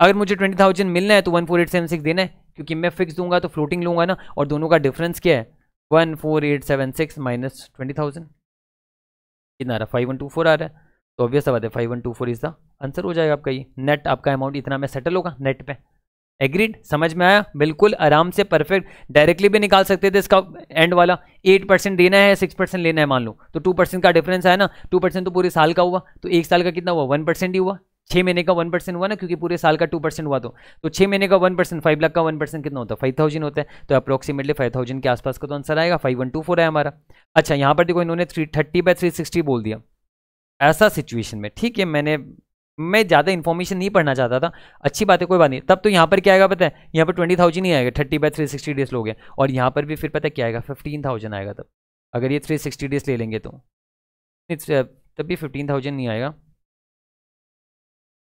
अगर मुझे ट्वेंटी थाउजेंड मिलना है तो one four eight seven six देना है क्योंकि मैं फिक्स दूंगा तो फ्लोटिंग लूंगा ना और दोनों का डिफरेंस क्या है one four eight seven six minus twenty thousand कितना आ रहा है फाइव वन टू फोर आ रहा है तो ऑब्वियस बात है five one two four is the answer हो जाएगा आपका ये नेट आपका अमाउंट इतना में सेटल होगा नेट पे एग्रीड समझ में आया बिल्कुल आराम से परफेक्ट डायरेक्टली भी निकाल सकते थे इसका एंड वाला एट परसेंट देना है सिक्स परसेंट लेना है मान लो तो टू परसेंट का डिफरेंस है ना टू परसेंट तो पूरे साल का हुआ तो एक साल का कितना हुआ वन परसेंट ही हुआ छः महीने का वन परसेंट हुआ ना क्योंकि पूरे साल का टू परसेंट हुआ तो तो छः महीने का वन परसेंट फाइव लाख का वन परसेंट कितना होता है फाइव थाउजेंड होता है तो अप्रोक्सीमेटली फाइव थाउजेंड के आसपास का तो आंसर आएगा फाइव वन टू फोर है हमारा अच्छा यहाँ पर देखो इन्होंने three thirty by three sixty बोल दिया ऐसा सिचुएशन में ठीक है मैंने मैं ज़्यादा इन्फॉर्मेशन नहीं पढ़ना चाहता था अच्छी बात है कोई बात नहीं तब तो यहाँ पर क्या आएगा पता है यहाँ पर ट्वेंटी थाउजेंड ही आएगा thirty by three sixty days लोगे और यहाँ पर भी फिर पता है क्या आएगा फिफ्टीन थाउजेंड आएगा तब अगर ये थ्री सिक्सटी डेज ले लेंगे तो तब भी फिफ्टीन थाउजेंड नहीं आएगा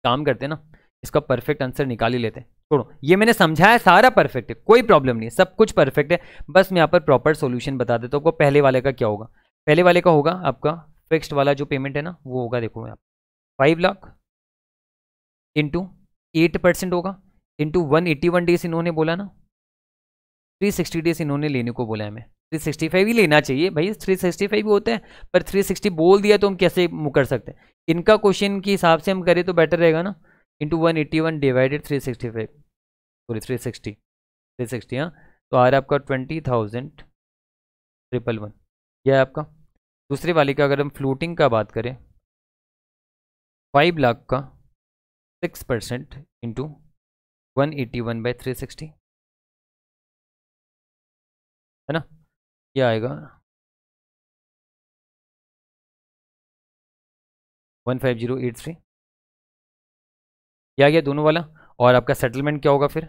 काम करते ना इसका परफेक्ट आंसर निकाल ही लेते हैं छोड़ो ये मैंने समझाया सारा परफेक्ट है कोई प्रॉब्लम नहीं सब कुछ परफेक्ट है बस मैं यहाँ पर प्रॉपर सोल्यूशन बता देता तो हूँ पहले वाले का क्या होगा पहले वाले का होगा आपका फिक्स्ड वाला जो पेमेंट है ना वो होगा देखो यहाँ five lakh into eight percent होगा into one eighty one days इन्होंने बोला ना थ्री सिक्सटी डेज इन्होंने लेने को बोला है मैं 365 ही लेना चाहिए भाई 365 भी होते हैं पर 360 बोल दिया तो हम कैसे कर सकते हैं इनका क्वेश्चन के हिसाब से हम करें तो बेटर रहेगा ना into one eighty one divided three sixty five sorry three sixty three sixty हाँ तो आ रहा है आपका ट्वेंटी थाउजेंड ट्रिपल वन यह है आपका दूसरे वाले का अगर हम फ्लोटिंग का बात करें फाइव लाख का six percent into one eighty one by three sixty है ना ये आएगा one five zero eight three क्या आ गया दोनों वाला और आपका सेटलमेंट क्या होगा फिर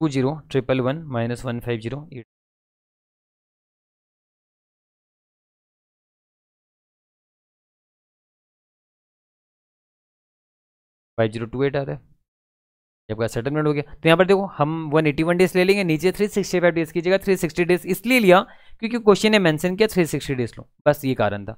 two zero triple one minus one five zero eight five zero two eight आ रहा है जब का सेटलमेंट हो गया तो यहाँ पर देखो हम 181 डेज ले लेंगे नीचे 365 डेज कीजिएगा 360 डेज इसलिए लिया क्योंकि क्वेश्चन ने मेंशन किया 360 डेज लो बस ये कारण था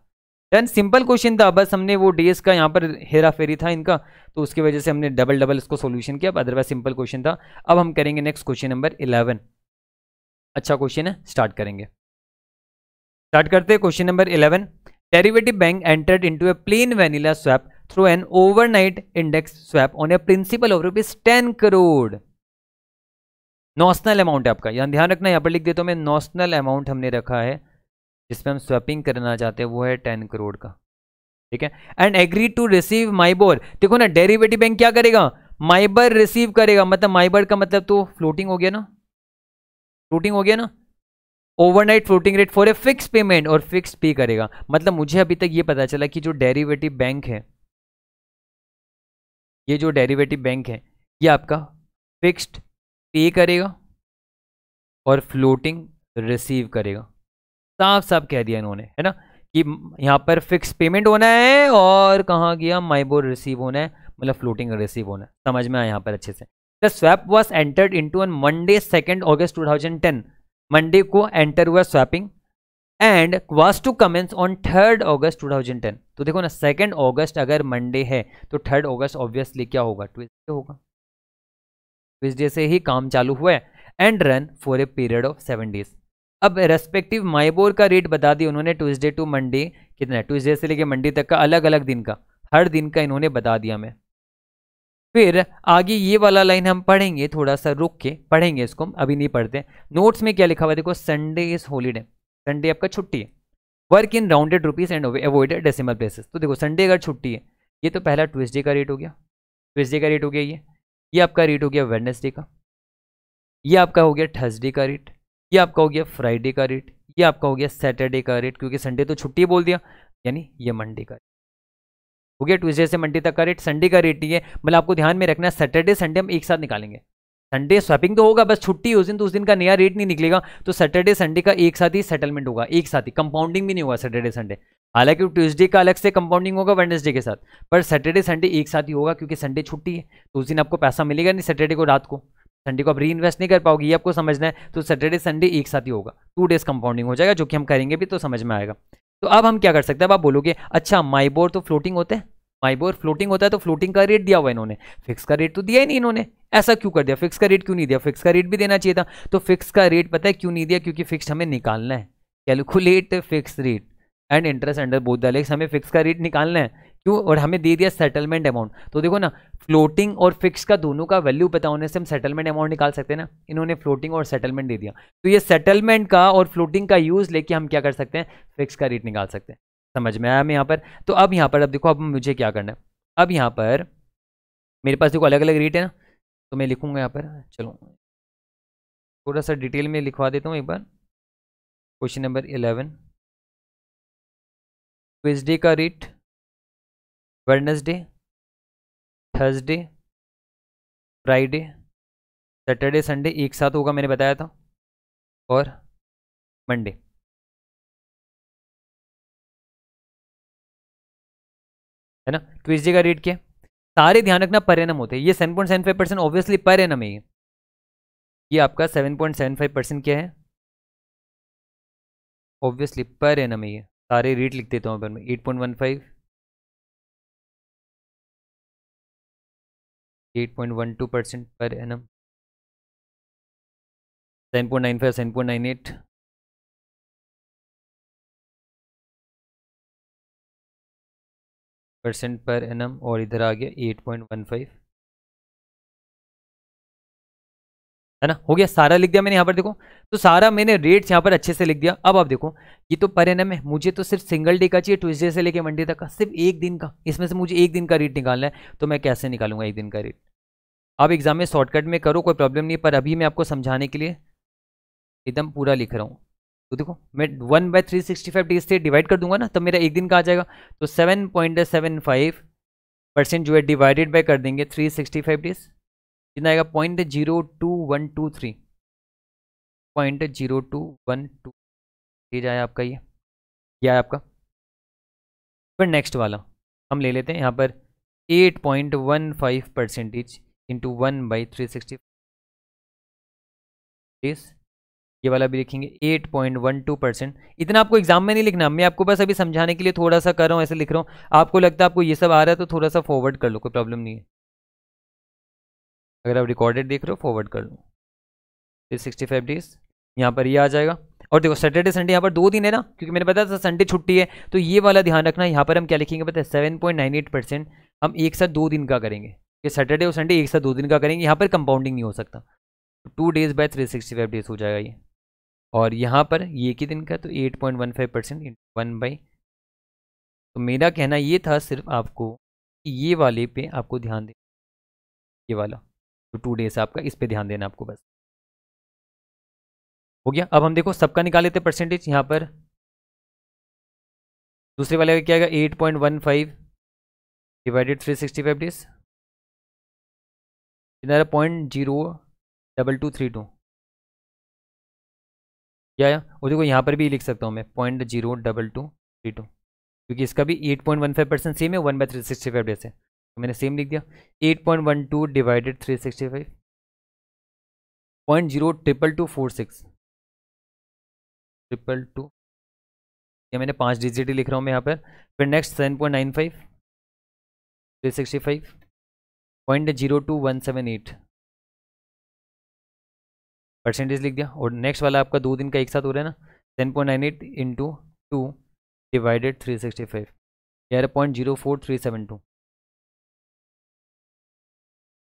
डन सिंपल क्वेश्चन था बस हमने वो डेज का यहाँ पर हेरा फेरी था इनका तो उसकी वजह से हमने डबल डबल इसको सोल्यूशन किया अदरवाइज सिंपल क्वेश्चन था अब हम करेंगे नेक्स्ट क्वेश्चन नंबर इलेवन अच्छा क्वेश्चन है स्टार्ट करेंगे स्टार्ट करते हैं question number eleven derivative bank entered into a plain vanilla swap through an overnight index swap on a principal of rupees 10 crore notional amount है आपका यहाँ ध्यान रखना यहाँ पर लिख देता हूँ मैं नॉशनल अमाउंट हमने रखा है जिसमें हम स्वैपिंग करना चाहते हैं वो है टेन करोड़ का ठीक है and agree to receive MIBOR देखो ना डेरिवेटिव बैंक क्या करेगा माइबर रिसीव करेगा मतलब माइबर का मतलब तो फ्लोटिंग हो गया ना फ्लोटिंग हो गया ना overnight floating rate for a fix payment और फिक्स पे करेगा मतलब मुझे अभी तक ये पता चला कि जो डेरिवेटिव बैंक है ये जो डेरिवेटिव बैंक है ये आपका फिक्स्ड पे करेगा और फ्लोटिंग रिसीव करेगा साफ साफ कह दिया इन्होंने है ना कि यहाँ पर फिक्स पेमेंट होना है और कहाँ गया माइबोर रिसीव होना है मतलब फ्लोटिंग रिसीव होना है समझ में आया यहाँ पर अच्छे से the swap was entered into an Monday second August two thousand ten Monday को एंटर हुआ swapping and was to commence on third August two thousand ten तो देखो ना सेकेंड ऑगस्ट अगर मंडे है तो थर्ड ऑगस्ट ऑब्वियसली क्या होगा ट्विजडे होगा ट्विजडे से ही काम चालू हुआ है and run for a period of seven days अब रेस्पेक्टिव माइबोर का रेट बता दिया उन्होंने ट्यूजडे टू मंडे कितना है ट्यूजडे से लेके मंडे तक का अलग अलग दिन का हर दिन का इन्होंने बता दिया हमें फिर आगे ये वाला लाइन हम पढ़ेंगे थोड़ा सा रुक के पढ़ेंगे इसको अभी नहीं पढ़ते नोट्स में क्या लिखा हुआ देखो संडे इज होलीडे संडे आपका छुट्टी है work in rounded rupees and avoided decimal places तो देखो संडे अगर छुट्टी है ये तो पहला ट्यूजडे का रेट हो गया ट्यूजडे का रेट हो गया ये ये आपका रेट हो गया वेडनेसडे का ये आपका हो गया थर्सडे का रेट ये आपका हो गया फ्राइडे का रेट ये आपका हो गया सैटरडे का रेट क्योंकि संडे तो छुट्टी बोल दिया यानी ये मंडे का रेट हो गया ट्यूजडे से मंडे तक का रेट संडे का रेट ये मतलब आपको ध्यान में रखना सैटरडे संडे हम एक साथ निकालेंगे संडे स्वैपिंग तो होगा बस छुट्टी उस दिन तो उस दिन का नया रेट नहीं निकलेगा तो सैटरडे संडे का एक साथ ही सेटलमेंट होगा एक साथ ही कंपाउंडिंग भी नहीं होगा सैटरडे संडे हालांकि ट्यूसडे का अलग से कंपाउंडिंग होगा वेडनेसडे के साथ पर सैटरडे संडे एक साथ ही होगा क्योंकि संडे छुट्टी है तो उस दिन आपको पैसा मिलेगा नहीं सैटरडे को रात को संडे को आप री इन्वेस्ट नहीं कर पाओगे ये आपको समझना है तो सैटरडे संडे एक साथ ही होगा टू डेज कंपाउंडिंग हो जाएगा जो कि हम करेंगे भी तो समझ में आएगा तो अब हम क्या कर सकते हैं अब आप बोलोगे अच्छा माई बोर्ड तो फ्लोटिंग होते हैं माइबोर फ्लोटिंग होता है तो फ्लोटिंग का रेट दिया हुआ इन्होंने फिक्स का रेट तो दिया ही नहीं इन्होंने ऐसा क्यों कर दिया फिक्स का रेट क्यों नहीं दिया फिक्स का रेट भी देना चाहिए था तो फिक्स का रेट पता है क्यों नहीं दिया क्योंकि फिक्स हमें निकालना है calculate fix rate and interest under both the legs हमें फिक्स का रेट निकालना है क्यों और हमें दे दिया सेटलमेंट अमाउंट तो देखो ना फ्लोटिंग और फिक्स का दोनों का वैल्यू पता होने से हम सेटलमेंट अमाउंट निकाल सकते हैं ना इन्होंने फ्लोटिंग और सेटलमेंट दे दिया तो ये सेटलमेंट का और फ्लोटिंग का यूज़ लेके हम क्या कर सकते हैं फिक्स का रेट निकाल सकते हैं समझ में आया मैं यहाँ पर तो अब यहाँ पर अब देखो अब मुझे क्या करना है अब यहाँ पर मेरे पास देखो अलग अलग रेट है ना तो मैं लिखूँगा यहाँ पर चलो थोड़ा सा डिटेल में लिखवा देता हूँ एक बार क्वेश्चन नंबर इलेवन ट्यूजडे का rate Wednesday Thursday Friday Saturday Sunday एक साथ होगा मैंने बताया था और मंडे है ना क्विज का रीड किया सारे ध्यान रखना पर एनम होते हैं ये seven point seven five percent obviously पर एनम है ये आपका seven point seven five percent क्या है ऑब्वियसली पर एनम है ये सारे रीड लिख देता हूँ पर मैं eight point one five eight point one two percent पर annum seven point nine five seven point nine eight percent पर एन और इधर आ गया एट पॉइंट वन फाइव है ना हो गया सारा लिख दिया मैंने यहाँ पर देखो तो सारा मैंने रेट्स यहाँ पर अच्छे से लिख दिया अब आप देखो ये तो पर एन है मुझे तो सिर्फ सिंगल डे का चाहिए ट्यूजडे से लेके मंडे तक का सिर्फ एक दिन का इसमें से मुझे एक दिन का रेट निकालना है तो मैं कैसे निकालूंगा एक दिन का रेट आप एग्जाम में शॉर्टकट में करो कोई प्रॉब्लम नहीं पर अभी मैं आपको समझाने के लिए एकदम पूरा लिख रहा हूँ तो देखो मैं one by three sixty five days से डिवाइड कर दूंगा ना तो मेरा एक दिन का आ जाएगा तो seven point seven five percent जो है डिवाइडेड बाई कर देंगे थ्री सिक्सटी फाइव डेज कितना आएगा point zero two one two three point zero two one two days आया आपका ये क्या है आपका फिर नेक्स्ट वाला हम ले लेते हैं यहाँ पर eight point one five percentage into one by three sixty days ये वाला भी लिखेंगे eight point one two percent इतना आपको एग्जाम में नहीं लिखना मैं आपको बस अभी समझाने के लिए थोड़ा सा कर रहा हूँ ऐसे लिख रहा हूँ आपको लगता है आपको ये सब आ रहा है तो थोड़ा सा फॉरवर्ड कर लो कोई प्रॉब्लम नहीं है अगर आप रिकॉर्डेड देख रहे हो फॉरवर्ड कर लो फिर सिक्सटी फाइव डेज यहाँ पर ये आ जाएगा और देखो सैटरडे संडे यहाँ पर दो दिन है ना क्योंकि मैंने पता था संडे छुट्टी है तो ये वाला ध्यान रखना यहाँ पर हम क्या लिखेंगे पता है seven point nine eight percent हम एक साथ दो दिन का करेंगे कि सैटरडे और संडे एक साथ दो दिन का करेंगे यहाँ पर कंपाउंडिंग नहीं हो सकता two days by three sixty five days हो जाएगा ये और यहाँ पर ये के दिन का तो 8.15 point one five percent one by तो मेरा कहना ये था सिर्फ आपको ये वाले पे आपको ध्यान दे ये वाला जो टू डेज आपका इस पे ध्यान देना आपको बस हो गया अब हम देखो सबका निकाल लेते परसेंटेज यहाँ पर दूसरे वाले का क्या आएगा eight point one five divided three sixty five days point zero double two three two क्या या वो देखो यहाँ पर भी लिख सकता हूँ मैं point zero double two three two क्योंकि इसका भी eight point one five percent same है one by three sixty five days है तो मैंने सेम लिख दिया eight point one two divided three sixty five point zero triple two four six triple two ये मैंने पाँच डिजिट ही लिख रहा हूँ मैं यहाँ पर फिर next seven point nine five three sixty five point zero two one seven eight percentage लिख दिया और नेक्स्ट वाला आपका दो दिन का एक साथ हो रहा है ना ten point nine eight into two divided three sixty five ग्यारह point zero four three seven two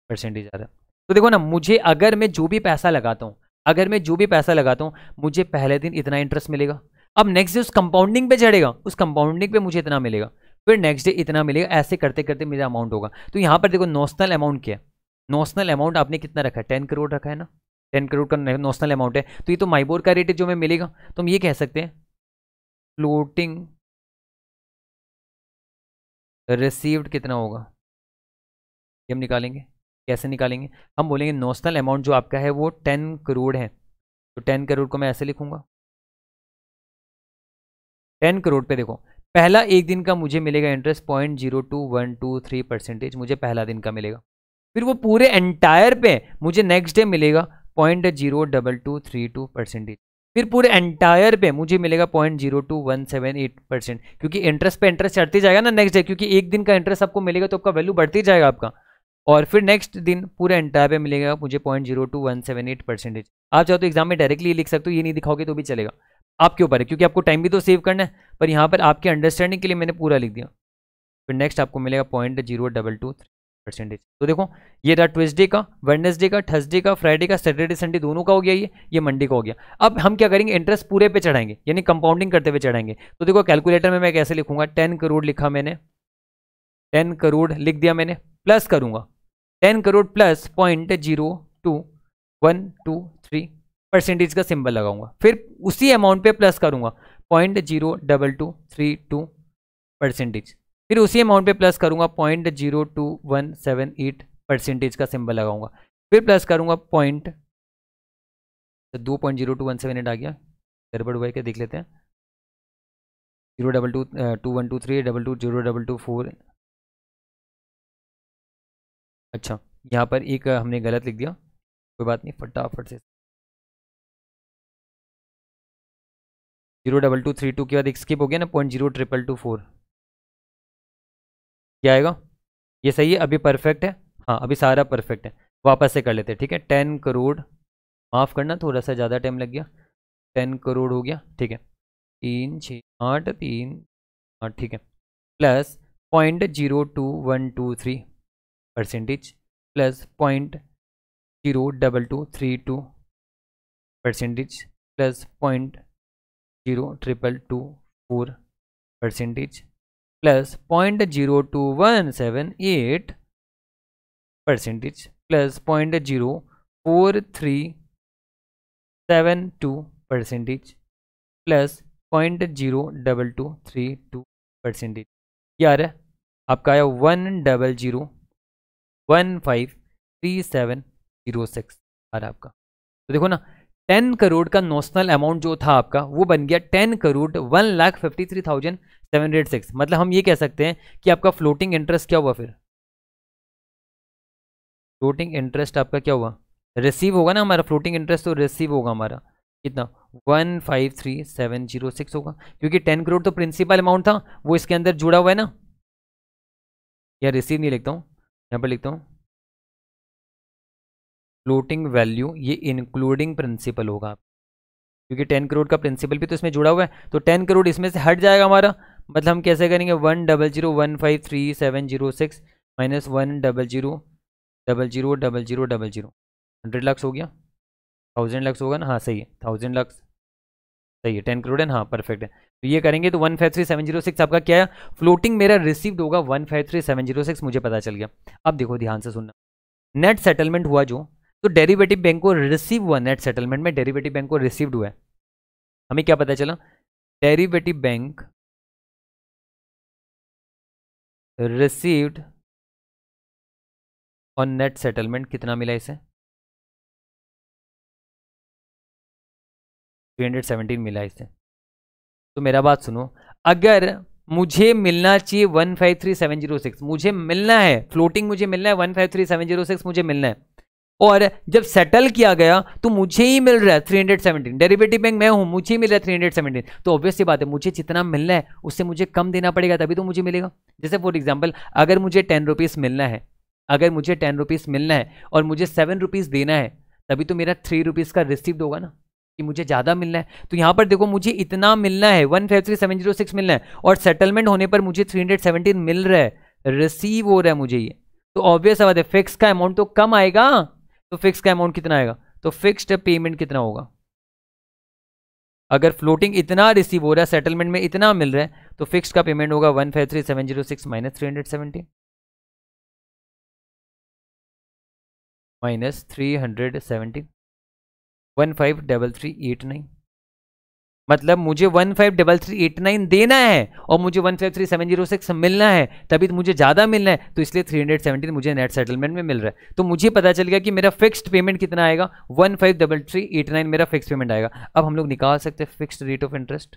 percentage आ रहा है तो देखो ना मुझे अगर मैं जो भी पैसा लगाता हूँ अगर मैं जो भी पैसा लगाता हूँ मुझे पहले दिन इतना इंटरेस्ट मिलेगा अब नेक्स्ट डे उस कंपाउंडिंग पे चढ़ेगा उस कंपाउंडिंग पे मुझे इतना मिलेगा फिर नेक्स्ट डे इतना मिलेगा ऐसे करते करते मेरा अमाउंट होगा तो यहाँ पर देखो नोशनल अमाउंट क्या है नोशनल अमाउंट आपने कितना रखा है टेन करोड़ रखा है ना टेन करोड़ का नोशनल अमाउंट है तो ये तो माइबोर का रेट है जो हमें मिलेगा तो हम ये कह सकते हैं फ्लोटिंग रिसीव्ड कितना होगा ये हम निकालेंगे कैसे निकालेंगे हम बोलेंगे नोशनल अमाउंट जो आपका है वो टेन करोड़ है तो टेन करोड़ को मैं ऐसे लिखूंगा टेन करोड़ पे देखो पहला एक दिन का मुझे मिलेगा interest point zero two one two three percentage मुझे पहला दिन का मिलेगा फिर वो पूरे एंटायर पे मुझे नेक्स्ट डे मिलेगा point zero double two three two percentage फिर पूरे एंटायर पे मुझे मिलेगा point zero two one seven eight percent क्योंकि इंटरेस्ट पे इंटरेस्ट चढ़ती जाएगा ना नेक्स्ट डे क्योंकि एक दिन का इंटरेस्ट आपको मिलेगा तो आपका वैल्यू बढ़ती जाएगा आपका और फिर नेक्स्ट दिन पूरे एंटायर पे मिलेगा मुझे point zero two one seven eight percentage आप चाहो तो एग्जाम में डायरेक्टली लिख सकते हो ये नहीं दिखाओगे तो भी चलेगा आपके ऊपर है क्योंकि आपको टाइम भी तो सेव करना है पर यहाँ पर आपके अंडरस्टैंडिंग के लिए मैंने पूरा लिख दिया फिर नेक्स्ट आपको मिलेगा point zero double two three percentage तो देखो ये रहा ट्यूजडे का वेडनेसडे का थर्सडे का फ्राइडे का सैटरडे संडे दोनों का हो गया ये ये मंडे का हो गया अब हम क्या करेंगे इंटरेस्ट पूरे पे चढ़ाएंगे यानी कंपाउंडिंग करते हुए चढ़ाएंगे तो देखो कैलकुलेटर में मैं कैसे लिखूंगा टेन करोड़ लिखा मैंने टेन करोड़ लिख दिया मैंने प्लस करूंगा ten crore plus point zero two one two three percentage का सिंबल लगाऊंगा फिर उसी अमाउंट पे प्लस करूंगा point zero double two three two percentage फिर उसी अमाउंट पे प्लस करूंगा point zero two one seven eight percentage का सिंबल लगाऊंगा फिर प्लस करूंगा पॉइंट तो दो point zero two one seven eight आ गया गड़बड़ हुआ क्या देख लेते हैं zero double two to one two three double two zero double two four अच्छा यहाँ पर एक uh, हमने गलत लिख दिया कोई बात नहीं फटाफट से zero double two three two के बाद एक स्किप हो गया ना point zero triple two four क्या आएगा ये सही है अभी परफेक्ट है हाँ अभी सारा परफेक्ट है वापस से कर लेते हैं ठीक है टेन करोड़ माफ़ करना थोड़ा सा ज़्यादा टाइम लग गया टेन करोड़ हो गया ठीक है तीन छः आठ तीन आठ हाँ, ठीक है plus point zero two one two three percentage plus point zero double two three two percentage plus point zero triple two four percentage plus point zero two one seven eight percentage plus point zero four three seven two percentage plus point zero double two three two percentage यार आपका आया one double zero one five three seven zero six आ रहा आपका तो देखो ना ten crore का नोशनल अमाउंट जो था आपका वो बन गया ten crore one lakh fifty three thousand seven eight six मतलब हम ये कह सकते हैं कि आपका फ्लोटिंग इंटरेस्ट क्या हुआ फिर फ्लोटिंग इंटरेस्ट आपका क्या हुआ रिसीव होगा ना हमारा फ्लोटिंग इंटरेस्ट तो रिसीव होगा हमारा कितना one five three seven zero six होगा क्योंकि टेन करोड़ तो प्रिंसिपल अमाउंट था वो इसके अंदर जुड़ा हुआ है ना या रिसीव नहीं लिखता हूँ यहाँ पर लिखता हूँ फ्लोटिंग वैल्यू ये इंक्लूडिंग प्रिंसिपल होगा क्योंकि टेन करोड़ का प्रिंसिपल भी तो इसमें जुड़ा हुआ है तो टेन करोड़ इसमें से हट जाएगा हमारा मतलब हम कैसे करेंगे one double zero one five three seven zero six minus one double zero double zero double zero double zero hundred lakhs हो गया थाउजेंड लक्स होगा ना हाँ सही है थाउजेंड लक्स सही है टेन करोड़ एंड हाँ परफेक्ट है तो ये करेंगे तो one five three seven zero six आपका क्या है फ्लोटिंग मेरा रिसीव्ड होगा one five three seven zero six मुझे पता चल गया अब देखो ध्यान से सुनना नेट सेटलमेंट हुआ जो तो डेरिवेटिव बैंक को रिसीव हुआ नेट सेटलमेंट में डेरिवेटिव बैंक को रिसीव्ड हुआ है हमें क्या पता चला डेरिवेटिव बैंक रिसीव्ड और नेट सेटलमेंट कितना मिला इसे 317 मिला इसे तो मेरा बात सुनो अगर मुझे मिलना चाहिए 153706 मुझे मिलना है फ्लोटिंग मुझे मिलना है 153706 मुझे मिलना है और जब सेटल किया गया तो मुझे ही मिल रहा है three hundred seventeen derivative bank मैं हूँ मुझे ही मिल रहा है थ्री हंड्रेड सेवेंटीन तो ऑब्वियसली बात है मुझे जितना मिलना है उससे मुझे कम देना पड़ेगा तभी तो मुझे मिलेगा जैसे फॉर एग्जाम्पल अगर मुझे टेन रुपीज़ मिलना है अगर मुझे टेन रुपीज़ मिलना है और मुझे सेवन रुपीज़ देना है तभी तो मेरा थ्री रुपीज़ का रिसिप्ट होगा ना कि मुझे ज़्यादा मिलना है तो यहाँ पर देखो मुझे इतना मिलना है one five three seven zero six मिलना है और सेटलमेंट होने पर मुझे थ्री हंड्रेड सेवेंटीन मिल रहा है रिसीव हो रहा है मुझे ये तो ऑब्वियस बात है फिक्स का अमाउंट तो कम आएगा तो फिक्स का अमाउंट कितना आएगा तो फिक्स्ड पेमेंट कितना होगा अगर फ्लोटिंग इतना रिसीव हो रहा है सेटलमेंट में इतना मिल रहा है तो फिक्स्ड का पेमेंट होगा one five three seven zero six minus three hundred seventy minus three hundred seventy one five double three eight nine मतलब मुझे one five double three eight nine देना है और मुझे one five three seven zero six मिलना है तभी तो मुझे ज़्यादा मिलना है तो इसलिए थ्री हंड्रेड सेवेंटीन मुझे नेट सेटलमेंट में मिल रहा है तो मुझे पता चल गया कि मेरा फिक्स्ड पेमेंट कितना आएगा one five double three eight nine मेरा फिक्स पेमेंट आएगा अब हम लोग निकाल सकते हैं फिक्स्ड रेट ऑफ इंटरेस्ट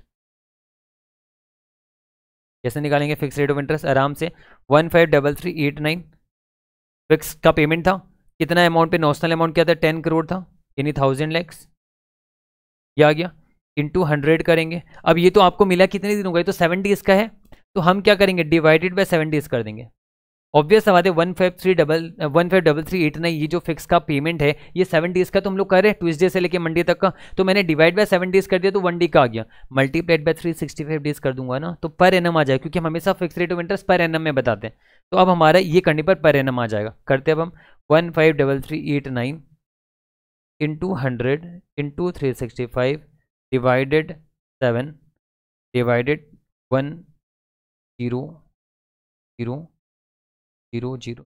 कैसे निकालेंगे फिक्स रेट ऑफ इंटरेस्ट आराम से one five double three eight nine fix का पेमेंट था कितना अमाउंट पे नॉशनल अमाउंट क्या था टेन करोड़ था यानी थाउजेंड लैक्स ये आ गया इंटू हंड्रेड करेंगे अब ये तो आपको मिला कितने दिन होगा ये तो सेवन डेज का है तो हम क्या करेंगे डिवाइडेड बाय सेवन डेज कर देंगे ऑब्वियस हमारे one five three double one five double three eight nine ये जो फिक्स का पेमेंट है ये सेवन डेज का तो हम लोग कर रहे हैं ट्यूजडे से लेके मंडे तक का तो मैंने डिवाइड बाय सेवन डेज कर दिया तो वन डे का आ गया multiplied by three sixty five days कर दूंगा ना तो पर एनम आ जाएगा क्योंकि हम हमेशा फिक्स रेट ऑफ इंटरेस्ट पर एनम में बताते हैं तो अब हमारा ये करने पर पर एनम आ जाएगा करते अब हम one five double three eight nine into hundred into three sixty five divided seven divided one zero zero zero zero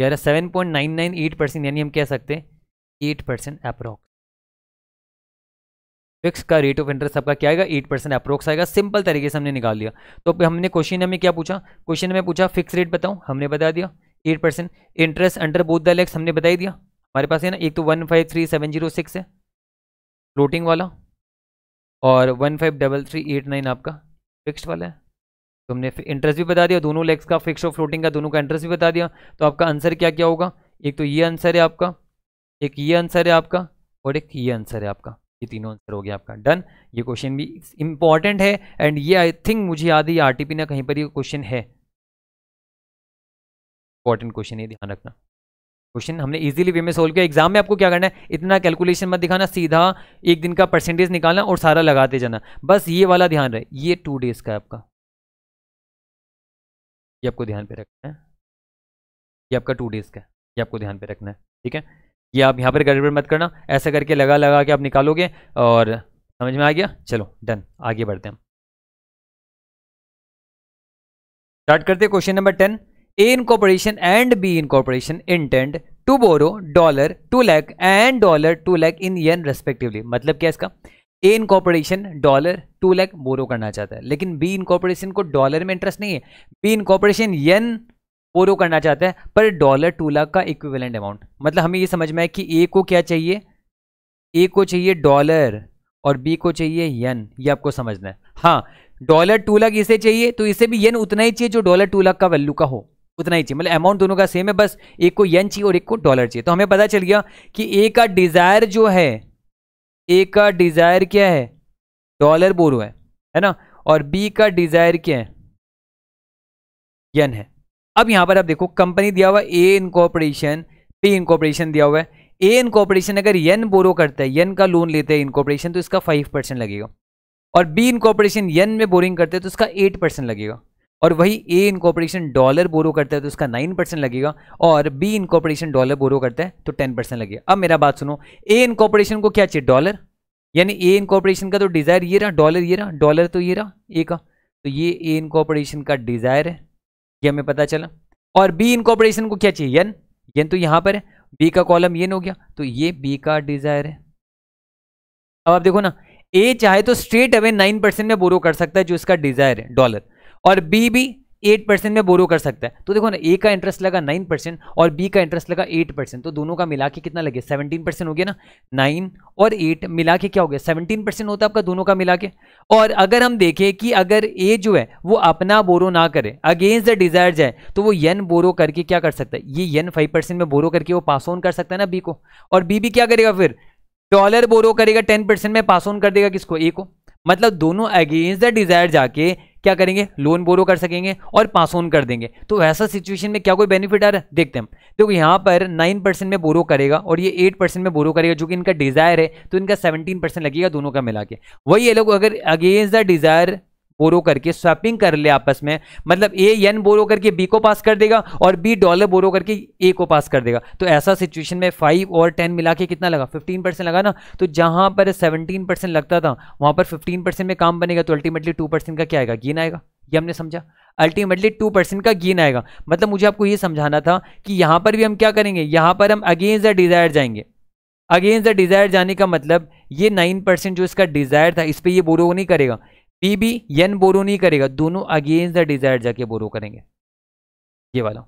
यार seven point nine nine eight percent यानी हम कह सकते हैं एट परसेंट अप्रोक्स फिक्स का रेट ऑफ इंटरेस्ट सबका क्या आएगा एट परसेंट अप्रोक्स आएगा सिंपल तरीके से हमने निकाल लिया तो हमने क्वेश्चन हमें क्या पूछा क्वेश्चन में पूछा फिक्स रेट बताऊँ हमने बता दिया eight percent interest under both the legs हमने बताई दिया हमारे पास है ना एक तो one five three seven zero six है फ्लोटिंग वाला और one five double three eight nine आपका फिक्स्ड वाला है तो हमने इंटरेस्ट भी बता दिया दोनों लेग्स का फिक्स और फ्लोटिंग का दोनों का इंटरेस्ट भी बता दिया तो आपका आंसर क्या क्या होगा एक तो ये आंसर है आपका एक ये आंसर है आपका और एक ये आंसर है आपका ये तीनों आंसर हो गया आपका डन ये क्वेश्चन भी इंपॉर्टेंट है एंड ये आई थिंक मुझे याद है टी आर ना कहीं पर ये क्वेश्चन है इंपॉर्टेंट क्वेश्चन ये ध्यान रखना क्वेश्चन हमने इजीली वे में सोल्व किया एग्जाम में आपको क्या करना है इतना कैलकुलेशन मत दिखाना सीधा एक दिन का परसेंटेज निकालना और सारा लगाते जाना बस ये वाला ध्यान रहे ये टू डेज का आपका ये आपको ध्यान पे रखना है ये आपका टू डेज का ये आपको ध्यान पे रखना है ठीक है ये आप यहाँ पर गड़बड़ मत करना ऐसा करके लगा लगा के आप निकालोगे और समझ में आ गया चलो डन आगे बढ़ते हैं स्टार्ट करते question number ten A incorporation and B incorporation intend to borrow dollar two lakh and dollar two lakh in yen respectively मतलब क्या इसका A incorporation dollar two lakh borrow करना चाहता है लेकिन बी इनकॉपोरेशन को डॉलर में इंटरेस्ट नहीं है बी इनकॉपोरेशन येन बोरो करना चाहता है पर डॉलर टू लाख का इक्विवेलेंट अमाउंट मतलब हमें ये समझ में है कि ए को क्या चाहिए ए को चाहिए डॉलर और बी को चाहिए येन ये आपको समझना है हाँ डॉलर टू लाख इसे चाहिए तो इसे भी येन उतना ही चाहिए जो डॉलर टू लाख का वैल्यू का हो उतना ही चाहिए मतलब अमाउंट दोनों का सेम है बस एक को यन चाहिए और एक को डॉलर चाहिए तो हमें पता चल गया कि ए का डिज़ायर जो है ए का डिज़ायर क्या है डॉलर बोरो है है ना और बी का डिज़ायर क्या है यन है अब यहां पर आप देखो कंपनी दिया हुआ ए इनकॉपरेशन बी इनकॉपरेशन दिया हुआ है ए इनकॉपरेशन अगर यन बोरो करता है यन का लोन लेते हैं इनकॉपरेशन तो इसका फाइव परसेंट लगेगा और बी इनकॉपरेशन यन में बोरिंग करते हैं तो इसका एट परसेंट लगेगा और वही ए इनकॉपरेशन डॉलर बोरो करता है तो उसका नाइन परसेंट लगेगा और बी इनकॉपरेशन डॉलर बोरो करता है तो टेन परसेंट लगेगा अब मेरा बात सुनो ए इनकॉपरेशन को क्या चाहिए डॉलर यानी ए इनकॉपरेशन का तो डिज़ायर ये रहा डॉलर ये रहा डॉलर तो ये रहा ए का तो ये ए इनकॉपरेशन का डिज़ायर है ये हमें पता चला और बी इनकॉपरेशन को क्या चाहिए यन यन तो यहाँ पर है बी का कॉलम यन हो गया तो ये बी का डिज़ायर है अब आप देखो ना ए चाहे तो स्ट्रेट अवे नाइन परसेंट में बोरो कर सकता है जो इसका डिज़ायर है डॉलर और बी भी एट परसेंट में बोरो कर सकता है तो देखो ना ए का इंटरेस्ट लगा नाइन परसेंट और बी का इंटरेस्ट लगा एट परसेंट तो दोनों का मिला के कितना लगे सेवनटीन परसेंट हो गया ना नाइन और एट मिला के क्या हो गया सेवनटीन परसेंट होता है आपका दोनों का मिला के और अगर हम देखें कि अगर ए जो है वो अपना बोरो ना करे अगेंस्ट द डिजायर जाए तो वो यन बोरो करके क्या कर सकता है ये यन फाइव परसेंट में बोरो करके वो पास ऑन कर सकता है ना बी को और बी भी क्या करेगा फिर डॉलर बोरो करेगा टेन परसेंट में पास ऑन कर देगा किसको ए को मतलब दोनों अगेंस्ट द डिजायर जाके क्या करेंगे लोन बोरो कर सकेंगे और पास ऑन कर देंगे तो ऐसा सिचुएशन में क्या कोई बेनिफिट आ रहा है देखते हैं देखो तो यहाँ पर नाइन परसेंट में बोरो करेगा और ये एट परसेंट में बोरो करेगा जो कि इनका डिजायर है तो इनका सेवनटीन परसेंट लगेगा दोनों का मिला के वही ये लोग अगर अगेंस्ट द डिजायर बोरो करके स्वैपिंग कर ले आपस में मतलब ए एन बोरो करके बी को पास कर देगा और बी डॉलर बोरो करके ए को पास कर देगा तो ऐसा सिचुएशन में फाइव और टेन मिला के कितना लगा फिफ्टीन परसेंट लगा ना तो जहां पर सेवनटीन परसेंट लगता था वहां पर फिफ्टीन परसेंट में काम बनेगा तो अल्टीमेटली टू परसेंट का क्या आएगा गेन आएगा ये हमने समझा अल्टीमेटली टू परसेंट का गेन आएगा मतलब मुझे आपको ये समझाना था कि यहाँ पर भी हम क्या करेंगे यहाँ पर हम अगेंस्ट द डिज़ायर जाएंगे अगेंस्ट द डिज़ायर जाने का मतलब ये नाइन परसेंट जो इसका डिज़ायर था इस पर ये बोरो नहीं करेगा पी बी एन बोरो नहीं करेगा दोनों अगेंस्ट द डिजायर जाके बोरो करेंगे ये वाला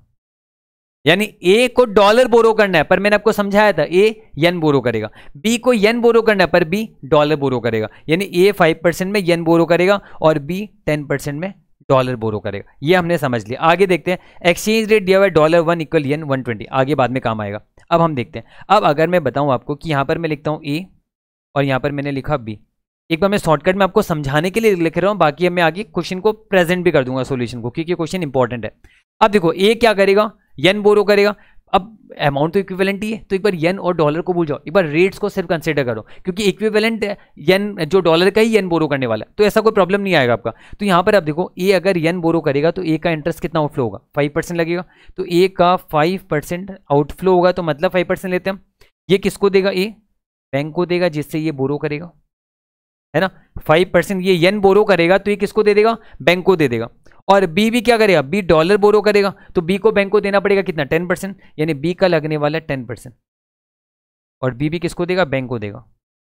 यानी ए को डॉलर बोरो करना है पर मैंने आपको समझाया था ए यन बोरो करेगा बी को यन बोरो करना है पर बी डॉलर बोरो करेगा यानी ए फाइव परसेंट में एन बोरो करेगा और बी टेन परसेंट में डॉलर बोरो करेगा ये हमने समझ लिया आगे देखते हैं एक्सचेंज रेट दिया हुआ है dollar one equal yen one twenty आगे बाद में काम आएगा अब हम देखते हैं अब अगर मैं बताऊं आपको कि यहां पर मैं लिखता हूँ ए और यहाँ पर मैंने लिखा बी एक बार मैं शॉर्टकट में आपको समझाने के लिए लिख रहा हूँ बाकी अब मैं आगे क्वेश्चन को प्रेजेंट भी कर दूंगा सोल्यूशन को क्योंकि क्वेश्चन इंपॉर्टेंट है अब देखो ए क्या करेगा यन बोरो करेगा अब अमाउंट तो इक्विवेलेंट ही है तो एक बार येन और डॉलर को भूल जाओ एक बार रेट्स को सिर्फ कंसिडर करो क्योंकि इक्विवेलेंट येन जो डॉलर का ही येन बोरो करने वाला है तो ऐसा कोई प्रॉब्लम नहीं आएगा आपका तो यहाँ पर आप देखो ए अगर येन बोरो करेगा तो ए का इंटरेस्ट कितना आउटफ्लो होगा फाइव परसेंट लगेगा तो ए का फाइव परसेंट आउटफ्लो होगा तो मतलब फाइव परसेंट लेते हैं हम ये किसको देगा ए बैंक को देगा जिससे ये बोरो करेगा है ना फाइव परसेंट ये येन बोरो करेगा तो ये किसको दे देगा बैंक को दे देगा और बी भी क्या करेगा बी डॉलर बोरो करेगा तो बी को बैंक को देना पड़ेगा कितना टेन परसेंट यानी बी का लगने वाला टेन परसेंट और बी भी किसको देगा बैंक को देगा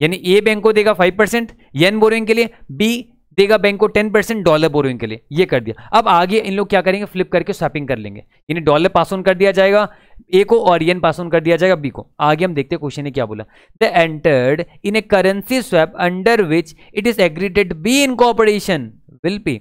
यानी ए बैंक को देगा फाइव परसेंट येन बोरोइंग के लिए बी देगा बैंक को टेन परसेंट डॉलर बोरिंग के लिए ये कर दिया अब आगे इन लोग क्या करेंगे फ्लिप करके स्वैपिंग कर लेंगे यानी डॉलर पास ऑन कर दिया जाएगा ए को और एन पास ऑन कर दिया जाएगा बी को आगे हम देखते हैं क्वेश्चन ने क्या बोला the entered in a currency swap under which it is agreed B in corporation will pay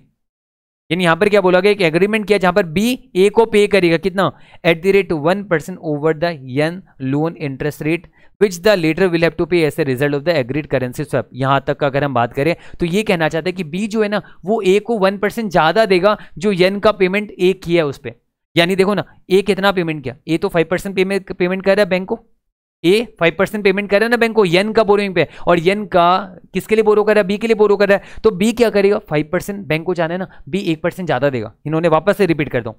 यानी यहां पर क्या बोला गया एक एग्रीमेंट किया जहां पर बी ए को पे करेगा कितना at the rate one percent over the yen loan interest rate which the lender will have to pay as a result of the agreed currency swap यहां तक का अगर हम बात करें तो ये कहना चाहते हैं कि बी जो है ना वो ए को वन परसेंट ज्यादा देगा जो यन का पेमेंट ए किया है उस पर यानी देखो ना ए कितना पेमेंट किया ए तो फाइव परसेंट पेमेंट पेमेंट कर रहा है बैंक को ए फाइव परसेंट पेमेंट कर रहा है ना बैंक को येन का बोरोइंग पे और येन का किसके लिए बोरो कर रहा है बी के लिए बोरो कर रहा है तो बी क्या करेगा फाइव परसेंट बैंक को जाना है ना बी एक परसेंट ज़्यादा देगा इन्होंने वापस से रिपीट कर दो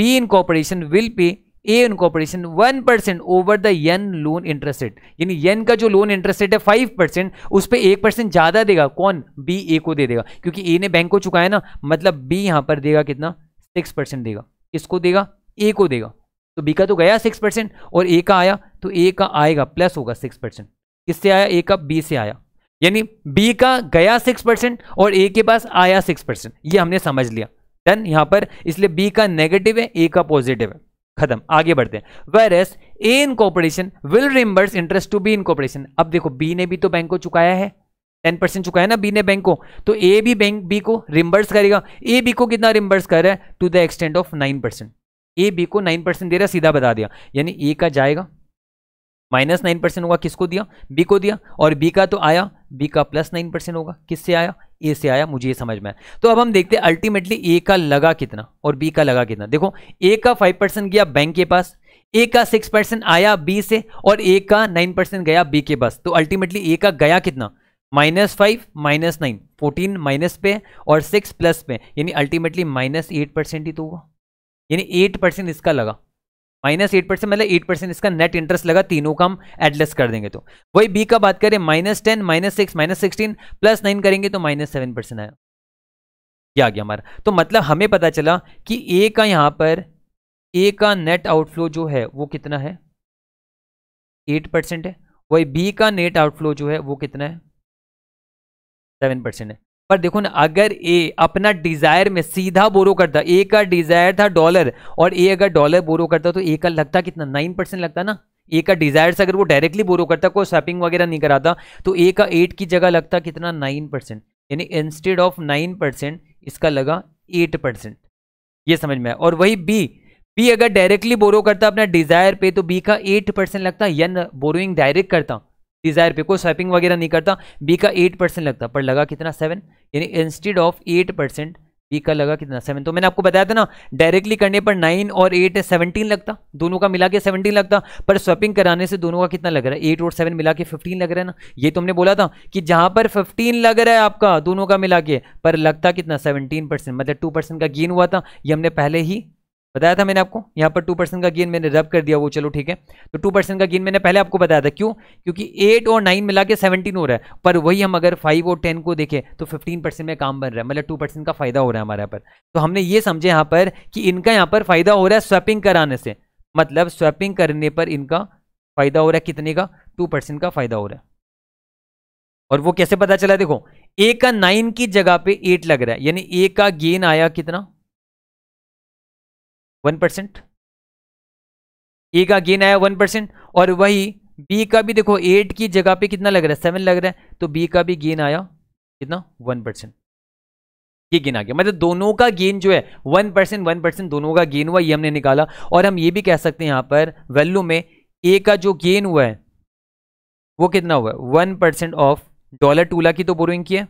be in corporation will pay A incorporation one percent over the yen loan interest rate यानी यन का जो लोन इंटरेस्ट रेट है फाइव परसेंट उस पर एक परसेंट ज़्यादा देगा कौन बी ए को दे देगा क्योंकि ए ने बैंक को चुकाया ना मतलब बी यहाँ पर देगा कितना सिक्स परसेंट देगा किसको देगा ए को देगा तो बी का तो गया सिक्स परसेंट और ए का आया तो ए का आएगा प्लस होगा सिक्स परसेंट किससे आया ए का बी से आया यानी बी का गया सिक्स परसेंट और ए के पास आया सिक्स परसेंट ये हमने समझ लिया डन यहाँ पर इसलिए बी का नेगेटिव है ए का पॉजिटिव है खत्म आगे बढ़ते हैं where as A in corporation will reimburse interest to B in corporation अब देखो बी ने भी तो बैंक को चुकाया है टेन परसेंट चुकाया ना बी ने बैंक को तो ए भी बैंक बी को रिम्बर्स करेगा ए बी को कितना रिम्बर्स कर रहा है to the extent of nine percent A B को नाइन परसेंट दे रहा सीधा बता दिया यानी ए का जाएगा माइनस नाइन परसेंट होगा किसको दिया बी को दिया और बी का तो आया बी का प्लस नाइन परसेंट होगा किससे आया ए से आया मुझे ये समझ में आया तो अब हम देखते हैं अल्टीमेटली ए का लगा कितना और बी का लगा कितना देखो ए का फाइव परसेंट गया बैंक के पास ए का सिक्स परसेंट आया बी से और ए का नाइन परसेंट गया बी के पास तो अल्टीमेटली ए का गया कितना minus five minus nine fourteen minus पे और सिक्स प्लस पे यानी अल्टीमेटली माइनस एट परसेंट ही तो हुआ यानी एट परसेंट इसका लगा माइनस एट परसेंट मतलब एट परसेंट इसका नेट इंटरेस्ट लगा तीनों का हम एडजस्ट कर देंगे तो वही बी का बात करें minus ten minus six minus sixteen plus nine करेंगे तो माइनस सेवन परसेंट आया ये आ गया हमारा तो मतलब हमें पता चला कि ए का यहाँ पर ए का नेट आउटफ्लो जो है वो कितना है एट परसेंट है वही बी का नेट आउटफ्लो जो है वो कितना है सेवन परसेंट है पर देखो ना अगर ए अपना डिजायर में सीधा बोरो करता ए का डिजायर था डॉलर और ए अगर डॉलर बोरो करता तो ए का लगता कितना नाइन परसेंट लगता ना ए का डिजायर से अगर वो डायरेक्टली बोरो करता कोई शॉपिंग वगैरह नहीं कराता तो ए का एट की जगह लगता कितना नाइन परसेंट यानी इंस्टेड ऑफ नाइन परसेंट इसका लगा एट परसेंट ये समझ में आया और वही बी बी अगर डायरेक्टली बोरो करता अपना डिजायर पे तो बी का एट परसेंट लगता यन बोरोइंग डायरेक्ट करता डिज़ायर पे कोई स्वैपिंग वगैरह नहीं करता बी का एट परसेंट लगता पर लगा कितना सेवन यानी instead of eight percent B का लगा कितना सेवन तो मैंने आपको बताया था ना डायरेक्टली करने पर नाइन और एट सेवनटीन लगता दोनों का मिला के सेवनटीन लगता पर स्वैपिंग कराने से दोनों का कितना लग रहा है एट और सेवन मिला के फिफ्टीन लग रहा है ना ये तुमने बोला था कि जहाँ पर फिफ्टीन लग रहा है आपका दोनों का मिला के पर लगता कितना सेवनटीन परसेंट मतलब टू परसेंट का गेन हुआ था ये हमने पहले ही बताया था मैंने आपको यहाँ पर टू परसेंट का गेन मैंने रब कर दिया वो चलो ठीक है तो टू परसेंट का गेन मैंने पहले आपको बताया था क्यों क्योंकि एट और नाइन मिला के सेवनटीन हो रहा है पर वही हम अगर फाइव और टेन को देखें तो फिफ्टीन परसेंट में काम बन रहा है मतलब टू परसेंट का फायदा हो रहा है हमारे यहाँ पर तो हमने ये समझे यहाँ पर कि इनका यहाँ पर फायदा हो रहा है स्वैपिंग कराने से मतलब स्वैपिंग करने पर इनका फायदा हो रहा है कितने का टू परसेंट का फायदा हो रहा है और वो कैसे पता चला देखो ए का नाइन की जगह पे एट लग रहा है यानी ए का गेन आया कितना वन परसेंट ए का गेन आया वन परसेंट और वही बी का भी देखो एट की जगह पे कितना लग रहा है सेवन लग रहा है तो बी का भी गेन आया कितना वन परसेंट ये गेन आ गया मतलब दोनों का गेन जो है वन परसेंट वन परसेंट दोनों का गेन हुआ ये हमने निकाला और हम ये भी कह सकते हैं यहां पर वैल्यू में ए का जो गेन हुआ है वो कितना हुआ one percent of dollar two lakh की तो बोरोइंग की है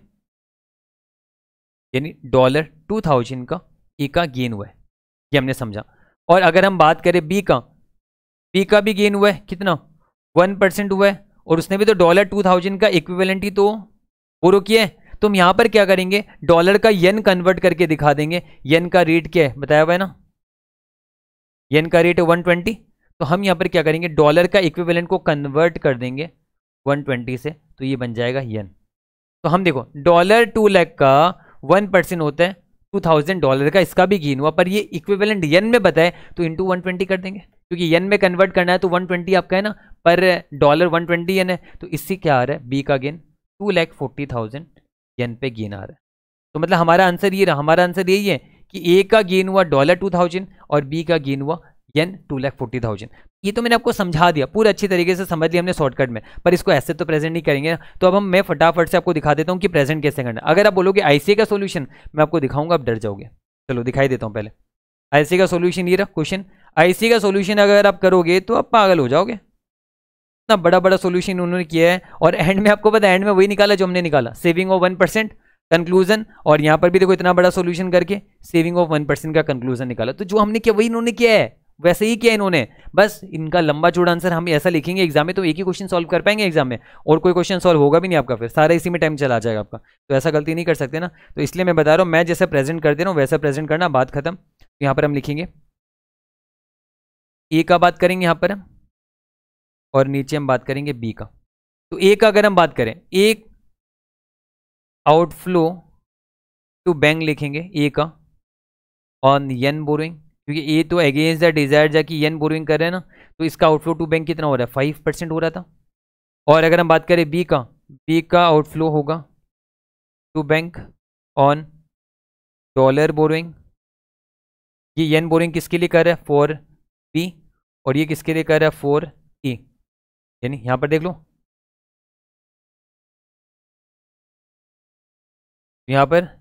यानी डॉलर टू थाउजेंड का ए का गेन हुआ है ये हमने समझा और अगर हम बात करें बी का बी का भी गेन हुआ है कितना वन परसेंट हुआ है और उसने भी तो डॉलर टू थाउजेंड का इक्विवेलेंट ही तो बोरो किया है तो हम यहाँ पर क्या करेंगे डॉलर का येन कन्वर्ट करके दिखा देंगे येन का रेट क्या है बताया हुआ है ना येन का रेट है वन ट्वेंटी तो हम यहाँ पर क्या करेंगे डॉलर का इक्विवेलेंट को कन्वर्ट कर देंगे वन ट्वेंटी से तो ये बन जाएगा येन तो हम देखो डॉलर टू लैख का वन परसेंट होता है टू थाउजेंड डॉलर का इसका भी गेन हुआ पर ये इक्विवेलेंट येन में बताए तो इंटू वन ट्वेंटी कर देंगे क्योंकि येन में कन्वर्ट करना है तो वन ट्वेंटी आपका है ना पर डॉलर वन ट्वेंटी यन है तो इससे क्या आ रहा है बी का gain two lakh forty thousand yen पे गेन आ रहा है तो मतलब हमारा आंसर ये रहा हमारा आंसर यही है कि ए का गेन हुआ डॉलर टू थाउजेंड और बी का गेन हुआ yen two lakh forty thousand ये तो मैंने आपको समझा दिया पूरे अच्छी तरीके से समझ लिया हमने शॉर्टकट में पर इसको ऐसे तो प्रेजेंट नहीं करेंगे तो अब हम मैं फटाफट से आपको दिखा देता हूँ कि प्रेजेंट कैसे करना है अगर आप बोलोगे आईसीए का सोल्यूशन मैं आपको दिखाऊंगा आप डर जाओगे चलो दिखाई देता हूँ पहले आईसीए का सोल्यूशन ये रहा क्वेश्चन आईसी का सोल्यूशन अगर आप करोगे तो आप पागल हो जाओगे इतना बड़ा बड़ा सोल्यूशन उन्होंने किया है और एंड में आपको पता है एंड में वही निकाला जो हमने निकाला saving of one percent conclusion और यहाँ पर भी देखो इतना बड़ा सोल्यूशन करके सेविंग ऑफ वन परसेंट का कंक्लूजन निकाला तो जो हमने किया वही इन्होंने किया है वैसे ही किया इन्होंने बस इनका लंबा चौड़ा आंसर हम ऐसा लिखेंगे एग्जाम में तो एक ही क्वेश्चन सॉल्व कर पाएंगे एग्जाम में और कोई क्वेश्चन सॉल्व होगा भी नहीं आपका फिर सारा इसी में टाइम चला जाएगा आपका तो ऐसा गलती नहीं कर सकते ना तो इसलिए मैं बता रहा हूँ मैं जैसे प्रेजेंट कर दे रहा हूँ वैसा प्रेजेंट करना बात खत्म तो यहाँ पर हम लिखेंगे ए का बात करेंगे यहाँ पर हम और नीचे हम बात करेंगे बी का तो ए का अगर हम बात करें एक आउटफ्लो टू बैंक लिखेंगे ए का ऑन यन बोरिंग क्योंकि ए तो अगेंस्ट द डिजायर जाके येन बोरिंग कर रहे हैं ना तो इसका आउटफ्लो टू बैंक कितना हो रहा है फाइव परसेंट हो रहा था और अगर हम बात करें बी का बी का आउटफ्लो होगा to bank on dollar borrowing ये येन बोरिंग किसके लिए कर रहा है फोर बी और ये किसके लिए कर रहा है फोर ई e। यानी यहाँ पर देख लो यहाँ पर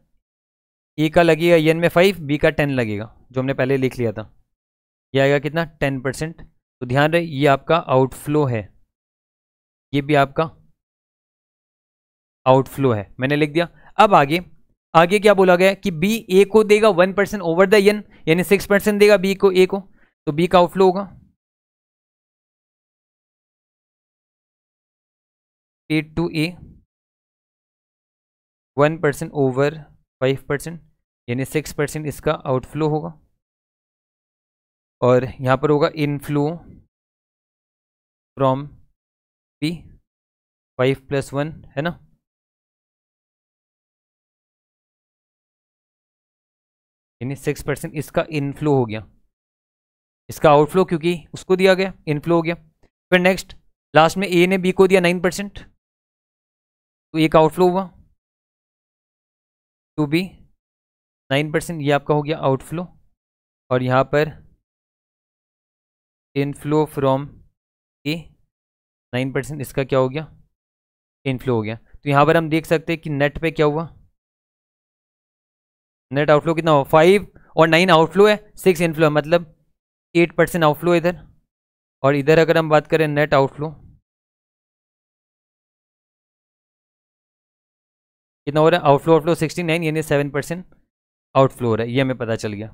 ई e का लगेगा एन e में फाइव बी का टेन लगेगा जो हमने पहले लिख लिया था ये आएगा कितना टेन परसेंट तो ध्यान रहे ये आपका आउटफ्लो है ये भी आपका आउटफ्लो है मैंने लिख दिया अब आगे आगे क्या बोला गया कि बी ए को देगा one percent over the N यानी सिक्स परसेंट देगा बी को ए को तो बी का आउटफ्लो होगा A to A one percent over five percent यानी सिक्स परसेंट इसका आउटफ्लो होगा और यहाँ पर होगा inflow from P five plus one है ना यानी सिक्स परसेंट इसका इनफ्लो हो गया इसका आउटफ्लो क्योंकि उसको दिया गया इनफ्लो हो गया फिर नेक्स्ट लास्ट में ए ने बी को दिया नाइन परसेंट तो एक आउटफ्लो हुआ टू बी नाइन परसेंट ये आपका हो गया आउटफ्लो और यहाँ पर inflow from A nine percent इसका क्या हो गया इनफ्लो हो गया तो यहाँ पर हम देख सकते हैं कि नेट पे क्या हुआ नेट आउटफ्लो कितना हुआ फाइव और नाइन आउटफ्लो है सिक्स इनफ्लो है मतलब एट परसेंट आउटफ्लो इधर और इधर अगर हम बात करें नेट आउटफ्लो कितना हो रहा है आउटफ्लो आउटफ्लो सिक्सटी नाइन यानी सेवन परसेंट आउटफ्लो हो रहा है ये हमें पता चल गया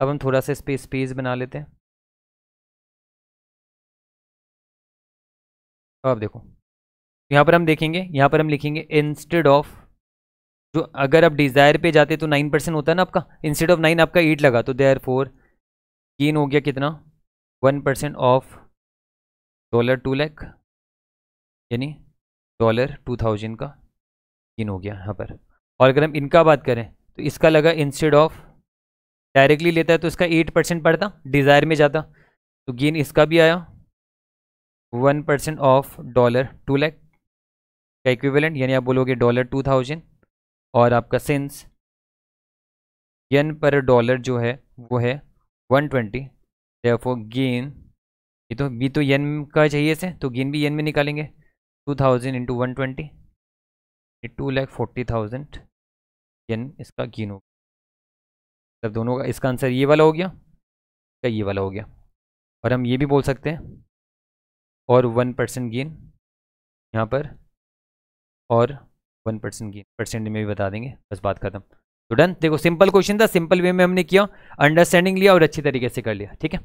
अब हम थोड़ा सा इस पर स्पेस बना लेते हैं अब आप देखो यहाँ पर हम देखेंगे यहाँ पर हम लिखेंगे इंस्टेड ऑफ जो अगर आप डिज़ायर पे जाते तो नाइन परसेंट होता है ना आपका इंस्टेड ऑफ नाइन आपका एट लगा तो देयर फोर गेन हो गया कितना one percent of dollar two lakh यानी डॉलर टू थाउजेंड का गेन हो गया यहाँ पर और अगर हम इनका बात करें तो इसका लगा इंस्टेड ऑफ डायरेक्टली लेता है तो इसका एट परसेंट पड़ता डिज़ायर में जाता तो गेन इसका भी आया one percent of dollar two lakh का इक्विवेलेंट यानी आप बोलोगे डॉलर टू थाउजेंड और आपका सेंस यन पर डॉलर जो है वो है वन ट्वेंटी देयरफॉर गेन ये तो बी तो यन का चाहिए से तो गेन भी यन में निकालेंगे two thousand into one twenty two lakh forty thousand yen इसका गिन हो गया मतलब दोनों का इसका आंसर ये वाला हो गया या ये वाला हो गया और हम ये भी बोल सकते हैं और वन परसेंट गेन यहाँ पर और वन परसेंट गेन परसेंट में भी बता देंगे बस बात खत्म तो डन देखो सिंपल क्वेश्चन था सिंपल वे में हमने किया अंडरस्टैंडिंग लिया और अच्छी तरीके से कर लिया ठीक है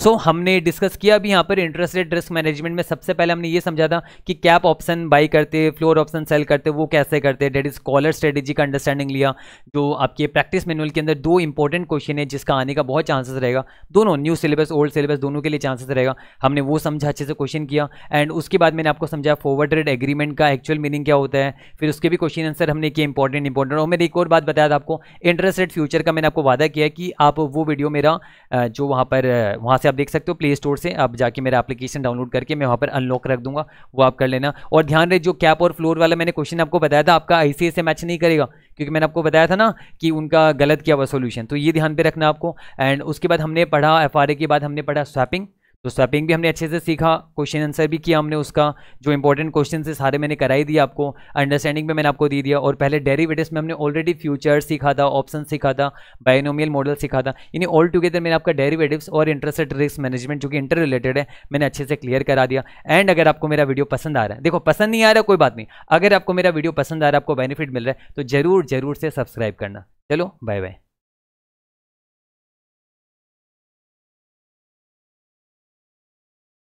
सो so, हमने डिस्कस किया भी यहाँ पर इंटरेस्ट रेट रिस्क मैनेजमेंट में सबसे पहले हमने ये समझा था कि कैप ऑप्शन बाई करते फ्लोर ऑप्शन सेल करते वो कैसे करते डेट इज कॉलर स्ट्रेटेजी का अंडरस्टैंडिंग लिया जो आपके प्रैक्टिस मैनुअल के अंदर दो इंपॉर्टेंट क्वेश्चन है जिसका आने का बहुत चांसेस रहेगा दोनों न्यू सिलेबस ओल्ड सिलेबस दोनों के लिए चांसेस रहेगा हमने वो समझा अच्छे से क्वेश्चन किया एंड उसके बाद मैंने आपको समझा फॉरवर्ड रेड एग्रीमेंट का एक्चुअल मीनिंग क्या होता है फिर उसके भी क्वेश्चन आंसर हमने किए इंपॉर्टेंट इंपॉर्टेंट और मैंने एक और बात बताया था आपको इंटरेस्ट रेट फ्यूचर का मैंने आपको वादा किया कि आप वो वीडियो मेरा जो वहाँ पर वहाँ से आप देख सकते हो प्ले स्टोर से आप जाके मेरा एप्लीकेशन डाउनलोड करके मैं वहाँ पर अनलॉक रख दूंगा वो आप कर लेना और ध्यान रहे जो कैप और फ्लोर वाला मैंने क्वेश्चन आपको बताया था आपका आई से मैच नहीं करेगा क्योंकि मैंने आपको बताया था ना कि उनका गलत किया हुआ सोल्यूशन तो ये ध्यान पर रखना आपको एंड उसके बाद हमने पढ़ा एफ के बाद हमने पढ़ा स्वैपिंग तो स्वैपिंग भी हमने अच्छे से सीखा क्वेश्चन आंसर भी किया हमने उसका जो इंपॉर्टेंट क्वेश्चन है सारे मैंने कराई दिया आपको अंडरस्टैंडिंग में मैंने आपको दे दिया और पहले डेरिवेटिव्स में हमने ऑलरेडी फ्यूचर सीखा था ऑप्शन सीखा था बायोनोमियल मॉडल सीखा था यानी ऑल टुगेदर मैंने आपका डेरिवेटिव्स और इंटरेस्ट रिस्क मैनेजमेंट जो कि इंटर रिलेटेड है मैंने अच्छे से क्लियर करा दिया एंड अगर आपको मेरा वीडियो पसंद आ रहा है देखो पसंद नहीं आ रहा कोई बात नहीं अगर आपको मेरा वीडियो पसंद आ रहा है आपको बेनिफिट मिल रहा है तो जरूर जरूर से सब्सक्राइब करना चलो बाय बाय